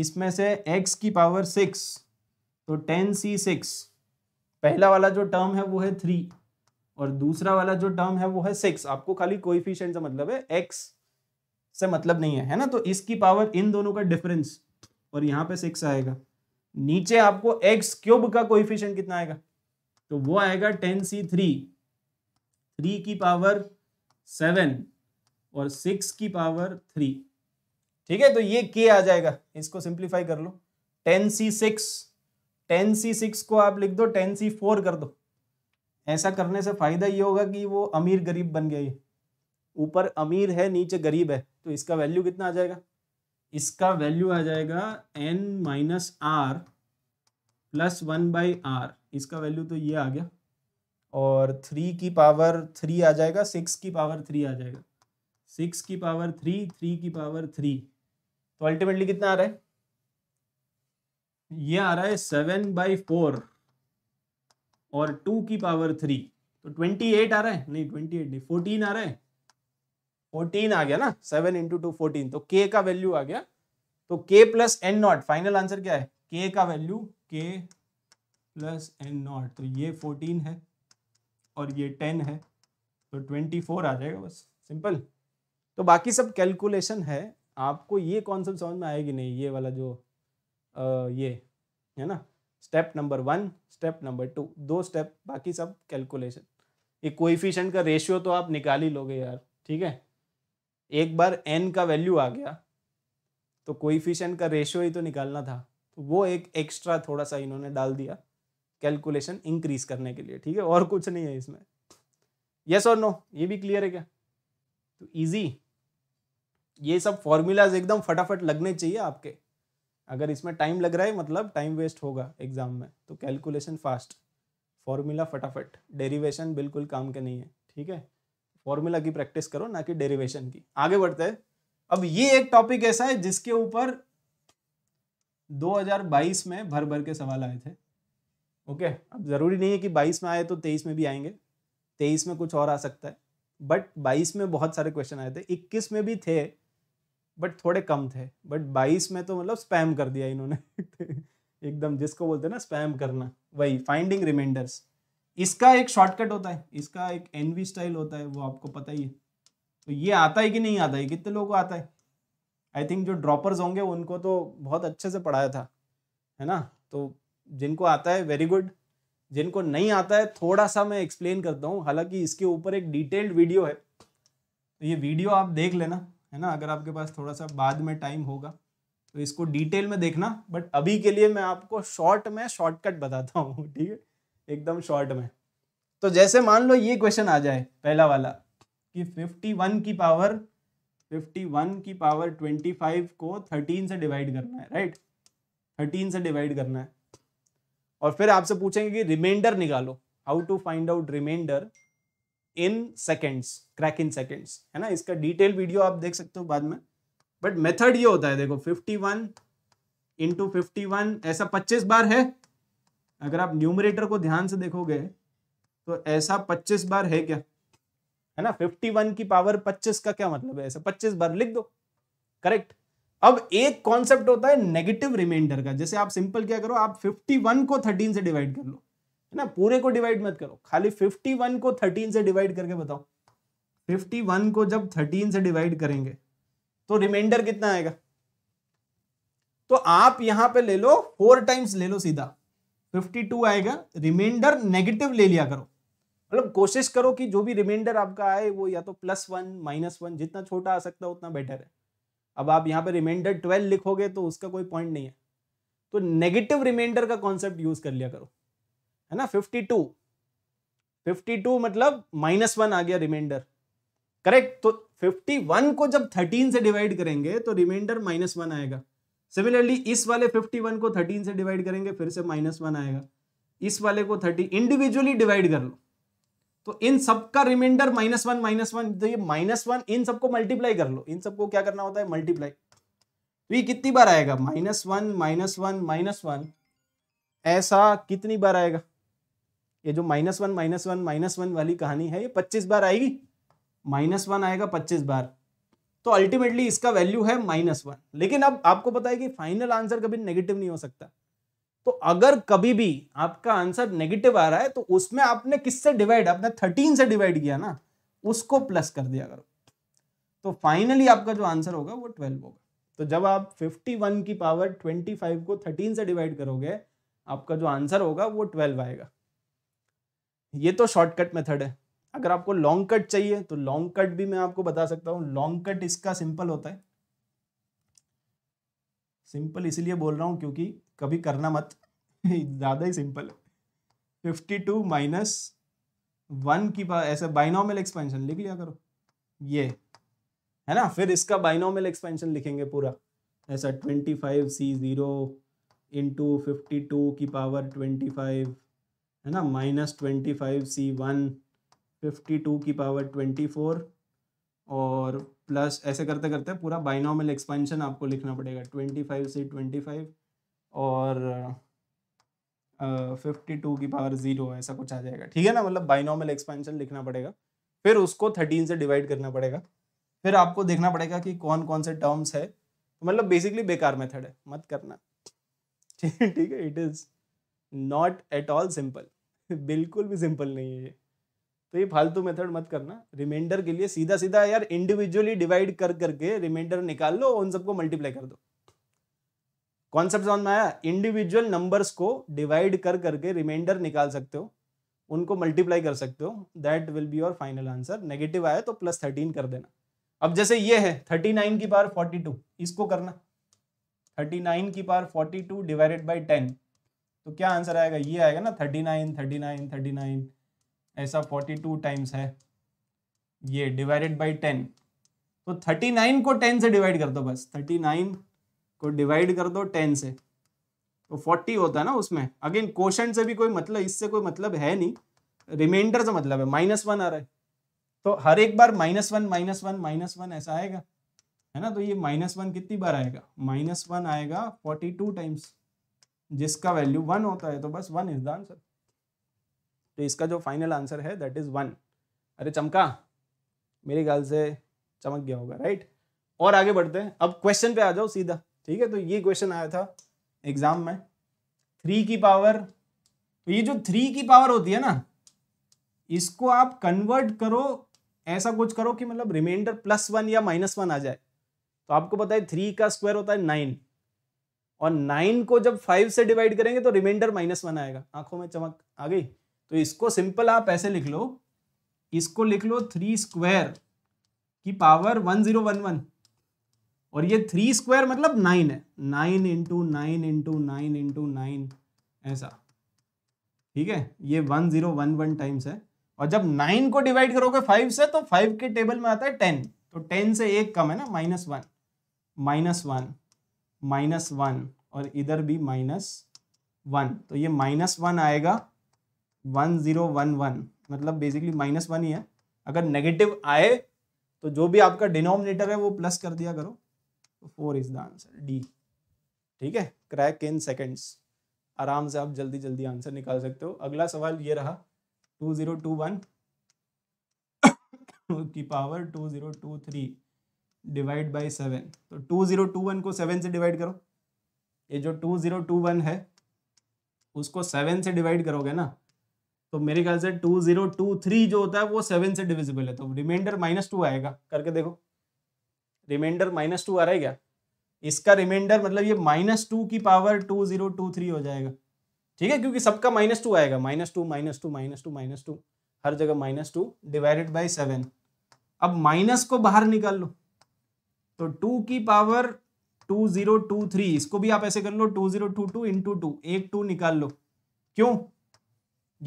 इसमें से एक्स की पावर सिक्स तो टेन सी सिक्स पहला वाला जो टर्म है वो है थ्री और दूसरा वाला जो टर्म है वो है सिक्स आपको खाली कोइफिशियंट से मतलब है एक्स से मतलब नहीं है है ना तो इसकी पावर इन दोनों का डिफरेंस और यहाँ पे सिक्स आएगा नीचे आपको एक्स क्यूब का कोइफिशियंट कितना आएगा तो वो आएगा टेन सी थ्री थ्री की पावर सेवन और सिक्स की पावर थ्री ठीक है तो ये के आ जाएगा इसको सिंप्लीफाई कर लो ten C six ten C six को आप लिख दो टेन सी फोर कर दो ऐसा करने से फायदा ये होगा कि वो अमीर गरीब बन गया ये ऊपर अमीर है नीचे गरीब है तो इसका वैल्यू कितना आ जाएगा इसका वैल्यू आ जाएगा n minus are plus one by are इसका वैल्यू तो ये आ गया और थ्री की पावर थ्री आ जाएगा सिक्स की पावर थ्री आ जाएगा सिक्स की पावर थ्री थ्री की पावर थ्री तो अल्टीमेटली कितना आ रहा है ये आ रहा है सेवन बाई फोर और टू की पावर थ्री तो ट्वेंटी एट आ रहा है नहीं ट्वेंटी एट नहीं फोर्टीन आ रहा है फोर्टीन आ गया ना सेवन इंटू टू फोर्टीन तो के का वैल्यू आ गया तो k plus n not final answer क्या है के का वैल्यू के प्लस एन नॉट तो ये फोर्टीन है और ये टेन है तो ट्वेंटी फोर आ जाएगा बस सिंपल तो बाकी सब कैलकुलेशन है आपको ये कॉन्सेप्ट समझ में आएगी नहीं ये वाला जो आ, ये है ना step number one step number two दो स्टेप बाकी सब कैलकुलेशन ये कोइफिशेंट का रेशियो तो आप निकाल ही लोगे यार ठीक है एक बार एन का वैल्यू आ गया तो कोइफिशेंट का रेशियो ही तो निकालना था तो वो एक एक्स्ट्रा थोड़ा सा इन्होंने डाल दिया कैलकुलेशन इंक्रीज करने के लिए ठीक है और कुछ नहीं है इसमें यस और नो ये भी क्लियर है क्या तो इजी ये सब फॉर्मूलाज एकदम फटाफट लगने चाहिए आपके अगर इसमें टाइम लग रहा है मतलब टाइम वेस्ट होगा एग्जाम में तो कैलकुलेशन फास्ट फॉर्मूला फटाफट डेरिवेशन बिल्कुल काम के नहीं है ठीक है फॉर्मूला की प्रैक्टिस करो ना कि डेरिवेशन की आगे बढ़ते हैं अब ये एक टॉपिक ऐसा है जिसके ऊपर 2022 में भर भर के सवाल आए थे ओके अब ज़रूरी नहीं है कि बाईस में आए तो तेईस में भी आएंगे तेईस में कुछ और आ सकता है बट बाईस में बहुत सारे क्वेश्चन आए थे इक्कीस में भी थे बट थोड़े कम थे बट बाईस में तो मतलब स्पैम कर दिया इन्होंने एकदम जिसको बोलते हैं ना स्पैम करना वही फाइंडिंग रिमाइंडर्स इसका एक शॉर्टकट होता है इसका एक एनवी स्टाइल होता है वो आपको पता ही है तो ये आता है कि नहीं आता है कितने लोगों को आता है आई थिंक जो ड्रॉपर्स होंगे उनको तो बहुत अच्छे से पढ़ाया था है ना तो जिनको आता है वेरी गुड जिनको नहीं आता है थोड़ा सा मैं एक्सप्लेन करता हूँ हालांकि इसके ऊपर एक डिटेल्ड वीडियो है तो ये वीडियो आप देख लेना है ना अगर आपके पास थोड़ा सा बाद में टाइम होगा तो इसको डिटेल में देखना बट अभी के लिए मैं आपको शॉर्ट में शॉर्टकट बताता हूँ ठीक है एकदम शॉर्ट में तो जैसे मान लो ये क्वेश्चन आ जाए पहला वाला कि 51 की पावर 51 की पावर 25 को 13 से डिवाइड करना है राइट 13 से डिवाइड करना है और फिर आपसे पूछेंगे कि रिमाइंडर निकालो how to find out remainder in seconds crack in seconds है ना इसका डिटेल वीडियो आप देख सकते हो बाद में बट मेथड ये होता है देखो 51 वन इंटू फिफ्टी ऐसा 25 बार है अगर आप न्यूमरेटर को ध्यान से देखोगे तो ऐसा 25 बार है क्या है ना 51 की पावर 25 का क्या मतलब है ऐसा 25 बार लिख दो करेक्ट अब एक कॉन्सेप्ट होता है नेगेटिव रिमाइंडर का जैसे आप सिंपल क्या करो आप 51 को 13 से डिवाइड कर लो है ना पूरे को डिवाइड मत करो खाली 51 को 13 से डिवाइड करके बताओ 51 को जब 13 से डिवाइड करेंगे तो रिमाइंडर कितना आएगा तो आप यहां पे ले लो फोर टाइम्स ले लो सीधा 52 आएगा रिमाइंडर नेगेटिव ले लिया करो मतलब कोशिश करो कि जो भी रिमाइंडर आपका आए वो या तो प्लस वन माइनस वन जितना छोटा आ सकता है उतना बेटर है अब आप यहाँ पे रिमाइंडर ट्वेल्व लिखोगे तो उसका कोई पॉइंट नहीं है तो नेगेटिव रिमाइंडर का कॉन्सेप्ट यूज कर लिया करो है ना फिफ्टी टू फिफ्टी टू मतलब माइनस वन आ गया रिमाइंडर करेक्ट तो फिफ्टी वन को जब थर्टीन से डिवाइड करेंगे तो रिमाइंडर माइनस वन आएगा सिमिलरली इस वाले फिफ्टी वन को थर्टीन से डिवाइड करेंगे फिर से माइनस वन आएगा इस वाले को थर्टी इंडिविजुअली डिवाइड कर लो तो इन सबका remainder minus one minus one तो ये माइनस वन इन सबको मल्टीप्लाई कर लो इन सबको क्या करना होता है मल्टीप्लाई तो ये कितनी बार आएगा minus one minus one minus one ऐसा कितनी बार आएगा ये जो minus one minus one minus one वाली कहानी है ये पच्चीस बार आएगी माइनस वन आएगा पच्चीस बार तो अल्टीमेटली इसका वैल्यू है माइनस वन लेकिन अब आपको पता है कि फाइनल आंसर कभी नेगेटिव नहीं हो सकता तो अगर कभी भी आपका आंसर नेगेटिव आ रहा है तो उसमें आपने किससे डिवाइड आपने थर्टीन से डिवाइड किया ना उसको प्लस कर दिया करो तो फाइनली आपका जो आंसर होगा वो ट्वेल्व होगा तो जब आप फिफ्टी वन की पावर ट्वेंटी फाइव को थर्टीन से डिवाइड करोगे आपका जो आंसर होगा वो ट्वेल्व आएगा ये तो शॉर्टकट मेथड है अगर आपको लॉन्ग कट चाहिए तो लॉन्ग कट भी मैं आपको बता सकता हूँ लॉन्ग कट इसका सिंपल होता है सिंपल इसलिए बोल रहा हूँ क्योंकि कभी करना मत ज़्यादा ही सिंपल है फिफ्टी टू माइनस वन की पावर ऐसे बाइनोमल एक्सपेंशन लिख लिया करो ये है ना फिर इसका बाइनोमल एक्सपेंशन लिखेंगे पूरा ऐसा twenty five C zero into fifty two की पावर ट्वेंटी फाइव है ना minus twenty five C one fifty two की पावर ट्वेंटी फोर और प्लस ऐसे करते करते पूरा बाइनोमल एक्सपेंशन आपको लिखना पड़ेगा twenty five C twenty five और फिफ्टी टू की पावर ज़ीरो ऐसा कुछ आ जाएगा ठीक है ना मतलब बाइनॉमल एक्सपेंशन लिखना पड़ेगा फिर उसको थर्टीन से डिवाइड करना पड़ेगा फिर आपको देखना पड़ेगा कि कौन कौन से टर्म्स है तो मतलब बेसिकली बेकार मेथड है मत करना ठीक है it is not at all simple बिल्कुल भी सिंपल नहीं है ये तो ये फालतू मेथड मत करना रिमाइंडर के लिए सीधा सीधा यार इंडिविजुअली डिवाइड कर करके रिमाइंडर निकाल लो उन सबको मल्टीप्लाई कर दो कॉन्सेप्ट समझ में आया इंडिविजुअल नंबर्स को डिवाइड कर करके रिमाइंडर निकाल सकते हो उनको मल्टीप्लाई कर सकते हो that will be your final answer negative आया तो प्लस थर्टीन कर देना अब जैसे ये है थर्टी नाइन की पावर फोर्टी टू इसको करना थर्टी नाइन की power forty two divided by ten तो क्या आंसर आएगा ये आएगा ना thirty nine thirty nine thirty nine ऐसा फोर्टी टू टाइम्स है ये डिवाइडेड बाई टेन तो थर्टी नाइन को टेन से डिवाइड कर दो बस थर्टी नाइन को डिवाइड कर दो टेन से तो फोर्टी होता है ना उसमें अगेन क्वेश्चन से भी कोई मतलब इससे कोई मतलब है नहीं रिमाइंडर से मतलब है माइनस वन आ रहा है तो हर एक बार minus one minus one minus one ऐसा आएगा है ना तो ये माइनस वन कितनी बार आएगा माइनस वन आएगा फोर्टी टू टाइम्स जिसका वैल्यू वन होता है तो बस वन इज द आंसर तो इसका जो फाइनल आंसर है दैट इज वन अरे चमका मेरी गाल से चमक गया होगा राइट और आगे बढ़ते हैं अब क्वेश्चन पे आ जाओ सीधा ठीक है तो ये क्वेश्चन आया था एग्जाम में थ्री की पावर तो ये जो थ्री की पावर होती है ना इसको आप कन्वर्ट करो ऐसा कुछ करो कि मतलब रिमाइंडर प्लस वन या माइनस वन आ जाए तो आपको पता है थ्री का स्क्वायर होता है नाइन और नाइन को जब फाइव से डिवाइड करेंगे तो रिमाइंडर माइनस वन आएगा आंखों में चमक आ गई तो इसको सिंपल आप ऐसे लिख लो इसको लिख लो थ्री स्क्वायर की power one zero one one और ये थ्री स्क्वायर मतलब नाइन है nine into nine into nine into nine ऐसा ठीक है ये one zero one one times है और जब नाइन को डिवाइड करोगे फाइव से तो फाइव के टेबल में आता है टेन तो टेन से एक कम है ना minus one minus one minus one और इधर भी माइनस वन तो ये माइनस वन आएगा वन जीरो वन वन मतलब बेसिकली माइनस वन ही है अगर नेगेटिव आए तो जो भी आपका डिनोमिनेटर है वो प्लस कर दिया करो तो four is the answer D ठीक है क्रैक इन सेकेंड्स आराम से आप जल्दी जल्दी आंसर निकाल सकते हो अगला सवाल ये रहा टू जीरो टू वन की power two zero two three divide by seven तो टू जीरो टू वन को सेवन से डिवाइड करो ये जो टू जीरो टू वन है उसको सेवन से डिवाइड करोगे ना तो मेरे ख्याल से टू जीरो टू थ्री जो होता है वो सेवन से डिविजिबल है तो रिमाइंडर माइनस टू आएगा करके देखो रिमाइंडर माइनस टू आ रहा है क्या इसका रिमाइंडर मतलब ये माइनस टू की power two zero two three हो जाएगा ठीक है क्योंकि सबका माइनस टू आएगा minus two minus two minus two minus two हर जगह minus two divided by seven अब माइनस को बाहर निकाल लो तो टू की power two zero two three इसको भी आप ऐसे कर लो two zero two two into two एक टू निकाल लो क्यों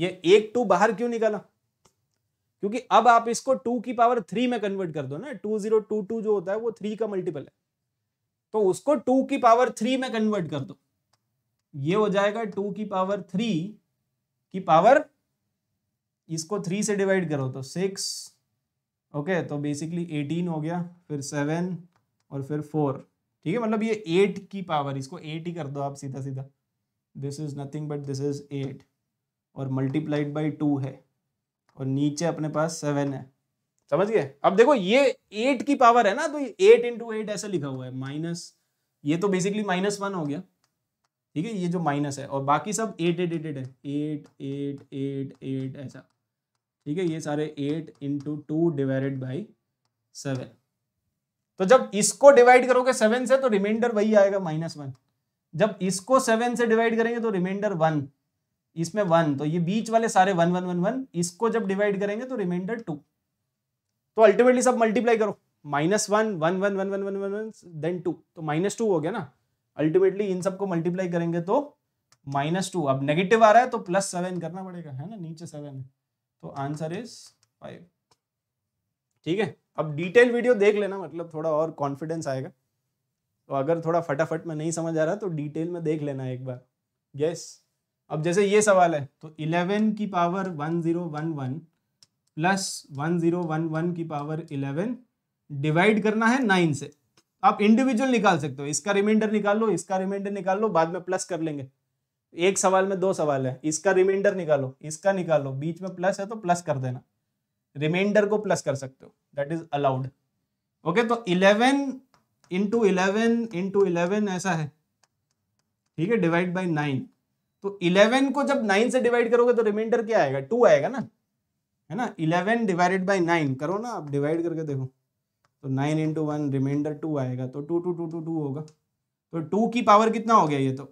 ये एक टू बाहर क्यों निकाला क्योंकि अब आप इसको टू की पावर थ्री में कन्वर्ट कर दो ना टू जीरो टू टू जो होता है वो थ्री का मल्टीपल है तो उसको टू की पावर थ्री में कन्वर्ट कर दो ये हो जाएगा टू की पावर थ्री की पावर इसको थ्री से डिवाइड करो तो सिक्स ओके तो बेसिकली एटीन हो गया फिर सेवन और फिर फोर ठीक है मतलब ये एट की पावर इसको एट ही कर दो आप सीधा सीधा this is nothing but this is eight और मल्टीप्लाइड बाई टू है और नीचे अपने पास सेवन है समझ गए अब देखो ये एट की पावर है ना तो एट इंटू एट ऐसा लिखा हुआ है माइनस ये तो बेसिकली माइनस वन हो गया ठीक है ये जो माइनस है और बाकी सब एट एट एट एट है एट एट एट एट ऐसा ठीक है ये सारे eight into two divided by seven तो जब इसको डिवाइड करोगे सेवन से तो रिमाइंडर वही आएगा माइनस वन जब इसको सेवन से डिवाइड करेंगे तो रिमाइंडर वन इसमें वन तो ये बीच वाले सारे वन वन वन वन इसको जब डिवाइड करेंगे तो रिमाइंडर टू तो अल्टीमेटली सब मल्टीप्लाई करो minus one one one one one one one one then two तो माइनस टू हो गया ना अल्टीमेटली इन सबको मल्टीप्लाई करेंगे तो माइनस टू अब नेगेटिव आ रहा है तो प्लस सेवन करना पड़ेगा है ना नीचे सेवन तो आंसर इज फाइव ठीक है अब डिटेल वीडियो देख लेना मतलब थोड़ा और कॉन्फिडेंस आएगा तो अगर थोड़ा फटाफट में नहीं समझ आ रहा तो डिटेल में देख लेना एक बार यस yes. अब जैसे ये सवाल है तो इलेवन की power one zero one one plus one zero one one की पावर इलेवन डिवाइड करना है नाइन से आप इंडिविजुअल निकाल सकते हो इसका रिमाइंडर निकाल लो इसका रिमाइंडर निकाल लो बाद में प्लस कर लेंगे एक सवाल में दो सवाल है इसका रिमाइंडर निकालो इसका निकालो बीच में प्लस है तो प्लस कर देना रिमाइंडर को प्लस कर सकते हो दैट इज अलाउड ओके तो eleven into eleven into eleven ऐसा है ठीक है डिवाइड बाई नाइन तो 11 को जब 9 से डिवाइड करोगे तो रिमाइंडर क्या आएगा टू आएगा ना है ना 11 डिवाइडेड बाई नाइन करो ना आप डिवाइड करके देखो तो nine into one remainder two आएगा तो two two two two two होगा तो टू की पावर कितना हो गया ये तो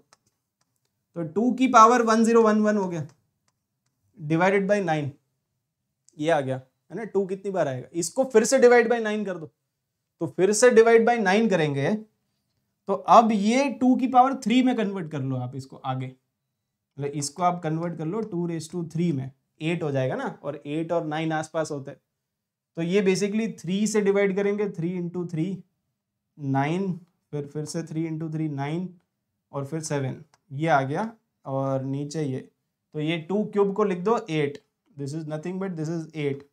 तो टू की power one zero one one हो गया डिवाइडेड बाई नाइन ये आ गया है ना टू कितनी बार आएगा इसको फिर से डिवाइड बाई नाइन कर दो तो फिर से डिवाइड बाई नाइन करेंगे तो अब ये टू की पावर थ्री में कन्वर्ट कर लो आप इसको आगे मतलब इसको आप कन्वर्ट कर लो टू रेस टू थ्री में एट हो जाएगा ना और एट और नाइन आसपास होते हैं तो ये बेसिकली थ्री से डिवाइड करेंगे थ्री इंटू थ्री नाइन फिर फिर से थ्री इंटू थ्री नाइन और फिर सेवन ये आ गया और नीचे ये तो ये टू क्यूब को लिख दो eight this is nothing but this is eight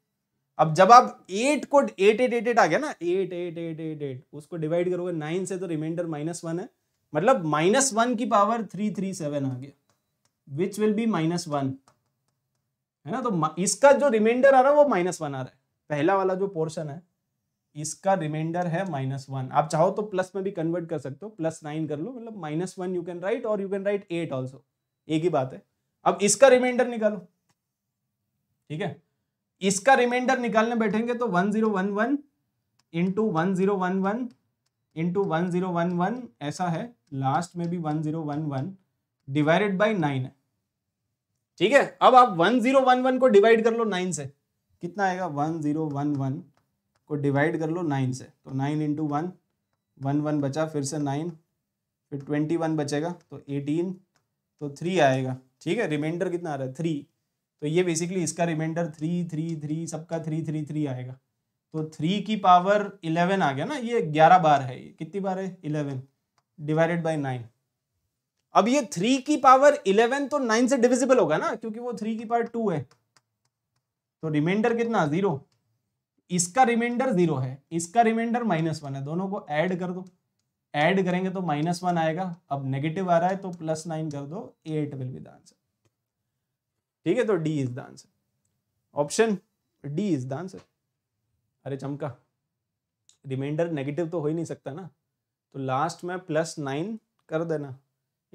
अब जब आप एट को एट एट एट एट आ गया ना eight eight eight eight eight उसको डिवाइड करोगे नाइन से तो रिमाइंडर माइनस वन है मतलब माइनस वन की पावर थ्री थ्री सेवन आ गया which will be minus one है ना तो इसका जो रिमाइंडर आ रहा है वो माइनस वन आ रहा है पहला वाला जो पोर्शन है इसका रिमाइंडर है माइनस वन आप चाहो तो प्लस में भी कन्वर्ट कर सकते हो प्लस नाइन कर लो मतलब minus one you can write और you can write eight also एक ही बात है अब इसका रिमाइंडर निकालो ठीक है इसका रिमाइंडर निकालने बैठेंगे तो one zero one one into one zero one one into one zero one one ऐसा है लास्ट में भी one zero one one divided by nine है ठीक है अब आप 1011 को डिवाइड कर लो 9 से कितना आएगा 1011 को डिवाइड कर लो 9 से तो 9 इंटू वन वन वन बचा फिर से 9 फिर 21 बचेगा तो 18 तो 3 आएगा ठीक है रिमाइंडर कितना आ रहा है 3 तो ये बेसिकली इसका रिमाइंडर थ्री थ्री थ्री सबका थ्री थ्री थ्री आएगा तो थ्री की पावर इलेवन आ गया ना ये ग्यारह बार है कितनी बार है इलेवन डिवाइडेड बाई नाइन अब ये थ्री की पावर इलेवन तो नाइन से डिविजिबल होगा ना क्योंकि वो थ्री की पावर टू है तो रिमाइंडर कितना जीरो इसका रिमाइंडर जीरो है इसका रिमाइंडर माइनस वन है दोनों को ऐड कर दो ऐड करेंगे तो माइनस वन आएगा अब नेगेटिव आ रहा है तो प्लस नाइन कर दो eight will be the answer ठीक है तो D is the answer option D is the answer अरे चमका रिमाइंडर नेगेटिव तो हो ही नहीं सकता ना तो लास्ट में प्लस नाइन कर देना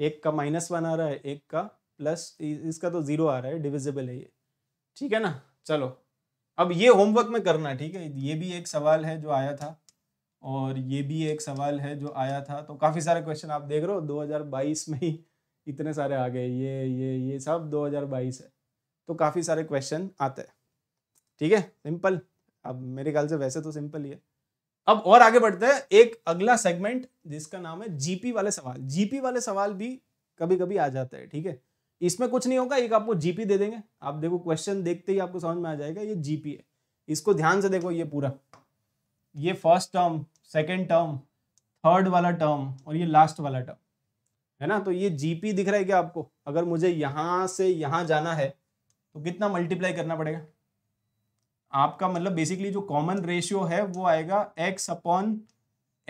एक का माइनस वन आ रहा है एक का प्लस इसका तो ज़ीरो आ रहा है डिविजिबल है ये ठीक है ना चलो अब ये होमवर्क में करना ठीक है ये भी एक सवाल है जो आया था और ये भी एक सवाल है जो आया था तो काफ़ी सारे क्वेश्चन आप देख रहे हो 2022 में ही इतने सारे आ गए ये ये ये सब 2022 है तो काफ़ी सारे क्वेश्चन आते हैं ठीक है सिंपल अब मेरे ख्याल से वैसे तो सिंपल ही है अब और आगे बढ़ते हैं एक अगला सेगमेंट जिसका नाम है जीपी वाले सवाल जीपी वाले सवाल भी कभी कभी आ जाता है ठीक है इसमें कुछ नहीं होगा एक आपको जीपी दे देंगे आप देखो क्वेश्चन देखते ही आपको समझ में आ जाएगा ये जीपी है इसको ध्यान से देखो ये पूरा ये first term second term third वाला टर्म और ये लास्ट वाला टर्म है ना तो ये जीपी दिख रहा है क्या आपको अगर मुझे यहाँ से यहां जाना है तो कितना मल्टीप्लाई करना पड़ेगा आपका मतलब बेसिकली जो कॉमन रेशियो है वो आएगा x upon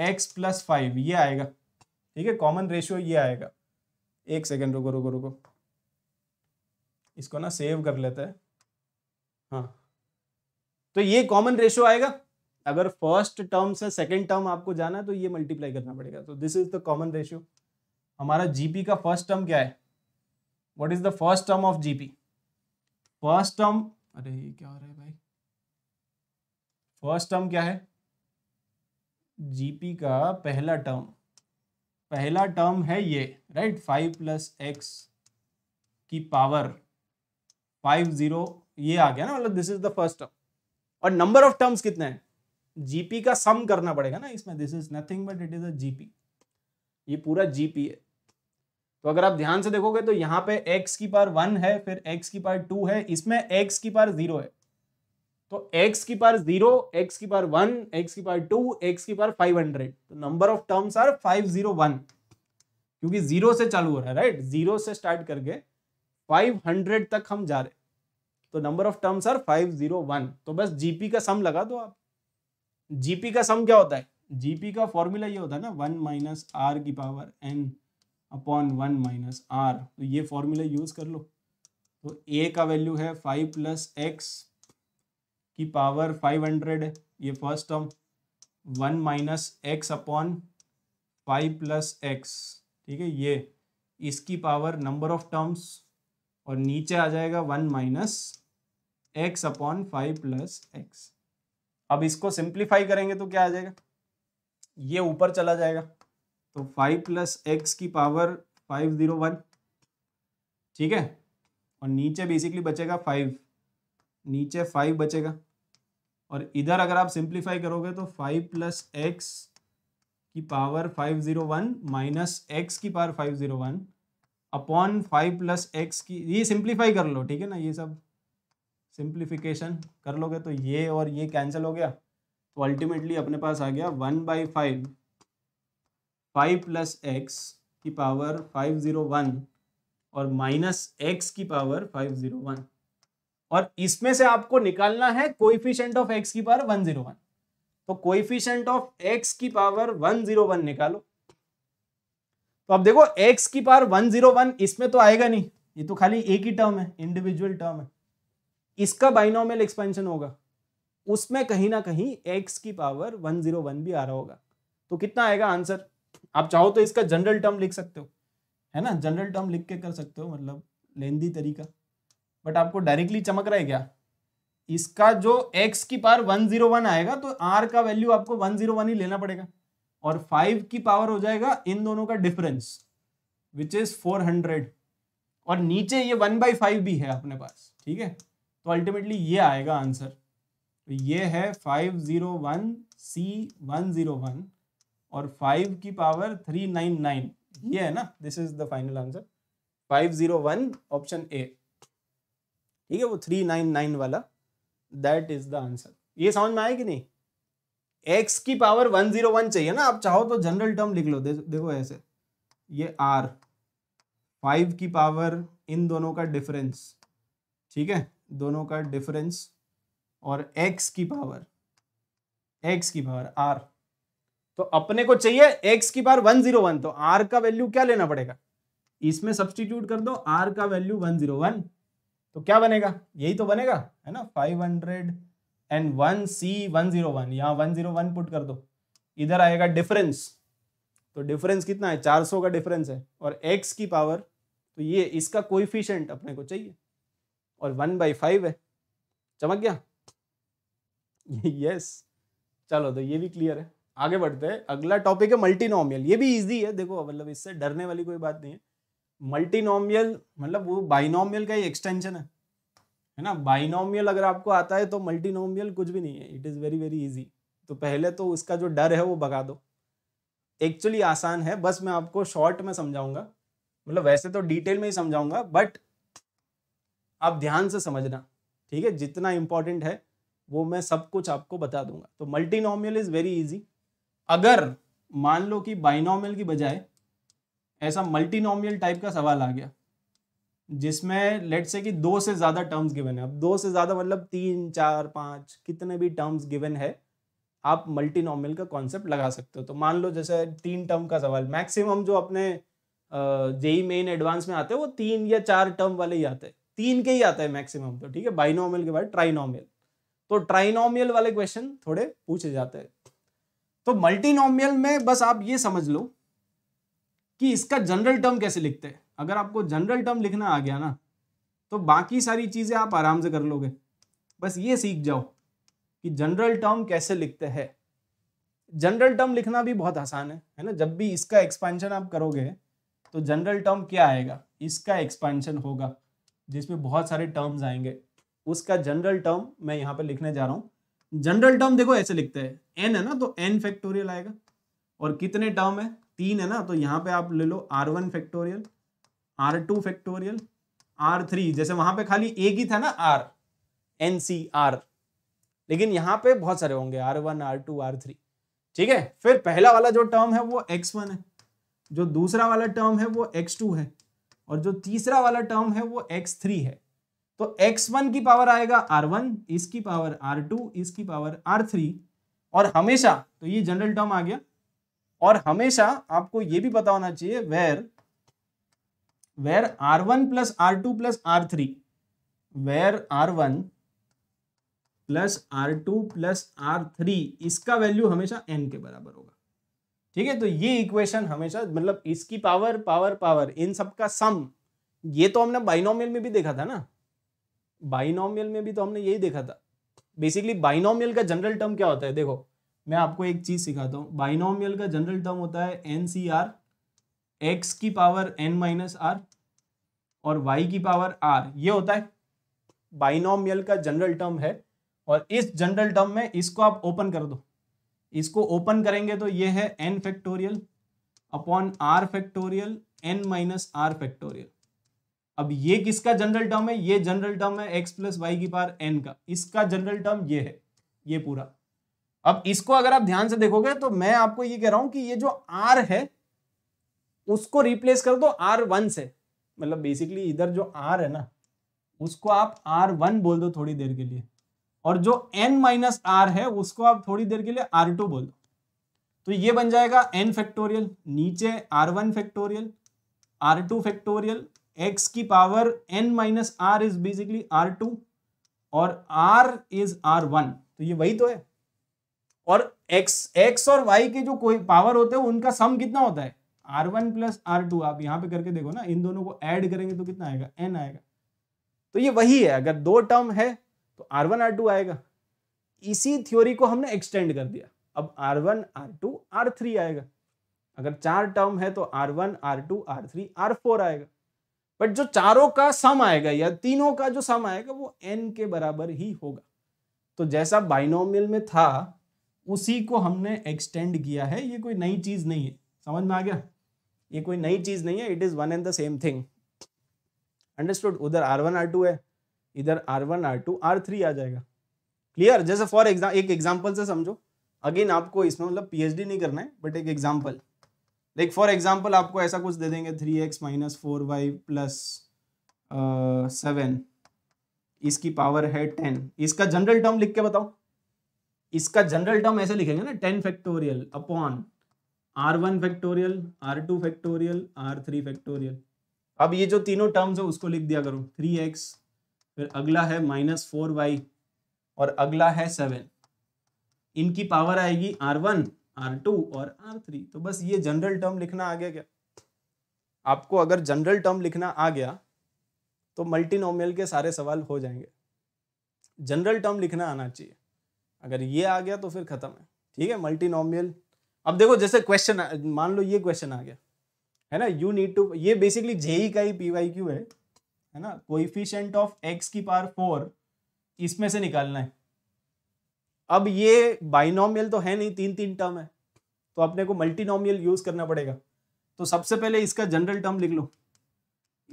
x plus five ये आएगा ठीक है कॉमन रेशियो ये आएगा एक सेकेंड रुको रुको रुको इसको ना सेव कर लेते हैं हाँ तो ये कॉमन रेशियो आएगा अगर फर्स्ट टर्म से सेकेंड टर्म आपको जाना है तो ये मल्टीप्लाई करना पड़ेगा तो this is the common ratio हमारा जीपी का फर्स्ट टर्म क्या है what is the first term of GP first term अरे ये क्या हो रहा है भाई फर्स्ट टर्म क्या है जीपी का पहला टर्म पहला टर्म है ये राइट फाइव प्लस एक्स की पावर फाइव जीरो ये आ गया ना मतलब this is the first term और नंबर ऑफ टर्म्स कितने हैं जीपी का सम करना पड़ेगा ना इसमें this is nothing but it is a GP ये पूरा जीपी है तो अगर आप ध्यान से देखोगे तो यहाँ पे एक्स की पावर वन है फिर एक्स की पावर टू है इसमें एक्स की पावर जीरो है तो x की पार जीरो x की पार वन x की पार टू x की पार फाइव हंड्रेड तो number of terms are five zero one क्योंकि जीरो से चालू हो रहा है राइट जीरो से स्टार्ट करके फाइव हंड्रेड तक हम जा रहे तो number of terms are five zero one तो बस जीपी का सम लगा दो आप जीपी का सम क्या होता है जीपी का फॉर्मूला ये होता है ना वन माइनस आर की power n upon one minus are तो ये फॉर्मूला यूज कर लो तो ए का वैल्यू है फाइव प्लस एक्स की पावर फाइव हंड्रेड ये first term one minus x upon five plus x ठीक है ये इसकी पावर नंबर ऑफ टर्म्स और नीचे आ जाएगा one minus x upon five plus x अब इसको सिंप्लीफाई करेंगे तो क्या आ जाएगा ये ऊपर चला जाएगा तो फाइव प्लस एक्स की पावर फाइव ज़ीरो वन ठीक है और नीचे बेसिकली बचेगा फाइव नीचे फाइव बचेगा और इधर अगर आप सिंप्लीफाई करोगे तो फाइव प्लस एक्स की power five zero one minus x की power five zero one upon five plus x की ये सिंप्लीफाई कर लो ठीक है ना ये सब सिंप्लीफिकेशन कर लोगे तो ये और ये कैंसिल हो गया तो अल्टीमेटली अपने पास आ गया one by five five plus x की पावर फाइव जीरो वन और माइनस एक्स की पावर फाइव जीरो वन और इसमें से आपको निकालना है कोइफिशियंट ऑफ एक्स की पावर वन जीरो वन तो कोइफिशियंट ऑफ एक्स की पावर वन जीरो वन निकालो तो अब देखो एक्स की पावर वन जीरो वन इसमें तो आएगा नहीं ये तो खाली एक ही टर्म है इंडिविजुअल टर्म है इसका बाइनोमियल एक्सपेंशन होगा उसमें कहीं ना कहीं एक्स की पावर वन जीरो वन भी आ रहा होगा तो कितना आएगा आंसर आप चाहो तो इसका जनरल टर्म लिख सकते हो है ना जनरल टर्म लिख के कर सकते हो मतलब लेंदी तरीका बट आपको डायरेक्टली चमक रहा है क्या इसका जो x की पावर 101 आएगा तो r का वैल्यू आपको 101 ही लेना पड़ेगा और 5 की पावर हो जाएगा इन दोनों का डिफरेंस विच इज 400 और नीचे ये वन बाई फाइव भी है अपने पास ठीक है तो अल्टीमेटली ये आएगा आंसर तो ये है 501 C101 और 5 की पावर 399 ये है ना this is the final answer 501 option a ठीक है वो थ्री नाइन नाइन वाला दैट इज द आंसर ये समझ में आया कि नहीं एक्स की पावर वन जीरो वन चाहिए ना आप चाहो तो जनरल टर्म लिख लो देखो ऐसे ये आर फाइव की पावर इन दोनों का डिफरेंस ठीक है दोनों का डिफरेंस और एक्स की पावर एक्स की पावर आर तो अपने को चाहिए एक्स की पावर वन जीरो वन तो आर का वैल्यू क्या लेना पड़ेगा इसमें सब्सटीट्यूट कर दो आर का वैल्यू वन जीरो वन तो क्या बनेगा यही तो बनेगा है ना five hundred and one c one zero one यहाँ वन जीरो वन पुट कर दो इधर आएगा डिफरेंस तो डिफरेंस कितना है चार सौ का डिफरेंस है और एक्स की पावर तो ये इसका कोइफिशियंट अपने को चाहिए और वन बाई फाइव है चमक गया यस चलो तो ये भी क्लियर है आगे बढ़ते हैं अगला टॉपिक है मल्टीनोमियल ये भी इजी है देखो मतलब इससे डरने वाली कोई बात नहीं है मल्टीनोमियल मतलब वो बाइनोमियल का ही एक्सटेंशन है है ना बाइनोमियल अगर आपको आता है तो मल्टीनोमियल कुछ भी नहीं है it is very very easy तो पहले तो उसका जो डर है वो भगा दो एक्चुअली आसान है बस मैं आपको शॉर्ट में समझाऊंगा मतलब वैसे तो डिटेल में ही समझाऊंगा बट आप ध्यान से समझना ठीक है जितना इम्पोर्टेंट है वो मैं सब कुछ आपको बता दूंगा तो मल्टीनोमियल इज़ वेरी इजी अगर मान लो कि बाइनोमियल की बजाय ऐसा मल्टीनोमियल टाइप का सवाल आ गया जिसमें लेट से कि दो से ज़्यादा टर्म्स गिवन है अब दो से ज़्यादा मतलब तीन चार पाँच कितने भी टर्म्स गिवन है आप मल्टीनोमियल का कॉन्सेप्ट लगा सकते हो तो मान लो जैसे तीन टर्म का सवाल मैक्सिमम जो अपने जेई मेन एडवांस में आते हैं वो तीन या चार टर्म वाले ही आते हैं तीन के ही आता है मैक्सिमम तो ठीक है बाइनोमियल के बाद ट्राइनॉमियल तो ट्राइनोमियल वाले क्वेश्चन थोड़े पूछे जाते हैं तो मल्टीनॉमियल में बस आप ये समझ लो कि इसका जनरल टर्म कैसे लिखते हैं अगर आपको जनरल टर्म लिखना आ गया ना तो बाकी सारी चीज़ें आप आराम से कर लोगे बस ये सीख जाओ कि जनरल टर्म कैसे लिखते हैं जनरल टर्म लिखना भी बहुत आसान है है ना जब भी इसका एक्सपेंशन आप करोगे तो जनरल टर्म क्या आएगा इसका एक्सपेंशन होगा जिसमें बहुत सारे टर्म्स आएंगे उसका जनरल टर्म मैं यहाँ पर लिखने जा रहा हूँ जनरल टर्म देखो ऐसे लिखते हैं एन है ना तो एन फैक्टोरियल आएगा और कितने टर्म है तीन है ना तो यहाँ पे आप ले लो r one factorial r two factorial r three जैसे वहां पे खाली एक ही था ना आर एन सी आर लेकिन यहाँ पे बहुत सारे होंगे r one r two r three ठीक है फिर पहला वाला जो टर्म है वो एक्स वन है जो दूसरा वाला टर्म है वो एक्स टू है और जो तीसरा वाला टर्म है वो एक्स थ्री है तो एक्स वन की पावर आएगा आर वन इसकी पावर आर टू इसकी पावर आर थ्री और हमेशा तो ये जनरल टर्म आ गया और हमेशा आपको ये भी पता होना चाहिए where where r one plus r two plus r three where r one plus r two plus r three इसका वैल्यू हमेशा एन के बराबर होगा ठीक है तो ये इक्वेशन हमेशा मतलब इसकी पावर पावर पावर इन सबका सम ये तो हमने बाइनोमियल में भी देखा था ना बाइनोमियल में भी तो हमने यही देखा था बेसिकली बाइनोमियल का जनरल टर्म क्या होता है देखो मैं आपको एक चीज़ सिखाता हूँ बाइनोमियल का जनरल टर्म होता है एन सी आर एक्स की पावर एन माइनस आर और वाई की पावर आर ये होता है बाइनोमियल का जनरल टर्म है और इस जनरल टर्म में इसको आप ओपन कर दो इसको ओपन करेंगे तो ये है N factorial upon R factorial N minus are factorial अब ये किसका जनरल टर्म है ये जनरल टर्म है एक्स प्लस वाई की पावर एन का इसका जनरल टर्म ये है ये पूरा अब इसको अगर आप ध्यान से देखोगे तो मैं आपको ये कह रहा हूं कि ये जो आर है उसको रिप्लेस कर दो आर वन से मतलब बेसिकली इधर जो आर है ना उसको आप आर वन बोल दो थोड़ी देर के लिए और जो एन माइनस आर है उसको आप थोड़ी देर के लिए आर टू बोल दो तो ये बन जाएगा एन फैक्टोरियल नीचे r one factorial r two factorial x की power n minus r is basically r two और आर इज आर वन तो ये वही तो है और x x और y के जो कोई पावर होते हैं उनका सम कितना होता है r one plus r two आप यहाँ पे करके देखो ना इन दोनों को ऐड करेंगे तो कितना आएगा एन आएगा तो ये वही है अगर दो टर्म है तो आर वन आर टू आएगा इसी थ्योरी को हमने एक्सटेंड कर दिया अब r one r two r three आएगा अगर चार टर्म है तो r one r two r three r four आएगा बट जो चारों का सम आएगा या तीनों का जो सम आएगा वो एन के बराबर ही होगा तो जैसा बाइनोमियल में था उसी को हमने एक्सटेंड किया है ये कोई नई चीज़ नहीं है समझ में आ गया ये कोई नई चीज़ नहीं है it is one and the same thing understood उधर आर वन आर टू है इधर r one r two r three आ जाएगा क्लियर जैसे फॉर एग्जाम एक एग्जाम्पल से समझो अगेन आपको इसमें मतलब पीएचडी नहीं करना है बट एक एग्जाम्पल लाइक फॉर एग्जाम्पल आपको ऐसा कुछ दे देंगे three x minus four y plus seven इसकी पावर है टेन इसका जनरल टर्म लिख के बताओ इसका जनरल टर्म ऐसे लिखेंगे ना ten factorial upon r one factorial r two factorial r three factorial अब ये जो तीनों टर्म्स है उसको लिख दिया करो थ्री एक्स फिर अगला है माइनस फोर वाई और अगला है सेवन इनकी पावर आएगी आर वन आर टू और आर थ्री तो बस ये जनरल टर्म लिखना आ गया क्या आपको अगर जनरल टर्म लिखना आ गया तो मल्टीनोमियल के सारे सवाल हो जाएंगे जनरल टर्म लिखना आना चाहिए अगर ये आ गया तो फिर खत्म है ठीक है मल्टीनॉमियल अब देखो जैसे क्वेश्चन मान लो ये क्वेश्चन आ गया है ना यू नीड टू ये बेसिकली जेई e का ही पी वाई क्यू है है ना कोइफिशियंट ऑफ एक्स की पार फोर इसमें से निकालना है अब ये बाइनोमियल तो है नहीं तीन तीन टर्म है तो अपने को मल्टीनॉमियल यूज करना पड़ेगा तो सबसे पहले इसका जनरल टर्म लिख लो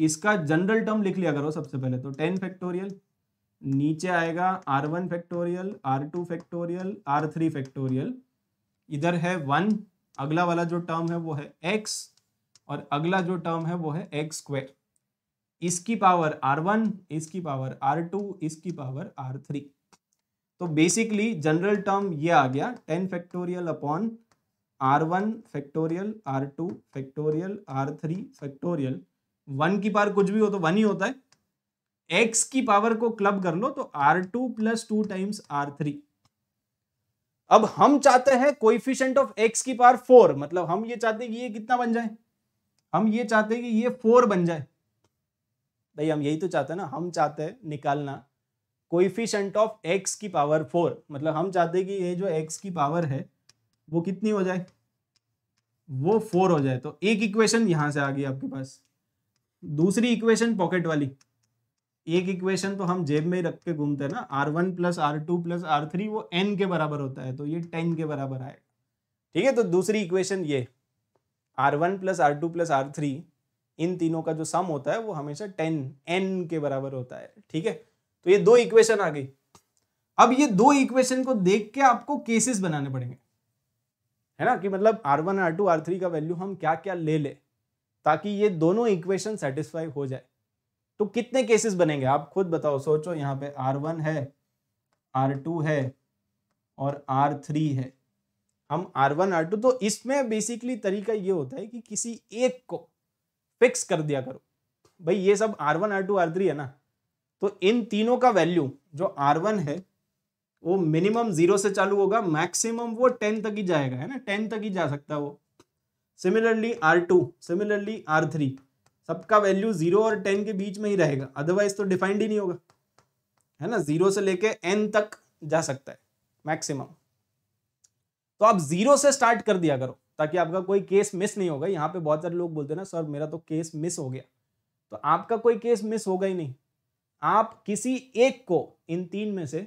इसका जनरल टर्म लिख लिया करो सबसे पहले तो टेन फैक्टोरियल नीचे आएगा r one factorial r two factorial r three factorial इधर है वन अगला वाला जो टर्म है वो है एक्स और अगला जो टर्म है वो है एक्स स्क्वेयर इसकी पावर आर वन इसकी पावर आर टू इसकी पावर आर थ्री तो बेसिकली जनरल टर्म ये आ गया ten factorial upon r one factorial r two factorial r three factorial one की पावर कुछ भी हो तो वन ही होता है एक्स की पावर को क्लब कर लो तो r two plus two times r three अब हम चाहते हैं कोइफिशियंट ऑफ एक्स की पावर फोर मतलब हम ये चाहते हैं कि ये कितना बन जाए हम ये चाहते हैं कि ये फोर बन जाए भाई हम यही तो चाहते हैं ना हम चाहते हैं निकालना कोइफिशियंट ऑफ एक्स की पावर फोर मतलब हम चाहते हैं कि ये जो एक्स की पावर है वो कितनी हो जाए वो फोर हो जाए तो एक इक्वेशन यहां से आ गई आपके पास दूसरी इक्वेशन पॉकेट वाली एक इक्वेशन तो हम जेब में ही रख के घूमते हैं ना r one plus r two plus r three वो एन के बराबर होता है तो ये टेन के बराबर आएगा ठीक है तो दूसरी इक्वेशन ये r one plus r two plus r three इन तीनों का जो सम होता है वो हमेशा टेन एन के बराबर होता है ठीक है तो ये दो इक्वेशन आ गई अब ये दो इक्वेशन को देख के आपको केसेस बनाने पड़ेंगे है ना कि मतलब r one r two r three का वैल्यू हम क्या क्या ले ले ताकि ये दोनों इक्वेशन सेटिस्फाई हो जाए तो कितने केसेस बनेंगे आप खुद बताओ सोचो यहाँ पे आर वन है आर टू है और आर थ्री है हम आर वन आर टू तो इसमें बेसिकली तरीका ये होता है कि किसी एक को फिक्स कर दिया करो भाई ये सब r one r two r three है ना तो इन तीनों का वैल्यू जो आर वन है वो मिनिमम जीरो से चालू होगा मैक्सिमम वो टेन तक ही जाएगा है ना टेन तक ही जा सकता है वो similarly r two similarly r three सबका वैल्यू जीरो और टेन के बीच में ही रहेगा अदरवाइज तो डिफाइंड ही नहीं होगा है ना जीरो से लेके एन तक जा सकता है मैक्सिमम तो आप जीरो से स्टार्ट कर दिया करो ताकि आपका कोई केस मिस नहीं होगा यहाँ पे बहुत सारे लोग बोलते हैं ना सर मेरा तो केस मिस हो गया तो आपका कोई केस मिस होगा ही नहीं आप किसी एक को इन तीन में से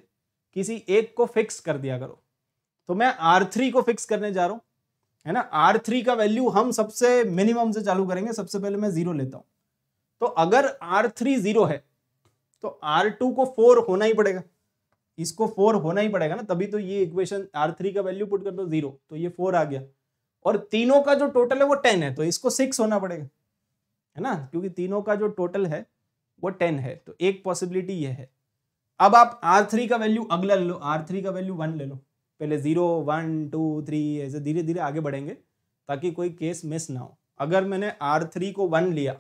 किसी एक को फिक्स कर दिया करो तो मैं आर थ्री को फिक्स करने जा रहा हूं है ना आर थ्री का वैल्यू हम सबसे मिनिमम से चालू करेंगे सबसे पहले मैं जीरो लेता हूं तो अगर आर थ्री जीरो है तो आर टू को फोर होना ही पड़ेगा इसको फोर होना ही पड़ेगा ना तभी तो ये इक्वेशन आर थ्री का वैल्यू पुट कर दो जीरो तो ये फोर आ गया और तीनों का जो टोटल है वो टेन है तो इसको सिक्स होना पड़ेगा है ना क्योंकि तीनों का जो टोटल है वो टेन है तो एक पॉसिबिलिटी ये है अब आप आर थ्री का वैल्यू अगला ले लो आर थ्री का वैल्यू वन ले लो पहले ज़ीरो वन टू थ्री ऐसे धीरे धीरे आगे बढ़ेंगे ताकि कोई केस मिस ना हो अगर मैंने आर थ्री को वन लिया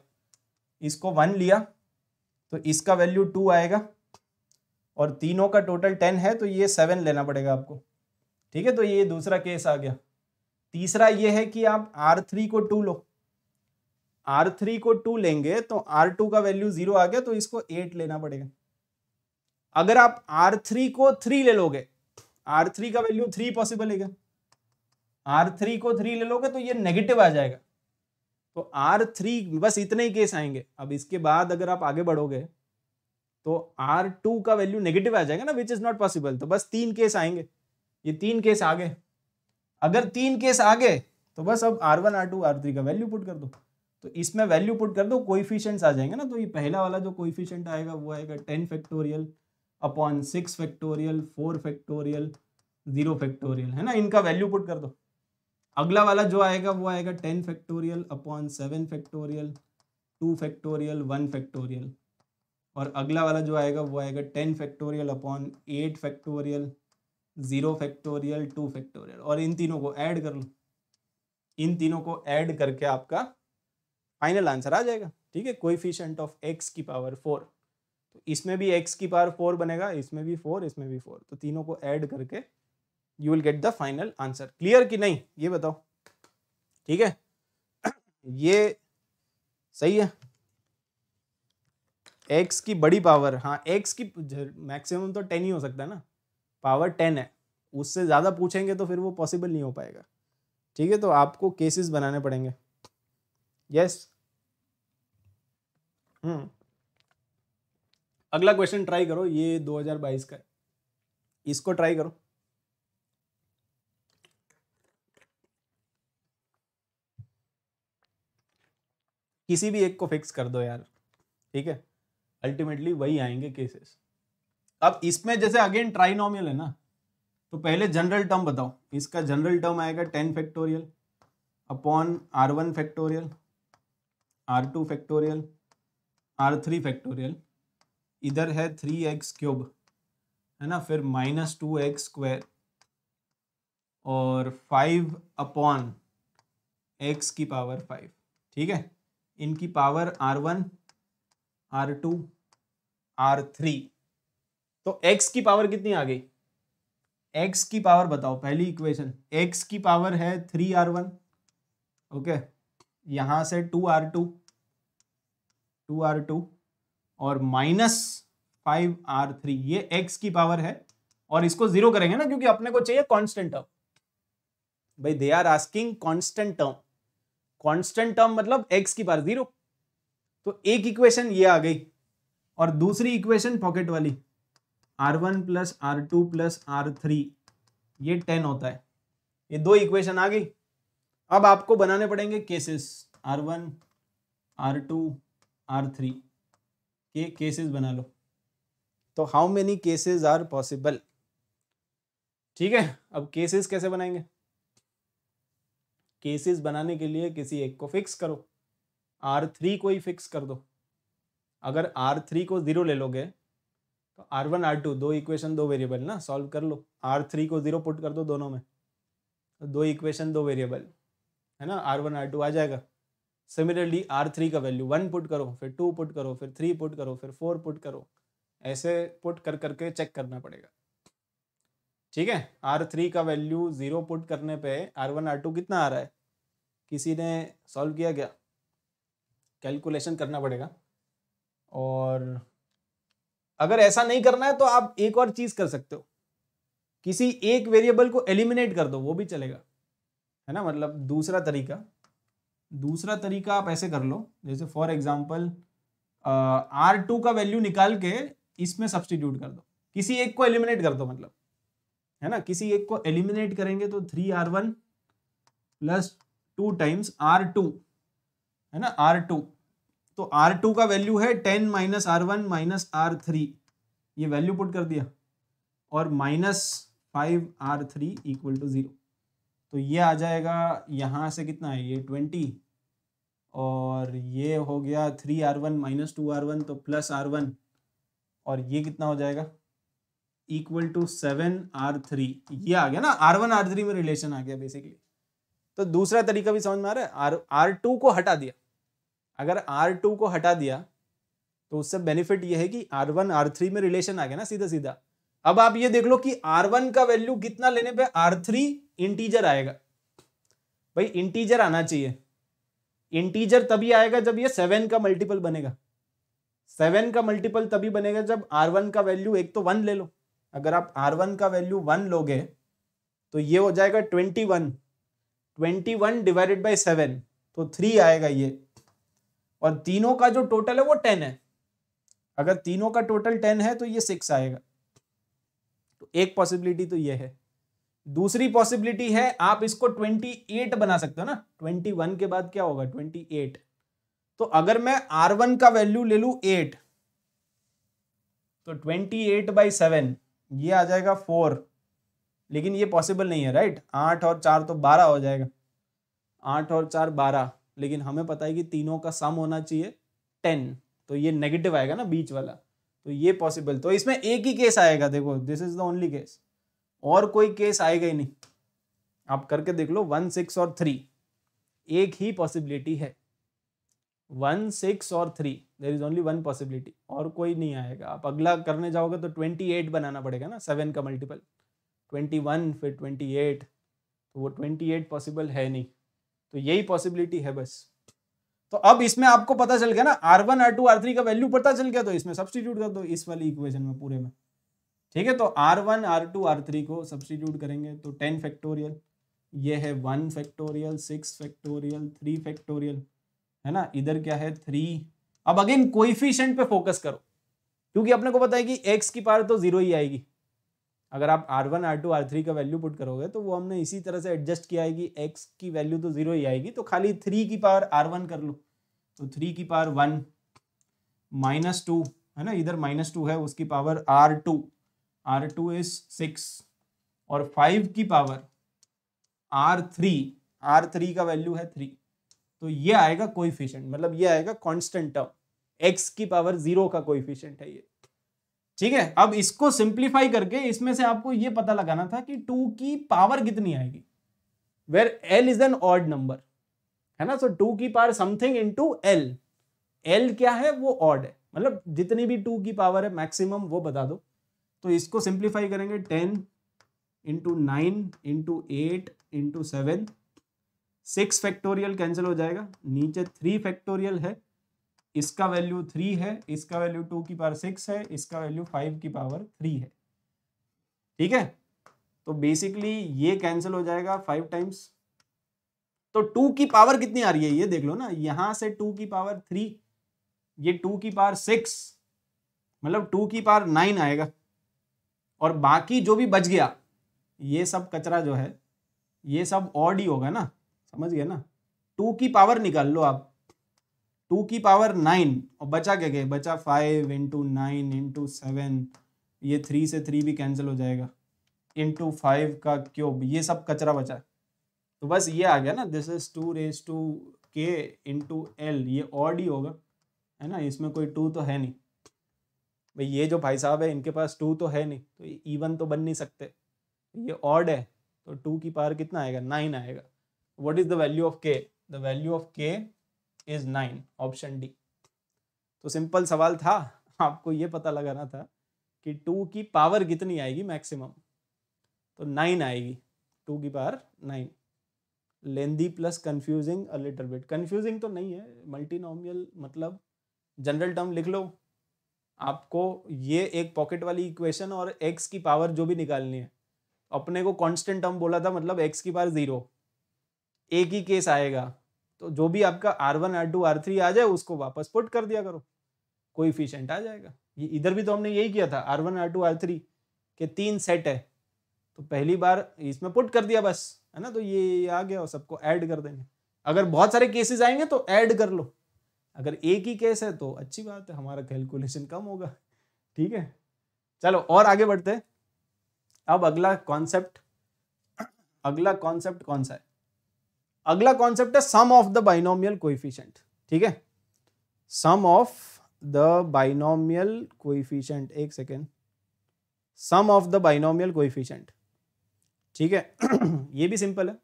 इसको वन लिया तो इसका वैल्यू टू आएगा और तीनों का टोटल टेन है तो ये सेवन लेना पड़ेगा आपको ठीक है तो ये दूसरा केस आ गया तीसरा ये है कि आप आर थ्री को टू लो आर थ्री को टू लेंगे तो आर टू का वैल्यू जीरो आ गया तो इसको एट लेना पड़ेगा अगर आप आर थ्री को थ्री ले लोगे आर थ्री का वैल्यू थ्री पॉसिबल है क्या आर थ्री को थ्री ले लोगे तो ये नेगेटिव आ जाएगा तो आर थ्री बस इतने ही केस आएंगे अब इसके बाद अगर आप आगे बढ़ोगे तो आर टू का वैल्यू नेगेटिव आ जाएगा ना विच इज नॉट पॉसिबल तो बस तीन केस आएंगे ये तीन केस आगे अगर तीन केस आगे तो बस अब r one r two r three का वैल्यू पुट कर दो तो इसमें वैल्यू पुट कर दो कोइफिशियंट्स आ जाएंगे ना तो ये पहला वाला जो कोइफिशियंट आएगा वो आएगा ten factorial upon six factorial four factorial zero factorial है ना इनका वैल्यू पुट कर दो अगला वाला जो आएगा वो आएगा ten factorial upon seven factorial two factorial one factorial और अगला वाला जो आएगा वो आएगा ten factorial upon eight factorial zero factorial two factorial और इन तीनों को ऐड कर लो इन तीनों को ऐड करके आपका फाइनल आंसर आ जाएगा ठीक है कोई ऑफ एक्स की पावर फोर तो इसमें भी एक्स की पावर फोर बनेगा इसमें भी फोर इसमें भी फोर तो तीनों को ऐड करके you will get the final answer clear कि नहीं ये बताओ ठीक है ये सही है एक्स की बड़ी पावर हाँ एक्स की मैक्सिमम तो टेन ही हो सकता है ना पावर टेन है उससे ज़्यादा पूछेंगे तो फिर वो पॉसिबल नहीं हो पाएगा ठीक है तो आपको केसेस बनाने पड़ेंगे यस yes. हम्म अगला क्वेश्चन ट्राई करो ये 2022 का है इसको ट्राई करो किसी भी एक को फिक्स कर दो यार ठीक है अल्टीमेटली वही आएंगे केसेस अब इसमें जैसे अगेन ट्राइनॉमियल है ना तो पहले जनरल टर्म बताओ इसका जनरल टर्म आएगा ten factorial upon r one factorial r two factorial r three factorial इधर है थ्री एक्स क्यूब है ना फिर माइनस टू एक्स स्क्वायर और फाइव अपॉन एक्स की पावर फाइव ठीक है इनकी power r one r two r three तो एक्स की पावर कितनी आ गई एक्स की पावर बताओ पहली इक्वेशन एक्स की पावर है थ्री आर वन ओके यहां से two r two two r two और माइनस फाइव आर थ्री ये एक्स की पावर है और इसको जीरो करेंगे ना क्योंकि अपने को चाहिए कांस्टेंट टर्म भाई they are asking constant term constant term मतलब एक्स की पावर जीरो तो एक इक्वेशन ये आ गई और दूसरी इक्वेशन पॉकेट वाली r one plus r two plus r three ये टेन होता है ये दो इक्वेशन आ गई अब आपको बनाने पड़ेंगे cases r one r two r three के केसेस बना लो तो how many cases are possible ठीक है अब केसेस कैसे बनाएंगे केसेस बनाने के लिए किसी एक को फिक्स करो आर थ्री को ही फिक्स कर दो अगर आर थ्री को जीरो ले लोगे तो आर वन आर टू दो इक्वेशन दो वेरिएबल ना सॉल्व कर लो आर थ्री को जीरो पुट कर दो दोनों में तो दो इक्वेशन दो वेरिएबल है ना आर वन आर टू आ जाएगा सिमिलरली आर थ्री का वैल्यू वन पुट करो फिर टू पुट करो फिर थ्री पुट करो फिर फोर पुट करो ऐसे पुट कर करके चेक करना पड़ेगा ठीक है आर थ्री का वैल्यू ज़ीरो पुट करने पे आर वन आर टू कितना आ रहा है किसी ने सॉल्व किया गया कैलकुलेशन करना पड़ेगा और अगर ऐसा नहीं करना है तो आप एक और चीज़ कर सकते हो किसी एक वेरिएबल को एलिमिनेट कर दो वो भी चलेगा है ना मतलब दूसरा तरीका दूसरा तरीका आप ऐसे कर लो जैसे फॉर एग्जाम्पल आर टू का वैल्यू निकाल के इसमें सब्सटीट्यूट कर दो किसी एक को एलिमिनेट कर दो मतलब है ना किसी एक को एलिमिनेट करेंगे तो three r one plus two times r two है ना आर टू तो आर टू का वैल्यू है ten minus r one minus r three ये वैल्यू पुट कर दिया और minus five r three equal to zero तो ये आ जाएगा यहाँ से कितना है ये ट्वेंटी और ये हो गया three r one minus two r one तो प्लस आर वन और ये कितना हो जाएगा equal to seven r three ये आ गया ना आर वन आर थ्री में रिलेशन आ गया बेसिकली तो दूसरा तरीका भी समझ में आ रहा है आर आर टू को हटा दिया अगर आर टू को हटा दिया तो उससे बेनिफिट ये है कि आर वन आर थ्री में रिलेशन आ गया ना सीधा सीधा अब आप ये देख लो कि आर वन का वैल्यू कितना लेने पे आर थ्री इंटीजर आएगा भाई इंटीजर आना चाहिए इंटीजर तभी आएगा जब ये सेवन का मल्टीपल बनेगा सेवन का मल्टीपल तभी बनेगा जब आर वन का वैल्यू एक तो वन ले लो अगर आप आर वन का वैल्यू वन लोगे तो ये हो जाएगा twenty one twenty one divided by seven तो थ्री आएगा ये और तीनों का जो टोटल है वो टेन है अगर तीनों का टोटल टेन है तो ये सिक्स आएगा तो एक पॉसिबिलिटी तो ये है दूसरी पॉसिबिलिटी है आप इसको 28 बना सकते हो ना 21 के बाद क्या होगा 28 तो अगर मैं R1 का वैल्यू ले लू 8 तो 28 एट बाई सेवन ये आ जाएगा फोर लेकिन ये पॉसिबल नहीं है राइट आठ और चार तो बारह हो जाएगा आठ और चार बारह लेकिन हमें पता है कि तीनों का सम होना चाहिए टेन तो ये नेगेटिव आएगा ना बीच वाला तो ये पॉसिबल तो इसमें एक ही केस आएगा देखो this is the only case और कोई केस आएगा ही नहीं आप करके देख लो वन सिक्स और थ्री एक ही पॉसिबिलिटी है वन सिक्स और three there is only one possibility और कोई नहीं आएगा आप अगला करने जाओगे तो ट्वेंटी एट बनाना पड़ेगा ना सेवन का मल्टीपल ट्वेंटी वन फिर ट्वेंटी एट तो वो ट्वेंटी एट पॉसिबल है नहीं तो यही पॉसिबिलिटी है बस तो अब इसमें आपको पता चल गया ना r one r two r three का वैल्यू पता चल गया तो इसमें सब्सटीट्यूट कर दो इस वाली इक्वेशन में पूरे में ठीक है तो r one r two r three को सब्सटीट्यूट करेंगे तो टेन फैक्टोरियल ये है one factorial six factorial three factorial है ना इधर क्या है थ्री अब अगेन कोइफिशियंट पे फोकस करो क्योंकि अपने को पता है कि एक्स की पार तो जीरो ही आएगी अगर आप r one r two r three का वैल्यू पुट करोगे तो वो हमने इसी तरह से एडजस्ट किया है कि एक्स की वैल्यू तो जीरो ही आएगी तो खाली थ्री की पावर आर वन कर लो तो थ्री की पावर वन माइनस टू है ना इधर माइनस टू है उसकी power r two r two is six और फाइव की power r three r three का वैल्यू है थ्री तो ये आएगा कोइफिशियंट मतलब ये आएगा कांस्टेंट टर्म एक्स की पावर जीरो का कोइफिशियंट है ये ठीक है अब इसको सिंप्लीफाई करके इसमें से आपको ये पता लगाना था कि टू की पावर कितनी आएगी where l is n odd number है ना सो टू की power something in two l l क्या है वो ऑड है मतलब जितनी भी टू की पावर है मैक्सिमम वो बता दो तो इसको सिंप्लीफाई करेंगे ten into nine into eight into seven six factorial cancel हो जाएगा नीचे थ्री फैक्टोरियल है इसका वैल्यू थ्री है इसका वैल्यू टू की पावर सिक्स है इसका वैल्यू फाइव की पावर थ्री है ठीक है तो बेसिकली ये कैंसिल हो जाएगा फाइव टाइम्स तो टू की पावर कितनी आ रही है ये देख लो ना यहां से टू की पावर थ्री ये टू की पावर सिक्स मतलब टू की पावर नाइन आएगा और बाकी जो भी बच गया ये सब कचरा जो है ये सब ऑड ही होगा ना समझ गया ना टू की पावर निकाल लो आप टू की पावर नाइन और बचा क्या क्या बचा five into nine into seven ये थ्री से थ्री भी कैंसिल हो जाएगा इंटू फाइव का क्यूब ये सब कचरा बचा तो बस ये आ गया ना this is two raise to k into l ये ऑड ही होगा है ना इसमें कोई टू तो है नहीं भाई ये जो भाई साहब है इनके पास टू तो है नहीं तो इवन तो बन नहीं सकते ये ऑड है तो टू की पावर कितना आएगा नाइन आएगा what is the value of k the value of k is nine option D तो सिंपल सवाल था आपको ये पता लगाना था कि टू की पावर कितनी आएगी मैक्सिमम तो नाइन आएगी टू की पावर नाइन लेंदी plus confusing a little bit confusing तो नहीं है मल्टीनोमियल मतलब जनरल टर्म लिख लो आपको ये एक पॉकेट वाली इक्वेशन और एक्स की पावर जो भी निकालनी है अपने को कांस्टेंट टर्म बोला था मतलब एक्स की पावर ज़ीरो एक ही केस आएगा तो जो भी आपका r one r two r three आ जाए उसको वापस पुट कर दिया करो कोई इफिशेंट आ जाएगा ये इधर भी तो हमने यही किया था r one r two r three के तीन सेट है तो पहली बार इसमें पुट कर दिया बस है ना तो ये आ गया सबको ऐड कर देंगे अगर बहुत सारे केसेस आएंगे तो ऐड कर लो अगर एक ही केस है तो अच्छी बात है हमारा कैलकुलेशन कम होगा ठीक है चलो और आगे बढ़ते हैं अब अगला कॉन्सेप्ट अगला कॉन्सेप्ट कौन सा है अगला कॉन्सेप्ट है sum of the binomial coefficient ठीक है sum of the binomial coefficient एक second sum of the binomial coefficient ठीक है ये भी सिंपल है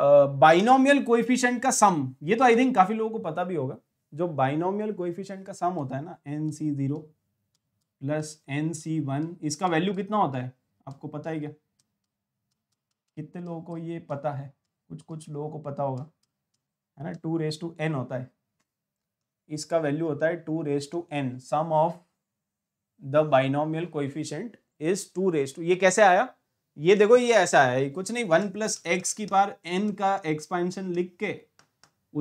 बाइनोमियल कोएफिशिएंट का सम ये तो आई थिंक काफी लोगों को पता भी होगा जो बाइनोमियल कोएफिशिएंट का सम होता है ना एन सी जीरो प्लस एन सी वन इसका वैल्यू कितना होता है आपको पता है क्या कितने लोगों को ये पता है कुछ कुछ लोगों को पता होगा है ना टू रेस टू एन होता है इसका वैल्यू होता है two raise to n sum of the binomial coefficient is two raise to ये कैसे आया ये देखो ये ऐसा है कुछ नहीं वन प्लस एक्स की पार एन का एक्सपेंशन लिख के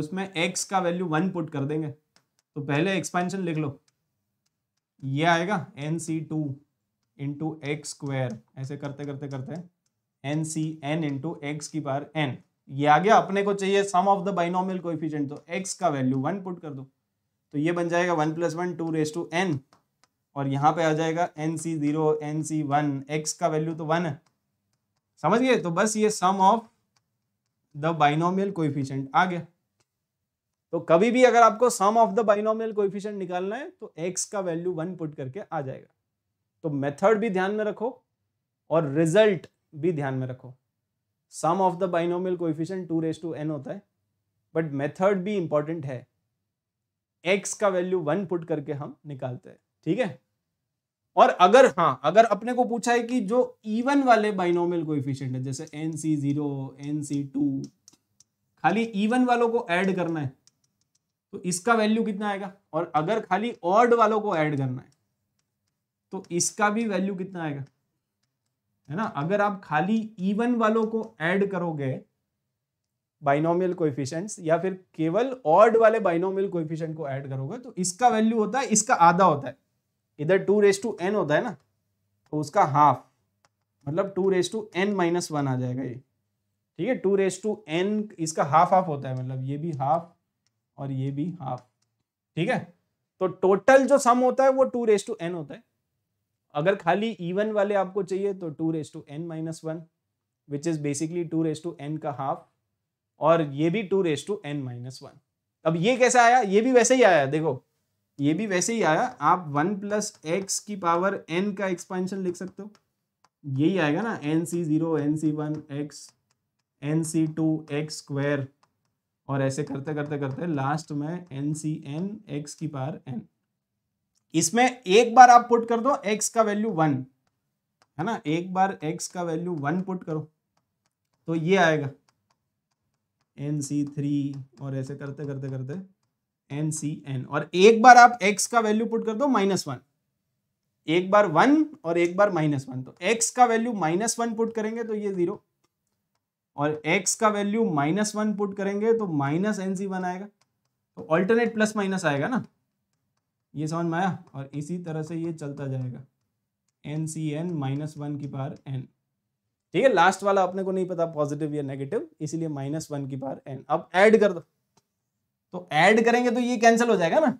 उसमें एक्स का वैल्यू वन पुट कर देंगे तो पहले एक्सपेंशन लिख लो ये आएगा एन सी टू इंटू एक्स स्क्वायर ऐसे करते करते करते एन सी एन इंटू एक्स की पार एन ये आ गया अपने को चाहिए sum of the binomial coefficient तो एक्स का वैल्यू वन पुट कर दो तो ये बन जाएगा one plus one two raise to n और यहाँ पे आ जाएगा एन सी जीरो एन सी वन एक्स का वैल्यू तो वन है समझ गए तो बस ये sum of the binomial coefficient आ गया तो कभी भी अगर आपको sum of the binomial coefficient निकालना है तो एक्स का वैल्यू वन पुट करके आ जाएगा तो मेथड भी ध्यान में रखो और रिजल्ट भी ध्यान में रखो sum of the binomial coefficient two raise to N होता है बट मेथड भी इंपॉर्टेंट है एक्स का वैल्यू वन पुट करके हम निकालते हैं ठीक है और अगर हाँ अगर अपने को पूछा है कि जो इवन वाले बाइनोमियल कोएफिशिएंट है जैसे एन सी जीरो एन सी टू खाली इवन वालों को ऐड करना है तो इसका वैल्यू कितना आएगा और अगर खाली ऑर्ड वालों को ऐड करना है तो इसका भी वैल्यू कितना आएगा है ना अगर आप खाली इवन वालों को ऐड करोगे बाइनोमियल को या फिर केवल ऑर्ड वाले बाइनोमियल को ऐड करोगे तो इसका वैल्यू होता है इसका आधा होता है इधर टू रेस टू एन होता है ना तो उसका हाफ मतलब two raise to n minus one आ जाएगा ये ठीक है टू रेस टू एन इसका हाफ हाफ होता है मतलब ये भी हाफ और ये भी हाफ ठीक है तो टोटल जो सम होता है वो टू रेस टू एन होता है अगर खाली इवन वाले आपको चाहिए तो two raise to n minus one which is basically two raise to n का हाफ और ये भी two raise to n minus one अब ये कैसा आया ये भी वैसे ही आया देखो ये भी वैसे ही आया आप वन प्लस एक्स की पावर एन का एक्सपेंशन लिख सकते हो यही आएगा ना एन सी जीरो एन सी वन एक्स एन सी टू एक्स स्क्वायर और ऐसे करते करते करते लास्ट में एन सी एन एक्स की पावर एन इसमें एक बार आप पुट कर दो एक्स का वैल्यू वन है ना एक बार एक्स का वैल्यू वन पुट करो तो ये आएगा एन सी थ्री और ऐसे करते करते करते एन सी एन और एक बार आप एक्स का वैल्यू पुट कर दो माइनस वन एक बार वन और एक बार माइनस वन तो एक्स का वैल्यू माइनस वन पुट करेंगे तो ये जीरो और एक्स का वैल्यू माइनस वन पुट करेंगे तो माइनस एन सी वन आएगा तो ऑल्टरनेट प्लस माइनस आएगा ना ये समझ में आया और इसी तरह से ये चलता जाएगा n C N minus one की पार एन ठीक है लास्ट वाला अपने को नहीं पता पॉजिटिव या नेगेटिव इसीलिए माइनस वन की पार एन अब ऐड कर दो तो ऐड करेंगे तो ये कैंसिल हो जाएगा ना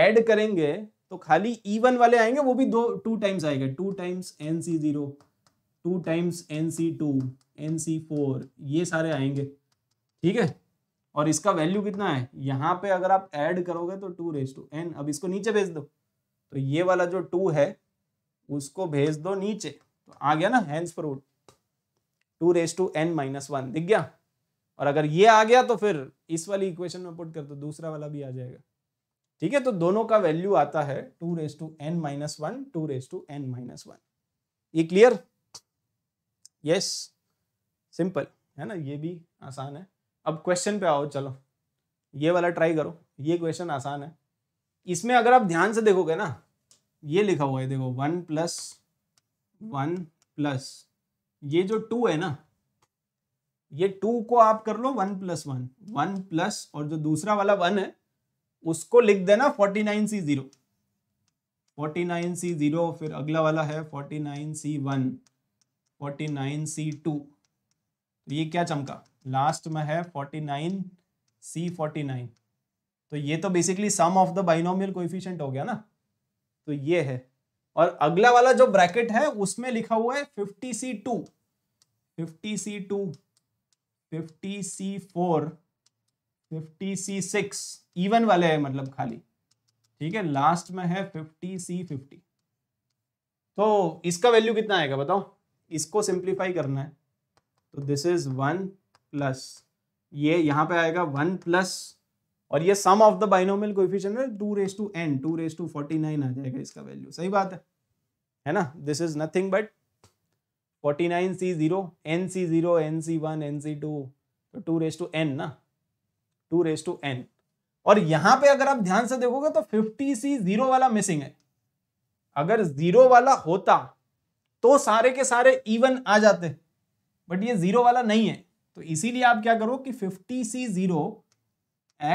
ऐड करेंगे तो खाली इवन वाले आएंगे वो भी दो टू टाइम्स आएंगे टू टाइम्स एन सी जीरो टू टाइम्स एन सी टू एन सी फोर ये सारे आएंगे ठीक है और इसका वैल्यू कितना है यहां पे अगर आप ऐड करोगे तो टू रेस टू एन अब इसको नीचे भेज दो तो ये वाला जो टू है उसको भेज दो नीचे तो आ गया ना हैंड्स पर two raise to n minus one दिख गया और अगर ये आ गया तो फिर इस वाली इक्वेशन में पुट कर दो तो दूसरा वाला भी आ जाएगा ठीक है तो दोनों का वैल्यू आता है two raise to n minus one two raise to n minus one ये क्लियर यस सिंपल है ना ये भी आसान है अब क्वेश्चन पे आओ चलो ये वाला ट्राई करो ये क्वेश्चन आसान है इसमें अगर आप ध्यान से देखोगे ना ये लिखा हुआ है देखो वन प्लस वन प्लस ये जो टू है ना ये टू को आप कर लो one plus one one plus और जो दूसरा वाला वन है उसको लिख देना forty nine c zero forty nine c zero फिर अगला वाला है forty nine c one forty nine c two तो ये क्या चमका लास्ट में है forty nine c forty nine तो ये तो basically sum of the binomial coefficient हो गया ना तो ये है और अगला वाला जो ब्रैकेट है उसमें लिखा हुआ है फिफ्टी सी टू फिफ्टी सी two fifty c four fifty सी सिक्स इवन वाले हैं मतलब खाली ठीक है लास्ट में है फिफ्टी सी फिफ्टी तो इसका वैल्यू कितना आएगा बताओ इसको सिंप्लीफाई करना है तो दिस इज वन प्लस ये यहाँ पे आएगा वन प्लस और ये sum of the binomial coefficient है two raise to n two raise to forty nine आ जाएगा इसका वैल्यू सही बात है है ना this is nothing but forty nine c zero n C zero n C one n C two तो टू रेस टू एन ना टू रेस टू एन और यहां पे अगर आप ध्यान से देखोगे तो फिफ्टी सी जीरो वाला मिसिंग है अगर जीरो वाला होता तो सारे के सारे इवन आ जाते बट ये जीरो वाला नहीं है तो इसीलिए आप क्या करो कि फिफ्टी सी जीरो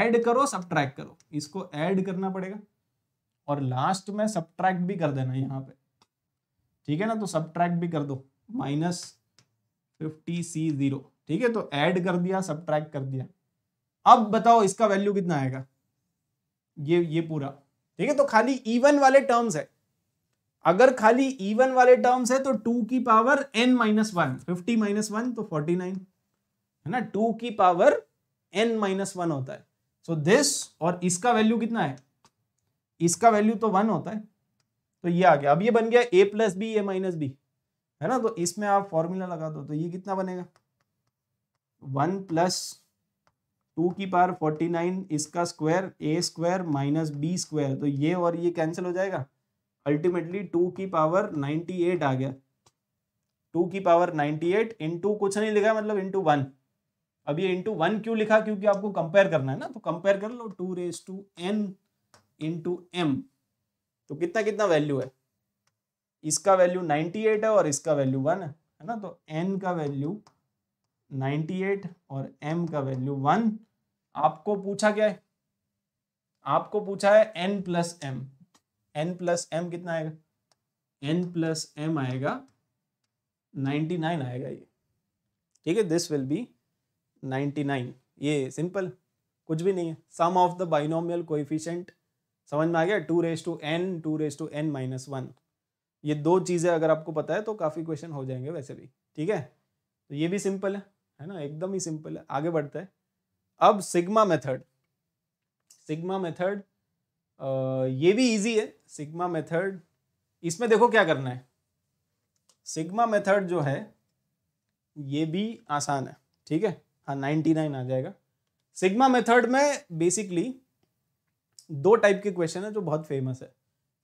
एड करो सब करो इसको एड करना पड़ेगा और लास्ट में सब भी कर देना यहाँ पे ठीक है ना तो सब भी कर दो माइनस फिफ्टी सी जीरो ठीक है तो ऐड कर दिया सब कर दिया अब बताओ इसका वैल्यू कितना आएगा ये ये पूरा ठीक है तो खाली इवन वाले टर्म्स है अगर खाली इवन वाले टर्म्स है तो टू की power n minus one fifty minus one तो फोर्टी नाइन है ना टू की पावर एन माइनस वन होता है सो so दिस और इसका वैल्यू कितना है इसका वैल्यू तो वन होता है तो ये आ गया अब ये बन गया a plus b a minus b है ना तो इसमें आप फॉर्मूला लगा दो तो ये कितना बनेगा वन प्लस टू की पावर फोर्टी नाइन इसका square a square minus b square तो ये और ये कैंसिल हो जाएगा अल्टीमेटली टू की पावर नाइन्टी एट आ गया टू की पावर नाइन्टी एट इंटू कुछ नहीं लिखा मतलब इंटू वन अब ये इंटू वन क्यों लिखा क्योंकि आपको कंपेयर करना है ना तो कंपेयर कर लो two raise to n into m तो कितना कितना वैल्यू है इसका वैल्यू 98 है और इसका वैल्यू वन है है ना तो एन का वैल्यू 98 और एम का वैल्यू वन आपको पूछा क्या है आपको पूछा है N plus m n plus m कितना आएगा एन प्लस एम आएगा 99 आएगा ये ठीक है दिस विल बी 99 ये सिंपल कुछ भी नहीं है sum of the binomial coefficient समझ में आ गया two raise to n two raise to n minus one ये दो चीज़ें अगर आपको पता है तो काफ़ी क्वेश्चन हो जाएंगे वैसे भी ठीक है तो ये भी सिंपल है है ना एकदम ही सिंपल है आगे बढ़ते हैं अब सिग्मा मेथड सिग्मा मेथड ये भी इजी है सिग्मा मेथड इसमें देखो क्या करना है सिग्मा मेथड जो है ये भी आसान है ठीक है हाँ नाइन्टी नाइन आ जाएगा सिग्मा मेथड में बेसिकली दो टाइप के क्वेश्चन है जो बहुत फेमस है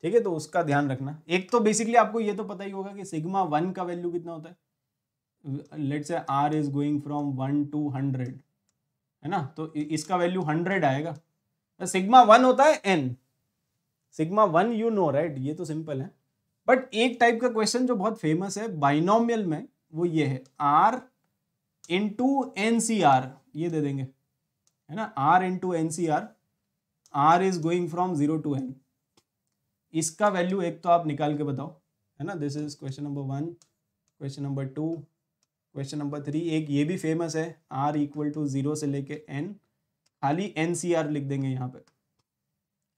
ठीक है तो उसका ध्यान रखना एक तो बेसिकली आपको ये तो पता ही होगा कि सिग्मा वन का वैल्यू कितना होता है लेट से r is going from one to hundred है ना तो इसका वैल्यू हंड्रेड आएगा तो सिग्मा वन होता है n sigma one you know right ये तो सिंपल है बट एक टाइप का क्वेश्चन जो बहुत फेमस है बाइनोमियल में वो ये है r into N C r ये दे देंगे है ना r into N C r r is going from zero to n इसका वैल्यू एक तो आप निकाल के बताओ है ना this is question number one question number two question number three एक ये भी फेमस है आर इक्वल टू जीरो से लेके एन खाली एन सी आर लिख देंगे यहाँ पे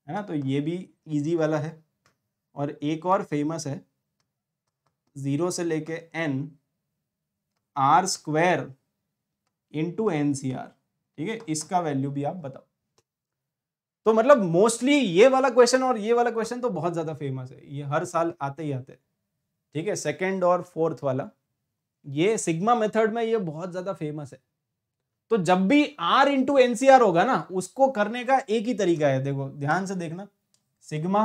है ना तो ये भी इजी वाला है और एक और फेमस है ज़ीरो से लेके n r square into n सी आर ठीक है इसका वैल्यू भी आप बताओ तो मतलब मोस्टली ये वाला क्वेश्चन और ये वाला क्वेश्चन तो बहुत ज़्यादा फेमस है ये हर साल आते ही आते ठीक है सेकेंड और फोर्थ वाला ये सिग्मा मेथड में ये बहुत ज़्यादा फेमस है तो जब भी आर इंटू एनसीआर होगा ना उसको करने का एक ही तरीका है देखो ध्यान से देखना सिग्मा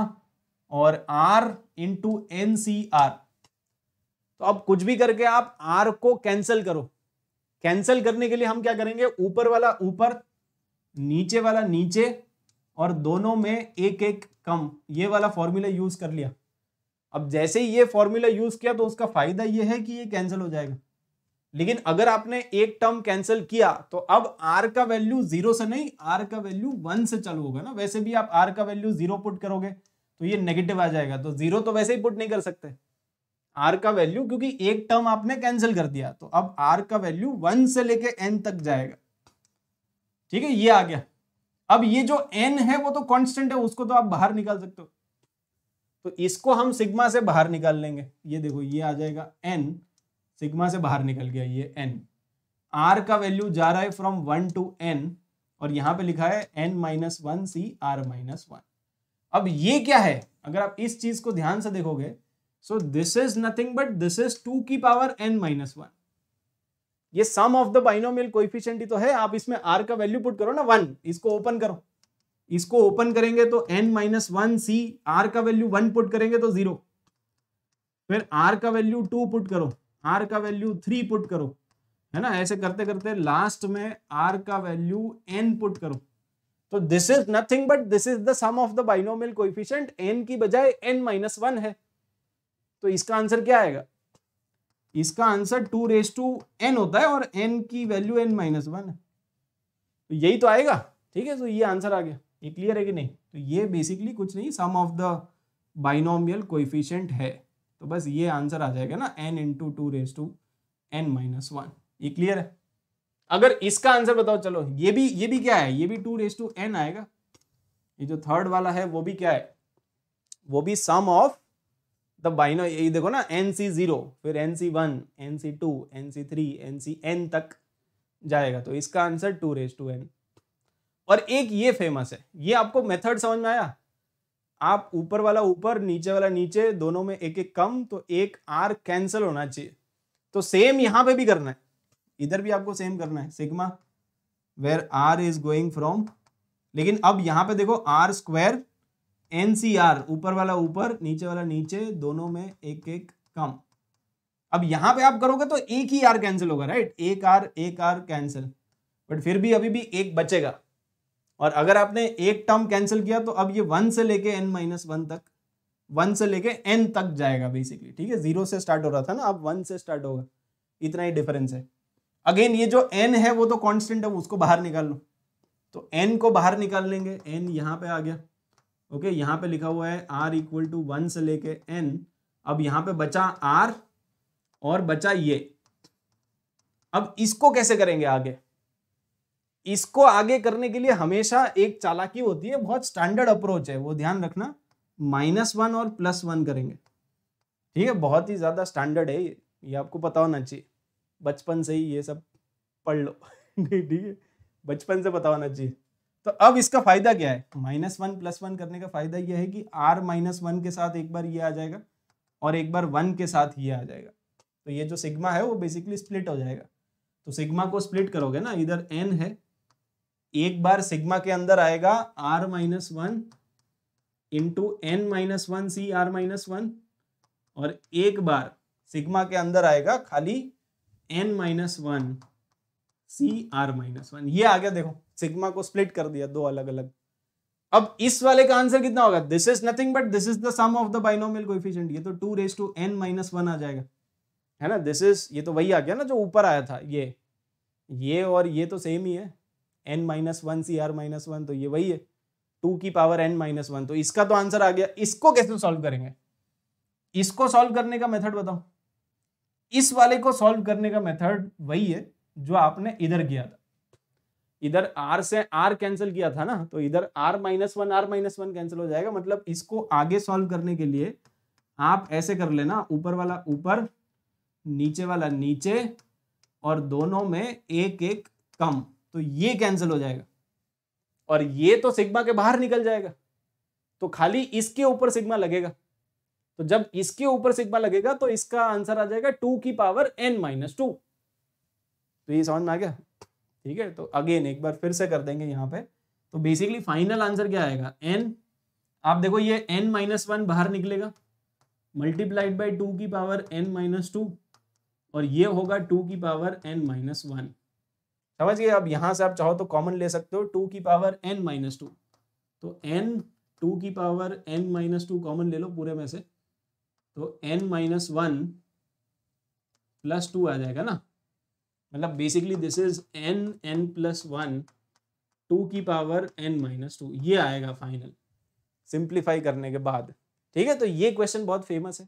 और आर इंटू एनसीआर तो अब कुछ भी करके आप आर को कैंसिल करो कैंसिल करने के लिए हम क्या करेंगे ऊपर वाला ऊपर नीचे वाला नीचे और दोनों में एक एक कम ये वाला फॉर्मूला यूज कर लिया अब जैसे ही ये फॉर्मूला यूज किया तो उसका फायदा ये है कि ये कैंसिल हो जाएगा लेकिन अगर आपने एक टर्म कैंसिल किया तो अब आर का वैल्यू जीरो से नहीं आर का वैल्यू वन से चालू होगा ना वैसे भी आप आर का वैल्यू जीरो पुट करोगे तो ये नेगेटिव आ जाएगा तो जीरो तो वैसे ही पुट नहीं कर सकते आर का वैल्यू क्योंकि एक टर्म आपने कैंसिल कर दिया तो अब आर का वैल्यू वन से लेके एन तक जाएगा ठीक है ये आ गया अब ये जो एन है वो तो कॉन्स्टेंट है उसको तो आप बाहर निकाल सकते हो तो इसको हम सिग्मा से बाहर निकाल लेंगे ये देखो ये आ जाएगा एन सिग्मा से बाहर निकल गया ये एन आर का वैल्यू जा रहा है फ्रॉम वन टू एन और यहां पे लिखा है N minus one C are minus one अब ये क्या है अगर आप इस चीज को ध्यान से देखोगे so this is nothing but this is two की पावर एन माइनस वन ये sum of the binomial coefficient ही तो है आप इसमें आर का वैल्यू पुट करो ना वन इसको ओपन करो इसको ओपन करेंगे तो n minus one C r का वैल्यू वन पुट करेंगे तो जीरो फिर आर का वैल्यू टू पुट करो आर का वैल्यू थ्री पुट करो है ना ऐसे करते करते लास्ट में आर का वैल्यू एन पुट करो तो this is nothing but this is the sum of the binomial coefficient n की बजाय एन माइनस वन है तो इसका आंसर क्या आएगा इसका answer two raise to N होता है और एन की वैल्यू एन माइनस वन है तो यही तो आएगा ठीक है तो ये आंसर आ गया ये क्लियर है कि नहीं तो ये बेसिकली कुछ नहीं sum of the binomial coefficient है तो बस ये आंसर आ जाएगा ना n into two raise to n minus one ये क्लियर है अगर इसका आंसर बताओ चलो ये भी ये भी क्या है ये भी टू रेस टू एन आएगा ये जो थर्ड वाला है वो भी क्या है वो भी सम ऑफ तब बाइनो ये देखो ना एन सी ज़ीरो फिर एन सी वन एन सी two N C three n सी एन तक जाएगा तो इसका answer two raise to n और एक ये फेमस है ये आपको मेथड समझ में आया आप ऊपर वाला ऊपर नीचे वाला नीचे दोनों में एक एक कम तो एक आर कैंसिल होना चाहिए तो सेम यहां पे भी करना है इधर भी आपको सेम करना है sigma where r is going from लेकिन अब यहां पे देखो आर स्क्वायर एन सी आर ऊपर वाला ऊपर नीचे वाला नीचे दोनों में एक एक कम अब यहां पे आप करोगे तो एक ही आर कैंसिल होगा राइट एक आर एक आर कैंसिल बट फिर भी अभी भी एक बचेगा और अगर आपने एक टर्म कैंसिल किया तो अब ये वन से लेके एन माइनस वन तक वन से लेके एन तक जाएगा बेसिकली ठीक है जीरो से स्टार्ट हो रहा था ना अब वन से स्टार्ट होगा इतना ही डिफरेंस है अगेन ये जो एन है वो तो कॉन्स्टेंट है उसको बाहर निकाल लो तो एन को बाहर निकाल लेंगे एन यहाँ पे आ गया ओके okay, यहाँ पे लिखा हुआ है आर इक्वल टू वन से लेके एन अब यहाँ पे बचा आर और बचा ये अब इसको कैसे करेंगे आगे इसको आगे करने के लिए हमेशा एक चालाकी होती है बहुत स्टैंडर्ड अप्रोच है वो ध्यान रखना माइनस वन और प्लस वन करेंगे ठीक है बहुत ही ज्यादा स्टैंडर्ड है ये ये आपको पता होना चाहिए बचपन से ही ये सब पढ़ लो ठीक है बचपन से पता होना चाहिए तो अब इसका फायदा क्या है माइनस वन प्लस वन करने का फायदा यह है कि आर माइनस वन के साथ एक बार ये आ जाएगा और एक बार वन के साथ ये आ जाएगा तो ये जो सिग्मा है वो बेसिकली स्प्लिट हो जाएगा तो सिग्मा को स्प्लिट करोगे ना इधर एन है एक बार सिग्मा के अंदर आएगा r minus one into n minus one C are minus one और एक बार सिग्मा के अंदर आएगा खाली n minus one C are minus one ये आ गया देखो सिग्मा को स्प्लिट कर दिया दो अलग अलग अब इस वाले का आंसर कितना होगा this is nothing but this is the sum of the binomial coefficient ये तो two raise to n minus one आ जाएगा है ना दिस इज ये तो वही आ गया ना जो ऊपर आया था ये ये और ये तो सेम ही है N minus one C are minus one तो ये वही है टू की पावर एन माइनस वन तो इसका तो आंसर आ गया इसको कैसे सॉल्व करेंगे इसको सॉल्व करने का मेथड बताओ इस वाले को सॉल्व करने का मेथड वही है जो आपने इधर किया था इधर आर से आर कैंसिल किया था ना तो इधर r minus one r minus one cancel हो जाएगा मतलब इसको आगे सॉल्व करने के लिए आप ऐसे कर लेना ऊपर वाला ऊपर नीचे वाला नीचे और दोनों में एक एक कम तो ये कैंसिल हो जाएगा और ये तो सिग्मा के बाहर निकल जाएगा तो खाली इसके ऊपर सिग्मा लगेगा तो जब इसके ऊपर सिग्मा लगेगा तो इसका आंसर आ जाएगा टू की पावर एन माइनस टू तो ये समझ में आ गया ठीक है तो अगेन एक बार फिर से कर देंगे यहाँ पे तो बेसिकली फाइनल आंसर क्या आएगा एन आप देखो ये एन माइनस वन बाहर निकलेगा मल्टीप्लाइड बाई टू की पावर एन माइनस टू और ये होगा टू की पावर एन माइनस वन समझ गए अब यहाँ से आप चाहो तो कॉमन ले सकते हो टू की पावर एन माइनस टू तो एन टू की power n minus two common ले लो पूरे में से तो n minus one plus two आ जाएगा ना मतलब basically this is n n plus one two की पावर एन माइनस टू ये आएगा फाइनल सिंप्लीफाई करने के बाद ठीक है तो ये क्वेश्चन बहुत फेमस है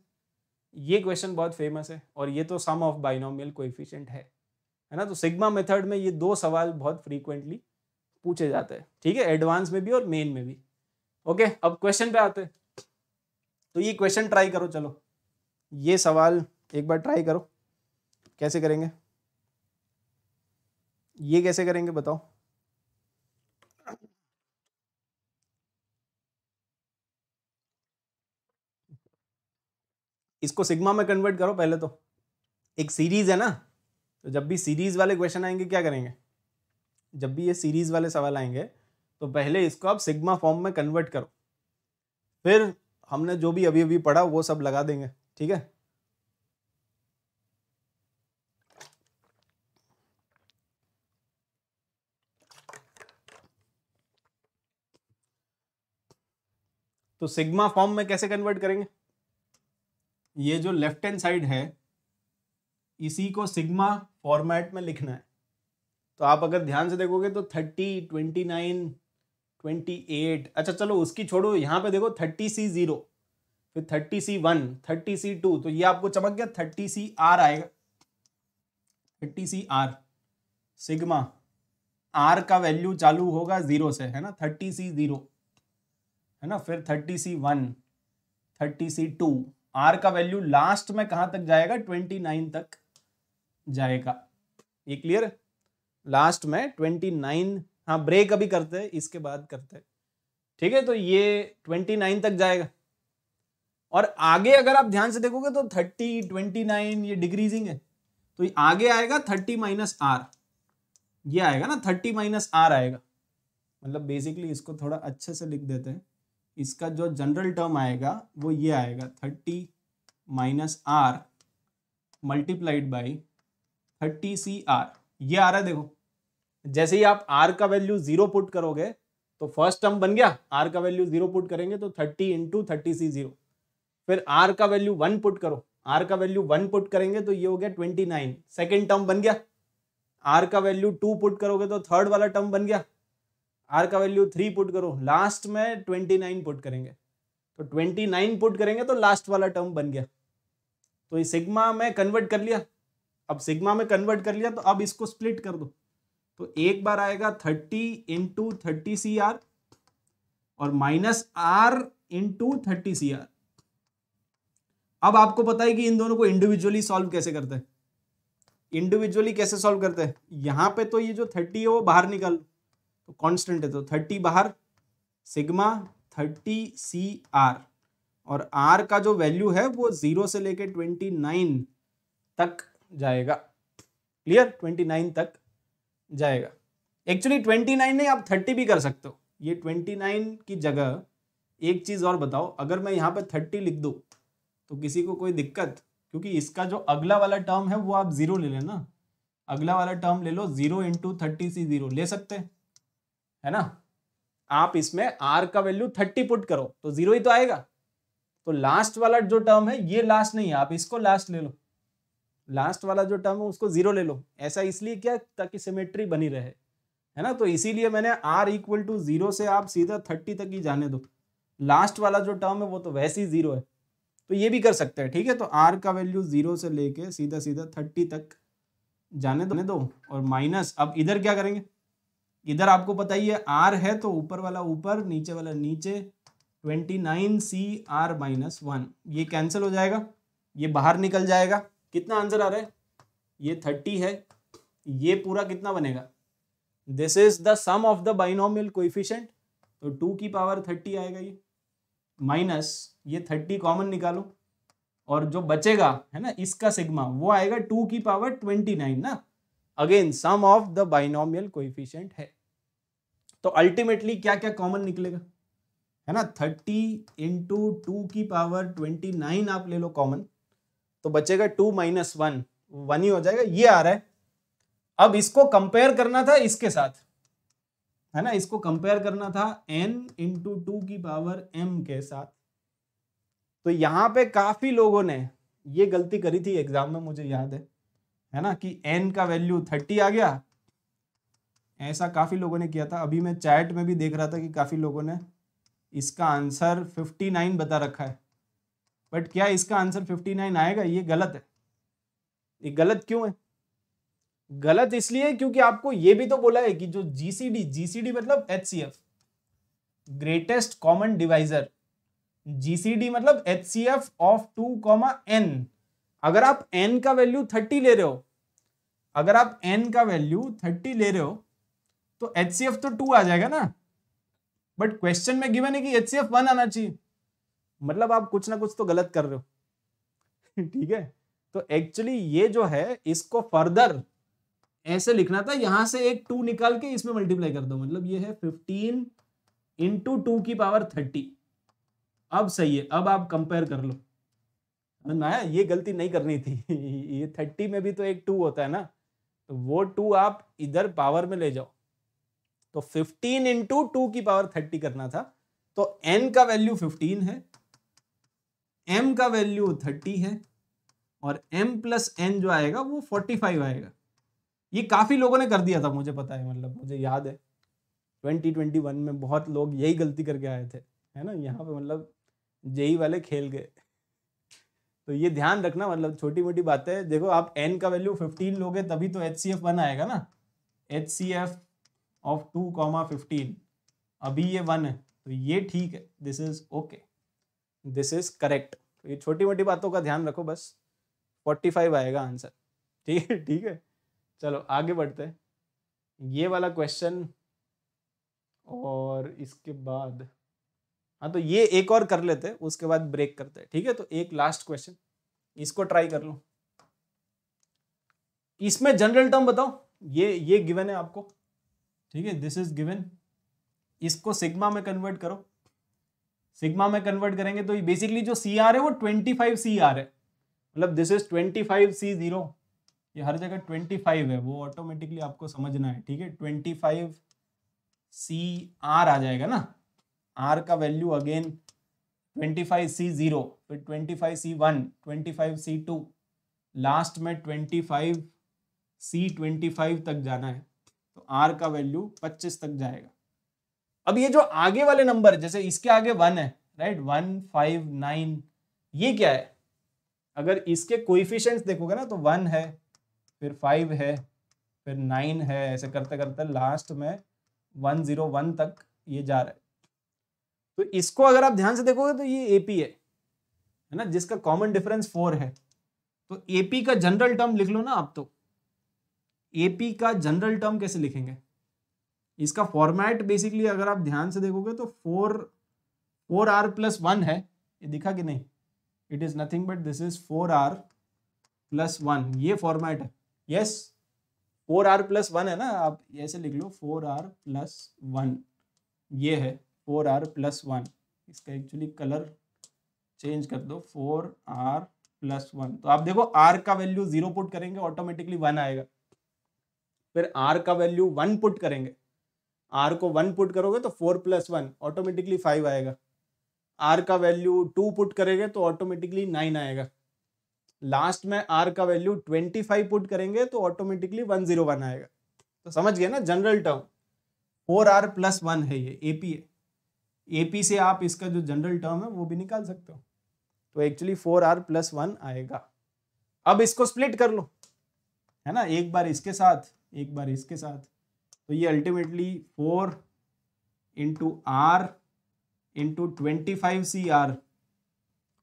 ये क्वेश्चन बहुत फेमस है और ये तो सम ऑफ बाइनोमियल कोएफिशिएंट है है ना तो सिग्मा मेथड में ये दो सवाल बहुत फ्रीक्वेंटली पूछे जाते हैं ठीक है एडवांस में भी और मेन में भी ओके अब क्वेश्चन पे आते हैं तो ये क्वेश्चन ट्राई करो चलो ये सवाल एक बार ट्राई करो कैसे करेंगे ये कैसे करेंगे बताओ इसको सिग्मा में कन्वर्ट करो पहले तो एक सीरीज है ना तो जब भी सीरीज वाले क्वेश्चन आएंगे क्या करेंगे जब भी ये सीरीज वाले सवाल आएंगे तो पहले इसको आप सिग्मा फॉर्म में कन्वर्ट करो फिर हमने जो भी अभी अभी पढ़ा वो सब लगा देंगे ठीक है तो सिग्मा फॉर्म में कैसे कन्वर्ट करेंगे ये जो लेफ्ट हैंड साइड है इसी को सिग्मा फॉर्मेट में लिखना है तो आप अगर ध्यान से देखोगे तो thirty twenty nine twenty eight अच्छा चलो उसकी छोड़ो यहाँ पे देखो थर्टी सी जीरो फिर thirty C one thirty C two तो ये आपको चमक गया थर्टी सी आर आएगा thirty C r sigma r का वैल्यू चालू होगा जीरो से है ना थर्टी सी जीरो है ना फिर thirty C one thirty C two r का वैल्यू लास्ट में कहां तक जाएगा ट्वेंटी नाइन तक जाएगा ये क्लियर लास्ट में ट्वेंटी नाइन हाँ ब्रेक अभी करते हैं इसके बाद करते हैं ठीक है तो ये ट्वेंटी नाइन तक जाएगा और आगे अगर आप ध्यान से देखोगे तो थर्टी ट्वेंटी नाइन ये डिक्रीजिंग है तो ये आगे आएगा थर्टी माइनस आर ये आएगा ना थर्टी माइनस आर आएगा मतलब बेसिकली इसको थोड़ा अच्छे से लिख देते हैं इसका जो जनरल टर्म आएगा वो ये आएगा thirty minus r multiplied by thirty C r ये आ रहा है देखो जैसे ही आप आर का वैल्यू जीरो पुट करोगे तो फर्स्ट टर्म बन गया आर का वैल्यू जीरो पुट करेंगे तो thirty into thirty C zero फिर आर का वैल्यू वन पुट करो आर का वैल्यू वन पुट करेंगे तो ये हो गया ट्वेंटी नाइन सेकेंड टर्म बन गया आर का वैल्यू टू पुट करोगे तो थर्ड वाला टर्म बन गया आर का वैल्यू थ्री पुट करो लास्ट में ट्वेंटी नाइन पुट करेंगे तो ट्वेंटी नाइन पुट करेंगे तो लास्ट वाला टर्म बन गया तो ये सिग्मा में कन्वर्ट कर लिया अब सिग्मा में कन्वर्ट कर लिया तो अब इसको स्प्लिट कर दो तो एक बार आएगा thirty into thirty C r और minus r into thirty C r अब आपको पता है कि इन दोनों को इंडिविजुअली सॉल्व कैसे करते हैं इंडिविजुअली कैसे सॉल्व करते हैं यहां पे तो ये जो थर्टी है वो बाहर निकाल तो कांस्टेंट है तो थर्टी बाहर सिग्मा थर्टी सी आर और आर का जो वैल्यू है वो जीरो से लेके ट्वेंटी नाइन तक जाएगा क्लियर ट्वेंटी नाइन तक जाएगा एक्चुअली ट्वेंटी नाइन नहीं आप थर्टी भी कर सकते हो ये ट्वेंटी नाइन की जगह एक चीज़ और बताओ अगर मैं यहाँ पे थर्टी लिख दू तो किसी को कोई दिक्कत क्योंकि इसका जो अगला वाला टर्म है वो आप जीरो ले लेना अगला वाला टर्म ले लो zero into thirty C zero ले सकते हैं है ना आप इसमें आर का वैल्यू थर्टी पुट करो तो जीरो ही तो आएगा तो लास्ट वाला जो टर्म है ये लास्ट नहीं है आप इसको लास्ट ले लो लास्ट वाला जो टर्म है उसको जीरो ले लो ऐसा इसलिए क्या ताकि सिमेट्री बनी रहे है ना तो इसीलिए मैंने आर इक्वल टू जीरो से आप सीधा थर्टी तक ही जाने दो लास्ट वाला जो टर्म है वो तो वैसे ही जीरो है तो ये भी कर सकते हैं ठीक है तो आर का वैल्यू जीरो से लेके सीधा सीधा थर्टी तक जाने दो और माइनस अब इधर क्या करेंगे इधर आपको पता ही है आर है तो ऊपर वाला ऊपर नीचे वाला नीचे twenty nine C are minus one ये कैंसिल हो जाएगा ये बाहर निकल जाएगा कितना आंसर आ रहा है ये थर्टी है ये पूरा कितना बनेगा this is the sum of the binomial coefficient तो टू की पावर थर्टी आएगा ये माइनस ये थर्टी कॉमन निकालो और जो बचेगा है ना इसका सिग्मा वो आएगा टू की पावर ट्वेंटी नाइन ना again sum of the binomial coefficient है तो अल्टीमेटली क्या क्या कॉमन निकलेगा है ना थर्टी इंटू टू की पावर ट्वेंटी नाइन आप ले लो कॉमन तो बचेगा टू माइनस वन वन ही हो जाएगा ये आ रहा है अब इसको कंपेयर करना था इसके साथ है ना इसको कंपेयर करना था एन इंटू टू की पावर एम के साथ तो यहां पे काफी लोगों ने ये गलती करी थी एग्जाम में मुझे याद है है ना कि एन का वैल्यू थर्टी आ गया ऐसा काफ़ी लोगों ने किया था अभी मैं चैट में भी देख रहा था कि काफ़ी लोगों ने इसका आंसर फिफ्टी नाइन बता रखा है बट क्या इसका आंसर फिफ्टी नाइन आएगा ये गलत है ये गलत क्यों है गलत इसलिए क्योंकि आपको ये भी तो बोला है कि जो जीसीडी जीसीडी मतलब H C F greatest common divisor GCD मतलब H C F of two comma n अगर आप एन का वैल्यू थर्टी ले रहे हो अगर आप एन का वैल्यू थर्टी ले रहे हो तो एच सी एफ तो टू आ जाएगा ना बट क्वेश्चन में गिवन है कि एच सी एफ वन आना चाहिए मतलब आप कुछ ना कुछ तो गलत कर रहे हो ठीक है तो एक्चुअली ये जो है इसको फर्दर ऐसे लिखना था यहां से एक टू निकाल के इसमें मल्टीप्लाई कर दो मतलब ये है फिफ्टीन इंटू टू की पावर थर्टी अब सही है अब आप कंपेयर कर लो मैं हाँ, ये गलती नहीं करनी थी ये थर्टी में भी तो एक टू होता है ना तो वो टू आप इधर पावर में ले जाओ तो फिफ्टीन इंटू टू की पावर थर्टी करना था तो एन का वैल्यू फिफ्टीन है एम का वैल्यू थर्टी है और एम प्लस एन जो आएगा वो फोर्टी फाइव आएगा ये काफ़ी लोगों ने कर दिया था मुझे पता है मतलब मुझे याद है ट्वेंटी ट्वेंटी वन में बहुत लोग यही गलती करके आए थे है ना यहाँ पे मतलब जेई वाले खेल गए तो ये ध्यान रखना मतलब छोटी मोटी बात है देखो आप एन का वैल्यू फिफ्टीन लोगे तभी तो एच सी एफ वन आएगा ना H C F of two comma fifteen अभी ये वन है तो ये ठीक है this is okay this is correct तो ये छोटी मोटी बातों का ध्यान रखो बस फोर्टी फाइव आएगा आंसर ठीक है ठीक है चलो आगे बढ़ते हैं ये वाला क्वेश्चन और इसके बाद हाँ तो ये एक और कर लेते हैं उसके बाद ब्रेक करते हैं ठीक है तो एक लास्ट क्वेश्चन इसको ट्राई कर लो इसमें जनरल टर्म बताओ ये ये गिवन है आपको ठीक है दिस इज गिवन इसको सिग्मा में कन्वर्ट करो सिग्मा में कन्वर्ट करेंगे तो बेसिकली जो सी आर है वो ट्वेंटी फाइव सी आर है मतलब this is twenty five C zero ये हर जगह ट्वेंटी फाइव है वो ऑटोमेटिकली आपको समझना है ठीक है ट्वेंटी फाइव सी आर आ जाएगा ना आर का value again twenty five C zero फिर twenty five C one twenty five C two last में twenty five C twenty five तक जाना है तो आर का वैल्यू पच्चीस तक जाएगा अब ये जो आगे वाले नंबर जैसे इसके आगे वन है राइट वन फाइव नाइन ये क्या है अगर इसके कोइफिशियंट्स देखोगे ना तो वन है फिर फाइव है फिर नाइन है ऐसे करते करते लास्ट में वन जीरो वन तक ये जा रहा है तो इसको अगर आप ध्यान से देखोगे तो ये एपी है है ना जिसका कॉमन डिफरेंस फोर है तो एपी का जनरल टर्म लिख लो ना आप तो एपी का जनरल टर्म कैसे लिखेंगे इसका फॉर्मेट बेसिकली अगर आप ध्यान से देखोगे तो four four r plus one है ये दिखा कि नहीं it is nothing but this is four r plus one ये फॉर्मेट है yes four r plus one है ना आप ऐसे लिख लो फोर आर प्लस वन ये है फोर आर प्लस वन इसका एक्चुअली कलर चेंज कर दो फोर आर प्लस वन तो आप देखो आर का वैल्यू जीरो पुट करेंगे ऑटोमेटिकली वन आएगा फिर आर का वैल्यू वन पुट करेंगे आर को वन पुट करोगे तो four plus one automatically five आएगा आर का वैल्यू टू पुट करेंगे तो ऑटोमेटिकली नाइन आएगा लास्ट में आर का वैल्यू ट्वेंटी फाइव पुट करेंगे तो ऑटोमेटिकली वन जीरो वन आएगा तो समझ गए ना general term four r plus one है ये एपी है एपी से आप इसका जो जनरल टर्म है वो भी निकाल सकते हो तो actually four r plus one आएगा अब इसको स्प्लिट कर लो है ना एक बार इसके साथ एक बार इसके साथ तो ये ultimately four into r into twenty five C r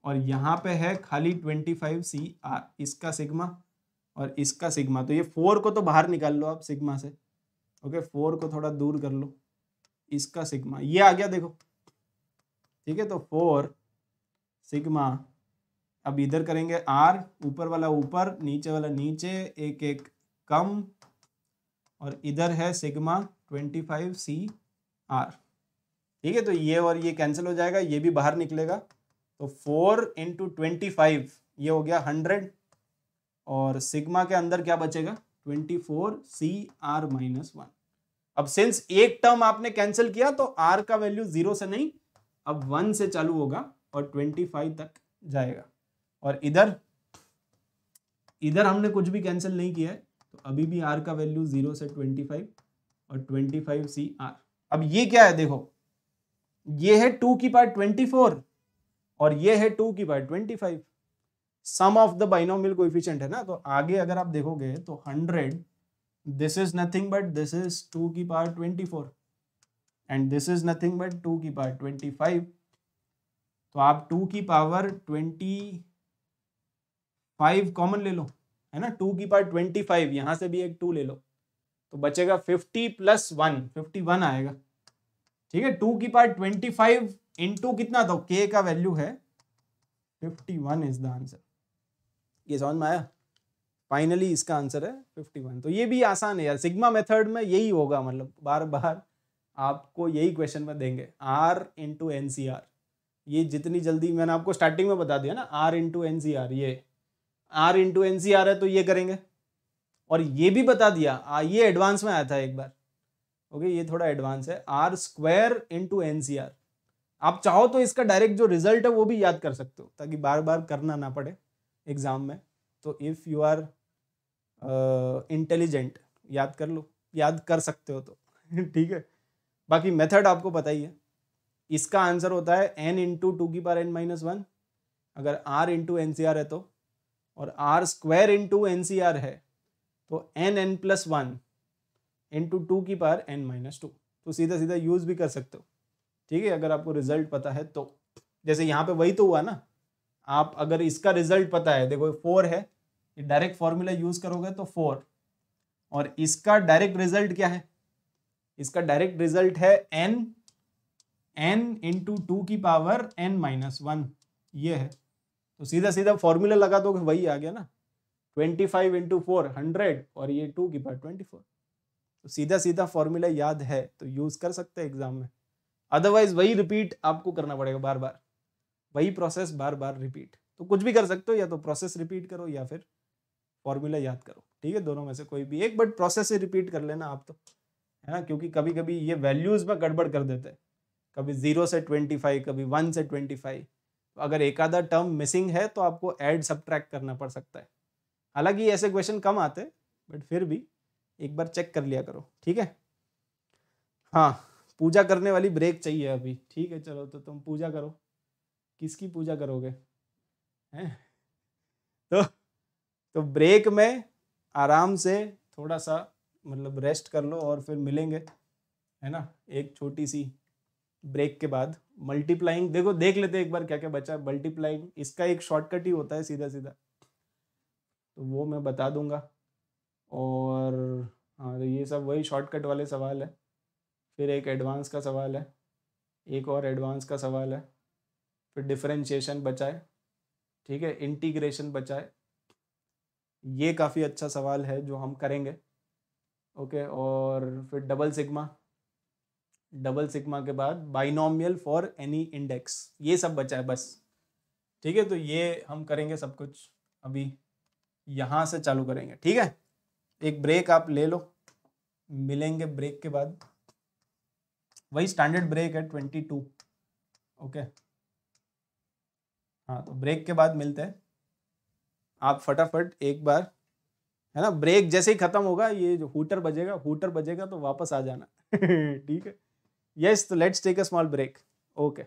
और यहां पे है खाली ट्वेंटी फाइव सी आर इसका सिग्मा और इसका सिग्मा तो ये फोर को तो बाहर निकाल लो आप सिग्मा से ओके फोर को थोड़ा दूर कर लो इसका सिग्मा ये आ गया देखो ठीक है तो फोर सिग्मा अब इधर करेंगे आर ऊपर वाला ऊपर नीचे वाला नीचे एक एक कम और इधर है sigma twenty five C r ठीक है तो ये और ये कैंसिल हो जाएगा ये भी बाहर निकलेगा तो फोर इंटू ट्वेंटी फाइव ये हो गया हंड्रेड और सिग्मा के अंदर क्या बचेगा twenty four C are minus one अब सिंस एक टर्म आपने कैंसिल किया तो आर का वैल्यू जीरो से नहीं अब वन से चालू होगा और ट्वेंटी फाइव तक जाएगा और इधर इधर हमने कुछ भी कैंसिल नहीं किया है तो अभी भी आर का वैल्यू जीरो से ट्वेंटी फाइव और ट्वेंटी फाइव सी आर अब ये क्या है देखो ये है टू की पार ट्वेंटी फोर और ये है टू की power twenty five sum of the binomial coefficient है ना तो आगे अगर आप देखोगे तो hundred this is nothing but this is two की power twenty four and this is nothing but two की पावर ट्वेंटी फाइव तो आप टू की पावर ट्वेंटी फाइव कॉमन ले लो है ना टू की पावर ट्वेंटी फाइव यहां से भी एक टू ले लो तो बचेगा fifty plus one fifty one आएगा ठीक है टू की power twenty five into कितना तो के का वैल्यू है fifty one is the answer ये समझ में आया फाइनली इसका आंसर है फिफ्टी वन तो ये भी आसान है यार सिग्मा मेथड में यही होगा मतलब बार बार आपको यही क्वेश्चन में देंगे आर इंटू एन सी आर ये जितनी जल्दी मैंने आपको स्टार्टिंग में बता दिया ना आर इंटू एन सी आर ये आर इंटू एन सी आर है तो ये करेंगे और ये भी बता दिया आ, ये एडवांस में आया था एक बार ओके ये थोड़ा एडवांस है आर स्क्वायर इंटू एन सी आर आप चाहो तो इसका डायरेक्ट जो रिजल्ट है वो भी याद कर सकते हो ताकि बार बार करना ना पड़े एग्जाम में तो इफ़ यू आर इंटेलिजेंट याद कर लो याद कर सकते हो तो ठीक है बाकी मेथड आपको पता ही है इसका आंसर होता है एन इंटू टू की पार एन माइनस वन अगर आर इंटू एन सी आर है तो और आर स्क्वायर इंटू एन सी आर है तो n n plus one into two की पार एन माइनस टू तो सीधा सीधा यूज भी कर सकते हो ठीक है अगर आपको रिजल्ट पता है तो जैसे यहाँ पे वही तो हुआ ना आप अगर इसका रिजल्ट पता है देखो फोर है डायरेक्ट फॉर्मूला यूज करोगे तो फोर और इसका डायरेक्ट रिजल्ट क्या है इसका डायरेक्ट रिजल्ट है एन एन इंटू टू की पावर एन माइनस वन ये है तो सीधा सीधा फॉर्मूला लगा दो वही आ गया ना twenty five into four hundred और ये टू की पावर ट्वेंटी फोर तो सीधा सीधा फॉर्मूला याद है तो यूज़ कर सकते हैं एग्जाम में अदरवाइज वही रिपीट आपको करना पड़ेगा बार बार वही प्रोसेस बार बार रिपीट तो कुछ भी कर सकते हो या तो प्रोसेस रिपीट करो या फिर फॉर्मूला याद करो ठीक है दोनों में से कोई भी एक बट प्रोसेस से रिपीट कर लेना आप तो है ना क्योंकि कभी कभी ये वैल्यूज़ में गड़बड़ कर देते हैं कभी ज़ीरो से ट्वेंटी फाइव कभी वन से ट्वेंटी फाइव तो अगर एक आधा टर्म मिसिंग है तो आपको एड सब्ट्रैक्ट करना पड़ सकता है हालांकि ऐसे क्वेश्चन कम आते हैं बट फिर भी एक बार चेक कर लिया करो ठीक है हाँ पूजा करने वाली ब्रेक चाहिए अभी ठीक है चलो तो तुम पूजा करो किसकी पूजा करोगे हैं तो तो ब्रेक में आराम से थोड़ा सा मतलब रेस्ट कर लो और फिर मिलेंगे है ना एक छोटी सी ब्रेक के बाद मल्टीप्लाइंग देखो देख लेते एक बार क्या क्या बचा मल्टीप्लाइंग इसका एक शॉर्टकट ही होता है सीधा सीधा तो वो मैं बता दूंगा और हाँ तो ये सब वही शॉर्टकट वाले सवाल है फिर एक एडवांस का सवाल है एक और एडवांस का सवाल है फिर डिफ्रेंशिएशन बचाए ठीक है इंटीग्रेशन बचाए ये काफ़ी अच्छा सवाल है जो हम करेंगे ओके okay, और फिर डबल सिग्मा डबल सिग्मा के बाद बाइनोमियल फॉर एनी इंडेक्स ये सब बचा है बस ठीक है तो ये हम करेंगे सब कुछ अभी यहाँ से चालू करेंगे ठीक है एक ब्रेक आप ले लो मिलेंगे ब्रेक के बाद वही स्टैंडर्ड ब्रेक है ट्वेंटी टू ओके हाँ तो ब्रेक के बाद मिलते हैं आप फटाफट एक बार है ना ब्रेक जैसे ही खत्म होगा ये जो हुटर बजेगा हुटर बजेगा तो वापस आ जाना ठीक है यस तो let's take a small break okay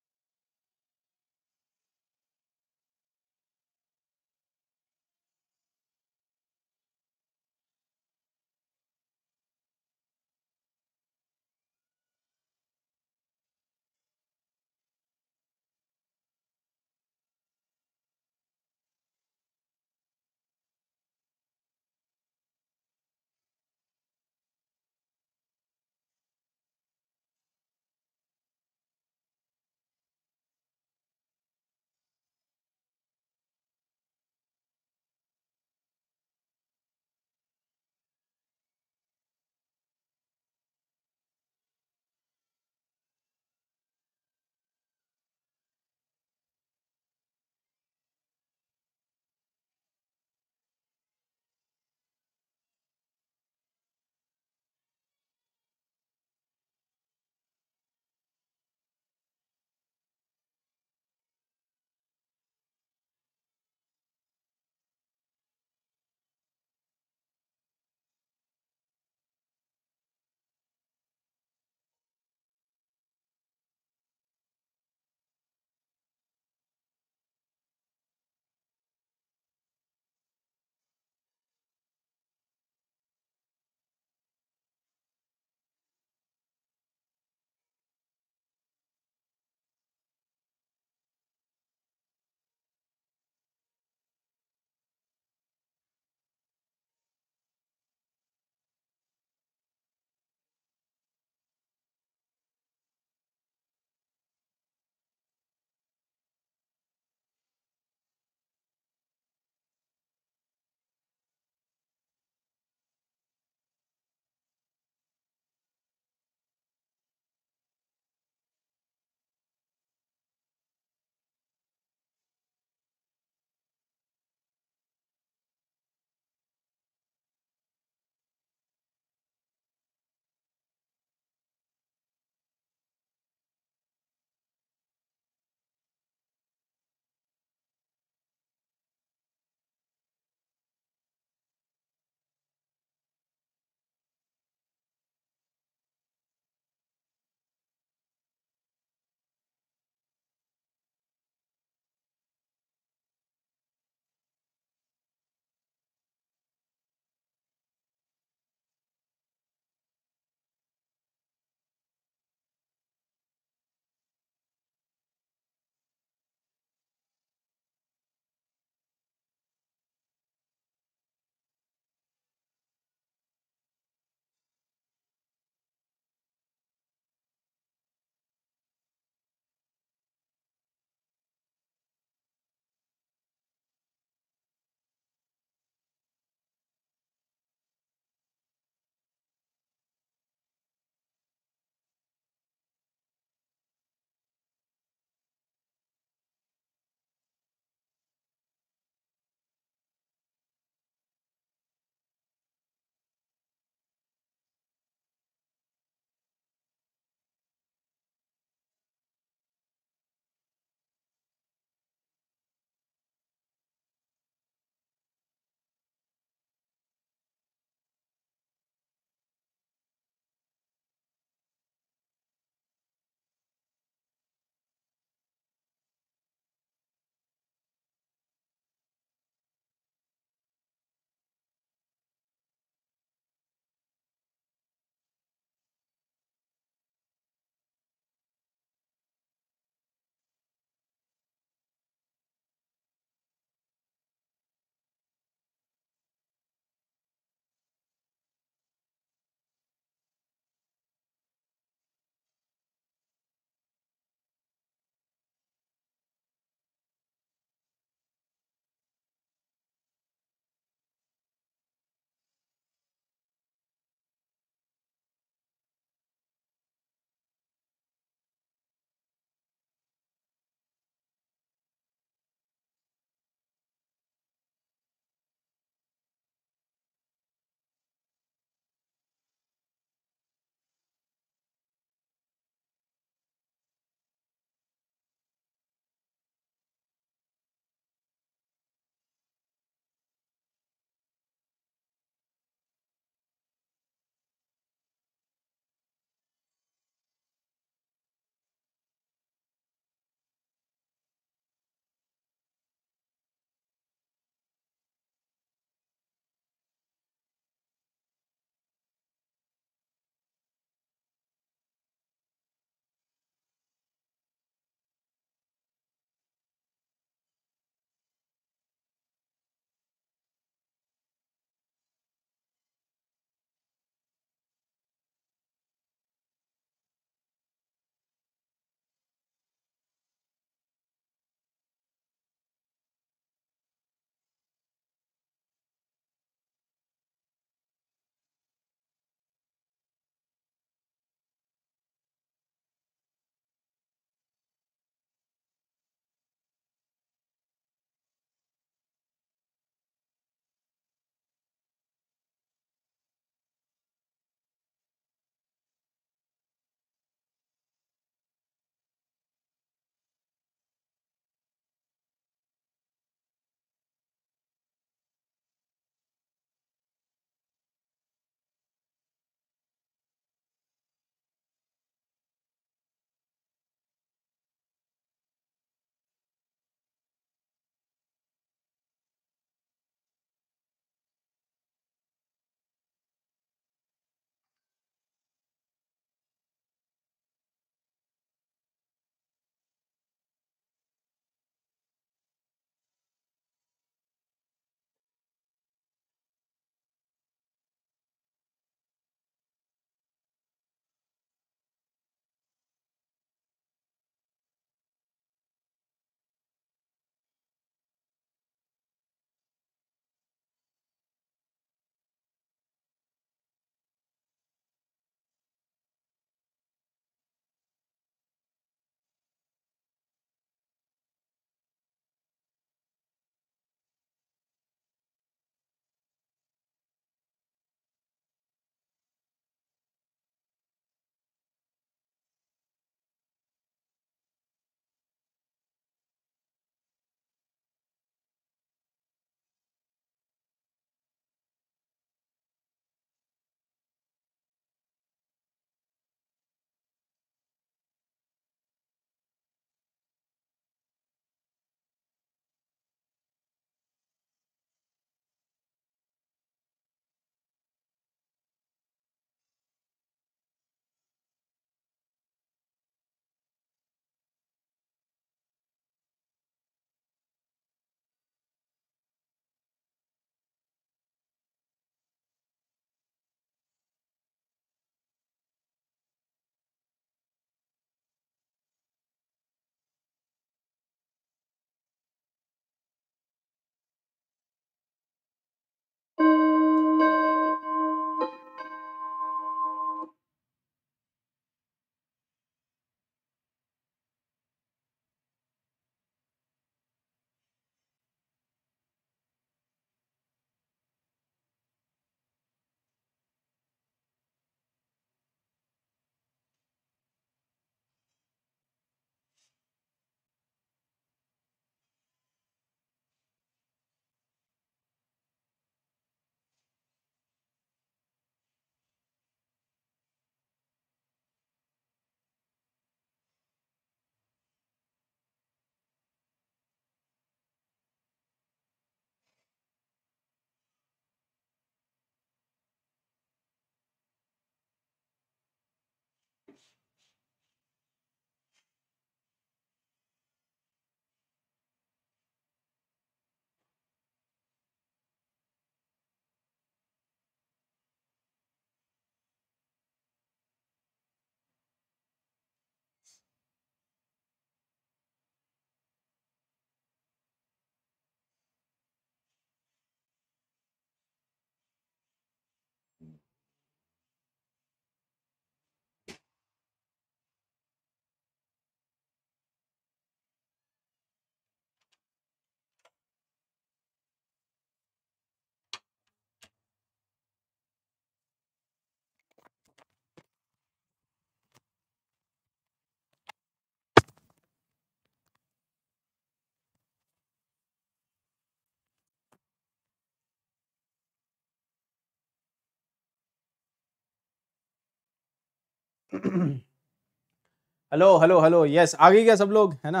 hello hello hello yes आ गई क्या सब लोग है ना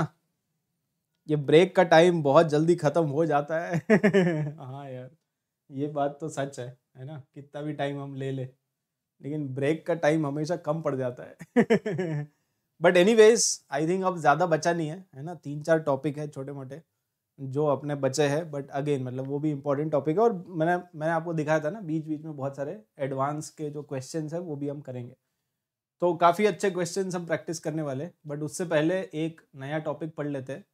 ये ब्रेक का टाइम बहुत जल्दी ख़त्म हो जाता है हाँ यार ये बात तो सच है है ना कितना भी टाइम हम ले ले लेकिन ब्रेक का टाइम हमेशा कम पड़ जाता है but anyways I think अब ज़्यादा बचा नहीं है है ना तीन चार टॉपिक है छोटे मोटे जो अपने बचे हैं बट अगेन मतलब वो भी इंपॉर्टेंट टॉपिक है और मैंने मैंने आपको दिखाया था ना बीच बीच में बहुत सारे एडवांस के जो क्वेश्चन है वो भी हम करेंगे तो काफ़ी अच्छे क्वेश्चन हम प्रैक्टिस करने वाले बट उससे पहले एक नया टॉपिक पढ़ लेते हैं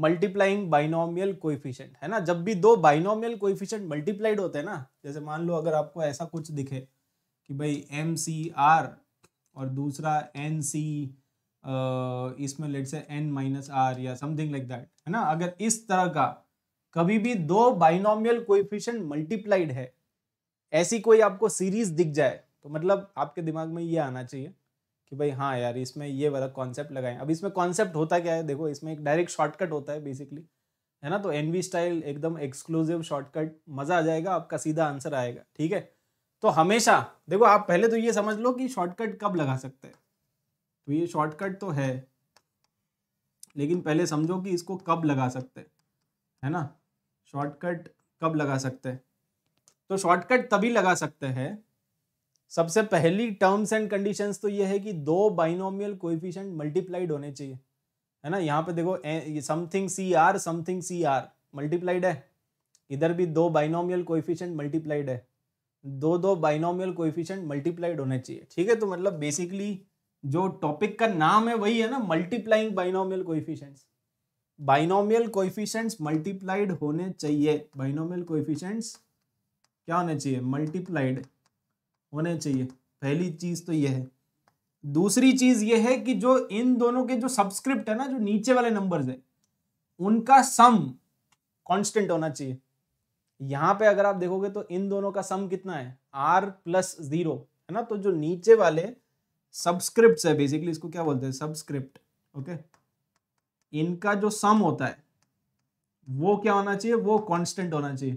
मल्टीप्लाइंग बाइनोमियल कोइफिशेंट है ना जब भी दो बाइनोमियल कोइफिशेंट मल्टीप्लाइड होते हैं ना जैसे मान लो अगर आपको ऐसा कुछ दिखे कि भाई एम सी आर और दूसरा एन सी इसमें let say n minus r या समथिंग लाइक दैट है ना अगर इस तरह का कभी भी दो बाइनोमियल कोइफिशेंट मल्टीप्लाइड है ऐसी कोई आपको सीरीज दिख जाए तो मतलब आपके दिमाग में ये आना चाहिए कि भाई हाँ यार इसमें ये वाला कॉन्सेप्ट लगाएं अब इसमें कॉन्सेप्ट होता क्या है देखो इसमें एक डायरेक्ट शॉर्टकट होता है बेसिकली है ना तो एनवी स्टाइल एकदम एक्सक्लूसिव शॉर्टकट मज़ा आ जाएगा आपका सीधा आंसर आएगा ठीक है तो हमेशा देखो आप पहले तो ये समझ लो कि शॉर्टकट कब लगा सकते हैं तो ये शॉर्टकट तो है लेकिन पहले समझो कि इसको कब लगा सकते हैं है ना शॉर्टकट कब लगा सकते हैं तो शॉर्टकट तभी लगा सकते हैं सबसे पहली टर्म्स एंड कंडीशंस तो ये है कि दो बाइनोमियल कोएफिशिएंट मल्टीप्लाइड होने चाहिए है ना यहाँ पे देखो something c r something c r multiplied है इधर भी दो बाइनोमियल कोएफिशिएंट मल्टीप्लाइड है दो दो बाइनोमियल कोएफिशिएंट मल्टीप्लाइड होने चाहिए ठीक है तो मतलब बेसिकली जो टॉपिक का नाम है वही है ना multiplying binomial coefficients binomial coefficients multiplied होने चाहिए बाइनोमियल कोएफिशिएंट्स क्या होने चाहिए मल्टीप्लाइड होने चाहिए पहली चीज तो यह है दूसरी चीज यह है कि जो इन दोनों के जो सब्सक्रिप्ट है ना जो नीचे वाले नंबर्स है उनका सम कांस्टेंट होना चाहिए यहां पे अगर आप देखोगे तो इन दोनों का सम कितना है आर प्लस जीरो है ना तो जो नीचे वाले सब्सक्रिप्ट है बेसिकली इसको क्या बोलते हैं सब्सक्रिप्ट ओके इनका जो सम होता है वो क्या होना चाहिए वो कांस्टेंट होना चाहिए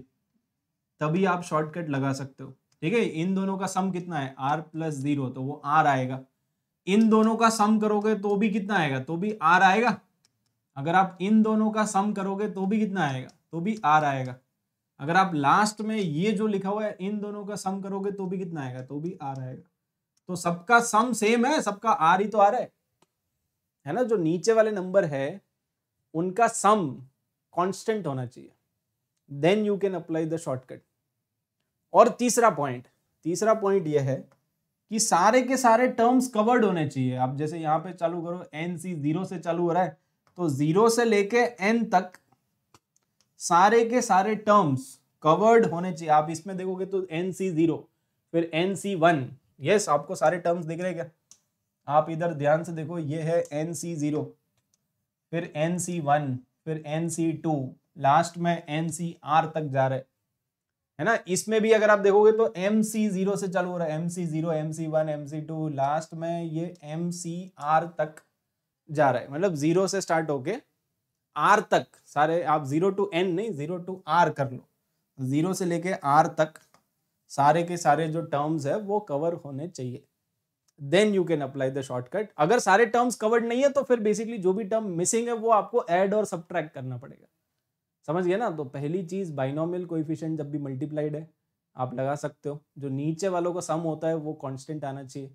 तभी आप शॉर्टकट लगा सकते हो ठीक है इन दोनों का सम कितना है आर प्लस जीरो तो वो आर आएगा इन दोनों का सम करोगे तो भी कितना आएगा तो भी आर आएगा अगर आप इन दोनों का सम करोगे तो भी कितना आएगा तो भी आर आएगा अगर आप लास्ट में ये जो लिखा हुआ है इन दोनों का सम करोगे तो भी कितना आएगा तो भी आर आएगा तो सबका सम सेम है सबका आर ही तो आ रहा है है ना जो नीचे वाले नंबर है उनका सम कांस्टेंट होना चाहिए then you can apply the shortcut और तीसरा पॉइंट तीसरा पॉइंट यह है कि सारे के सारे टर्म्स कवर्ड होने चाहिए आप जैसे यहां पे चालू करो एन सी जीरो से चालू हो रहा है तो जीरो से लेके एन तक सारे के सारे टर्म्स कवर्ड होने चाहिए आप इसमें देखोगे तो एन सी जीरो फिर एन सी वन यस आपको सारे टर्म्स दिख रहे क्या आप इधर ध्यान से देखो ये है एन सी जीरो फिर एन सी वन फिर एन सी टू लास्ट में एन सी आर तक जा रहे है ना इसमें भी अगर आप देखोगे तो एम सी जीरो से चालू हो रहा है m c zero m c one m c two last में ये एम सी आर तक जा रहा है मतलब जीरो से स्टार्ट होके आर तक सारे आप जीरो टू एन नहीं जीरो टू आर कर लो जीरो से लेके आर तक सारे के सारे जो टर्म्स है वो कवर होने चाहिए then you can apply the shortcut अगर सारे टर्म्स कवर्ड नहीं है तो फिर बेसिकली जो भी टर्म मिसिंग है वो आपको एड और सब्ट्रैक्ट करना पड़ेगा समझ गए ना तो पहली चीज़ बाइनोमियल कोइफिशियंट जब भी मल्टीप्लाइड है आप लगा सकते हो जो नीचे वालों का सम होता है वो कांस्टेंट आना चाहिए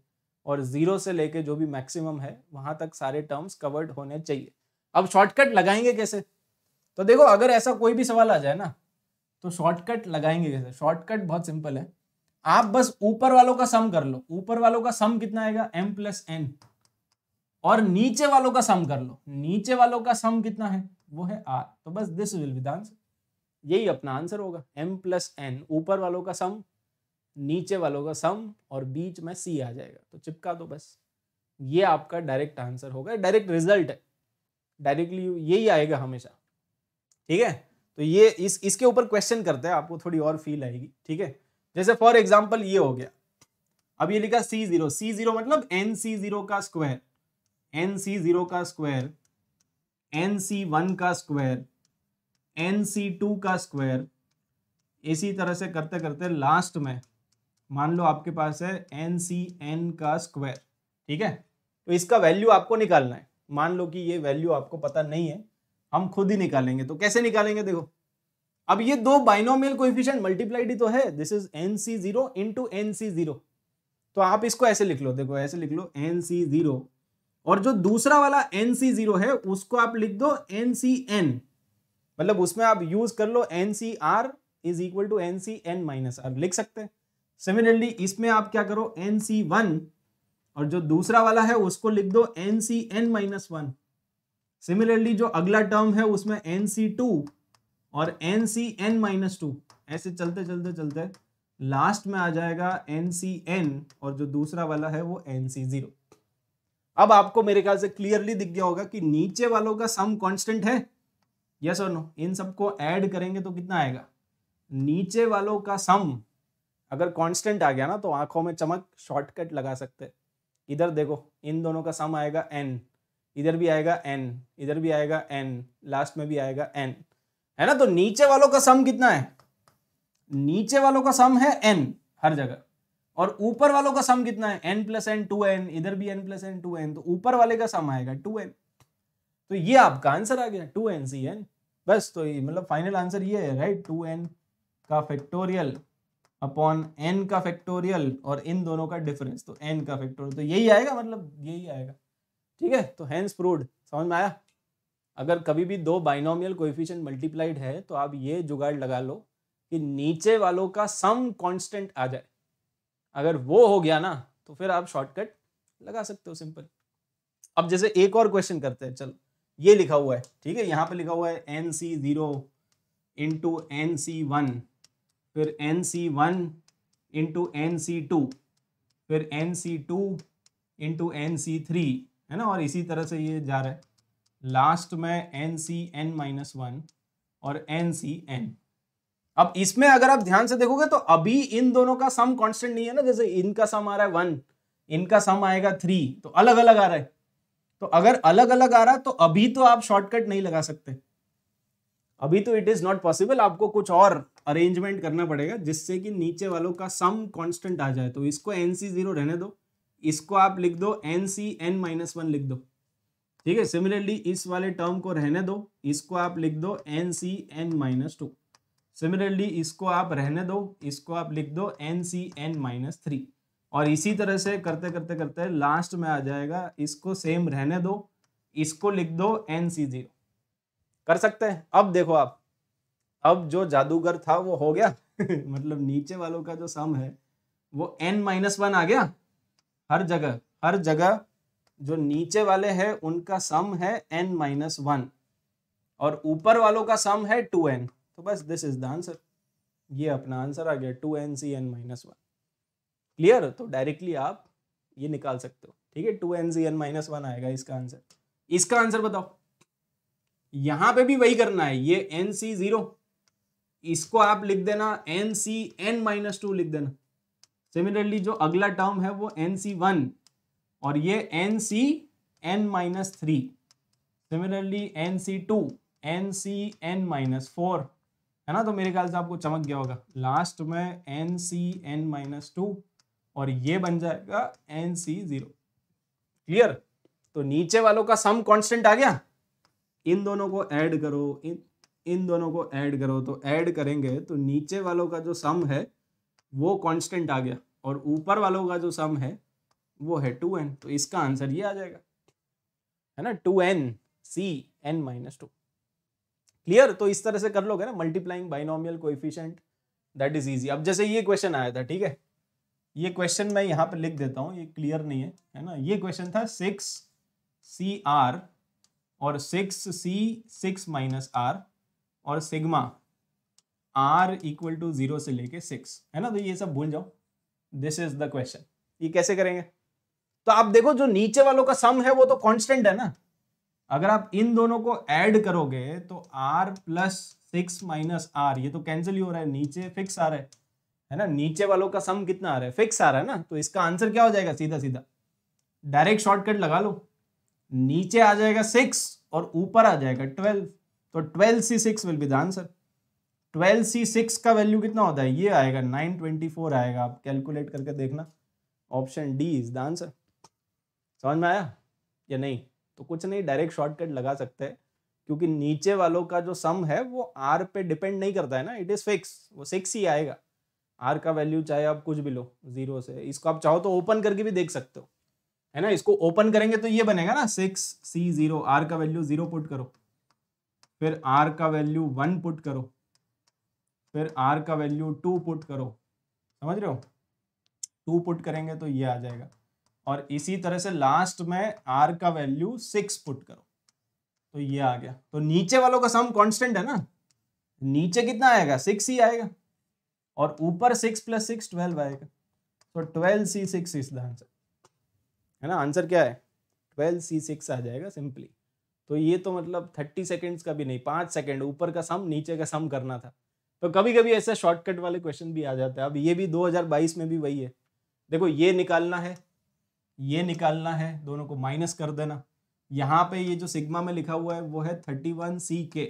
और ज़ीरो से लेके जो भी मैक्सिमम है वहां तक सारे टर्म्स कवर्ड होने चाहिए अब शॉर्टकट लगाएंगे कैसे तो देखो अगर ऐसा कोई भी सवाल आ जाए ना तो शॉर्टकट लगाएंगे कैसे शॉर्टकट बहुत सिंपल है आप बस ऊपर वालों का सम कर लो ऊपर वालों का सम कितना आएगा एम प्लस एन और नीचे वालों का सम कर लो नीचे वालों का सम कितना है वो है आर तो बस this will be the answer यही अपना आंसर होगा एम प्लस एन ऊपर वालों का सम नीचे वालों का सम और बीच में सी आ जाएगा तो चिपका दो बस ये आपका डायरेक्ट आंसर होगा डायरेक्ट रिजल्ट है डायरेक्टली यही आएगा हमेशा ठीक है तो ये इस इसके ऊपर क्वेश्चन करते हैं आपको थोड़ी और फील आएगी ठीक है जैसे फॉर एग्जाम्पल ये हो गया अब ये लिखा सी जीरो सी जीरो मतलब एन सी जीरो का स्क्वायर एन सी जीरो का स्क्वायर एन सी वन का स्क्वायर एन सी टू का स्क्वायर इसी तरह से करते करते लास्ट में मान लो आपके पास है एन सी एन का स्क्वायर ठीक है तो इसका वैल्यू आपको निकालना है मान लो कि ये वैल्यू आपको पता नहीं है हम खुद ही निकालेंगे तो कैसे निकालेंगे देखो अब ये दो बाइनोमियल कोएफिशिएंट मल्टीप्लाइड ही तो है this is n C zero into n C zero तो आप इसको ऐसे लिख लो देखो ऐसे लिख लो एन सी जीरो और जो दूसरा वाला एन सी जीरो है उसको आप लिख दो एन सी एन मतलब उसमें आप यूज कर लो n C R is equal to N C N minus r लिख सकते हैं सिमिलरली इसमें आप क्या करो एन सी वन और जो दूसरा वाला है उसको लिख दो n C N minus one similarly जो अगला टर्म है उसमें एन सी टू और n C N minus two ऐसे चलते चलते चलते लास्ट में आ जाएगा एन सी एन और जो दूसरा वाला है वो एन सी जीरो अब आपको मेरे ख्याल से क्लियरली दिख गया होगा कि नीचे वालों का सम कांस्टेंट है यस और नो इन सबको ऐड करेंगे तो कितना आएगा नीचे वालों का सम अगर कांस्टेंट आ गया ना तो आंखों में चमक शॉर्टकट लगा सकते इधर देखो इन दोनों का सम आएगा एन इधर भी आएगा एन इधर भी आएगा एन लास्ट में भी आएगा एन है ना तो नीचे वालों का सम कितना है नीचे वालों का सम है एन हर जगह और ऊपर वालों का सम कितना है N plus n two n इधर भी n plus n two n तो ऊपर वाले का सम आएगा टू एन तो ये आपका आंसर आ गया टू एन सी एन बस तो ये मतलब फाइनल आंसर ये है राइट टू एन का फैक्टोरियल अपॉन एन का फैक्टोरियल और इन दोनों का डिफरेंस तो एन का फैक्टोरियल तो यही आएगा मतलब यही आएगा ठीक है तो हैंस प्रूड समझ में आया अगर कभी भी दो बाइनोमियल कोएफिशिएंट मल्टीप्लाइड है तो आप ये जुगाड़ लगा लो कि नीचे वालों का सम कांस्टेंट आ जाए अगर वो हो गया ना तो फिर आप शॉर्टकट लगा सकते हो सिंपल अब जैसे एक और क्वेश्चन करते हैं चलो ये लिखा हुआ है ठीक है यहाँ पे लिखा हुआ है N C zero into n सी वन फिर एन सी वन इंटू एन सी टू फिर एन सी टू इंटू एन सी थ्री है ना और इसी तरह से ये जा रहा है लास्ट में n C N minus one और एन सी एन अब इसमें अगर आप ध्यान से देखोगे तो अभी इन दोनों का सम कांस्टेंट नहीं है ना जैसे इनका सम आ रहा है वन इनका सम आएगा थ्री तो अलग अलग आ रहा है तो अगर अलग अलग आ रहा है तो अभी तो आप शॉर्टकट नहीं लगा सकते अभी तो इट इज नॉट पॉसिबल आपको कुछ और अरेंजमेंट करना पड़ेगा जिससे कि नीचे वालों का सम कॉन्स्टेंट आ जाए तो इसको एन सी जीरो रहने दो इसको आप लिख दो n C N minus one लिख दो ठीक है सिमिलरली इस वाले टर्म को रहने दो इसको आप लिख दो n C N minus two similarly इसको आप रहने दो इसको आप लिख दो n C N minus three और इसी तरह से करते करते करते लास्ट में आ जाएगा इसको सेम रहने दो इसको लिख दो एन सी जीरो कर सकते हैं अब देखो आप अब जो जादूगर था वो हो गया मतलब नीचे वालों का जो सम है वो एन माइनस वन आ गया हर जगह हर जगह जो नीचे वाले हैं उनका सम है एन माइनस वन और ऊपर वालों का सम है टू एन तो बस दिस इज द आंसर ये अपना आंसर आ गया two N C N minus one clear तो डायरेक्टली आप ये निकाल सकते हो ठीक है two N C N minus one आएगा इसका आंसर इसका आंसर बताओ यहां पे भी वही करना है ये एन सी जीरो इसको आप लिख देना n C N minus two लिख देना सिमिलरली जो अगला टर्म है वो एन सी वन और ये n C N minus three similarly n सी two N C N minus four है ना तो मेरे ख्याल से आपको चमक गया होगा लास्ट में n C N minus two और ये बन जाएगा एन सी जीरो क्लियर तो नीचे वालों का सम कांस्टेंट आ गया इन दोनों को ऐड करो इन इन दोनों को ऐड करो तो ऐड करेंगे तो नीचे वालों का जो सम है वो कांस्टेंट आ गया और ऊपर वालों का जो सम है वो है टू एन तो इसका आंसर ये आ जाएगा है ना two N C N minus two clear तो इस तरह से कर लोगे ना multiplying binomial coefficient that is easy अब जैसे ये क्वेश्चन आया था ठीक है ये क्वेश्चन मैं यहाँ पर लिख देता हूँ ये क्लियर नहीं है है ना ये क्वेश्चन था सिक्स सी आर और सिक्स सी सिक्स माइनस आर और sigma r equal to zero से लेके सिक्स है ना तो ये सब भूल जाओ दिस इज द क्वेश्चन ये कैसे करेंगे तो आप देखो जो नीचे वालों का सम है वो तो कांस्टेंट है ना अगर आप इन दोनों को ऐड करोगे तो r plus six minus r ये तो कैंसिल ही हो रहा है नीचे फिक्स आ रहा है है ना नीचे वालों का सम कितना आ रहा है फिक्स आ रहा है ना तो इसका आंसर क्या हो जाएगा सीधा सीधा डायरेक्ट शॉर्टकट लगा लो नीचे आ जाएगा सिक्स और ऊपर आ जाएगा ट्वेल्व तो twelve c six will be the answer twelve c six का वैल्यू कितना होता है ये आएगा नाइन ट्वेंटी फोर आएगा आप कैलकुलेट करके देखना option D is the answer समझ में आया या नहीं तो कुछ नहीं डायरेक्ट शॉर्टकट लगा सकते हैं क्योंकि नीचे वालों का जो सम है वो आर पे डिपेंड नहीं करता है ना इट इज़ फिक्स वो सिक्स ही आएगा आर का वैल्यू चाहे आप कुछ भी लो जीरो से इसको आप चाहो तो ओपन करके भी देख सकते हो है ना इसको ओपन करेंगे तो ये बनेगा ना सिक्स सी जीरो आर का वैल्यू जीरो पुट करो फिर आर का वैल्यू वन पुट करो फिर आर का वैल्यू टू पुट करो समझ रहे हो टू पुट करेंगे तो ये आ जाएगा और इसी तरह से लास्ट में आर का वैल्यू सिक्स पुट करो तो ये आ गया तो नीचे वालों का सम कांस्टेंट है ना नीचे कितना आएगा सिक्स ही आएगा और ऊपर सिक्स प्लस सिक्स ट्वेल्व आएगा तो twelve c six is the answer है ना आंसर क्या है ट्वेल्व सी सिक्स आ जाएगा सिंपली तो ये तो मतलब थर्टी सेकेंड्स का भी नहीं पाँच सेकेंड ऊपर का सम नीचे का सम करना था तो कभी कभी ऐसे शॉर्टकट वाले क्वेश्चन भी आ जाते हैं अब ये भी 2022 में भी वही है देखो ये निकालना है ये निकालना है दोनों को माइनस कर देना यहां पे ये जो सिग्मा में लिखा हुआ है वो है थर्टी वन सी के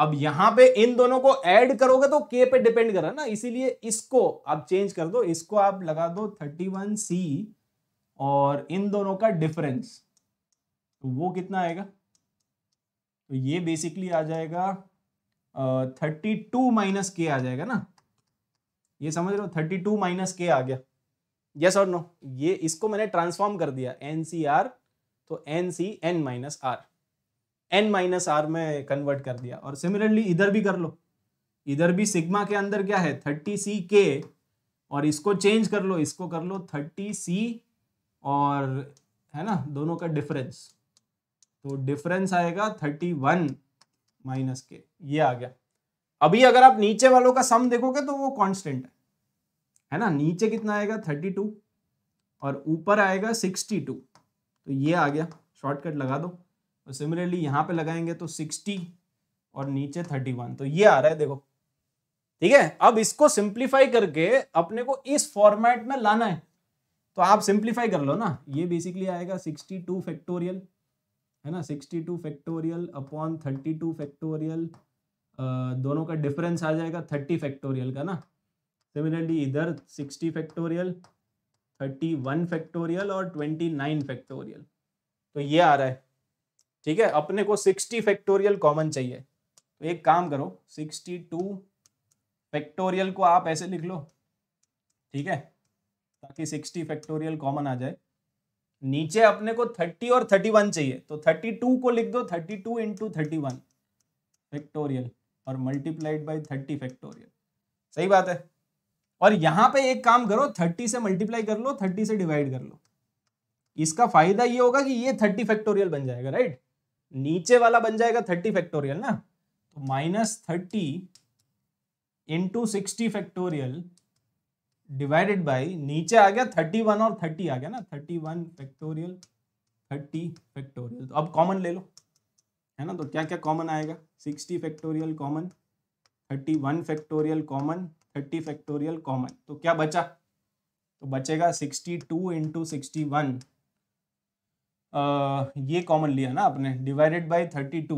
अब यहां पे इन दोनों को ऐड करोगे तो के पे डिपेंड कर रहा है ना इसीलिए इसको आप चेंज कर दो इसको आप लगा दो थर्टी वन सी और इन दोनों का डिफरेंस तो वो कितना आएगा तो ये बेसिकली आ जाएगा थर्टी टू माइनस के आ जाएगा ना ये समझ रहे हो थर्टी टू माइनस के आ गया यस और नो ये इसको मैंने ट्रांसफॉर्म कर दिया एन सी आर तो n C N minus r n minus are में कन्वर्ट कर दिया और सिमिलरली इधर भी कर लो इधर भी सिग्मा के अंदर क्या है थर्टी सी के और इसको चेंज कर लो इसको कर लो थर्टी सी और है ना दोनों का डिफरेंस तो डिफरेंस आएगा थर्टी वन माइनस के ये आ गया अभी अगर आप नीचे वालों का सम देखोगे तो वो कांस्टेंट है है ना नीचे कितना आएगा थर्टी टू और ऊपर आएगा सिक्सटी टू तो ये आ गया शॉर्टकट लगा दो और सिमिलरली यहाँ पे लगाएंगे तो सिक्सटी और नीचे थर्टी वन तो ये आ रहा है देखो ठीक है अब इसको सिंप्लीफाई करके अपने को इस फॉर्मेट में लाना है तो आप सिंप्लीफाई कर लो ना ये बेसिकली आएगा सिक्सटी टू फैक्टोरियल है ना sixty two factorial upon thirty two factorial दोनों का डिफरेंस आ जाएगा थर्टी फैक्टोरियल का ना सिमिलरली इधर 60 फैक्टोरियल 31 फैक्टोरियल और 29 फैक्टोरियल तो ये आ रहा है ठीक है अपने को 60 फैक्टोरियल कॉमन चाहिए तो एक काम करो 62 फैक्टोरियल को आप ऐसे लिख लो ठीक है ताकि 60 फैक्टोरियल कॉमन आ जाए नीचे अपने को 30 और 31 चाहिए तो 32 को लिख दो 32 टू इंटू थर्टी फैक्टोरियल और मल्टीप्लाइड बाई 30 फैक्टोरियल सही बात है और यहां पे एक काम करो थर्टी से मल्टीप्लाई कर लो थर्टी से डिवाइड कर लो इसका फायदा ये होगा कि ये थर्टी फैक्टोरियल बन जाएगा राइट नीचे वाला बन जाएगा थर्टी फैक्टोरियल ना तो minus thirty into sixty factorial divided by नीचे आ गया थर्टी वन और थर्टी आ गया ना thirty one factorial thirty factorial तो अब कॉमन ले लो है ना तो क्या क्या कॉमन आएगा sixty factorial common thirty one factorial common thirty factorial common तो क्या बचा तो बचेगा sixty two into sixty one ये कॉमन लिया ना आपने divided by thirty two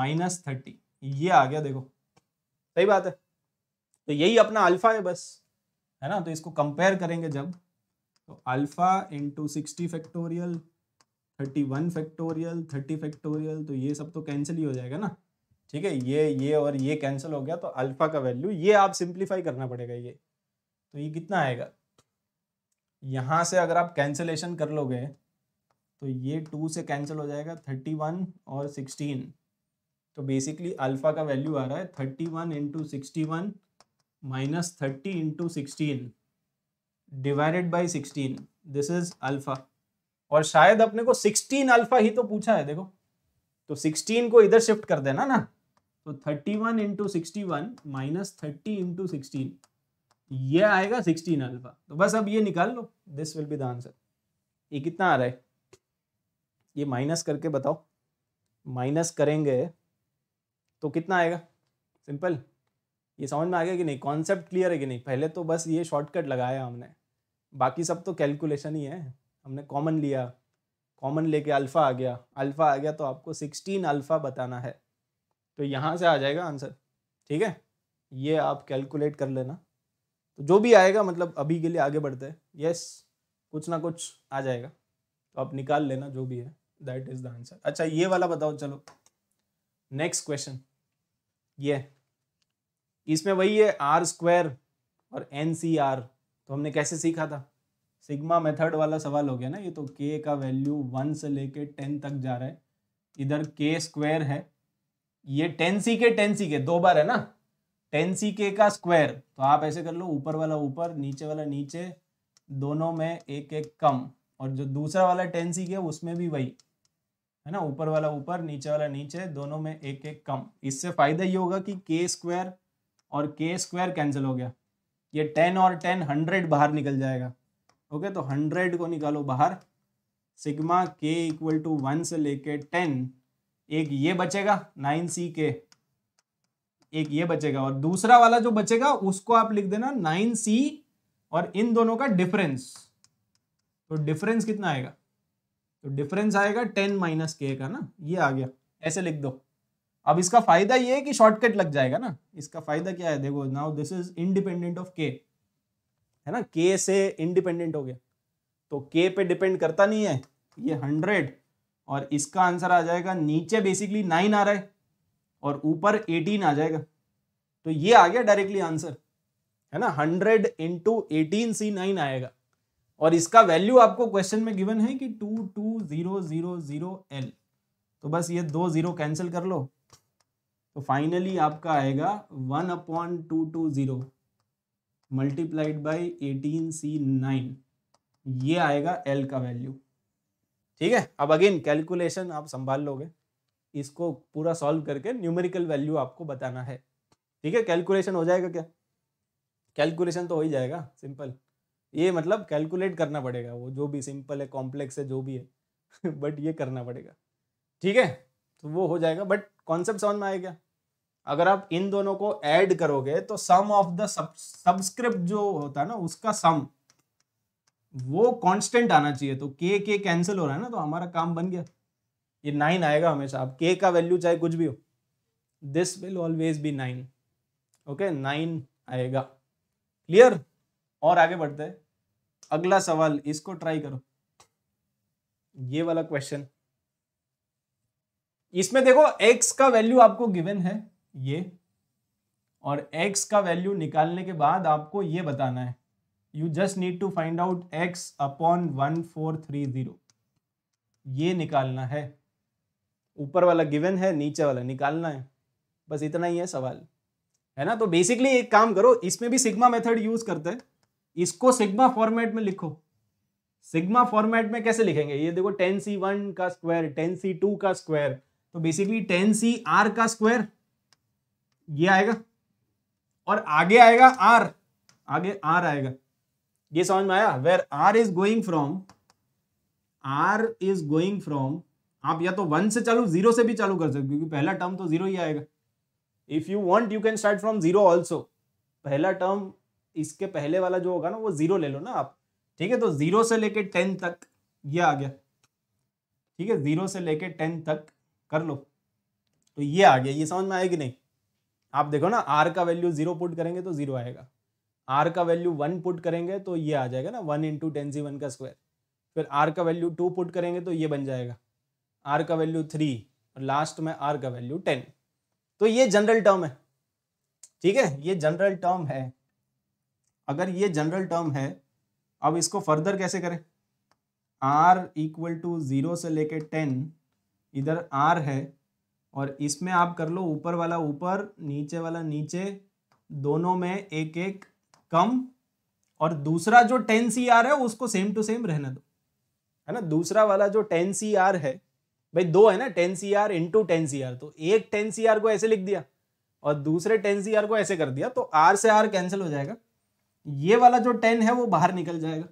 minus thirty ये आ गया देखो सही बात है तो यही अपना अल्फा है बस है ना तो इसको कंपेयर करेंगे जब तो alpha into sixty factorial thirty one factorial thirty factorial तो ये सब तो कैंसिल ही हो जाएगा ना ठीक है ये ये और ये कैंसिल हो गया तो अल्फा का वैल्यू ये आप सिंप्लीफाई करना पड़ेगा ये तो ये कितना आएगा यहां से अगर आप कैंसिलेशन कर लोगे तो ये टू से कैंसिल हो जाएगा थर्टी वन और सिक्सटीन तो बेसिकली अल्फा का वैल्यू आ रहा है thirty one into sixty one minus thirty into sixteen divided by sixteen this is alpha और शायद अपने को सिक्सटीन अल्फा ही तो पूछा है देखो तो सिक्सटीन को इधर शिफ्ट कर देना ना तो thirty one into sixty one minus thirty into sixteen ये आएगा सिक्सटीन अल्फा तो बस अब ये निकाल लो this will be the answer ये कितना आ रहा है ये माइनस करके बताओ माइनस करेंगे तो कितना आएगा सिंपल ये समझ में आ गया कि नहीं कॉन्सेप्ट क्लियर है कि नहीं पहले तो बस ये शॉर्टकट लगाया हमने बाकी सब तो कैलकुलेशन ही है हमने कॉमन लिया कॉमन लेके अल्फ़ा आ गया अल्फ़ा आ गया तो आपको सिक्सटीन अल्फ़ा बताना है तो यहाँ से आ जाएगा आंसर ठीक है ये आप कैलकुलेट कर लेना तो जो भी आएगा मतलब अभी के लिए आगे बढ़ते हैं यस कुछ ना कुछ आ जाएगा तो आप निकाल लेना जो भी है दैट इज द आंसर अच्छा ये वाला बताओ चलो नेक्स्ट क्वेश्चन ये इसमें वही है आर स्क्वायर और एन सी आर तो हमने कैसे सीखा था सिग्मा मेथड वाला सवाल हो गया ना ये तो के का वैल्यू वन से लेके टेन तक जा रहा है इधर के स्क्वायर है ये टेन सी के टेन सी के दो बार है ना टेन सी के का स्क्वायर तो आप ऐसे कर लो ऊपर वाला ऊपर नीचे वाला नीचे दोनों में एक एक कम और जो दूसरा वाला टेन सी के उसमें भी वही है ना ऊपर वाला ऊपर नीचे वाला नीचे दोनों में एक एक कम इससे फायदा ये होगा कि के स्क्वायर और के स्क्वायर कैंसिल हो गया ये टेन और टेन हंड्रेड बाहर निकल जाएगा ओके तो हंड्रेड को निकालो बाहर सिग्मा के इक्वल टू वन से लेके टेन एक ये बचेगा नाइन सी के एक ये बचेगा और दूसरा वाला जो बचेगा उसको आप लिख देना नाइन सी और इन दोनों का डिफरेंस तो डिफरेंस कितना आएगा तो डिफरेंस आएगा टेन माइनस के का ना ये आ गया ऐसे लिख दो अब इसका फायदा ये है कि शॉर्टकट लग जाएगा ना इसका फायदा क्या है देखो now this is independent of k है ना के से इंडिपेंडेंट हो गया तो के पे डिपेंड करता नहीं है ये हंड्रेड और इसका आंसर आ जाएगा नीचे बेसिकली नाइन आ रहा है और ऊपर एटीन आ जाएगा तो ये आ गया डायरेक्टली आंसर है ना hundred into eighteen c nine आएगा और इसका वैल्यू आपको क्वेश्चन में गिवन है कि two two zero zero zero l तो बस ये दो जीरो कैंसिल कर लो तो फाइनली आपका आएगा one upon two two zero multiplied by eighteen c nine ये आएगा एल का वैल्यू ठीक है अब अगेन कैलकुलेशन आप संभाल लोगे इसको पूरा सॉल्व करके न्यूमेरिकल वैल्यू आपको बताना है ठीक है कैलकुलेशन हो जाएगा क्या कैलकुलेशन तो हो ही जाएगा सिंपल ये मतलब कैलकुलेट करना पड़ेगा वो जो भी सिंपल है कॉम्प्लेक्स है जो भी है बट ये करना पड़ेगा ठीक है तो वो हो जाएगा बट कॉन्सेप्ट समझ में आएगा अगर आप इन दोनों को ऐड करोगे तो सम ऑफ द सब्सक्रिप्ट जो होता है ना उसका सम वो कांस्टेंट आना चाहिए तो के के कैंसिल हो रहा है ना तो हमारा काम बन गया ये नाइन आएगा हमेशा अब के का वैल्यू चाहे कुछ भी हो this will always be nine okay nine आएगा क्लियर और आगे बढ़ते हैं अगला सवाल इसको ट्राई करो ये वाला क्वेश्चन इसमें देखो x का वैल्यू आपको गिवन है ये और x का वैल्यू निकालने के बाद आपको ये बताना है you just need to find out x upon one four three zero ये निकालना है ऊपर वाला गिवन है नीचे वाला निकालना है बस इतना ही है सवाल है ना तो बेसिकली एक काम करो इसमें भी सिग्मा मेथड यूज करते हैं इसको सिग्मा फॉर्मेट में लिखो सिग्मा फॉर्मेट में कैसे लिखेंगे ये देखो टेन सी वन का स्क्वायर टेन सी टू का स्क्वायर तो बेसिकली टेन सी आर का स्क्वायर ये आएगा और आगे आएगा आर आगे आर आएगा ये समझ में आया where r is going from r is going from आप या तो वन से चालू जीरो से भी चालू कर सकते हो क्योंकि पहला टर्म तो जीरो ही आएगा if you want you can start from zero also पहला टर्म इसके पहले वाला जो होगा ना वो जीरो ले लो ना आप ठीक है तो जीरो से लेके टेन तक ये आ गया ठीक है जीरो से लेके टेन तक कर लो तो ये आ गया ये समझ में आएगी नहीं आप देखो ना आर का वैल्यू जीरो पुट करेंगे तो जीरो आएगा आर का वैल्यू वन पुट करेंगे तो ये आ जाएगा ना one into ten g one का स्क्वायर फिर आर का वैल्यू टू पुट करेंगे तो ये बन जाएगा आर का वैल्यू थ्री और लास्ट में आर का वैल्यू टेन तो ये जनरल टर्म है ठीक है ये जनरल टर्म है अगर ये जनरल टर्म है अब इसको फर्दर कैसे करें आर इक्वल टू ज़ीरो से लेके टेन इधर आर है और इसमें आप कर लो ऊपर वाला ऊपर नीचे वाला नीचे दोनों में एक एक कम और दूसरा जो टेन सी आर है उसको सेम टू सेम रहने दो है ना दूसरा वाला जो टेन सी आर है भाई दो है ना ten C r into ten C r तो एक टेन सी आर को ऐसे लिख दिया और दूसरे टेन सी आर को ऐसे कर दिया तो आर से आर कैंसिल हो जाएगा ये वाला जो टेन है वो बाहर निकल जाएगा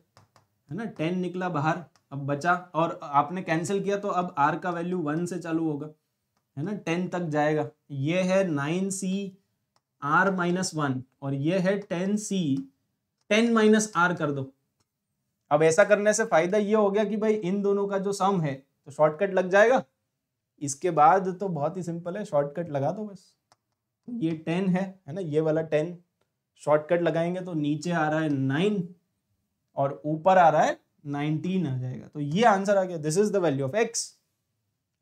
है ना टेन निकला बाहर अब बचा और आपने कैंसिल किया तो अब आर का वैल्यू वन से चालू होगा है ना टेन तक जाएगा ये है nine C are minus one और ये है ten C ten minus r कर दो अब ऐसा करने से फायदा ये हो गया कि भाई इन दोनों का जो सम है तो शॉर्टकट लग जाएगा इसके बाद तो बहुत ही सिंपल है शॉर्टकट लगा दो बस ये टेन है है ना ये वाला टेन शॉर्टकट लगाएंगे तो नीचे आ रहा है नाइन और ऊपर आ रहा है नाइनटीन आ जाएगा तो ये आंसर आ गया this is the value of x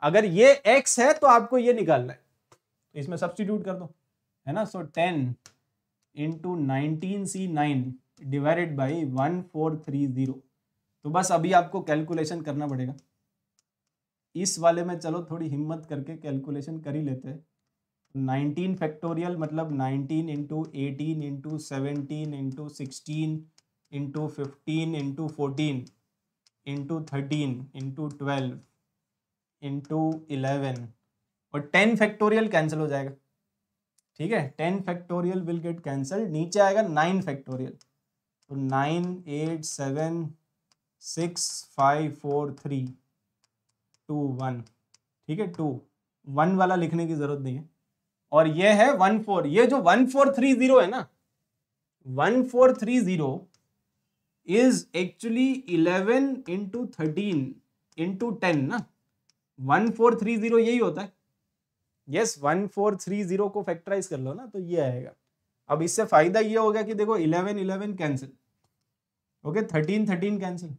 अगर ये एक्स है तो आपको ये निकालना है तो इसमें सब्सटीट्यूट कर दो है ना so ten into nineteen C nine divided by one four three zero तो बस अभी आपको कैलकुलेशन करना पड़ेगा इस वाले में चलो थोड़ी हिम्मत करके कैलकुलेशन कर ही लेते हैं नाइनटीन फैक्टोरियल मतलब nineteen into eighteen into seventeen into sixteen into fifteen into fourteen into thirteen into twelve into eleven और टेन फैक्टोरियल कैंसिल हो जाएगा ठीक है ten factorial will get cancel नीचे आएगा नाइन फैक्टोरियल तो nine eight seven six five four three two one ठीक है टू वन वाला लिखने की जरूरत नहीं है और ये है वन फोर ये जो वन फोर थ्री जीरो है ना one four three zero is actually eleven into thirteen into ten ना वन फोर थ्री जीरो यही होता है yes one four three zero को फैक्टराइज कर लो ना तो ये आएगा अब इससे फायदा ये हो गया कि देखो eleven eleven cancel okay thirteen thirteen cancel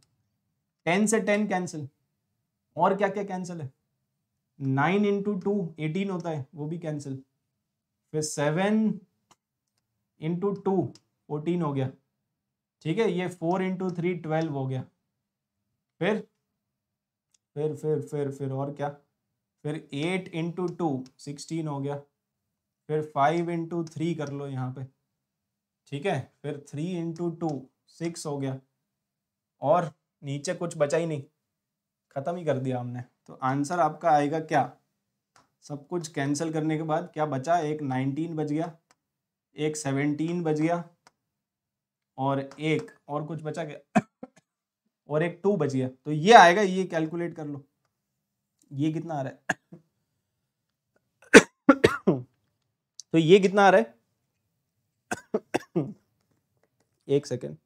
ten से टेन कैंसिल और क्या क्या कैंसिल है नाइन इंटू टू एटीन होता है वो भी कैंसिल फिर सेवन इंटू टू फोर्टीन हो गया ठीक है ये फोर इंटू थ्री ट्वेल्व हो गया फिर फिर फिर फिर फिर और क्या फिर एट इंटू टू सिक्सटीन हो गया फिर फाइव इंटू थ्री कर लो यहाँ पे ठीक है फिर थ्री इंटू टू सिक्स हो गया और नीचे कुछ बचा ही नहीं ख़त्म ही कर दिया हमने तो आंसर आपका आएगा क्या सब कुछ कैंसिल करने के बाद क्या बचा एक नाइनटीन बच गया एक सेवेंटीन बच गया और एक और कुछ बचा गया और एक टू बच गया तो ये आएगा ये कैलकुलेट कर लो ये कितना आ रहा है तो ये कितना आ रहा है एक सेकेंड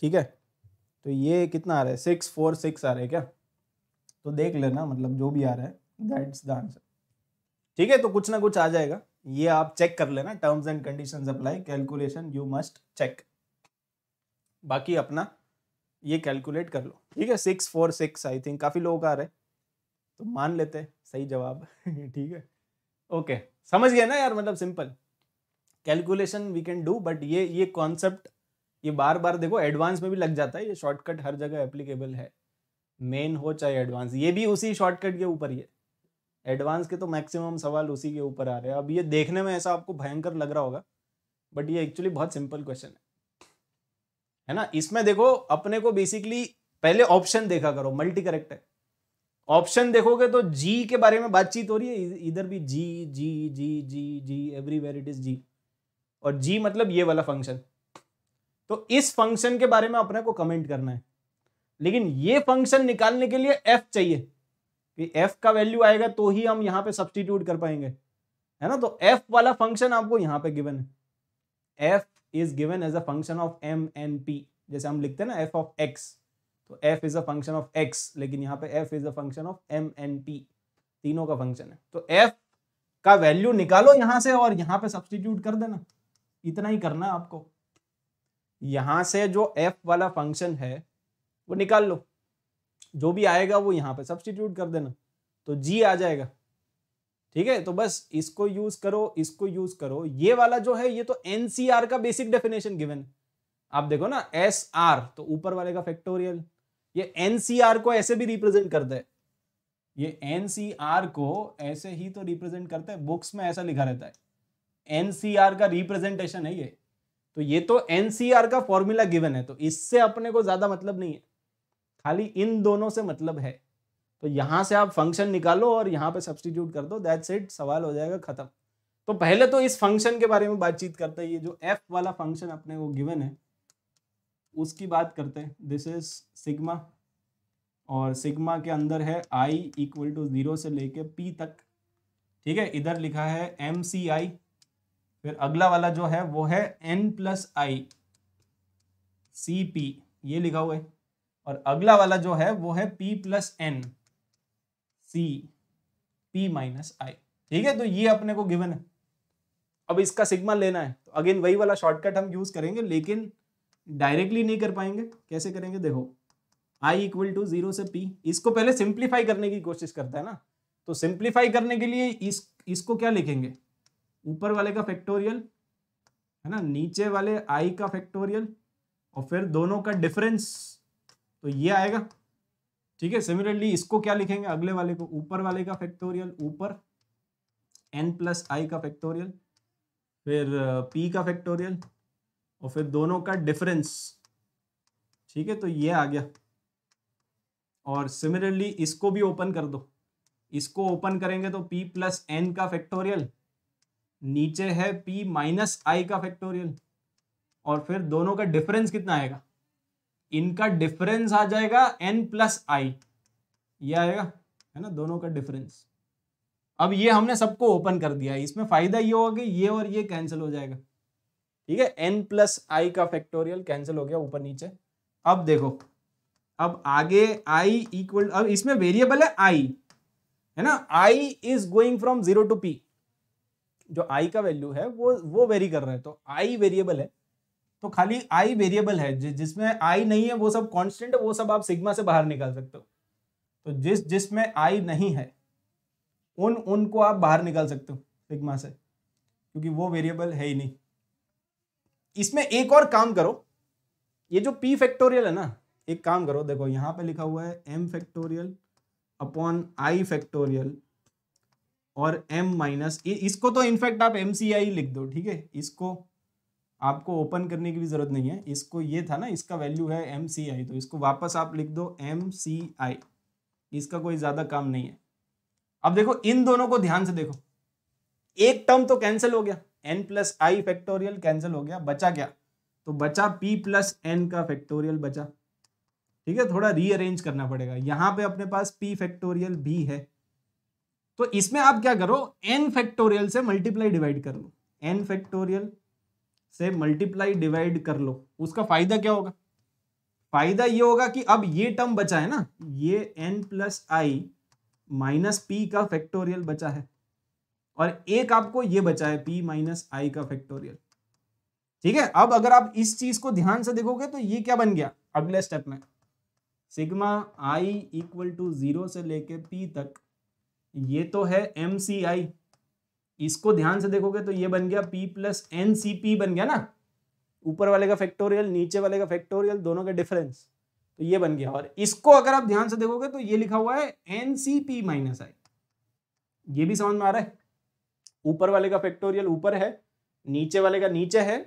ठीक है तो ये कितना आ रहा है सिक्स फोर सिक्स आ रहा है क्या तो देख लेना मतलब जो भी आ रहा है दैट्स द आंसर ठीक है तो कुछ ना कुछ आ जाएगा ये आप चेक कर लेना terms and conditions apply calculation you must check बाकी अपना ये कैलकुलेट कर लो ठीक है six four six I think काफ़ी लोग आ रहे तो मान लेते हैं सही जवाब ठीक है ओके समझ गया ना यार मतलब simple calculation we can do but ये ये कॉन्सेप्ट ये बार बार देखो एडवांस में भी लग जाता है ये शॉर्टकट हर जगह एप्लीकेबल है मेन हो चाहे एडवांस ये भी उसी शॉर्टकट के ऊपर ही है एडवांस के तो मैक्सिमम सवाल उसी के ऊपर आ रहे हैं अब ये देखने में ऐसा आपको भयंकर लग रहा होगा बट ये एक्चुअली बहुत सिंपल क्वेश्चन है है ना इसमें देखो अपने को बेसिकली पहले ऑप्शन देखा करो मल्टी करेक्ट है ऑप्शन देखोगे तो जी के बारे में बातचीत हो रही है इधर भी g g g g g every it is g और जी मतलब ये वाला फंक्शन तो इस फंक्शन के बारे में अपने को कमेंट करना है लेकिन ये फंक्शन निकालने के लिए एफ चाहिए कि एफ का वैल्यू आएगा तो ही हम यहाँ पे सब्सटीट्यूट कर पाएंगे है ना तो एफ वाला फंक्शन आपको यहाँ पे गिवन है f is given as a function of m n p जैसे हम लिखते हैं ना एफ ऑफ एक्स तो f is a function of x लेकिन यहाँ पे f is a function of m n p तीनों का फंक्शन है तो एफ का वैल्यू निकालो यहाँ से और यहाँ पे सब्सटीट्यूट कर देना इतना ही करना है आपको यहाँ से जो एफ वाला फंक्शन है वो निकाल लो जो भी आएगा वो यहाँ पे सब्सटीट्यूट कर देना तो जी आ जाएगा ठीक है तो बस इसको यूज करो इसको यूज करो ये वाला जो है ये तो एनसीआर का बेसिक डेफिनेशन गिवन आप देखो ना एस आर तो ऊपर वाले का फैक्टोरियल ये एनसीआर को ऐसे भी रिप्रेजेंट करता है ये एनसीआर को ऐसे ही तो रिप्रेजेंट करता है बुक्स में ऐसा लिखा रहता है एनसीआर का रिप्रेजेंटेशन है ये तो ये तो एनसीआर का फॉर्मूला गिवन है तो इससे अपने को ज्यादा मतलब नहीं है खाली इन दोनों से मतलब है तो यहां से आप फंक्शन निकालो और यहाँ पे सब्सटीट्यूट कर दो दैट्स इट सवाल हो जाएगा खत्म तो पहले तो इस फंक्शन के बारे में बातचीत करते हैं ये जो एफ वाला फंक्शन अपने को गिवन है उसकी बात करते हैं दिस इज सिग्मा और सिग्मा के अंदर है आई इक्वल टू जीरो से लेके पी तक ठीक है इधर लिखा है एम सी आई फिर अगला वाला जो है वो है N plus i C p ये लिखा हुआ है और अगला वाला जो है वो है p plus n C p minus i ठीक है तो ये अपने को गिवन है अब इसका सिग्मा लेना है तो अगेन वही वाला शॉर्टकट हम यूज करेंगे लेकिन डायरेक्टली नहीं कर पाएंगे कैसे करेंगे देखो आई इक्वल टू जीरो से पी इसको पहले सिंप्लीफाई करने की कोशिश करता है ना तो सिंप्लीफाई करने के लिए इस इसको क्या लिखेंगे ऊपर वाले का फैक्टोरियल है ना नीचे वाले आई का फैक्टोरियल और फिर दोनों का डिफरेंस तो ये आएगा ठीक है सिमिलरली इसको क्या लिखेंगे अगले वाले को ऊपर वाले का फैक्टोरियल ऊपर एन प्लस आई का फैक्टोरियल फिर पी का फैक्टोरियल और फिर दोनों का डिफरेंस ठीक है तो ये आ गया और सिमिलरली इसको भी ओपन कर दो इसको ओपन करेंगे तो पी प्लस एन का फैक्टोरियल नीचे है पी माइनस आई का फैक्टोरियल और फिर दोनों का डिफरेंस कितना आएगा इनका डिफरेंस आ जाएगा एन प्लस आई ये आएगा है ना दोनों का डिफरेंस अब ये हमने सबको ओपन कर दिया है इसमें फायदा ये होगा कि ये और ये कैंसिल हो जाएगा ठीक है एन प्लस आई का फैक्टोरियल कैंसिल हो गया ऊपर नीचे अब देखो अब आगे आई इक्वल अब इसमें वेरिएबल है आई है ना i is going from zero to p जो आई का वैल्यू है वो वो वेरी कर रहा है तो आई वेरिएबल है तो खाली आई वेरिएबल है जि, जिसमें आई नहीं है वो सब कॉन्स्टेंट है वो सब आप सिग्मा से बाहर निकाल सकते हो तो जिस जिसमें आई नहीं है उन उनको आप बाहर निकाल सकते हो सिग्मा से क्योंकि वो वेरिएबल है ही नहीं इसमें एक और काम करो ये जो पी फैक्टोरियल है ना एक काम करो देखो यहाँ पे लिखा हुआ है m factorial upon i factorial और एम माइनस इसको तो इनफैक्ट आप एम सी आई लिख दो ठीक है इसको आपको ओपन करने की भी ज़रूरत नहीं है इसको ये था ना इसका वैल्यू है एम सी आई तो इसको वापस आप लिख दो एम सी आई इसका कोई ज़्यादा काम नहीं है अब देखो इन दोनों को ध्यान से देखो एक टर्म तो कैंसिल हो गया n plus i factorial cancel हो गया बचा क्या तो बचा पी प्लस एन का फैक्टोरियल बचा ठीक है थोड़ा रीअरेंज करना पड़ेगा यहाँ पे अपने पास पी फैक्टोरियल भी है तो इसमें आप क्या करो एन फैक्टोरियल से मल्टीप्लाई डिवाइड कर लो एन फैक्टोरियल से मल्टीप्लाई डिवाइड कर लो उसका फायदा क्या होगा फायदा ये होगा कि अब ये टर्म बचा है ना ये n plus i minus p का फैक्टोरियल बचा है और एक आपको ये बचा है पी माइनस आई का फैक्टोरियल ठीक है अब अगर आप इस चीज को ध्यान से देखोगे तो ये क्या बन गया अगले स्टेप में sigma i equal to zero से लेके पी तक ये तो है एम सी आई इसको ध्यान से देखोगे तो ये बन गया p plus n C p बन गया ना ऊपर वाले का फैक्टोरियल नीचे वाले का फैक्टोरियल दोनों का डिफरेंस तो ये बन गया और इसको अगर आप ध्यान से देखोगे तो ये लिखा हुआ है N C p minus i ये भी समझ में आ रहा है ऊपर वाले का फैक्टोरियल ऊपर है नीचे वाले का नीचे है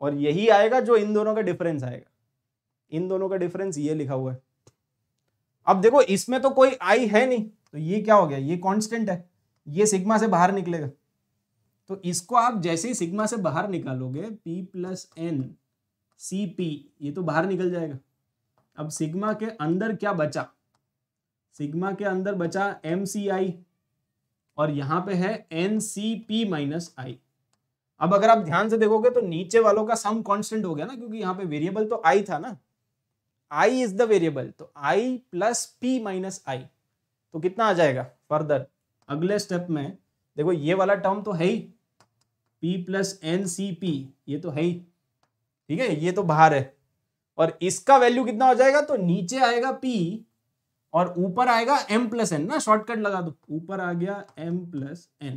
और यही आएगा जो इन दोनों का डिफरेंस आएगा इन दोनों का डिफरेंस ये लिखा हुआ है अब देखो इसमें तो कोई आई है नहीं तो ये क्या हो गया ये कॉन्स्टेंट है ये सिग्मा से बाहर निकलेगा तो इसको आप जैसे ही सिग्मा से बाहर निकालोगे p plus n C p ये तो बाहर निकल जाएगा अब सिग्मा के अंदर क्या बचा सिग्मा के अंदर बचा एम सी आई और यहां पे है N C p minus i अब अगर आप ध्यान से देखोगे तो नीचे वालों का सम कांस्टेंट हो गया ना क्योंकि यहाँ पे वेरिएबल तो आई था ना आई इज द वेरिएबल तो i plus p minus i तो कितना आ जाएगा फर्दर अगले स्टेप में देखो ये वाला टर्म तो है ही p plus n C p ये तो है ही ठीक है ये तो बाहर है और इसका वैल्यू कितना हो जाएगा तो नीचे आएगा पी और ऊपर आएगा एम प्लस एन ना शॉर्टकट लगा दो ऊपर आ गया एम प्लस एन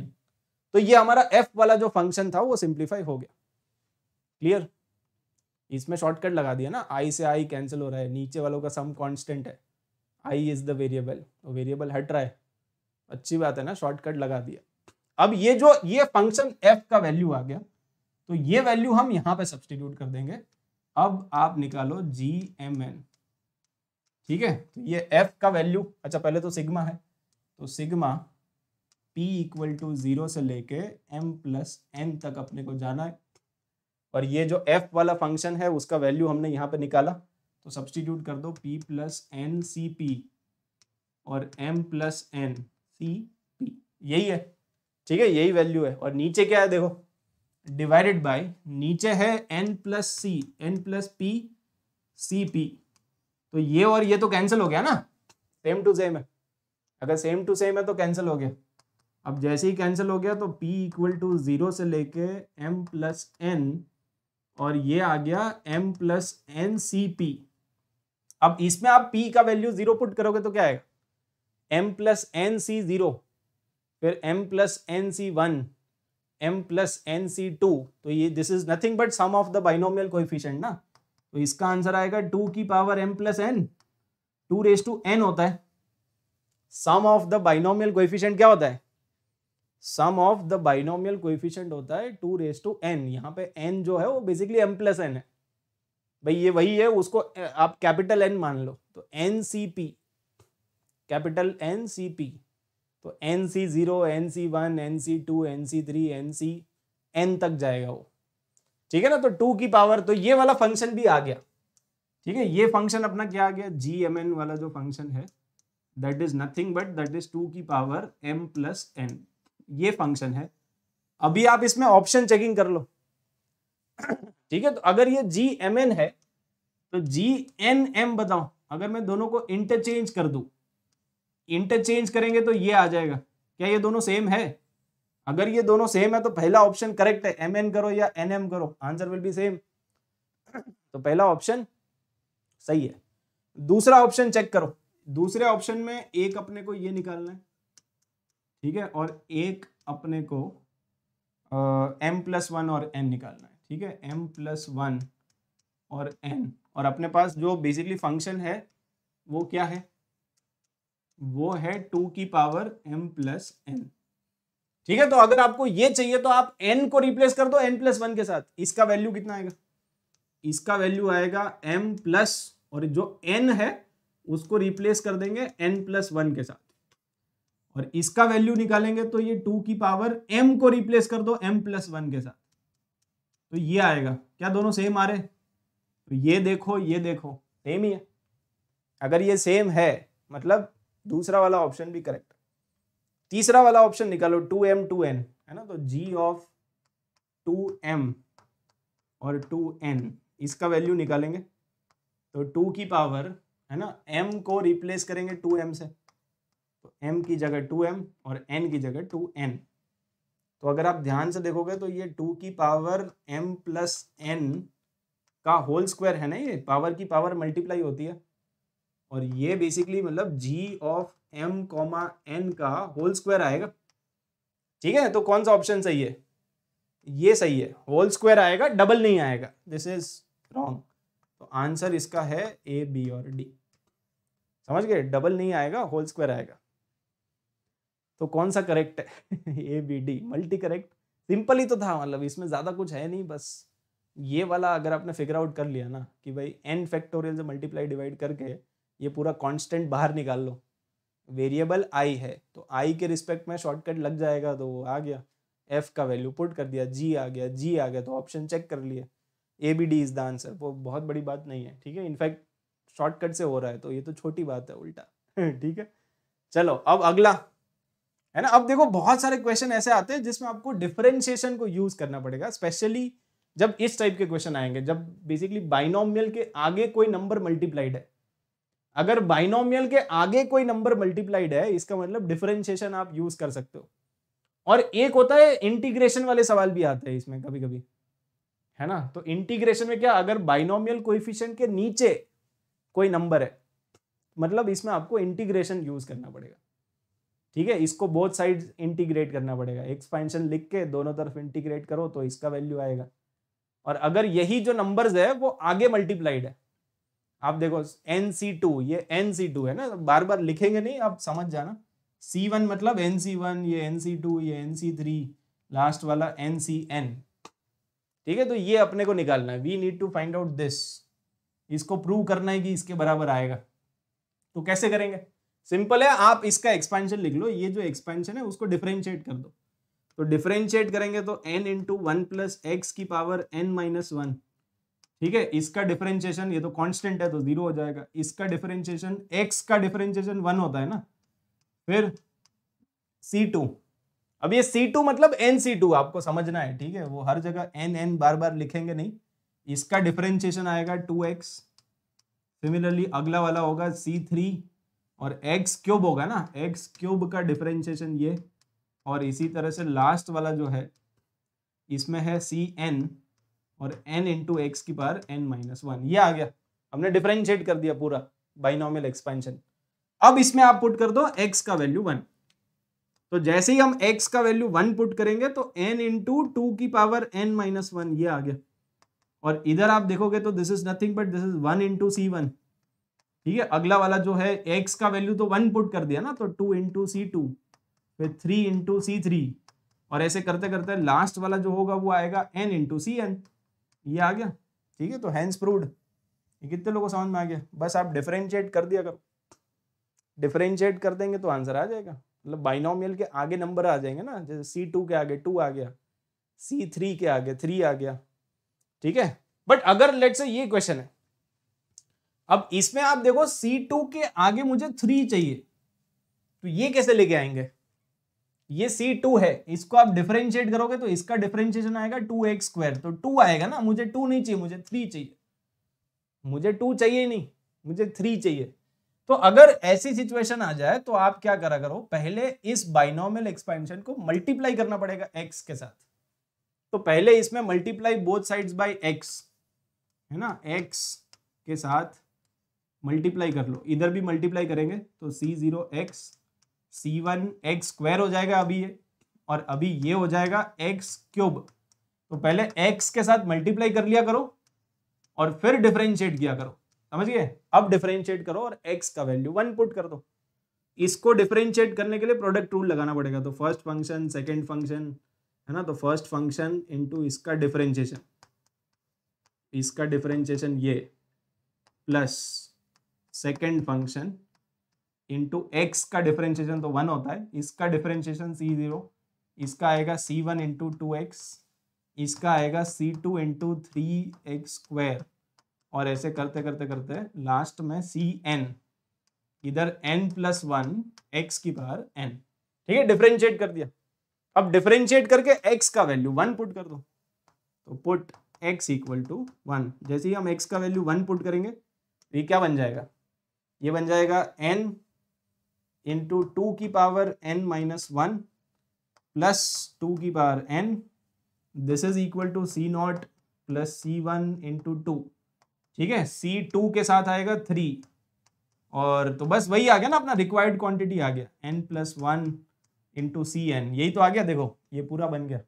तो ये हमारा एफ वाला जो फंक्शन था वो सिंप्लीफाई हो गया क्लियर इसमें शॉर्टकट लगा दिया ना आई से आई कैंसिल हो रहा है नीचे वालों का सम कांस्टेंट है i is the variable variable हट रहा है अच्छी बात है ना शॉर्टकट लगा दिया अब ये जो ये फंक्शन एफ का वैल्यू आ गया तो ये वैल्यू हम यहाँ पे सब्सटीट्यूट कर देंगे अब आप निकालो जी एम एन ठीक है तो ये एफ का वैल्यू अच्छा पहले तो सिग्मा है तो sigma p equal to zero से लेके एम प्लस एन तक अपने को जाना है और ये जो एफ वाला फंक्शन है उसका वैल्यू हमने यहाँ पे निकाला तो सब्सटीट्यूट कर दो p plus n C p और m plus n C p यही है ठीक है यही वैल्यू है और नीचे क्या है देखो डिवाइडेड बाय नीचे है N plus C n plus p C P तो ये और ये तो कैंसिल हो गया ना सेम टू सेम है अगर सेम टू सेम है तो कैंसिल हो गया अब जैसे ही कैंसिल हो गया तो पी इक्वल टू जीरो से लेके एम प्लस एन और ये आ गया m plus n C p अब इसमें आप पी का वैल्यू जीरो पुट करोगे तो क्या आएगा एम प्लस एन सी जीरो फिर m प्लस एन सी वन एम प्लस एन सी टू तो ये this is nothing but sum of the binomial coefficient ना तो इसका आंसर आएगा टू की power m plus n two raise to N होता है sum of the binomial coefficient क्या होता है sum of the binomial coefficient होता है टू रेस टू एन यहाँ पे एन जो है वो बेसिकली एम प्लस एन है भाई ये वही है उसको आप कैपिटल एन मान लो तो n C p capital n C P तो एन सी ज़ीरो एन सी वन एन सी two N C three n सी एन तक जाएगा वो ठीक है ना तो टू की पावर तो ये वाला फंक्शन भी आ गया ठीक है ये फंक्शन अपना क्या आ गया जी एम एन वाला जो फंक्शन है that is nothing but that is two की पावर एम प्लस एन ये फंक्शन है अभी आप इसमें ऑप्शन चेकिंग कर लो ठीक है तो अगर ये जी एम एन है तो जी एन एम बताओ अगर मैं दोनों को इंटरचेंज कर दू इंटरचेंज करेंगे तो ये आ जाएगा क्या ये दोनों सेम है अगर ये दोनों सेम है तो पहला ऑप्शन करेक्ट है एम एन करो या एन एम करो आंसर विल बी सेम तो पहला ऑप्शन सही है दूसरा ऑप्शन चेक करो दूसरे ऑप्शन में एक अपने को ये निकालना है ठीक है और एक अपने को एम प्लस वन और एन निकालना है ठीक है एम प्लस वन और एन और अपने पास जो बेसिकली फंक्शन है वो क्या है वो है टू की पावर एम प्लस एन ठीक है तो अगर आपको ये चाहिए तो आप एन को रिप्लेस कर दो एन प्लस वन के साथ इसका वैल्यू कितना आएगा इसका वैल्यू आएगा एम प्लस और जो एन है उसको रिप्लेस कर देंगे एन प्लस वन के साथ और इसका वैल्यू निकालेंगे तो ये टू की पावर एम को रिप्लेस कर दो एम प्लस वन के साथ तो ये आएगा क्या दोनों सेम आ रहे तो ये देखो ये देखो सेम ही है अगर ये सेम है मतलब दूसरा वाला ऑप्शन भी करेक्ट तीसरा वाला ऑप्शन निकालो टू एम टू एन है ना तो जी ऑफ टू एम और टू एन इसका वैल्यू निकालेंगे तो टू की पावर है ना एम को रिप्लेस करेंगे टू एम से तो एम की जगह टू एम और एन की जगह टू एन तो अगर आप ध्यान से देखोगे तो ये टू की पावर एम प्लस एन का होल स्क्वायर है ना ये पावर की पावर मल्टीप्लाई होती है और ये बेसिकली मतलब g of m comma n का होल स्क्वायर आएगा ठीक है तो कौन सा ऑप्शन सही है ये सही है होल स्क्वायर आएगा डबल नहीं आएगा दिस इज रॉन्ग तो आंसर इसका है ए बी और डी समझ गए डबल नहीं आएगा होल स्क्वायर आएगा तो कौन सा करेक्ट है A B D multi correct simple ही तो था मतलब इसमें ज़्यादा कुछ है नहीं बस ये वाला अगर आपने फिगर आउट कर लिया ना कि भाई एन फैक्टोरियल से मल्टीप्लाई डिवाइड करके ये पूरा कांस्टेंट बाहर निकाल लो वेरिएबल आई है तो आई के रिस्पेक्ट में शॉर्टकट लग जाएगा तो वो आ गया एफ का वैल्यू पुट कर दिया जी आ गया जी आ गया तो ऑप्शन चेक कर लिया A B D is the answer वो बहुत बड़ी बात नहीं है ठीक है इनफैक्ट शॉर्टकट से हो रहा है तो ये तो छोटी बात है उल्टा ठीक है चलो अब अगला है ना अब देखो बहुत सारे क्वेश्चन ऐसे आते हैं जिसमें आपको डिफरेंशिएशन को यूज करना पड़ेगा स्पेशली जब इस टाइप के क्वेश्चन आएंगे जब बेसिकली बाइनोमियल के आगे कोई नंबर मल्टीप्लाइड है अगर बाइनोमियल के आगे कोई नंबर मल्टीप्लाइड है इसका मतलब डिफरेंशिएशन आप यूज कर सकते हो और एक होता है इंटीग्रेशन वाले सवाल भी आते हैं इसमें कभी कभी है ना तो इंटीग्रेशन में क्या अगर बाइनोमियल कोइफिशियंट के नीचे कोई नंबर है मतलब इसमें आपको इंटीग्रेशन यूज करना पड़ेगा ठीक है इसको बोथ साइड इंटीग्रेट करना पड़ेगा एक्सपेंशन लिख के दोनों तरफ इंटीग्रेट करो तो इसका वैल्यू आएगा और अगर यही जो नंबर्स है वो आगे मल्टीप्लाइड है आप देखो एन सी टू ये एन सी टू है ना बार बार लिखेंगे नहीं आप समझ जाना सी वन मतलब एन सी वन ये एन सी टू ये एन सी थ्री लास्ट वाला एन सी एन ठीक है तो ये अपने को निकालना है we need to find out this इसको प्रूव करना है कि इसके बराबर आएगा तो कैसे करेंगे सिंपल है आप इसका एक्सपेंशन लिख लो ये जो एक्सपेंशन है उसको डिफ्रेंशिएट कर दो तो डिफ्रेंशिएट करेंगे तो n into one plus x की पावर एन माइनस वन ठीक है इसका डिफरेंशिएशन ये तो कांस्टेंट है तो जीरो हो जाएगा इसका डिफरेंशिएशन एक्स का डिफरेंशिएशन वन होता है ना फिर सी टू अब ये सी टू मतलब एन सी टू आपको समझना है ठीक है वो हर जगह एन एन बार बार लिखेंगे नहीं इसका डिफरेंशिएशन आएगा टू एक्स सिमिलरली अगला वाला होगा सी थ्री और एक्स क्यूब होगा ना एक्स क्यूब का डिफरेंशिएशन ये और इसी तरह से लास्ट वाला जो है इसमें है सी एन और एन इंटू एक्स की पावर एन माइनस वन ये आ गया हमने डिफ्रेंशिएट कर दिया पूरा बाइनोमियल एक्सपेंशन अब इसमें आप पुट कर दो एक्स का वैल्यू वन तो जैसे ही हम एक्स का वैल्यू वन पुट करेंगे तो एन इंटू टू की पावर एन माइनस वन ये आ गया और इधर आप देखोगे तो this is nothing but this is one into C one ठीक है अगला वाला जो है एक्स का वैल्यू तो वन पुट कर दिया ना तो टू इंटू सी टू फिर थ्री इंटू सी थ्री और ऐसे करते करते लास्ट वाला जो होगा वो आएगा एन इंटू सी एन ये आ गया ठीक है तो हैंस प्रूड ये कितने लोगों को समझ में आ गया बस आप डिफ्रेंशिएट कर दिया करो डिफ्रेंशिएट कर देंगे तो आंसर आ जाएगा मतलब बाइनोमियल के आगे नंबर आ जाएंगे ना जैसे सी टू के आगे टू आ गया सी थ्री के आगे थ्री आ गया ठीक है बट अगर लेट से ये क्वेश्चन है अब इसमें आप देखो सी टू के आगे मुझे थ्री चाहिए तो ये कैसे लेके आएंगे ये C2 है इसको आप डिफरेंशिएट करोगे तो इसका डिफरेंशिएशन आएगा टू एक्स स्क्वायर तो टू आएगा ना मुझे टू नहीं चाहिए मुझे थ्री चाहिए मुझे टू चाहिए नहीं मुझे थ्री चाहिए तो अगर ऐसी सिचुएशन आ जाए तो आप क्या करा करो पहले इस बाइनोमल एक्सपेंशन को मल्टीप्लाई करना पड़ेगा एक्स के साथ तो पहले इसमें multiply both sides by x है ना एक्स के साथ मल्टीप्लाई कर लो इधर भी मल्टीप्लाई करेंगे तो C zero x C one x square हो जाएगा अभी ये और अभी ये हो जाएगा एक्स क्यूब तो पहले एक्स के साथ मल्टीप्लाई कर लिया करो और फिर डिफ्रेंशिएट किया करो समझ गए अब डिफ्रेंशिएट करो और एक्स का वैल्यू वन पुट कर दो इसको डिफ्रेंशिएट करने के लिए प्रोडक्ट रूल लगाना पड़ेगा तो फर्स्ट फंक्शन सेकेंड फंक्शन है ना तो फर्स्ट फंक्शन इंटू इसका डिफरेंशिएशन इसका डिफरेंशिएशन ये plus second function into x का डिफरेंशिएशन तो वन होता है इसका डिफरेंशिएशन सी जीरो इसका आएगा C one into two x इसका आएगा C two into three x square और ऐसे करते करते करते लास्ट में सी एन इधर एन प्लस वन एक्स की पावर एन ठीक है डिफरेंशिएट कर दिया अब डिफरेंशिएट करके एक्स का वैल्यू वन पुट कर दो तो put x equal to one जैसे ही हम एक्स का वैल्यू वन पुट करेंगे तो ये क्या बन जाएगा ये बन जाएगा एन इंटू टू की power n minus one plus two की power n this is equal to C naught plus C one into two ठीक है सी टू के साथ आएगा थ्री और तो बस वही आ गया ना अपना रिक्वायर्ड क्वांटिटी आ गया n plus one into C n यही तो आ गया देखो ये पूरा बन गया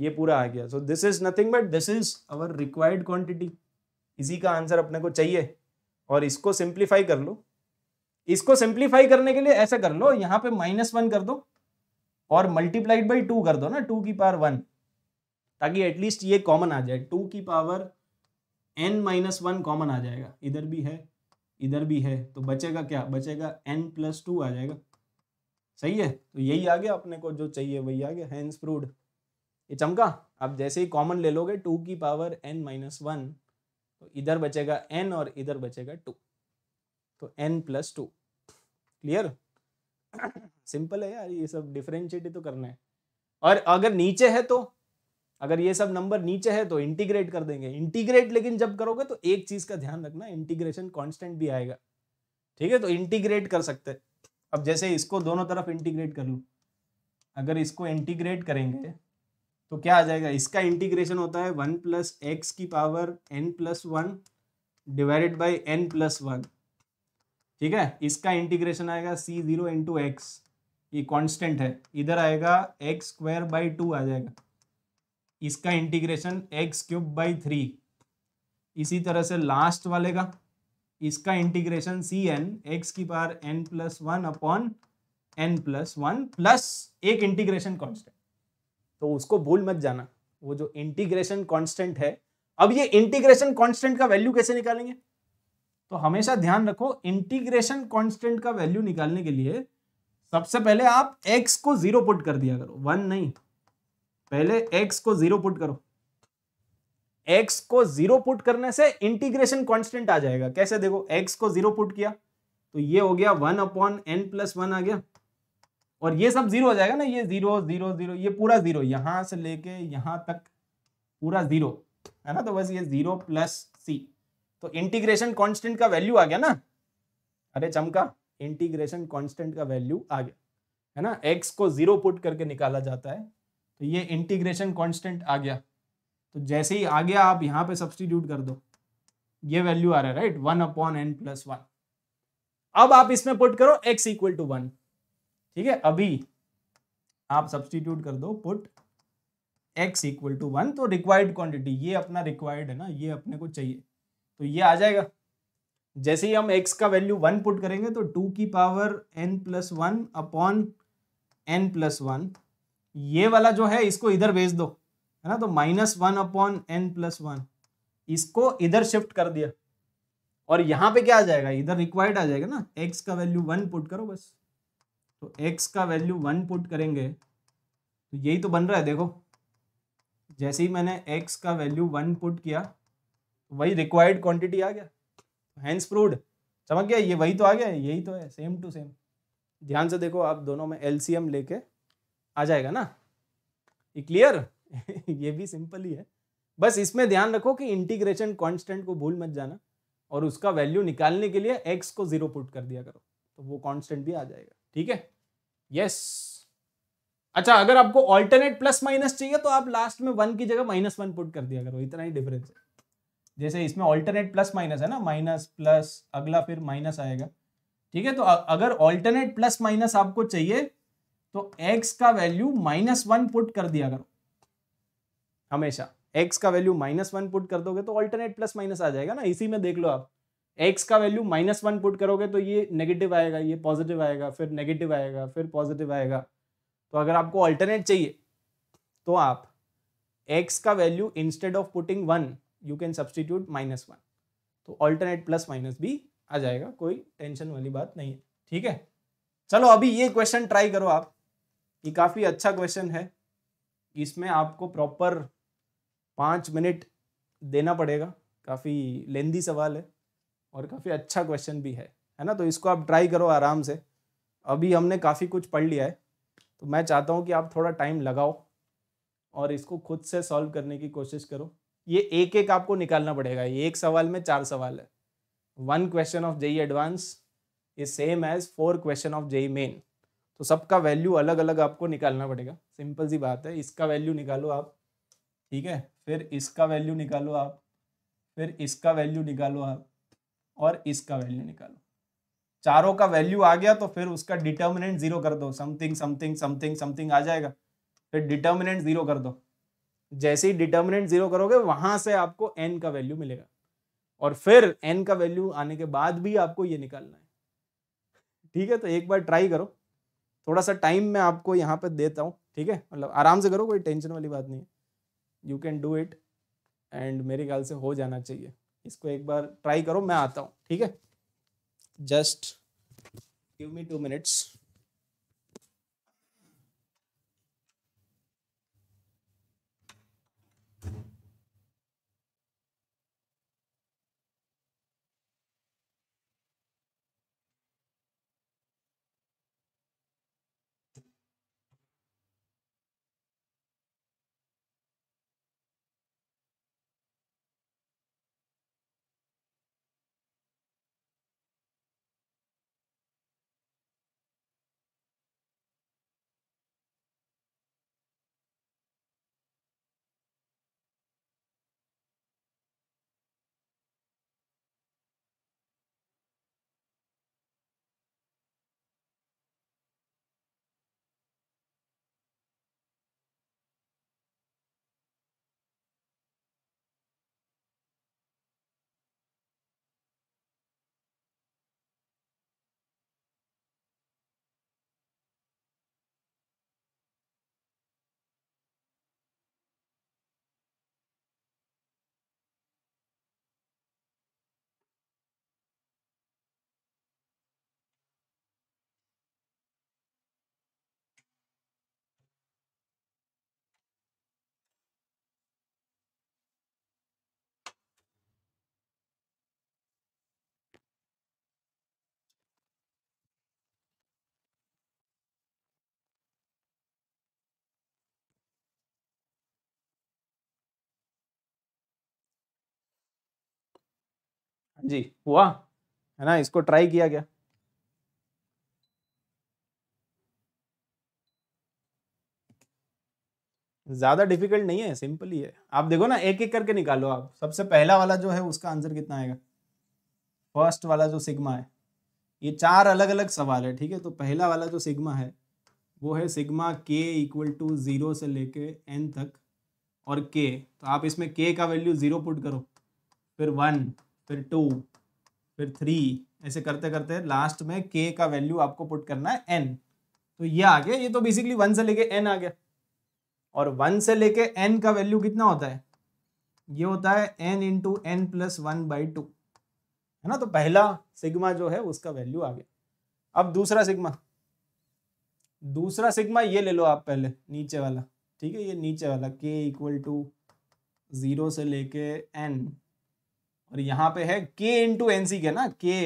ये पूरा आ गया so this is nothing but this is our required quantity इसी का आंसर अपने को चाहिए और इसको सिंप्लीफाई कर लो इसको सिंप्लीफाई करने के लिए ऐसा कर लो यहाँ पे माइनस वन कर दो और मल्टीप्लाइड बाई टू कर दो ना टू की पावर वन ताकि एटलीस्ट ये कॉमन आ जाए टू की power n minus one common आ जाएगा इधर भी है इधर भी है तो बचेगा क्या बचेगा एन प्लस टू आ जाएगा सही है तो यही आ गया अपने को जो चाहिए वही आ गया हैंस प्रूड ये चमका आप जैसे ही कॉमन ले लोगे टू की पावर एन माइनस वन तो इधर बचेगा एन और इधर बचेगा टू तो N plus two clear simple है यार ये सब डिफ्रेंशिएट तो करना है और अगर नीचे है तो अगर ये सब नंबर नीचे है तो इंटीग्रेट कर देंगे इंटीग्रेट लेकिन जब करोगे तो एक चीज का ध्यान रखना इंटीग्रेशन कांस्टेंट भी आएगा ठीक है तो इंटीग्रेट कर सकते हैं अब जैसे इसको दोनों तरफ इंटीग्रेट कर लूँ अगर इसको इंटीग्रेट करेंगे तो क्या आ जाएगा इसका इंटीग्रेशन होता है वन प्लस एक्स की power n plus one divided by n plus one ठीक है इसका इंटीग्रेशन आएगा सी जीरो इंटू एक्स ये कांस्टेंट है इधर आएगा एक्स स्क्वायर बाई टू आ जाएगा इसका integration x cube by three इसी तरह से लास्ट वाले का इसका इंटीग्रेशन सी एन एक्स की power n plus one upon n plus one plus एक इंटीग्रेशन कांस्टेंट तो उसको भूल मत जाना वो जो इंटीग्रेशन कांस्टेंट है अब ये इंटीग्रेशन कांस्टेंट का वैल्यू कैसे निकालेंगे तो हमेशा ध्यान रखो इंटीग्रेशन कांस्टेंट का वैल्यू निकालने के लिए सबसे पहले आप एक्स को जीरो पुट कर दिया करो वन नहीं पहले एक्स को जीरो पुट करो एक्स को जीरो पुट करने से इंटीग्रेशन कांस्टेंट आ जाएगा कैसे देखो एक्स को जीरो पुट किया तो ये हो गया one upon n plus one आ गया और ये सब जीरो हो जाएगा ना ये जीरो जीरो जीरो ये पूरा जीरो यहां से लेके यहां तक पूरा जीरो है ना तो बस ये जीरो प्लस सी तो इंटीग्रेशन कांस्टेंट का वैल्यू आ गया ना अरे चमका इंटीग्रेशन कांस्टेंट का वैल्यू आ गया है ना एक्स को जीरो पुट करके निकाला जाता है तो ये इंटीग्रेशन कांस्टेंट आ गया तो जैसे ही आ गया आप यहां पे सब्सटीट्यूट कर दो ये वैल्यू आ रहा है right one upon n plus one अब आप इसमें पुट करो एक्स इक्वल टू वन ठीक है अभी आप सब्सटीट्यूट कर दो put x equal to one तो रिक्वायर्ड क्वांटिटी ये अपना रिक्वायर्ड है ना ये अपने को चाहिए तो ये आ जाएगा जैसे ही हम x का वैल्यू वन पुट करेंगे तो टू की power n plus one upon n plus one ये वाला जो है इसको इधर भेज दो है ना तो minus one upon n plus one इसको इधर शिफ्ट कर दिया और यहां पे क्या आ जाएगा इधर रिक्वायर्ड आ जाएगा ना x का वैल्यू वन पुट करो बस तो x का वैल्यू वन पुट करेंगे तो यही तो बन रहा है देखो जैसे ही मैंने x का वैल्यू वन पुट किया वही रिक्वायर्ड क्वांटिटी आ गया हैंड्स प्रूड समझ गया ये वही तो आ गया यही तो है सेम टू सेम ध्यान से देखो आप दोनों में एलसीएम लेके आ जाएगा ना ये क्लियर ये भी सिंपल ही है बस इसमें ध्यान रखो कि इंटीग्रेशन कांस्टेंट को भूल मत जाना और उसका वैल्यू निकालने के लिए एक्स को जीरो पुट कर दिया करो तो वो कांस्टेंट भी आ जाएगा ठीक है यस अच्छा अगर आपको ऑल्टरनेट प्लस माइनस चाहिए तो आप लास्ट में वन की जगह माइनस वन पुट कर दिया करो इतना ही डिफरेंस है जैसे इसमें ऑल्टरनेट प्लस माइनस है ना माइनस प्लस अगला फिर माइनस आएगा ठीक है तो अगर ऑल्टरनेट प्लस माइनस आपको चाहिए तो एक्स का वैल्यू माइनस वन पुट कर दिया करो हमेशा एक्स का वैल्यू माइनस वन पुट कर दोगे तो ऑल्टरनेट प्लस माइनस आ जाएगा ना इसी में देख लो आप एक्स का वैल्यू माइनस वन पुट करोगे तो ये नेगेटिव आएगा ये पॉजिटिव आएगा फिर नेगेटिव आएगा फिर पॉजिटिव आएगा तो अगर आपको ऑल्टरनेट चाहिए तो आप एक्स का value instead of putting one you can substitute minus one तो ऑल्टरनेट प्लस माइनस भी आ जाएगा कोई टेंशन वाली बात नहीं है ठीक है चलो अभी ये क्वेश्चन ट्राई करो आप ये काफ़ी अच्छा क्वेश्चन है इसमें आपको प्रॉपर पाँच मिनट देना पड़ेगा काफ़ी लेंदी सवाल है और काफ़ी अच्छा क्वेश्चन भी है है ना तो इसको आप ट्राई करो आराम से अभी हमने काफ़ी कुछ पढ़ लिया है तो मैं चाहता हूँ कि आप थोड़ा टाइम लगाओ और इसको खुद से सॉल्व करने की कोशिश करो ये एक एक आपको निकालना पड़ेगा ये एक सवाल में चार सवाल है one question of JEE Advance is same as four question of JEE Main तो सबका वैल्यू अलग अलग आपको निकालना पड़ेगा सिंपल सी बात है इसका वैल्यू निकालो आप ठीक है फिर इसका वैल्यू निकालो आप फिर इसका वैल्यू निकालो आप और इसका वैल्यू निकालो चारों का वैल्यू आ गया तो फिर उसका डिटर्मिनेंट जीरो कर दो समथिंग समथिंग समथिंग समथिंग आ जाएगा फिर डिटर्मिनेंट जीरो कर दो जैसे ही डिटर्मिनेंट जीरो करोगे वहां से आपको एन का वैल्यू मिलेगा और फिर एन का वैल्यू आने के बाद भी आपको ये निकालना है ठीक है तो एक बार ट्राई करो थोड़ा सा टाइम मैं आपको यहाँ पर देता हूँ ठीक है मतलब आराम से करो कोई टेंशन वाली बात नहीं है you can do it and मेरे ख्याल से हो जाना चाहिए इसको एक बार ट्राई करो मैं आता हूँ ठीक है just give me two minutes जी हुआ है ना इसको ट्राई किया गया ज्यादा डिफिकल्ट नहीं है सिंपल ही है आप देखो ना एक एक करके निकालो आप सबसे पहला वाला जो है उसका आंसर कितना आएगा फर्स्ट वाला जो सिग्मा है ये चार अलग अलग सवाल है ठीक है तो पहला वाला जो सिग्मा है वो है सिग्मा के इक्वल टू ज़ीरो से लेके एन तक और के तो आप इसमें के का वैल्यू ज़ीरो पुट करो फिर वन फिर टू फिर थ्री ऐसे करते करते लास्ट में के का वैल्यू आपको पुट करना है एन तो ये आ गया ये तो बेसिकली वन से लेके एन आ गया और वन से लेके एन का वैल्यू कितना होता है ये होता है n into N plus one by two है ना तो पहला सिग्मा जो है उसका वैल्यू आ गया अब दूसरा सिग्मा दूसरा सिग्मा ये ले लो आप पहले नीचे वाला ठीक है ये नीचे वाला के इक्वल टू ज़ीरो से लेके एन और यहां पे है के इंटू एन सी के ना के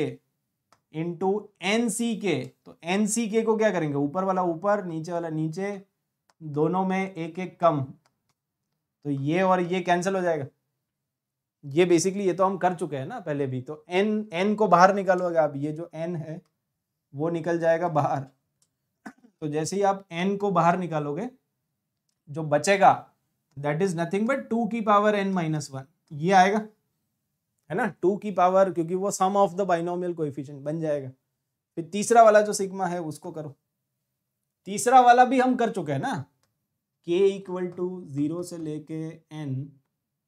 इंटू एन सी के तो एन सी के को क्या करेंगे ऊपर वाला ऊपर नीचे वाला नीचे दोनों में एक एक कम तो ये और ये कैंसिल हो जाएगा ये बेसिकली ये तो हम कर चुके हैं ना पहले भी तो एन एन को बाहर निकालोगे आप ये जो एन है वो निकल जाएगा बाहर तो जैसे ही आप एन को बाहर निकालोगे जो बचेगा that is nothing but two की पावर एन माइनस वन ये आएगा है ना टू की पावर क्योंकि वो sum of the binomial coefficient बन जाएगा फिर तीसरा वाला जो सिग्मा है उसको करो तीसरा वाला भी हम कर चुके हैं ना के इक्वल टू जीरो से लेके एन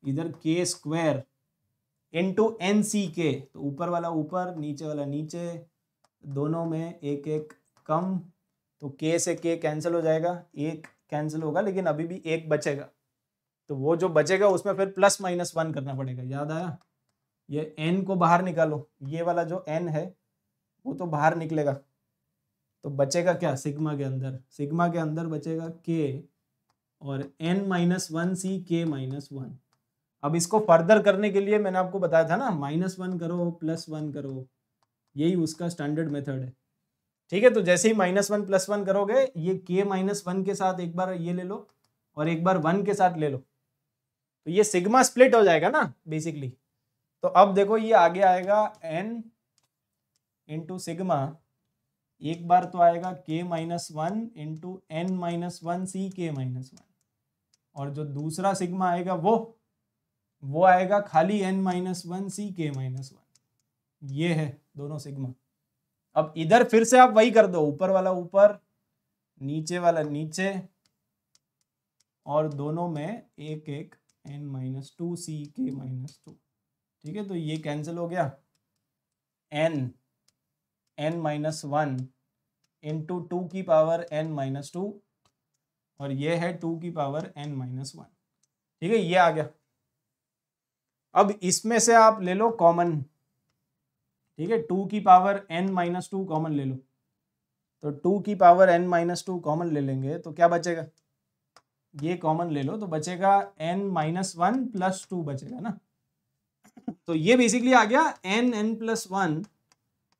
इधर k square n two N C k तो ऊपर वाला ऊपर नीचे वाला नीचे दोनों में एक एक कम तो के से के कैंसिल हो जाएगा एक कैंसिल होगा लेकिन अभी भी एक बचेगा तो वो जो बचेगा उसमें फिर प्लस माइनस वन करना पड़ेगा याद आया ये एन को बाहर निकालो ये वाला जो एन है वो तो बाहर निकलेगा तो बचेगा क्या सिग्मा के अंदर सिग्मा के अंदर बचेगा के और n minus one C k minus one अब इसको फर्दर करने के लिए मैंने आपको बताया था ना माइनस वन करो प्लस वन करो यही उसका स्टैंडर्ड मेथड है ठीक है तो जैसे ही माइनस वन प्लस वन करोगे ये के माइनस वन के साथ एक बार ये ले लो और एक बार वन के साथ ले लो तो ये सिग्मा स्प्लिट हो जाएगा ना बेसिकली तो अब देखो ये आगे आएगा एन इंटू सिग्मा एक बार तो आएगा k minus one into n minus one C k minus one और जो दूसरा सिग्मा आएगा वो वो आएगा खाली n minus one C k minus one ये है दोनों सिग्मा अब इधर फिर से आप वही कर दो ऊपर वाला ऊपर नीचे वाला नीचे और दोनों में एक एक N minus to C k minus two ठीक है तो ये कैंसिल हो गया n n minus one into two की पावर एन माइनस टू और ये है टू की पावर एन माइनस वन ठीक है ये आ गया अब इसमें से आप ले लो कॉमन ठीक है टू की power n minus two common ले लो तो टू की power n minus two common ले लेंगे तो क्या बचेगा ये कॉमन ले लो तो बचेगा n minus one plus two बचेगा ना तो ये बेसिकली आ गया एन एन प्लस वन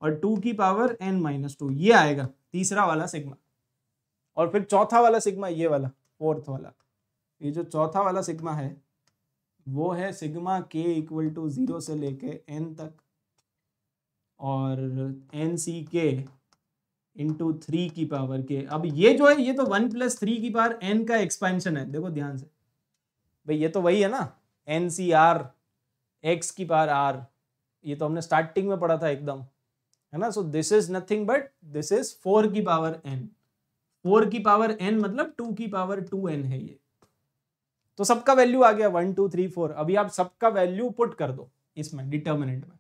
और टू की पावर एन माइनस टू ये आएगा तीसरा वाला सिग्मा और फिर चौथा वाला सिग्मा ये वाला फोर्थ वाला ये जो चौथा वाला सिग्मा है वो है सिग्मा के इक्वल टू ज़ीरो से लेके एन तक और एन सी के इंटू थ्री की पावर के अब ये जो है ये तो वन प्लस थ्री की पावर एन का एक्सपेंशन है देखो ध्यान से भाई ये तो वही है ना एन सी आर एक्स की पार आर ये तो हमने स्टार्टिंग में पढ़ा था एकदम है ना so this is nothing but this is four की पावर एन फोर की पावर एन मतलब टू की पावर टू एन है ये तो सबका वैल्यू आ गया वन टू थ्री फोर अभी आप सबका वैल्यू पुट कर दो इसमें डिटर्मिनेंट में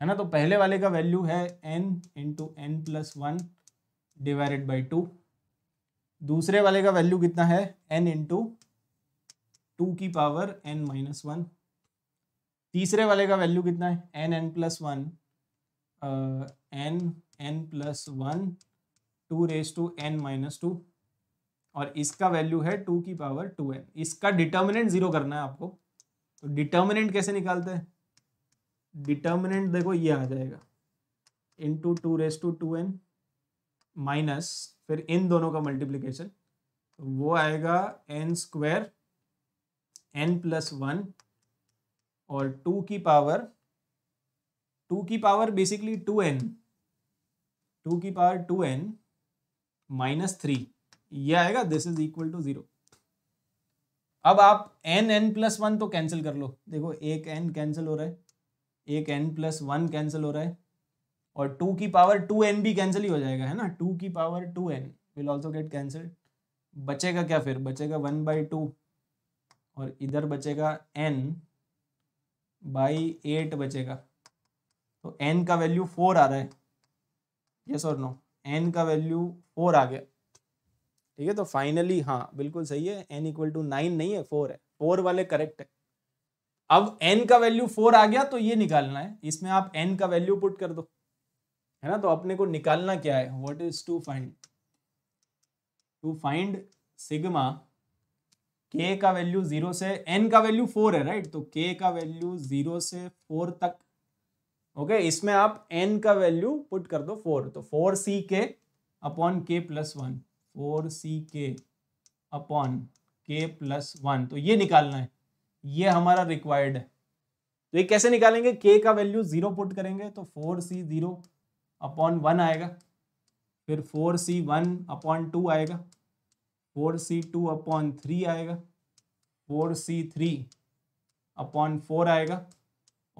है ना तो पहले वाले का वैल्यू है n into N plus one divided by two दूसरे वाले का वैल्यू कितना है एन इंटू टू की पावर एन माइनस वन तीसरे वाले का वैल्यू कितना है n n plus one n n plus one two raise to n minus two और इसका वैल्यू है टू की पावर टू एन इसका डिटर्मिनेंट जीरो करना है आपको तो डिटर्मिनेंट कैसे निकालते हैं डिटर्मिनेंट देखो ये आ जाएगा into two raise to two n minus फिर इन दोनों का मल्टीप्लीकेशन तो वो आएगा n square n plus one और टू की पावर टू की power basically two n two की power two n minus three ये आएगा this is equal to zero अब आप एन एन प्लस वन तो कैंसिल कर लो देखो एक एन कैंसिल हो रहा है एक एन प्लस वन कैंसिल हो रहा है और टू की पावर टू एन भी कैंसिल ही हो जाएगा है ना टू की power two n will also get cancel बचेगा क्या फिर बचेगा वन बाई टू और इधर बचेगा एन बाई एट बचेगा तो एन का वैल्यू फोर आ रहा है यस और नो एन का वैल्यू फोर आ गया ठीक है तो फाइनली हाँ बिल्कुल सही है एन इक्वल टू नाइन नहीं है फोर है फोर वाले करेक्ट है अब एन का वैल्यू फोर आ गया तो ये निकालना है इसमें आप एन का वैल्यू पुट कर दो है ना तो अपने को निकालना क्या है what is to find to find sigma k का वैल्यू जीरो से एन का वैल्यू फोर है राइट तो के का वैल्यू जीरो से फोर तक ओके okay, इसमें आप एन का वैल्यू पुट कर दो फोर तो फोर सी के अपॉन के प्लस वन फोर सी के अपॉन के प्लस वन तो ये निकालना है ये हमारा रिक्वायर्ड है तो ये कैसे निकालेंगे के का वैल्यू जीरो पुट करेंगे तो four C zero upon one आएगा फिर फोर सी वन अपॉन टू आएगा फोर सी टू अपॉन थ्री आएगा फोर सी थ्री अपॉन फोर आएगा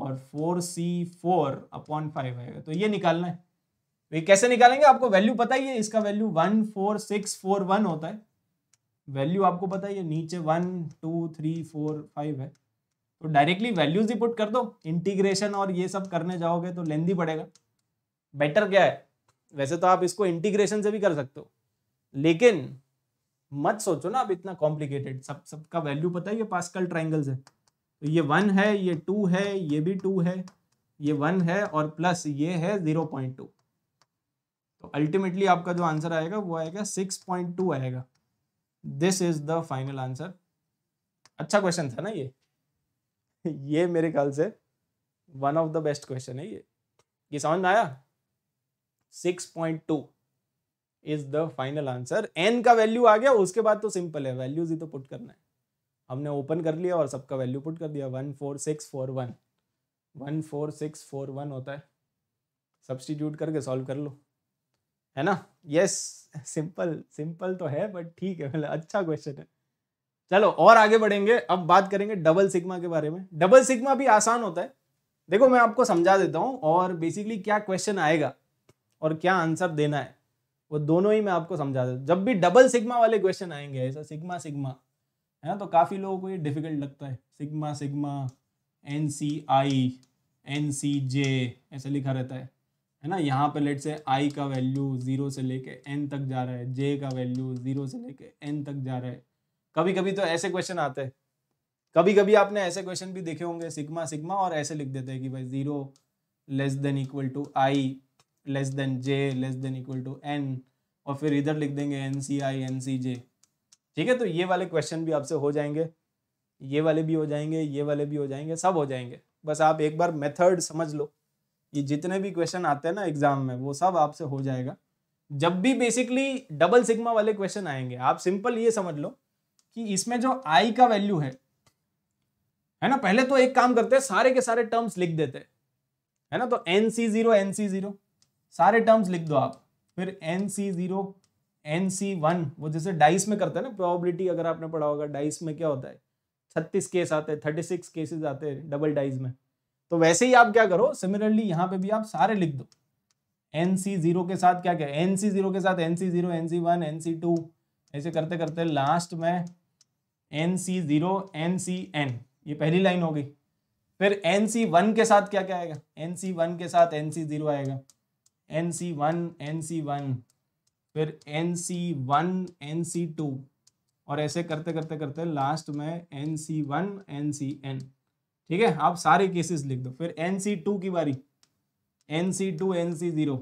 और four C four upon five आएगा तो ये निकालना है तो ये कैसे निकालेंगे आपको वैल्यू पता ही है इसका value one four six four one होता है वैल्यू आपको पता ही है नीचे one two three four five है तो डायरेक्टली वैल्यूज ही पुट कर दो इंटीग्रेशन और ये सब करने जाओगे तो लेंदी पड़ेगा बेटर क्या है वैसे तो आप इसको इंटीग्रेशन से भी कर सकते हो लेकिन मत सोचो ना अब इतना कॉम्प्लिकेटेड सब सबका वैल्यू पता है ये पास्कल ट्राइंगल्स है तो ये वन है ये टू है ये भी टू है ये वन है और प्लस ये है जीरो पॉइंट टू तो अल्टीमेटली आपका जो आंसर आएगा वो आएगा सिक्स पॉइंट टू आएगा this is the final answer अच्छा क्वेश्चन था ना ये ये मेरे ख्याल से one of the best question है ये ये समझ में आया six point two is the final answer n का वैल्यू आ गया उसके बाद तो सिंपल है वैल्यूज ही तो पुट करना है हमने ओपन कर लिया और सबका वैल्यू पुट कर दिया one four six four one one four six four one होता है सब्सटीट्यूट करके सॉल्व कर लो है ना यस सिंपल सिंपल तो है बट ठीक है मतलब अच्छा क्वेश्चन है चलो और आगे बढ़ेंगे अब बात करेंगे डबल सिग्मा के बारे में डबल सिग्मा भी आसान होता है देखो मैं आपको समझा देता हूँ और बेसिकली क्या क्वेश्चन आएगा और क्या आंसर देना है वो दोनों ही मैं आपको समझा दे जब भी डबल सिग्मा वाले क्वेश्चन आएंगे ऐसा सिग्मा सिग्मा है ना तो काफ़ी लोगों को ये डिफिकल्ट लगता है sigma sigma n C i n C j ऐसे लिखा रहता है है ना यहाँ पे लेट से आई का वैल्यू ज़ीरो से लेके एन तक जा रहा है जे का वैल्यू ज़ीरो से लेके एन तक जा रहा है कभी कभी तो ऐसे क्वेश्चन आते हैं कभी कभी आपने ऐसे क्वेश्चन भी देखे होंगे सिग्मा सिग्मा और ऐसे लिख देते हैं कि भाई zero less than equal to i less than j less than equal to n और फिर इधर लिख देंगे n C i n C जे ठीक है तो ये वाले क्वेश्चन भी आपसे हो जाएंगे ये वाले भी हो जाएंगे ये वाले भी हो जाएंगे सब हो जाएंगे बस आप एक बार मेथड समझ लो ये जितने भी क्वेश्चन आते हैं ना एग्जाम में वो सब आपसे हो जाएगा जब भी बेसिकली डबल सिग्मा वाले क्वेश्चन आएंगे आप सिंपल ये समझ लो कि इसमें जो आई का वैल्यू है है ना पहले तो एक काम करते हैं सारे के सारे टर्म्स लिख देते हैं है ना तो एन सी जीरो एन सी जीरो सारे टर्म्स लिख दो आप फिर एन सी जीरो एन सी वन वो जैसे डाइस में करते हैं ना प्रोबेबिलिटी अगर आपने पढ़ा होगा डाइस में क्या होता है छत्तीस केस आते हैं थर्टी सिक्स केसेज आते हैं डबल डाइस में तो वैसे ही आप क्या करो सिमिलरली यहाँ पे भी आप सारे लिख दो एन सी जीरो के साथ क्या क्या एन सी जीरो के साथ एन सी जीरो एन सी वन एन सी टू ऐसे करते करते लास्ट में एन सी जीरो एन सी एन ये पहली लाइन हो गई फिर एन सी वन के साथ क्या क्या आएगा एन सी वन के साथ एन सी जीरो आएगा एन सी वन एन सी वन फिर एन सी वन एन सी टू और ऐसे करते करते करते लास्ट में एन सी वन एन सी एन ठीक है आप सारे केसेस लिख दो फिर एन सी टू की बारी एन सी two N C zero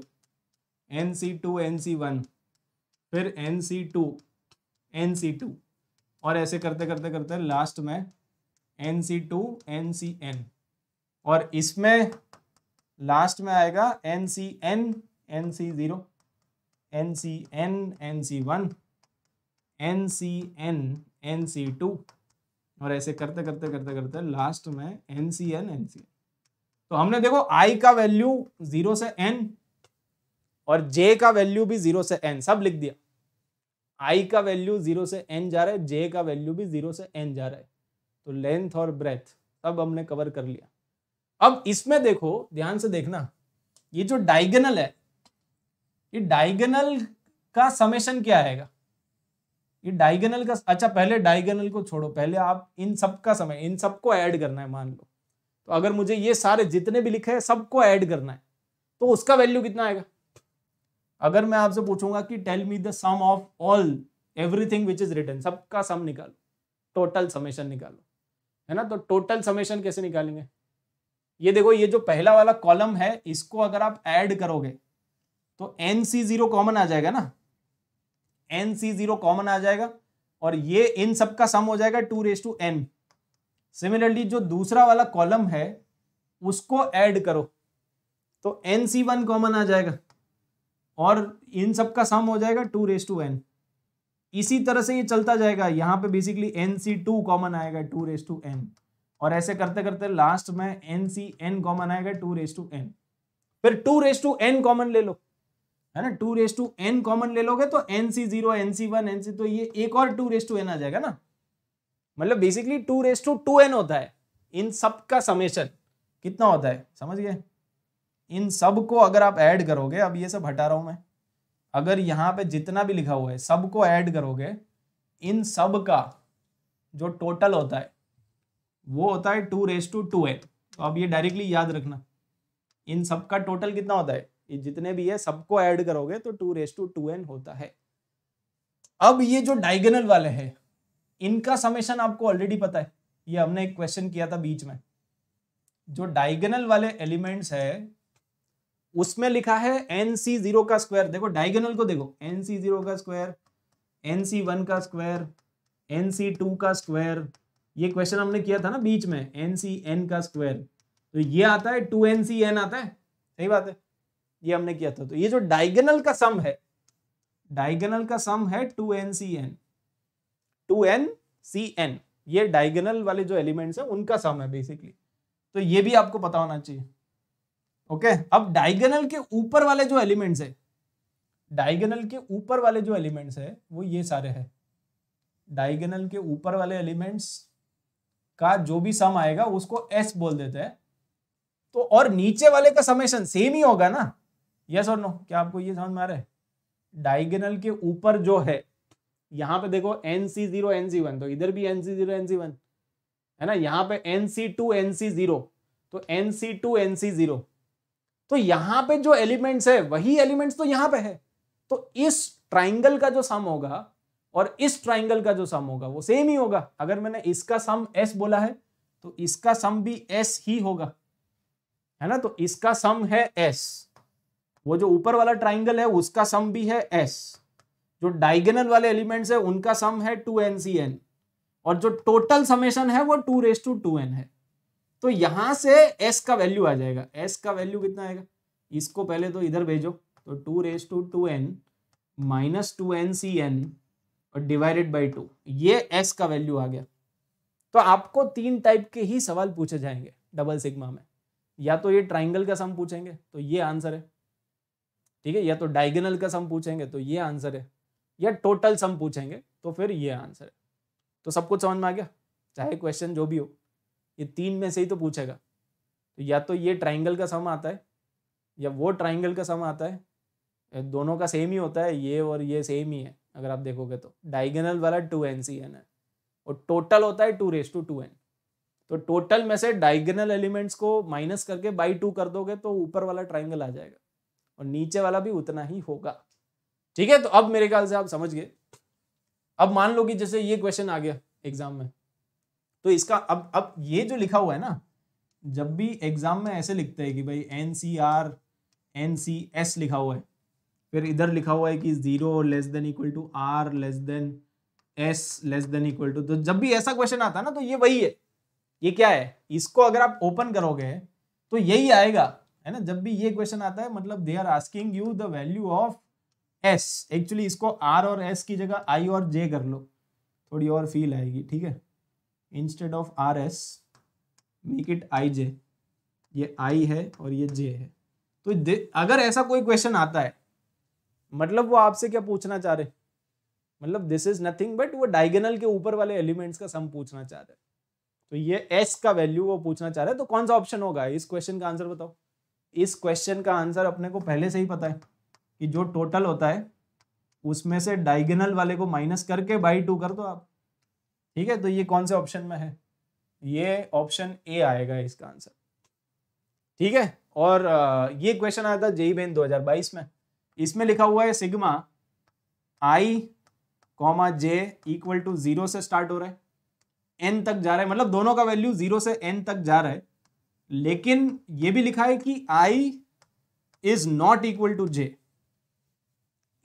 n सी टू एन सी वन फिर एन सी टू एन सी टू और ऐसे करते करते करते लास्ट में एन सी टू एन सी एन और इसमें लास्ट में आएगा n C N N C zero n C N N C one n C N N C two और ऐसे करते करते करते करते लास्ट में n C N N C तो हमने देखो आई का वैल्यू जीरो से एन और जे का वैल्यू भी जीरो से एन सब लिख दिया आई का वैल्यू जीरो से एन जा रहा है जे का वैल्यू भी जीरो से एन जा रहा है तो लेंथ और ब्रेथ सब हमने कवर कर लिया अब इसमें देखो ध्यान से देखना ये जो डायगनल है ये डायगनल का समेशन क्या आएगा ये डायगनल का अच्छा पहले डायगनल को छोड़ो पहले आप इन सब का समय इन सबको ऐड करना है मान लो तो अगर मुझे ये सारे जितने भी लिखे हैं सबको ऐड करना है तो उसका वैल्यू कितना आएगा अगर मैं आपसे पूछूंगा कि tell me the sum of all everything which is return सबका सम निकालो टोटल समेशन निकालो है ना तो टोटल समेशन कैसे निकालेंगे ये देखो ये जो पहला वाला कॉलम है इसको अगर आप ऐड करोगे तो एन सी जीरो कॉमन आ जाएगा ना एन सी जीरो कॉमन आ जाएगा और ये इन सब का सम हो जाएगा two raise to n similarly जो दूसरा वाला कॉलम है उसको ऐड करो तो एन सी वन कॉमन आ जाएगा और इन सब का सम हो जाएगा टू रेस टू एन इसी तरह से ये चलता जाएगा यहाँ पे बेसिकली एन सी टू कॉमन आएगा टू रेस टू एन और ऐसे करते करते लास्ट में एन सी एन कॉमन आएगा टू रेस टू एन फिर two raise to n common ले लो है ना two raise to n common ले लोगे तो एन सी जीरो एन सी वन एन सी तो ये एक और टू रेस टू एन आ जाएगा ना मतलब basically two raise to two N होता है इन सब का समेशन कितना होता है समझ गए इन सब को अगर आप ऐड करोगे अब ये सब हटा रहा हूं मैं अगर यहाँ पे जितना भी लिखा हुआ है सबको ऐड करोगे इन सब का जो टोटल होता है वो होता है two raise to two n तो अब ये डायरेक्टली याद रखना इन सब का टोटल कितना होता है ये जितने भी है सबको ऐड करोगे तो two raise to two N होता है अब ये जो डायगोनल वाले हैं इनका समेशन आपको ऑलरेडी पता है ये हमने एक क्वेश्चन किया था बीच में जो डायगोनल वाले एलिमेंट्स है उसमें लिखा है एन सी जीरो का स्क्वायर देखो डायगोनल को देखो एन सी जीरो का स्क्वायर एन सी वन का स्क्वायर एन सी टू का स्क्वायर ये क्वेश्चन हमने किया था ना बीच में एन सी एन का स्क्वायर तो ये आता है टू एन सी एन आता है सही बात है ये हमने किया था तो ये जो डायगोनल का सम है डायगोनल का सम है two N C n two N C n ये डायगोनल वाले जो एलिमेंट्स हैं उनका सम है बेसिकली तो ये भी आपको पता होना चाहिए ओके okay? अब डायगोनल के ऊपर वाले जो एलिमेंट्स है डायगोनल के ऊपर वाले जो एलिमेंट्स है वो ये सारे हैं डायगोनल के ऊपर वाले एलिमेंट्स का जो भी सम आएगा उसको एस बोल देते हैं तो और नीचे वाले का समेशन सेम ही होगा ना यस और नो क्या आपको ये समझ में आ रहा है डायगनल के ऊपर जो है यहां पे देखो एन सी जीरो एन सी वन तो इधर भी एन सी जीरो एन सी वन है ना यहाँ पे एन सी टू एन सी जीरो तो एन सी टू एन सी जीरो तो यहाँ पे जो एलिमेंट्स है वही एलिमेंट्स तो यहाँ पे है तो इस ट्राइंगल का जो सम होगा और इस ट्राइंगल का जो सम होगा वो सेम ही होगा अगर मैंने इसका सम एस बोला है तो इसका सम भी एस ही होगा है ना तो इसका सम है एस वो जो ऊपर वाला ट्राइंगल है उसका सम भी है एस जो डायगोनल वाले एलिमेंट्स है उनका सम है टू एन सी एन और जो टोटल समेशन है वो two raise to two n है तो यहां से एस का वैल्यू आ जाएगा एस का वैल्यू कितना आएगा इसको पहले तो इधर भेजो तो two raise to two n minus two N C n और डिवाइडेड बाई टू ये एस का वैल्यू आ गया तो आपको तीन टाइप के ही सवाल पूछे जाएंगे डबल सिग्मा में या तो ये ट्राइंगल का सम पूछेंगे तो ये आंसर है ठीक है या तो डायगनल का सम पूछेंगे तो ये आंसर है या टोटल सम पूछेंगे तो फिर ये आंसर है तो सब कुछ समझ में आ गया चाहे क्वेश्चन जो भी हो ये तीन में से ही तो पूछेगा तो या तो ये ट्राइंगल का सम आता है या वो ट्राइंगल का सम आता है दोनों का सेम ही होता है ये और ये सेम ही है अगर आप देखोगे तो डाइगनल वाला टू एन सी एन है और टोटल होता है two raise to two n तो टोटल में से डाइगनल एलिमेंट्स को माइनस करके बाई टू कर दोगे तो ऊपर वाला ट्राइंगल आ जाएगा और नीचे वाला भी उतना ही होगा ठीक है तो अब मेरे ख्याल से आप समझ गए अब मान लो कि जैसे ये क्वेश्चन आ गया एग्जाम में तो इसका अब अब ये जो लिखा हुआ है ना जब भी एग्जाम में ऐसे लिखते हैं कि भाई n C R N C s लिखा हुआ है फिर इधर लिखा हुआ है कि zero less than equal to r less than s less than equal to तो जब भी ऐसा क्वेश्चन आता है ना तो ये वही है ये क्या है इसको अगर आप ओपन करोगे तो यही आएगा है ना जब भी ये क्वेश्चन आता है मतलब they are asking you the value of s actually इसको आर और एस की जगह आई और जे कर लो थोड़ी और फील आएगी ठीक है instead of r s make it i j ये आई है और ये जे है तो अगर ऐसा कोई क्वेश्चन आता है मतलब वो आपसे क्या पूछना चाह रहे मतलब दिस इज नथिंग बट वो डायगोनल के ऊपर वाले एलिमेंट्स का सम पूछना चाह रहे तो ये एस का वैल्यू वो पूछना चाह रहे तो कौन सा ऑप्शन होगा इस क्वेश्चन का आंसर बताओ इस क्वेश्चन का आंसर अपने को पहले से ही पता है कि जो टोटल होता है उसमें से डायगोनल वाले को माइनस करके बाई टू कर दो आप ठीक है तो ये कौन से ऑप्शन में है ये ऑप्शन ए आएगा इसका आंसर ठीक है और ये क्वेश्चन आया था जेई बेन दो में इसमें लिखा हुआ है sigma i comma j equal to zero से स्टार्ट हो रहा है एन तक जा रहा है मतलब दोनों का वैल्यू जीरो से एन तक जा रहा है लेकिन ये भी लिखा है कि i is not equal to j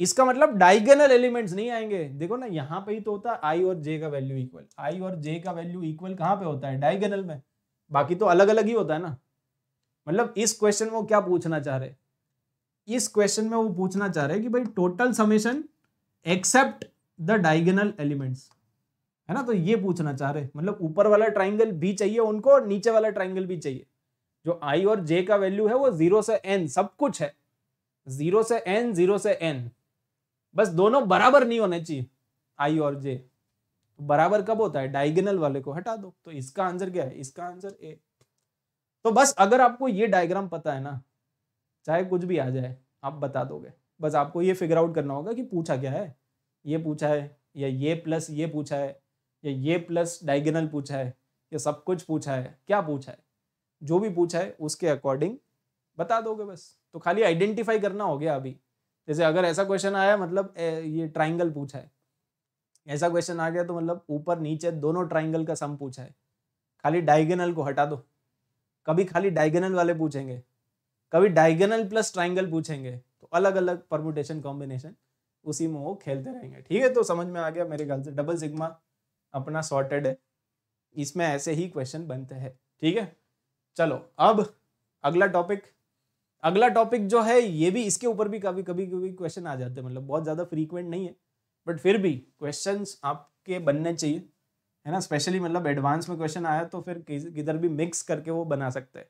इसका मतलब डाइगनल एलिमेंट्स नहीं आएंगे देखो ना यहां पे ही तो होता है आई और जे का वैल्यू इक्वल आई और जे का वैल्यू इक्वल कहां पे होता है डायगोनल में बाकी तो अलग अलग ही होता है ना मतलब इस क्वेश्चन में क्या पूछना चाह रहे इस क्वेश्चन में वो पूछना चाह रहे हैं कि भाई total summation except the diagonal elements है ना तो ये पूछना चाह रहे मतलब ऊपर वाला ट्राइंगल भी चाहिए उनको और नीचे वाला ट्राइंगल भी चाहिए जो आई और जे का वैल्यू है वो जीरो से एन सब कुछ है जीरो से एन जीरो से एन बस दोनों बराबर नहीं होने चाहिए आई और जे तो बराबर कब होता है डायगोनल वाले को हटा दो तो इसका आंसर क्या है इसका आंसर ए तो बस अगर आपको ये डायग्राम पता है ना चाहे कुछ भी आ जाए आप बता दोगे बस आपको ये फिगर आउट करना होगा कि पूछा क्या है ये पूछा है या ये प्लस ये पूछा है या ये प्लस डाइगनल पूछा है या सब कुछ पूछा है क्या पूछा है जो भी पूछा है उसके अकॉर्डिंग बता दोगे बस तो खाली आइडेंटिफाई करना हो गया अभी जैसे अगर ऐसा क्वेश्चन आया मतलब ये ट्राइंगल पूछा है ऐसा क्वेश्चन आ गया तो मतलब ऊपर नीचे दोनों ट्राइंगल का सम पूछा है खाली डाइगनल को हटा दो कभी खाली डाइगनल वाले पूछेंगे कभी डायगोनल प्लस ट्राइंगल पूछेंगे तो अलग अलग परमुटेशन कॉम्बिनेशन उसी में वो खेलते रहेंगे ठीक है तो समझ में आ गया मेरे ख्याल से डबल सिग्मा अपना सॉर्टेड है इसमें ऐसे ही क्वेश्चन बनते हैं ठीक है चलो अब अगला टॉपिक अगला टॉपिक जो है ये भी इसके ऊपर भी कभी कभी कभी क्वेश्चन आ जाते हैं मतलब बहुत ज़्यादा फ्रीक्वेंट नहीं है बट फिर भी क्वेश्चन आपके बनने चाहिए है ना स्पेशली मतलब एडवांस में क्वेश्चन आया तो फिर किधर भी मिक्स करके वो बना सकते हैं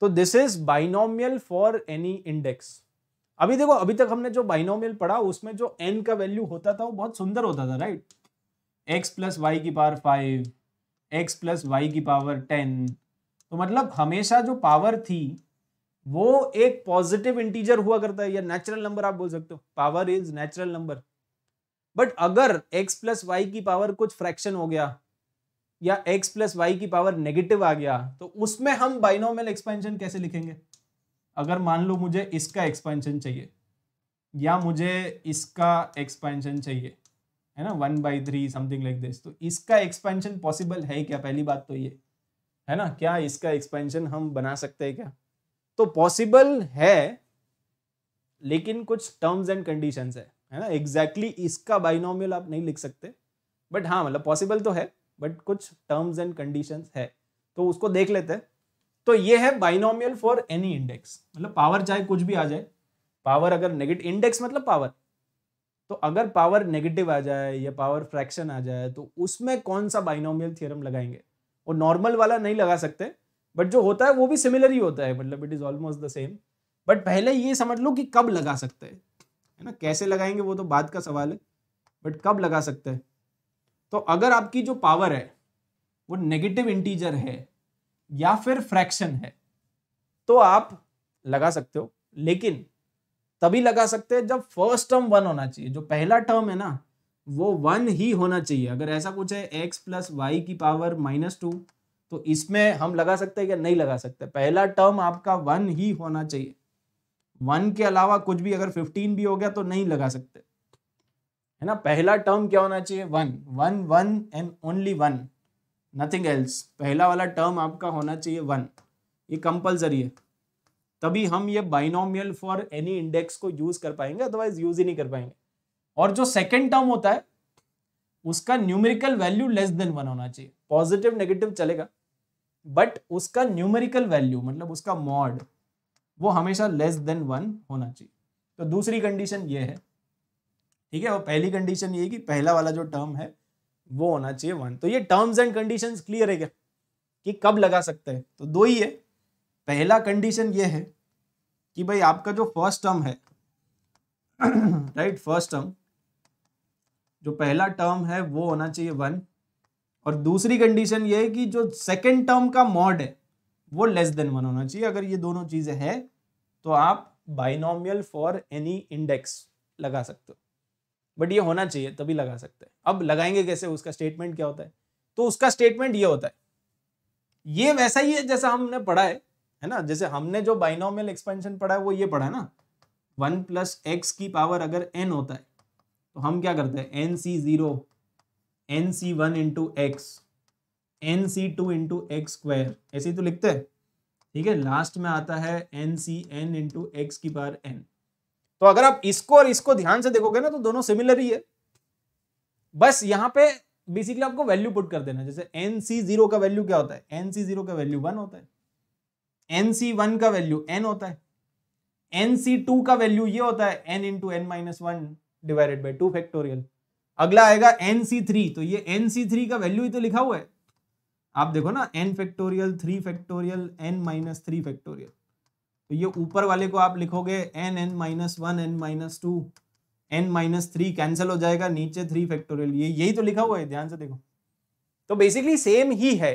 तो this is binomial for any index अभी देखो अभी तक हमने जो बाइनोमियल पढ़ा उसमें जो एन का वैल्यू होता था वो बहुत सुंदर होता था राइट एक्स प्लस वाई की power five x plus Y की पावर टेन तो मतलब हमेशा जो पावर थी वो एक पॉजिटिव इंटीजर हुआ करता है या नेचुरल नंबर आप बोल सकते हो power is natural number but अगर x प्लस वाई की पावर कुछ फ्रैक्शन हो गया या x प्लस वाई की पावर नेगेटिव आ गया तो उसमें हम बाइनोमियल एक्सपेंशन कैसे लिखेंगे अगर मान लो मुझे इसका एक्सपेंशन चाहिए या मुझे इसका एक्सपेंशन चाहिए है ना one by three something like this तो इसका एक्सपेंशन पॉसिबल है क्या पहली बात तो ये है ना क्या इसका एक्सपेंशन हम बना सकते हैं क्या तो पॉसिबल है लेकिन कुछ टर्म्स एंड कंडीशंस है है ना एग्जैक्टली exactly इसका बाइनोमियल आप नहीं लिख सकते बट हाँ मतलब पॉसिबल तो है बट कुछ टर्म्स एंड कंडीशन है तो उसको देख लेते हैं तो ये है बाइनोमियल फॉर एनी इंडेक्स मतलब पावर चाहे कुछ भी आ जाए पावर अगर नेगेटिव इंडेक्स मतलब पावर तो अगर पावर नेगेटिव आ जाए या पावर फ्रैक्शन आ जाए तो उसमें कौन सा बाइनोमियल थ्योरम लगाएंगे वो नॉर्मल वाला नहीं लगा सकते बट जो होता है वो भी सिमिलर ही होता है मतलब it is almost the same but पहले ये समझ लो कि कब लगा सकते हैं है ना कैसे लगाएंगे वो तो बाद का सवाल है बट कब लगा सकते हैं तो अगर आपकी जो पावर है वो नेगेटिव इंटीजर है या फिर फ्रैक्शन है तो आप लगा सकते हो लेकिन तभी लगा सकते हैं जब फर्स्ट टर्म वन होना चाहिए जो पहला टर्म है ना वो वन ही होना चाहिए अगर ऐसा कुछ है एक्स प्लस वाई की पावर माइनस टू तो इसमें हम लगा सकते हैं या नहीं लगा सकते पहला टर्म आपका वन ही होना चाहिए वन के अलावा कुछ भी अगर फिफ्टीन भी हो गया तो नहीं लगा सकते है ना पहला टर्म क्या होना चाहिए one one one and only one nothing else पहला वाला टर्म आपका होना चाहिए वन ये कंपलसरी है तभी हम ये बाइनोमियल फॉर एनी इंडेक्स को यूज कर पाएंगे अदरवाइज यूज ही नहीं कर पाएंगे और जो सेकेंड टर्म होता है उसका numerical value less than one होना चाहिए पॉजिटिव नेगेटिव चलेगा बट उसका न्यूमेरिकल वैल्यू मतलब उसका मॉड वो हमेशा लेस देन वन होना चाहिए तो दूसरी कंडीशन ये है ठीक है और पहली कंडीशन ये कि पहला वाला जो टर्म है वो होना चाहिए वन तो ये टर्म्स एंड कंडीशन क्लियर है क्या कि कब लगा सकते हैं तो दो ही है पहला कंडीशन ये है कि भाई आपका जो फर्स्ट टर्म है राइट फर्स्ट टर्म जो पहला टर्म है वो होना चाहिए वन और दूसरी कंडीशन ये है कि जो सेकेंड टर्म का मॉड है वो लेस देन वन होना चाहिए अगर ये दोनों चीज़ें हैं तो आप बाइनोमियल फॉर एनी इंडेक्स लगा सकते हो बट ये होना चाहिए तभी लगा सकते हैं अब लगाएंगे कैसे उसका स्टेटमेंट क्या होता है तो उसका स्टेटमेंट ये होता है ये वैसा ही है जैसा हमने पढ़ा है है ना जैसे हमने जो बाइनोमियल एक्सपेंशन पढ़ा है वो ये पढ़ा है ना वन प्लस एक्स की पावर अगर एन होता है तो हम क्या करते हैं एन सी जीरो एन सी वन इंटू एक्स एन सी टू इंटू एक्स स्क्वायर ऐसे ही तो लिखते हैं ठीक है लास्ट में आता है N C n into x की पावर एन तो अगर आप इसको और इसको ध्यान से देखोगे ना तो दोनों सिमिलर ही है बस यहाँ पे बेसिकली आपको वैल्यू पुट कर देना जैसे एन सी जीरो का वैल्यू क्या होता है एन सी जीरो का वैल्यू वन होता है एन सी वन का वैल्यू एन होता है एन सी टू का वैल्यू ये होता है n into n minus one divided by two factorial अगला आएगा एन सी थ्री तो ये एन सी थ्री का वैल्यू ही तो लिखा हुआ है आप देखो ना n factorial three factorial N minus three factorial तो ये ऊपर वाले को आप लिखोगे n n minus one n minus two n minus three cancel हो जाएगा नीचे थ्री फैक्टोरियल ये यही तो लिखा हुआ है ध्यान से देखो तो बेसिकली सेम ही है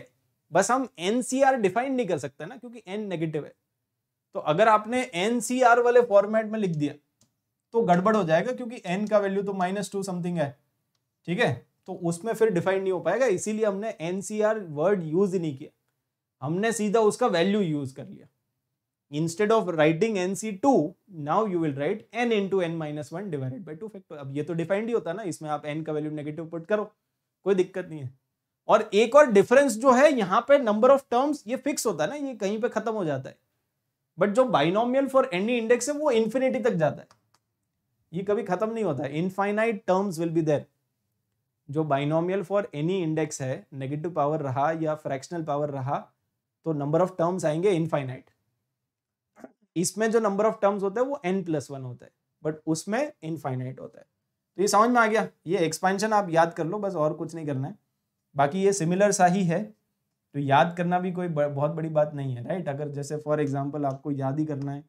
बस हम एन सी आर डिफाइन नहीं कर सकते ना क्योंकि एन नेगेटिव है तो अगर आपने एन सी आर वाले फॉर्मेट में लिख दिया तो गड़बड़ हो जाएगा क्योंकि एन का वैल्यू तो माइनस टू समथिंग है ठीक है तो उसमें फिर डिफाइन नहीं हो पाएगा इसीलिए हमने एन सी आर वर्ड यूज नहीं किया हमने सीधा उसका वैल्यू यूज कर लिया instead of writing n C two now you will write n into n minus one divided by two factor अब ये तो डिफाइंड ही होता है ना इसमें आप एन का वैल्यू नेगेटिव पुट करो कोई दिक्कत नहीं है और एक और डिफरेंस जो है यहाँ पे नंबर ऑफ टर्म्स ये फिक्स होता है ना ये कहीं पे खत्म हो जाता है बट जो बाइनोमियल फॉर एनी इंडेक्स है वो इन्फिनिटी तक जाता है ये कभी खत्म नहीं होता है infinite terms will be there जो बाइनोमियल फॉर एनी इंडेक्स है नेगेटिव पावर रहा या फ्रैक्शनल पावर रहा तो नंबर ऑफ टर्म्स आएंगे इनफाइनाइट इसमें जो नंबर ऑफ टर्म्स होते हैं वो एन प्लस वन होता है बट उसमें इनफाइनाइट होता है तो ये समझ में आ गया ये एक्सपेंशन आप याद कर लो बस और कुछ नहीं करना है बाकी ये सिमिलर सा ही है तो याद करना भी कोई बहुत बड़ी बात नहीं है राइट अगर जैसे फॉर एग्जाम्पल आपको याद ही करना है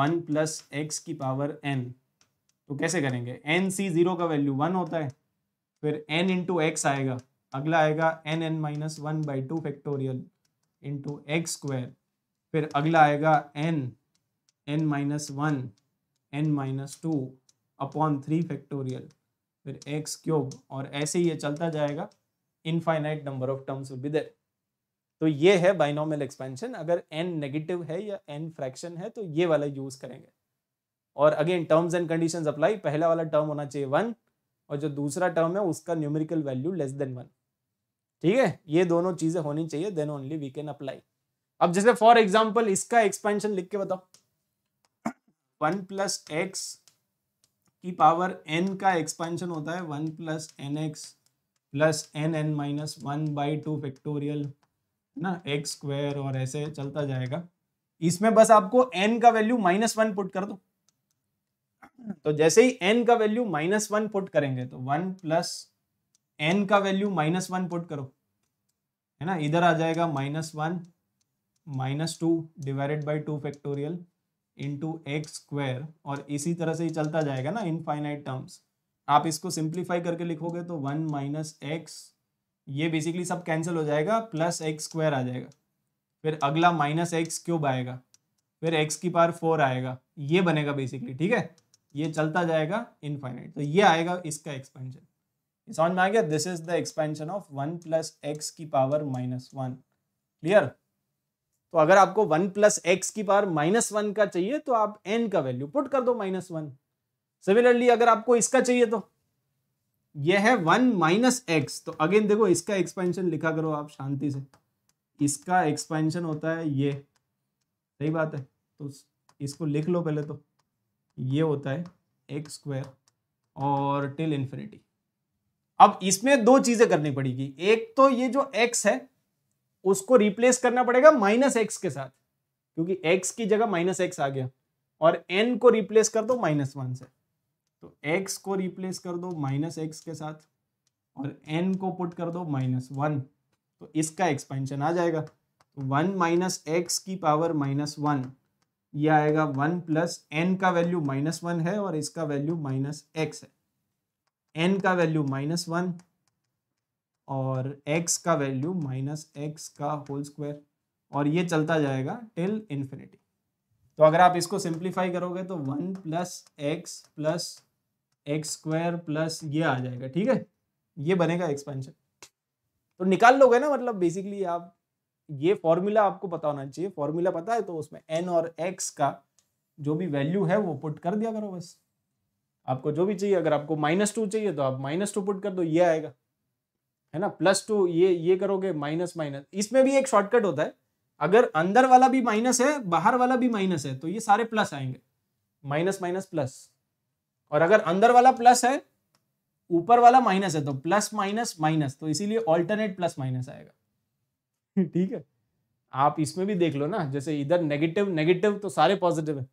वन प्लस एक्स की पावर एन तो कैसे करेंगे एन सी जीरो का वैल्यू वन होता है फिर एन इंटू एक्स आएगा अगला आएगा n n minus one by two factorial into x square फिर अगला आएगा n n minus one n minus two upon three factorial फिर एक्स क्यूब और ऐसे ही ये चलता जाएगा infinite number of terms will be तो ये है बाइनॉमियल एक्सपेंशन अगर एन नेगेटिव है या एन फ्रैक्शन है तो ये वाला यूज करेंगे और again terms and conditions apply पहला वाला टर्म होना चाहिए वन और जो दूसरा टर्म है उसका numerical value less than one ठीक है ये दोनों चीजें होनी चाहिए then only we can apply अब जैसे फॉर एग्जाम्पल इसका एक्सपेंशन लिख के बताओ वन प्लस एक्स की पावर एन का एक्सपेंशन होता है one plus n x plus n n minus one by two factorial ना एक्स स्क्वायर और ऐसे चलता जाएगा इसमें बस आपको एन का वैल्यू माइनस वन पुट कर दो तो जैसे ही एन का वैल्यू माइनस वन पुट करेंगे तो वन प्लस एन का वैल्यू माइनस वन पुट करो है ना इधर आ जाएगा minus one minus two divided by two factorial into x square और इसी तरह से ही चलता जाएगा ना इनफाइनाइट टर्म्स आप इसको सिंप्लीफाई करके लिखोगे तो वन माइनस एक्स ये बेसिकली सब कैंसिल हो जाएगा प्लस एक्स स्क्वायर आ जाएगा फिर अगला माइनस एक्स क्यूब आएगा फिर एक्स की पार फोर आएगा ये बनेगा बेसिकली ठीक है ये चलता जाएगा इनफाइनाइट तो ये आएगा इसका एक्सपेंशन समझ में आ गया this is the expansion of one plus x की पावर माइनस वन क्लियर तो अगर आपको वन प्लस एक्स की पावर माइनस वन का चाहिए तो आप एन का वैल्यू पुट कर दो माइनस वन सिमिलरली अगर आपको इसका चाहिए तो यह है वन माइनस एक्स तो अगेन देखो इसका एक्सपेंशन लिखा करो आप शांति से इसका एक्सपेंशन होता है ये सही बात है तो इसको लिख लो पहले तो ये होता है एक्स स्क्वायर और टिल इन्फिनिटी अब इसमें दो चीजें करनी पड़ेगी एक तो ये जो एक्स है उसको रिप्लेस करना पड़ेगा माइनस एक्स के साथ क्योंकि एक्स की जगह माइनस एक्स आ गया और एन को रिप्लेस कर दो माइनस वन से तो एक्स को रिप्लेस कर दो माइनस एक्स के साथ और एन को पुट कर दो माइनस वन तो इसका एक्सपेंशन आ जाएगा तो वन माइनस एक्स की पावर माइनस वन ये आएगा वन प्लस एन का वैल्यू माइनस वन है और इसका वैल्यू माइनस एक्स है एन का वैल्यू माइनस वन और एक्स का वैल्यू माइनस एक्स का होल स्क्वायर और ये चलता जाएगा टिल इन्फिनिटी तो अगर आप इसको सिंप्लीफाई करोगे तो one plus x plus x square plus ये आ जाएगा ठीक है ये बनेगा एक्सपेंशन तो निकाल लोगे ना मतलब बेसिकली आप ये फॉर्मूला आपको पता होना चाहिए फॉर्मूला पता है तो उसमें एन और एक्स का जो भी वैल्यू है वो पुट कर दिया करो बस आपको जो भी चाहिए अगर आपको माइनस टू चाहिए तो आप माइनस टू पुट कर दो ये आएगा है ना प्लस टू ये ये करोगे माइनस माइनस इसमें भी एक शॉर्टकट होता है अगर अंदर वाला भी माइनस है बाहर वाला भी माइनस है तो ये सारे प्लस आएंगे माइनस माइनस प्लस और अगर अंदर वाला प्लस है ऊपर वाला माइनस है तो प्लस माइनस माइनस तो इसीलिए ऑल्टरनेट प्लस माइनस आएगा ठीक है आप इसमें भी देख लो ना जैसे इधर नेगेटिव नेगेटिव तो सारे पॉजिटिव है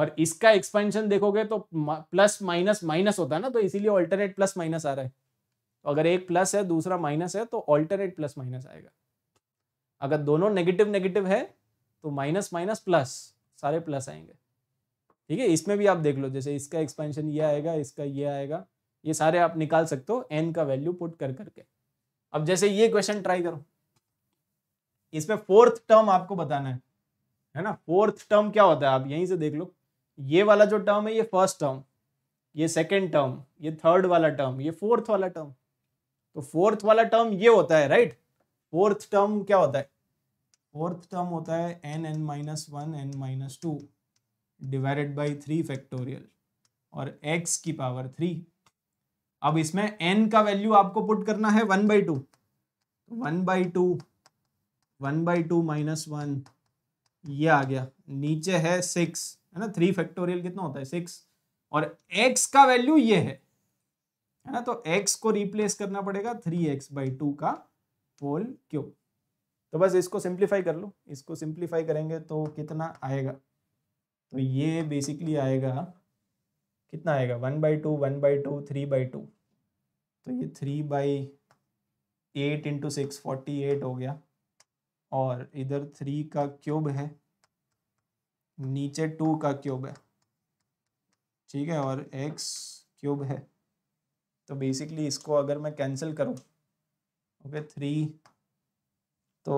और इसका एक्सपेंशन देखोगे तो प्लस माइनस माइनस होता है ना तो इसीलिए ऑल्टरनेट प्लस माइनस आ रहा है तो अगर एक प्लस है दूसरा माइनस है तो ऑल्टरनेट प्लस माइनस आएगा अगर दोनों नेगेटिव नेगेटिव है तो माइनस माइनस प्लस सारे प्लस आएंगे ठीक है इसमें भी आप देख लो जैसे इसका एक्सपेंशन ये आएगा इसका ये आएगा ये सारे आप निकाल सकते हो एन का वैल्यू पुट कर करके अब जैसे ये क्वेश्चन ट्राई करो इसमें फोर्थ टर्म आपको बताना है है ना फोर्थ टर्म क्या होता है आप यहीं से देख लो ये वाला जो टर्म है ये फर्स्ट टर्म ये सेकेंड टर्म ये थर्ड वाला टर्म ये फोर्थ वाला टर्म तो फोर्थ वाला टर्म ये होता है राइट फोर्थ टर्म क्या होता है फोर्थ टर्म होता है n n minus one n minus two divided by three factorial और एक्स की पावर थ्री अब इसमें एन का वैल्यू आपको पुट करना है one by two one by two one by two minus one ये आ गया नीचे है सिक्स है ना थ्री फैक्टोरियल कितना होता है सिक्स और एक्स का वैल्यू ये है है ना तो x को रिप्लेस करना पड़ेगा थ्री एक्स बाई टू का होल क्यूब तो बस इसको सिंप्लीफाई कर लो इसको सिंप्लीफाई करेंगे तो कितना आएगा तो ये बेसिकली आएगा कितना आएगा one by two one by two three by two तो ये three by eight into six forty eight हो गया और इधर थ्री का क्यूब है नीचे टू का क्यूब है ठीक है और एक्स क्यूब है तो बेसिकली इसको अगर मैं कैंसिल करूँ ओके थ्री तो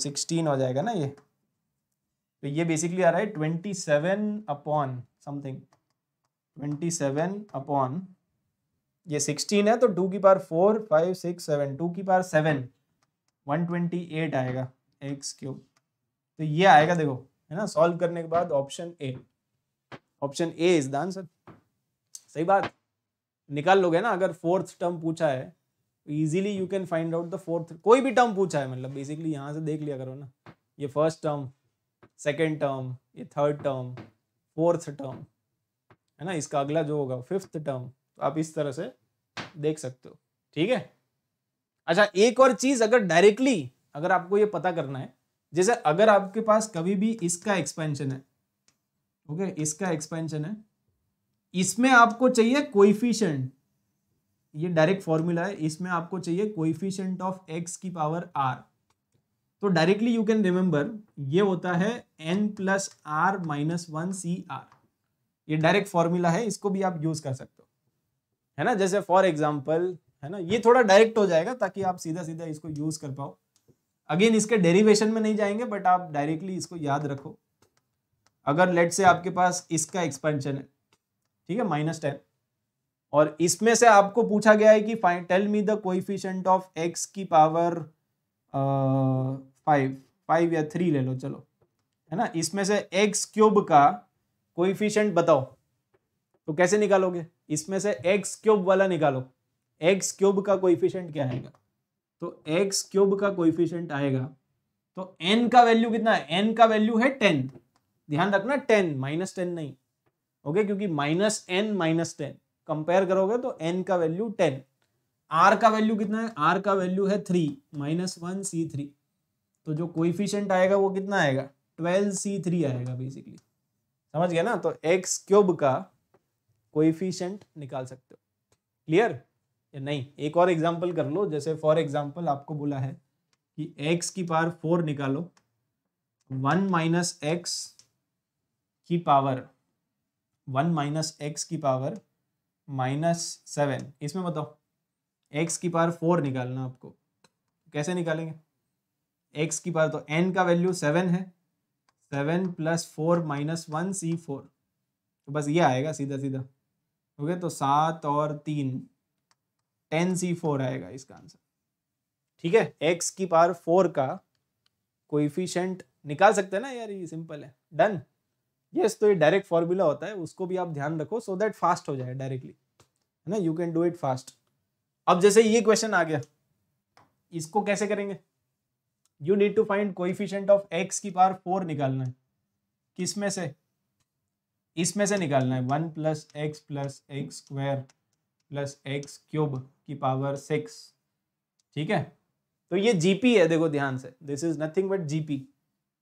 सिक्सटीन हो जाएगा ना ये तो ये बेसिकली आ रहा है twenty seven upon something twenty seven upon ये सिक्सटीन है तो टू की power four five six seven two की power seven one twenty eight आएगा एक्स क्यूब तो ये आएगा देखो है ना सॉल्व करने के बाद option A option A is the answer सही बात निकाल लोगे ना अगर फोर्थ टर्म पूछा है easily you can find out the fourth कोई भी टर्म पूछा है मतलब बेसिकली यहाँ से देख लिया करो ना ये फर्स्ट टर्म सेकेंड टर्म ये थर्ड टर्म फोर्थ टर्म है ना इसका अगला जो होगा फिफ्थ टर्म तो आप इस तरह से देख सकते हो ठीक है अच्छा एक और चीज अगर डायरेक्टली अगर आपको ये पता करना है जैसे अगर आपके पास कभी भी इसका एक्सपेंशन है ओके इसका एक्सपेंशन है इसमें आपको चाहिए कोइफिशेंट ये डायरेक्ट फॉर्मूला है इसमें आपको चाहिए कोइफिशेंट ऑफ एक्स की पावर आर तो डायरेक्टली यू कैन रिमेंबर ये होता है N plus r minus one C r ये डायरेक्ट फॉर्मूला है इसको भी आप यूज कर सकते हो है ना जैसे फॉर एग्जाम्पल है ना ये थोड़ा डायरेक्ट हो जाएगा ताकि आप सीधा सीधा इसको यूज कर पाओ अगेन इसके डेरिवेशन में नहीं जाएंगे बट आप डायरेक्टली इसको याद रखो अगर लेट से आपके पास इसका एक्सपेंशन है ठीक है माइनस टेन और इसमें से आपको पूछा गया है कि tell me the coefficient of x की पावर फाइव फाइव या थ्री ले लो चलो है ना इसमें से एक्स क्यूब का कोइफिशियंट बताओ तो कैसे निकालोगे इसमें से एक्स क्यूब वाला निकालो एक्स क्यूब का कोइफिशियंट क्या आएगा तो एक्स क्यूब का कोइफिशियंट आएगा तो एन का वैल्यू कितना है एन का वैल्यू है टेन ध्यान रखना टेन माइनस टेन नहीं ओके क्योंकि minus n minus ten compare करोगे तो एन का वैल्यू टेन आर का वैल्यू कितना है आर का वैल्यू है three minus one C three तो जो कोइफिशियंट आएगा वो कितना आएगा ट्वेल्व सी थ्री आएगा बेसिकली समझ गया ना तो एक्स क्यूब का कोइफिशियंट निकाल सकते हो क्लियर या नहीं एक और एग्जाम्पल कर लो जैसे फॉर एग्जाम्पल आपको बोला है कि एक्स की पावर फोर निकालो वन माइनस एक्स की पावर वन माइनस एक्स की पावर माइनस सेवन इसमें बताओ एक्स की पावर फोर निकालना आपको तो कैसे निकालेंगे एक्स की पावर तो एन का वैल्यू सेवन है seven plus four minus one C four तो बस ये आएगा सीधा सीधा ओके तो सात और तीन टेन सी फोर आएगा इसका आंसर ठीक है एक्स की पावर फोर का कोई निकाल सकते हैं ना यार ये सिंपल है डन यस तो ये डायरेक्ट फॉर्मूला होता है उसको भी आप ध्यान रखो सो दैट फास्ट हो जाए डायरेक्टली है ना you can do it fast अब जैसे ये क्वेश्चन आ गया इसको कैसे करेंगे you need to find coefficient of x की पावर फोर निकालना है किस में से इसमें से निकालना है one plus x plus x square plus x cube की पावर सिक्स ठीक है तो ये जीपी है देखो ध्यान से this is nothing but GP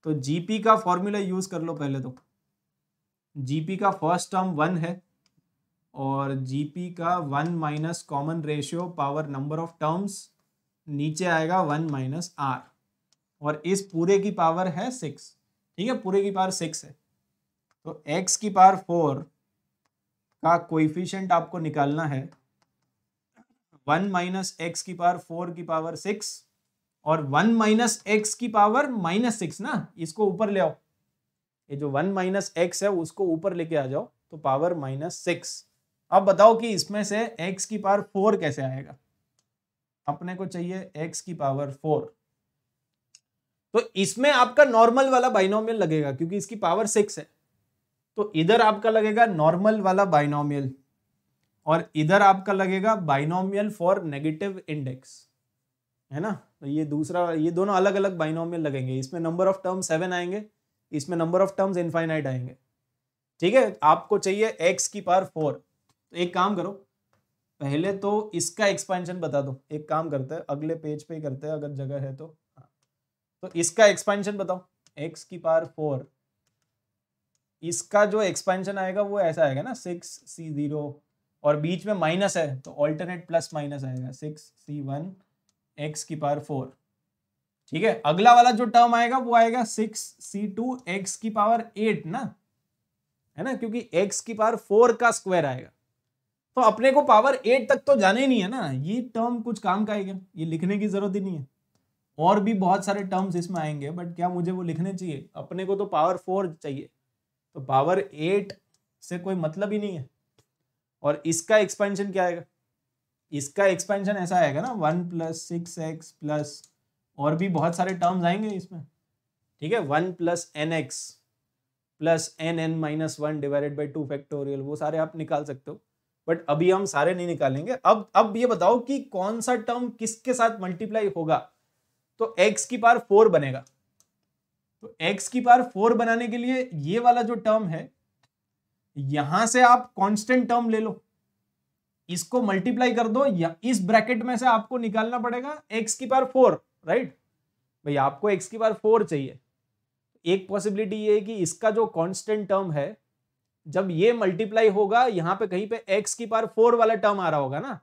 तो जीपी का फॉर्मूला यूज कर लो पहले तो जीपी का फर्स्ट टर्म वन है और जीपी का one minus common ratio power number of terms नीचे आएगा वन माइनस आर और इस पूरे की पावर है सिक्स ठीक है पूरे की पावर सिक्स है तो एक्स की पावर फोर का कोइफिशियंट आपको निकालना है वन माइनस एक्स की पावर फोर की पावर सिक्स और वन माइनस एक्स की पावर माइनस सिक्स ना इसको ऊपर ले आओ ये जो वन माइनस एक्स है उसको ऊपर लेके आ जाओ तो पावर माइनस सिक्स अब बताओ कि इसमें से एक्स की पावर फोर कैसे आएगा अपने को चाहिए एक्स की पावर फोर तो इसमें आपका नॉर्मल वाला बाइनोमियल लगेगा क्योंकि इसकी पावर सिक्स है तो इधर आपका लगेगा नॉर्मल वाला बाइनोमियल और इधर आपका लगेगा बाइनोमियल फॉर नेगेटिव इंडेक्स है ना तो ये दूसरा ये दोनों अलग अलग बाइनोमियल लगेंगे इसमें नंबर ऑफ टर्म सेवन आएंगे इसमें नंबर ऑफ टर्म्स इनफाइनाइट आएंगे ठीक है आपको चाहिए एक्स की पार फोर तो एक काम करो पहले तो इसका एक्सपेंशन बता दो एक काम करते हैं अगले पेज पे ही करते हैं अगर जगह है तो हाँ। तो इसका एक्सपेंशन बताओ एक्स की पार फोर इसका जो एक्सपेंशन आएगा वो ऐसा आएगा ना सिक्स सी जीरो और बीच में माइनस है तो ऑल्टरनेट प्लस माइनस आएगा सिक्स सी वन एक्स की पार फोर ठीक है अगला वाला जो टर्म आएगा वो आएगा सिक्स सी टू एक्स की पावर एट ना है ना क्योंकि एक्स की पावर फोर का स्क्वायर आएगा तो अपने को पावर एट तक तो जाने ही नहीं है ना ये टर्म कुछ काम का आएगा ये लिखने की जरूरत ही नहीं है और भी बहुत सारे टर्म्स इसमें आएंगे बट क्या मुझे वो लिखने चाहिए अपने को तो पावर फोर चाहिए तो पावर एट से कोई मतलब ही नहीं है और इसका एक्सपेंशन क्या आएगा इसका एक्सपेंशन ऐसा आएगा ना one plus six x plus और भी बहुत सारे टर्म्स आएंगे इसमें ठीक है one plus n x plus n n minus one divided by two factorial वो सारे आप निकाल सकते हो बट अभी हम सारे नहीं निकालेंगे अब अब ये बताओ कि कौन सा टर्म किसके साथ मल्टीप्लाई होगा तो x की पार फोर बनेगा तो x की पार फोर बनाने के लिए ये वाला जो टर्म है यहां से आप कांस्टेंट टर्म ले लो इसको मल्टीप्लाई कर दो या इस ब्रैकेट में से आपको निकालना पड़ेगा x की पार फोर राइट भाई आपको एक्स की बार फोर चाहिए एक पॉसिबिलिटी ये है कि इसका जो कांस्टेंट टर्म है जब ये मल्टीप्लाई होगा यहाँ पे कहीं पे एक्स की पार फोर वाला टर्म आ रहा होगा ना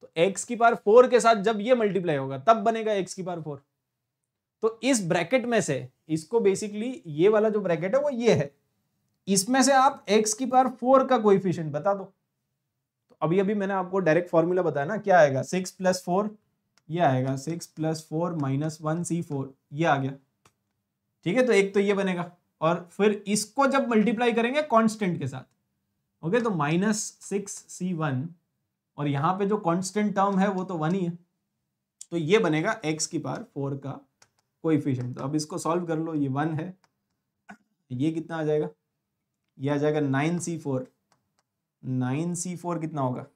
तो एक्स की पार फोर के साथ जब ये मल्टीप्लाई होगा तब बनेगा एक्स की पार फोर तो इस ब्रैकेट में से इसको बेसिकली ये वाला जो ब्रैकेट है वो ये है इसमें से आप एक्स की पार फोर का कोई बता दो तो अभी अभी मैंने आपको डायरेक्ट फॉर्मूला बताया ना क्या आएगा सिक्स प्लस फोर ये आएगा six plus four minus one C four ये आ गया ठीक है तो एक तो ये बनेगा और फिर इसको जब मल्टीप्लाई करेंगे कांस्टेंट के साथ ओके तो माइनस सिक्स सी वन और यहाँ पे जो कांस्टेंट टर्म है वो तो वन ही है तो ये बनेगा एक्स की पार फोर का कोइफिशियंट तो अब इसको सॉल्व कर लो ये वन है ये कितना आ जाएगा ये आ जाएगा nine C four nine C four कितना होगा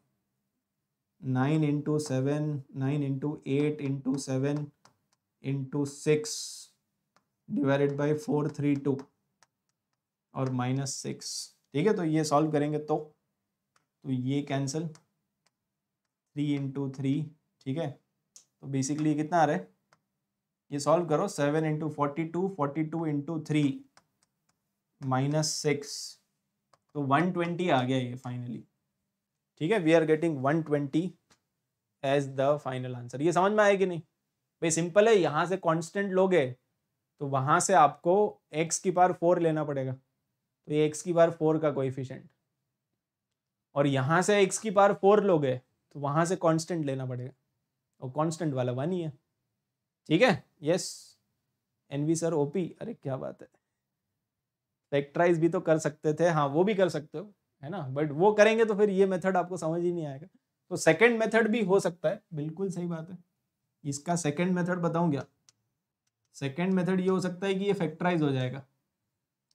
nine into seven nine into eight into seven into six divided by four three two और माइनस सिक्स ठीक है तो ये सॉल्व करेंगे तो तो ये कैंसिल थ्री इंटू थ्री ठीक है तो बेसिकली कितना आ रहा है ये सॉल्व करो seven into forty two forty two into three minus six तो वन ट्वेंटी आ गया ये फाइनली ठीक है we are getting one twenty as the final answer ये समझ में आया कि नहीं भाई सिंपल है यहाँ से कॉन्स्टेंट लोगे तो वहाँ से आपको एक्स की पार फोर लेना पड़ेगा तो ये एक्स की पार फोर का कोएफिशिएंट और यहाँ से एक्स की पार फोर लोगे तो वहाँ से कांस्टेंट लेना पड़ेगा और कांस्टेंट वाला वन ही है ठीक है yes N V sir OP अरे क्या बात है फैक्ट्राइज भी तो कर सकते थे हाँ वो भी कर सकते हो है ना बट वो करेंगे तो फिर ये मेथड आपको समझ ही नहीं आएगा तो सेकेंड मेथड भी हो सकता है बिल्कुल सही बात है इसका सेकेंड मेथड बताऊं क्या सेकंड मेथड ये हो सकता है कि ये फैक्टराइज हो जाएगा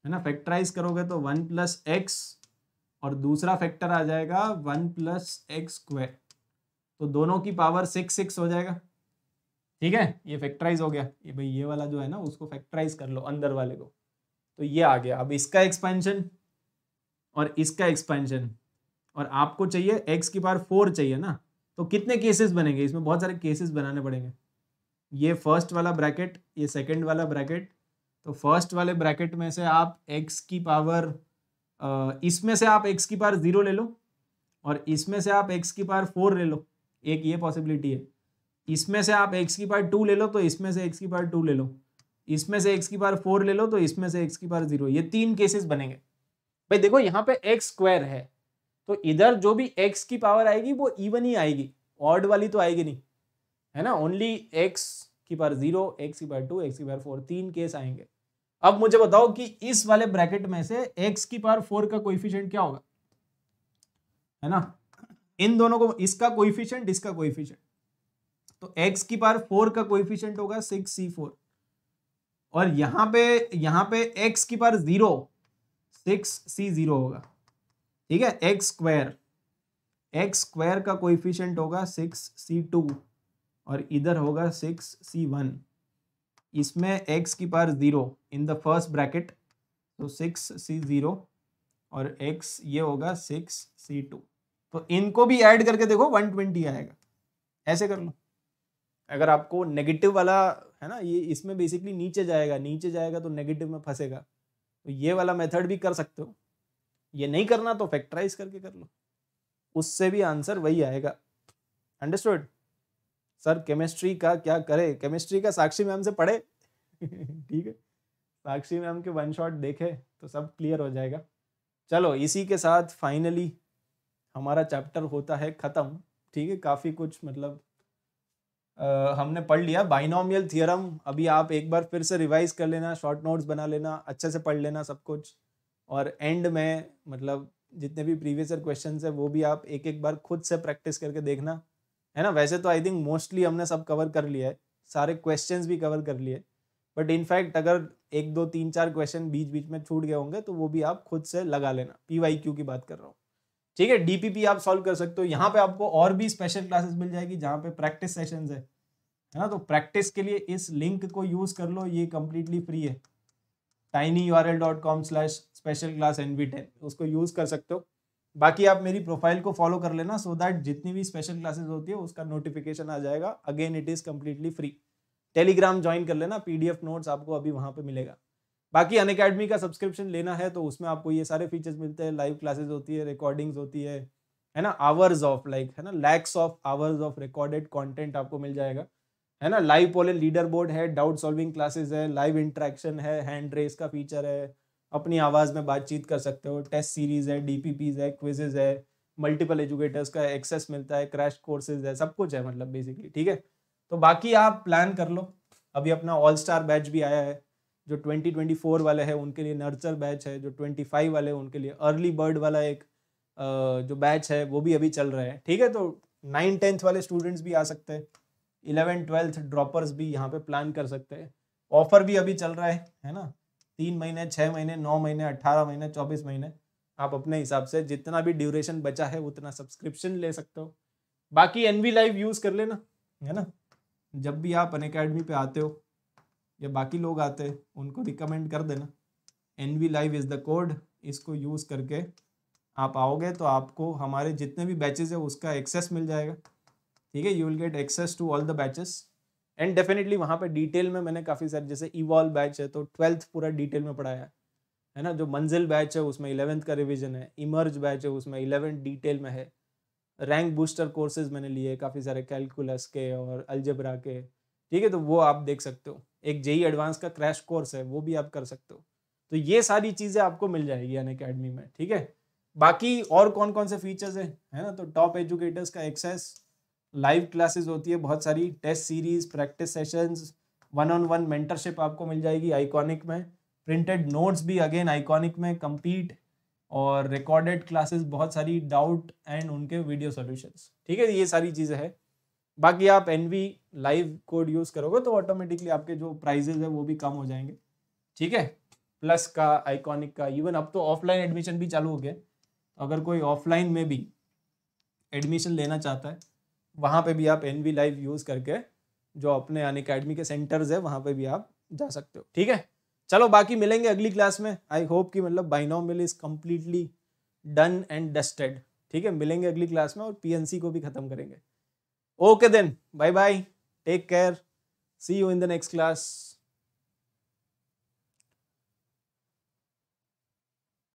है ना फैक्टराइज करोगे तो वन प्लस एक्स और दूसरा फैक्टर आ जाएगा वन प्लस एक्स स्क्वायर तो दोनों की पावर सिक्स सिक्स हो जाएगा ठीक है ये फैक्टराइज हो गया ये भाई ये वाला जो है ना उसको फैक्टराइज कर लो अंदर वाले को तो ये आ गया अब इसका एक्सपेंशन और इसका एक्सपेंशन और आपको चाहिए एक्स की पावर फोर चाहिए ना तो कितने केसेस बनेंगे इसमें बहुत सारे केसेस बनाने पड़ेंगे ये फर्स्ट वाला ब्रैकेट ये सेकंड वाला ब्रैकेट तो फर्स्ट वाले ब्रैकेट में से आप एक्स की पावर इसमें से आप एक्स की पावर ज़ीरो ले लो और इसमें से आप एक्स की पावर फोर ले लो एक ये पॉसिबिलिटी है इसमें से आप एक्स की पावर टू ले लो तो इसमें से एक्स की पावर टू ले लो इसमें से एक्स की पावर फोर ले लो तो इसमें से एक्स की पावर ज़ीरो ये तीन केसेस बनेंगे भाई देखो यहाँ पे एक्स स्क्वायर है तो इधर जो भी एक्स की पावर आएगी वो इवन ही आएगी ऑर्ड वाली तो आएगी नहीं है ना ओनली एक्स की पावर जीरो एक्स की पावर टू एक्स की पावर फोर तीन केस आएंगे अब मुझे बताओ कि इस वाले ब्रैकेट में से एक्स की पावर फोर का कोइफिशियंट क्या होगा है ना इन दोनों को इसका कोइफिशियंट इसका कोइफिशियंट तो एक्स की पावर फोर का कोइफिशियंट होगा सिक्स सी फोर और यहां पे यहां पे एक्स की पावर जीरो सिक्स सी जीरो होगा ठीक है एक्स स्क्वायर एक्स स्क्वायर का कोइफिशियंट होगा सिक्स सी टू और इधर होगा सिक्स सी वन इसमें एक्स की power zero in the first bracket तो सिक्स सी ज़ीरो और एक्स ये होगा सिक्स सी टू तो इनको भी ऐड करके देखो वन ट्वेंटी आएगा ऐसे कर लो अगर आपको नेगेटिव वाला है ना ये इसमें बेसिकली नीचे जाएगा नीचे जाएगा तो नेगेटिव में फंसेगा तो ये वाला मेथड भी कर सकते हो ये नहीं करना तो फैक्टराइज करके कर लो उससे भी आंसर वही आएगा अंडरस्टूड सर केमिस्ट्री का क्या करे केमिस्ट्री का साक्षी मैम से पढ़े ठीक है साक्षी मैम के वन शॉट देखे तो सब क्लियर हो जाएगा चलो इसी के साथ फाइनली हमारा चैप्टर होता है ख़त्म ठीक है काफ़ी कुछ मतलब हमने पढ़ लिया बाइनोमियल थियरम अभी आप एक बार फिर से रिवाइज कर लेना शॉर्ट नोट्स बना लेना अच्छे से पढ़ लेना सब कुछ और एंड में मतलब जितने भी प्रीवियस ईयर क्वेश्चन है वो भी आप एक एक बार खुद से प्रैक्टिस करके देखना है ना वैसे तो आई थिंक मोस्टली हमने सब कवर कर लिया है सारे क्वेश्चन भी कवर कर लिए बट इनफैक्ट अगर एक दो तीन चार क्वेश्चन बीच बीच में छूट गए होंगे तो वो भी आप खुद से लगा लेना पी वाई क्यू की बात कर रहा हूँ ठीक है डीपीपी आप सॉल्व कर सकते हो यहाँ पे आपको और भी स्पेशल क्लासेस मिल जाएगी जहाँ पे प्रैक्टिस सेशन है है ना तो प्रैक्टिस के लिए इस लिंक को यूज कर लो ये कम्प्लीटली फ्री है tiny U R L dot com slash special class N V ten उसको यूज कर सकते हो बाकी आप मेरी प्रोफाइल को फॉलो कर लेना सो दैट जितनी भी स्पेशल क्लासेस होती है उसका नोटिफिकेशन आ जाएगा again it is completely free Telegram join कर लेना पीडीएफ नोट्स आपको अभी वहां पे मिलेगा बाकी अन अकेडमी का सब्सक्रिप्शन लेना है तो उसमें आपको ये सारे फीचर्स मिलते हैं लाइव क्लासेस होती है रिकॉर्डिंग्स होती है है ना आवर्स ऑफ लाइक है ना lakhs of hours of recorded content आपको मिल जाएगा है ना लाइव पोल लीडर बोर्ड है डाउट सॉल्विंग क्लासेस है लाइव इंट्रैक्शन है हैंड रेस का फीचर है अपनी आवाज़ में बातचीत कर सकते हो टेस्ट सीरीज है डी है क्विजेज है मल्टीपल एजुकेटर्स का एक्सेस मिलता है क्रैश कोर्सेज है सब कुछ है मतलब बेसिकली ठीक है तो बाकी आप प्लान कर लो अभी अपना ऑल स्टार बैच भी आया है जो 2024 वाले हैं उनके लिए नर्चर बैच है जो 25 वाले हैं उनके लिए अर्ली बर्ड वाला एक जो बैच है वो भी अभी चल रहा है ठीक है तो नाइन टेंथ वाले स्टूडेंट्स भी आ सकते हैं इलेवेंथ ट्वेल्थ ड्रॉपर्स भी यहाँ पे प्लान कर सकते हैं ऑफर भी अभी चल रहा है है ना तीन महीने छः महीने नौ महीने अट्ठारह महीने चौबीस महीने आप अपने हिसाब से जितना भी ड्यूरेशन बचा है उतना सब्सक्रिप्शन ले सकते हो बाकी एन लाइव यूज़ कर लेना है ना जब भी आप अन अकेडमी पे आते हो या बाकी लोग आते हैं उनको रिकमेंड कर देना N V live is the code इसको यूज़ करके आप आओगे तो आपको हमारे जितने भी बैचेज है उसका एक्सेस मिल जाएगा ठीक है you will get access to all the batches and definitely वहाँ पे डिटेल में मैंने काफ़ी सारे जैसे इवॉल्व बैच है तो ट्वेल्थ पूरा डिटेल में पढ़ाया है ना जो मंजिल बैच है उसमें इलेवेंथ का रिविजन है इमर्ज बैच है उसमें इलेवेंथ डिटेल में है रैंक बूस्टर कोर्सेज मैंने लिए काफ़ी सारे कैलकुलस के और अलजबरा के ठीक है तो वो आप देख सकते हो एक जेई एडवांस का क्रैश कोर्स है वो भी आप कर सकते हो तो ये सारी चीज़ें आपको मिल जाएगी अन अकेडमी में ठीक है बाकी और कौन कौन से फीचर्स हैं है ना तो टॉप एजुकेटर्स का एक्सेस लाइव क्लासेस होती है बहुत सारी test series practice sessions one on one mentorship आपको मिल जाएगी आइकॉनिक में प्रिंटेड नोट्स भी अगेन आइकॉनिक में कंप्लीट और रिकॉर्डेड क्लासेस बहुत सारी डाउट एंड उनके वीडियो सॉल्यूशंस ठीक है ये सारी चीज़ें हैं बाकी आप एन लाइव कोड यूज़ करोगे तो ऑटोमेटिकली आपके जो प्राइजेज है वो भी कम हो जाएंगे ठीक है प्लस का आइकॉनिक का इवन अब तो ऑफलाइन एडमिशन भी चालू हो गया तो अगर कोई ऑफलाइन में भी एडमिशन लेना चाहता है वहाँ पे भी आप एन वी लाइव यूज़ करके जो अपने अन अकेडमी के सेंटर्स है वहाँ पे भी आप जा सकते हो ठीक है चलो बाकी मिलेंगे अगली क्लास में आई होप कि मतलब binomial is completely done and dusted ठीक है मिलेंगे अगली क्लास में और सी को भी खत्म करेंगे Okay then, bye bye, take care, see you in the next class.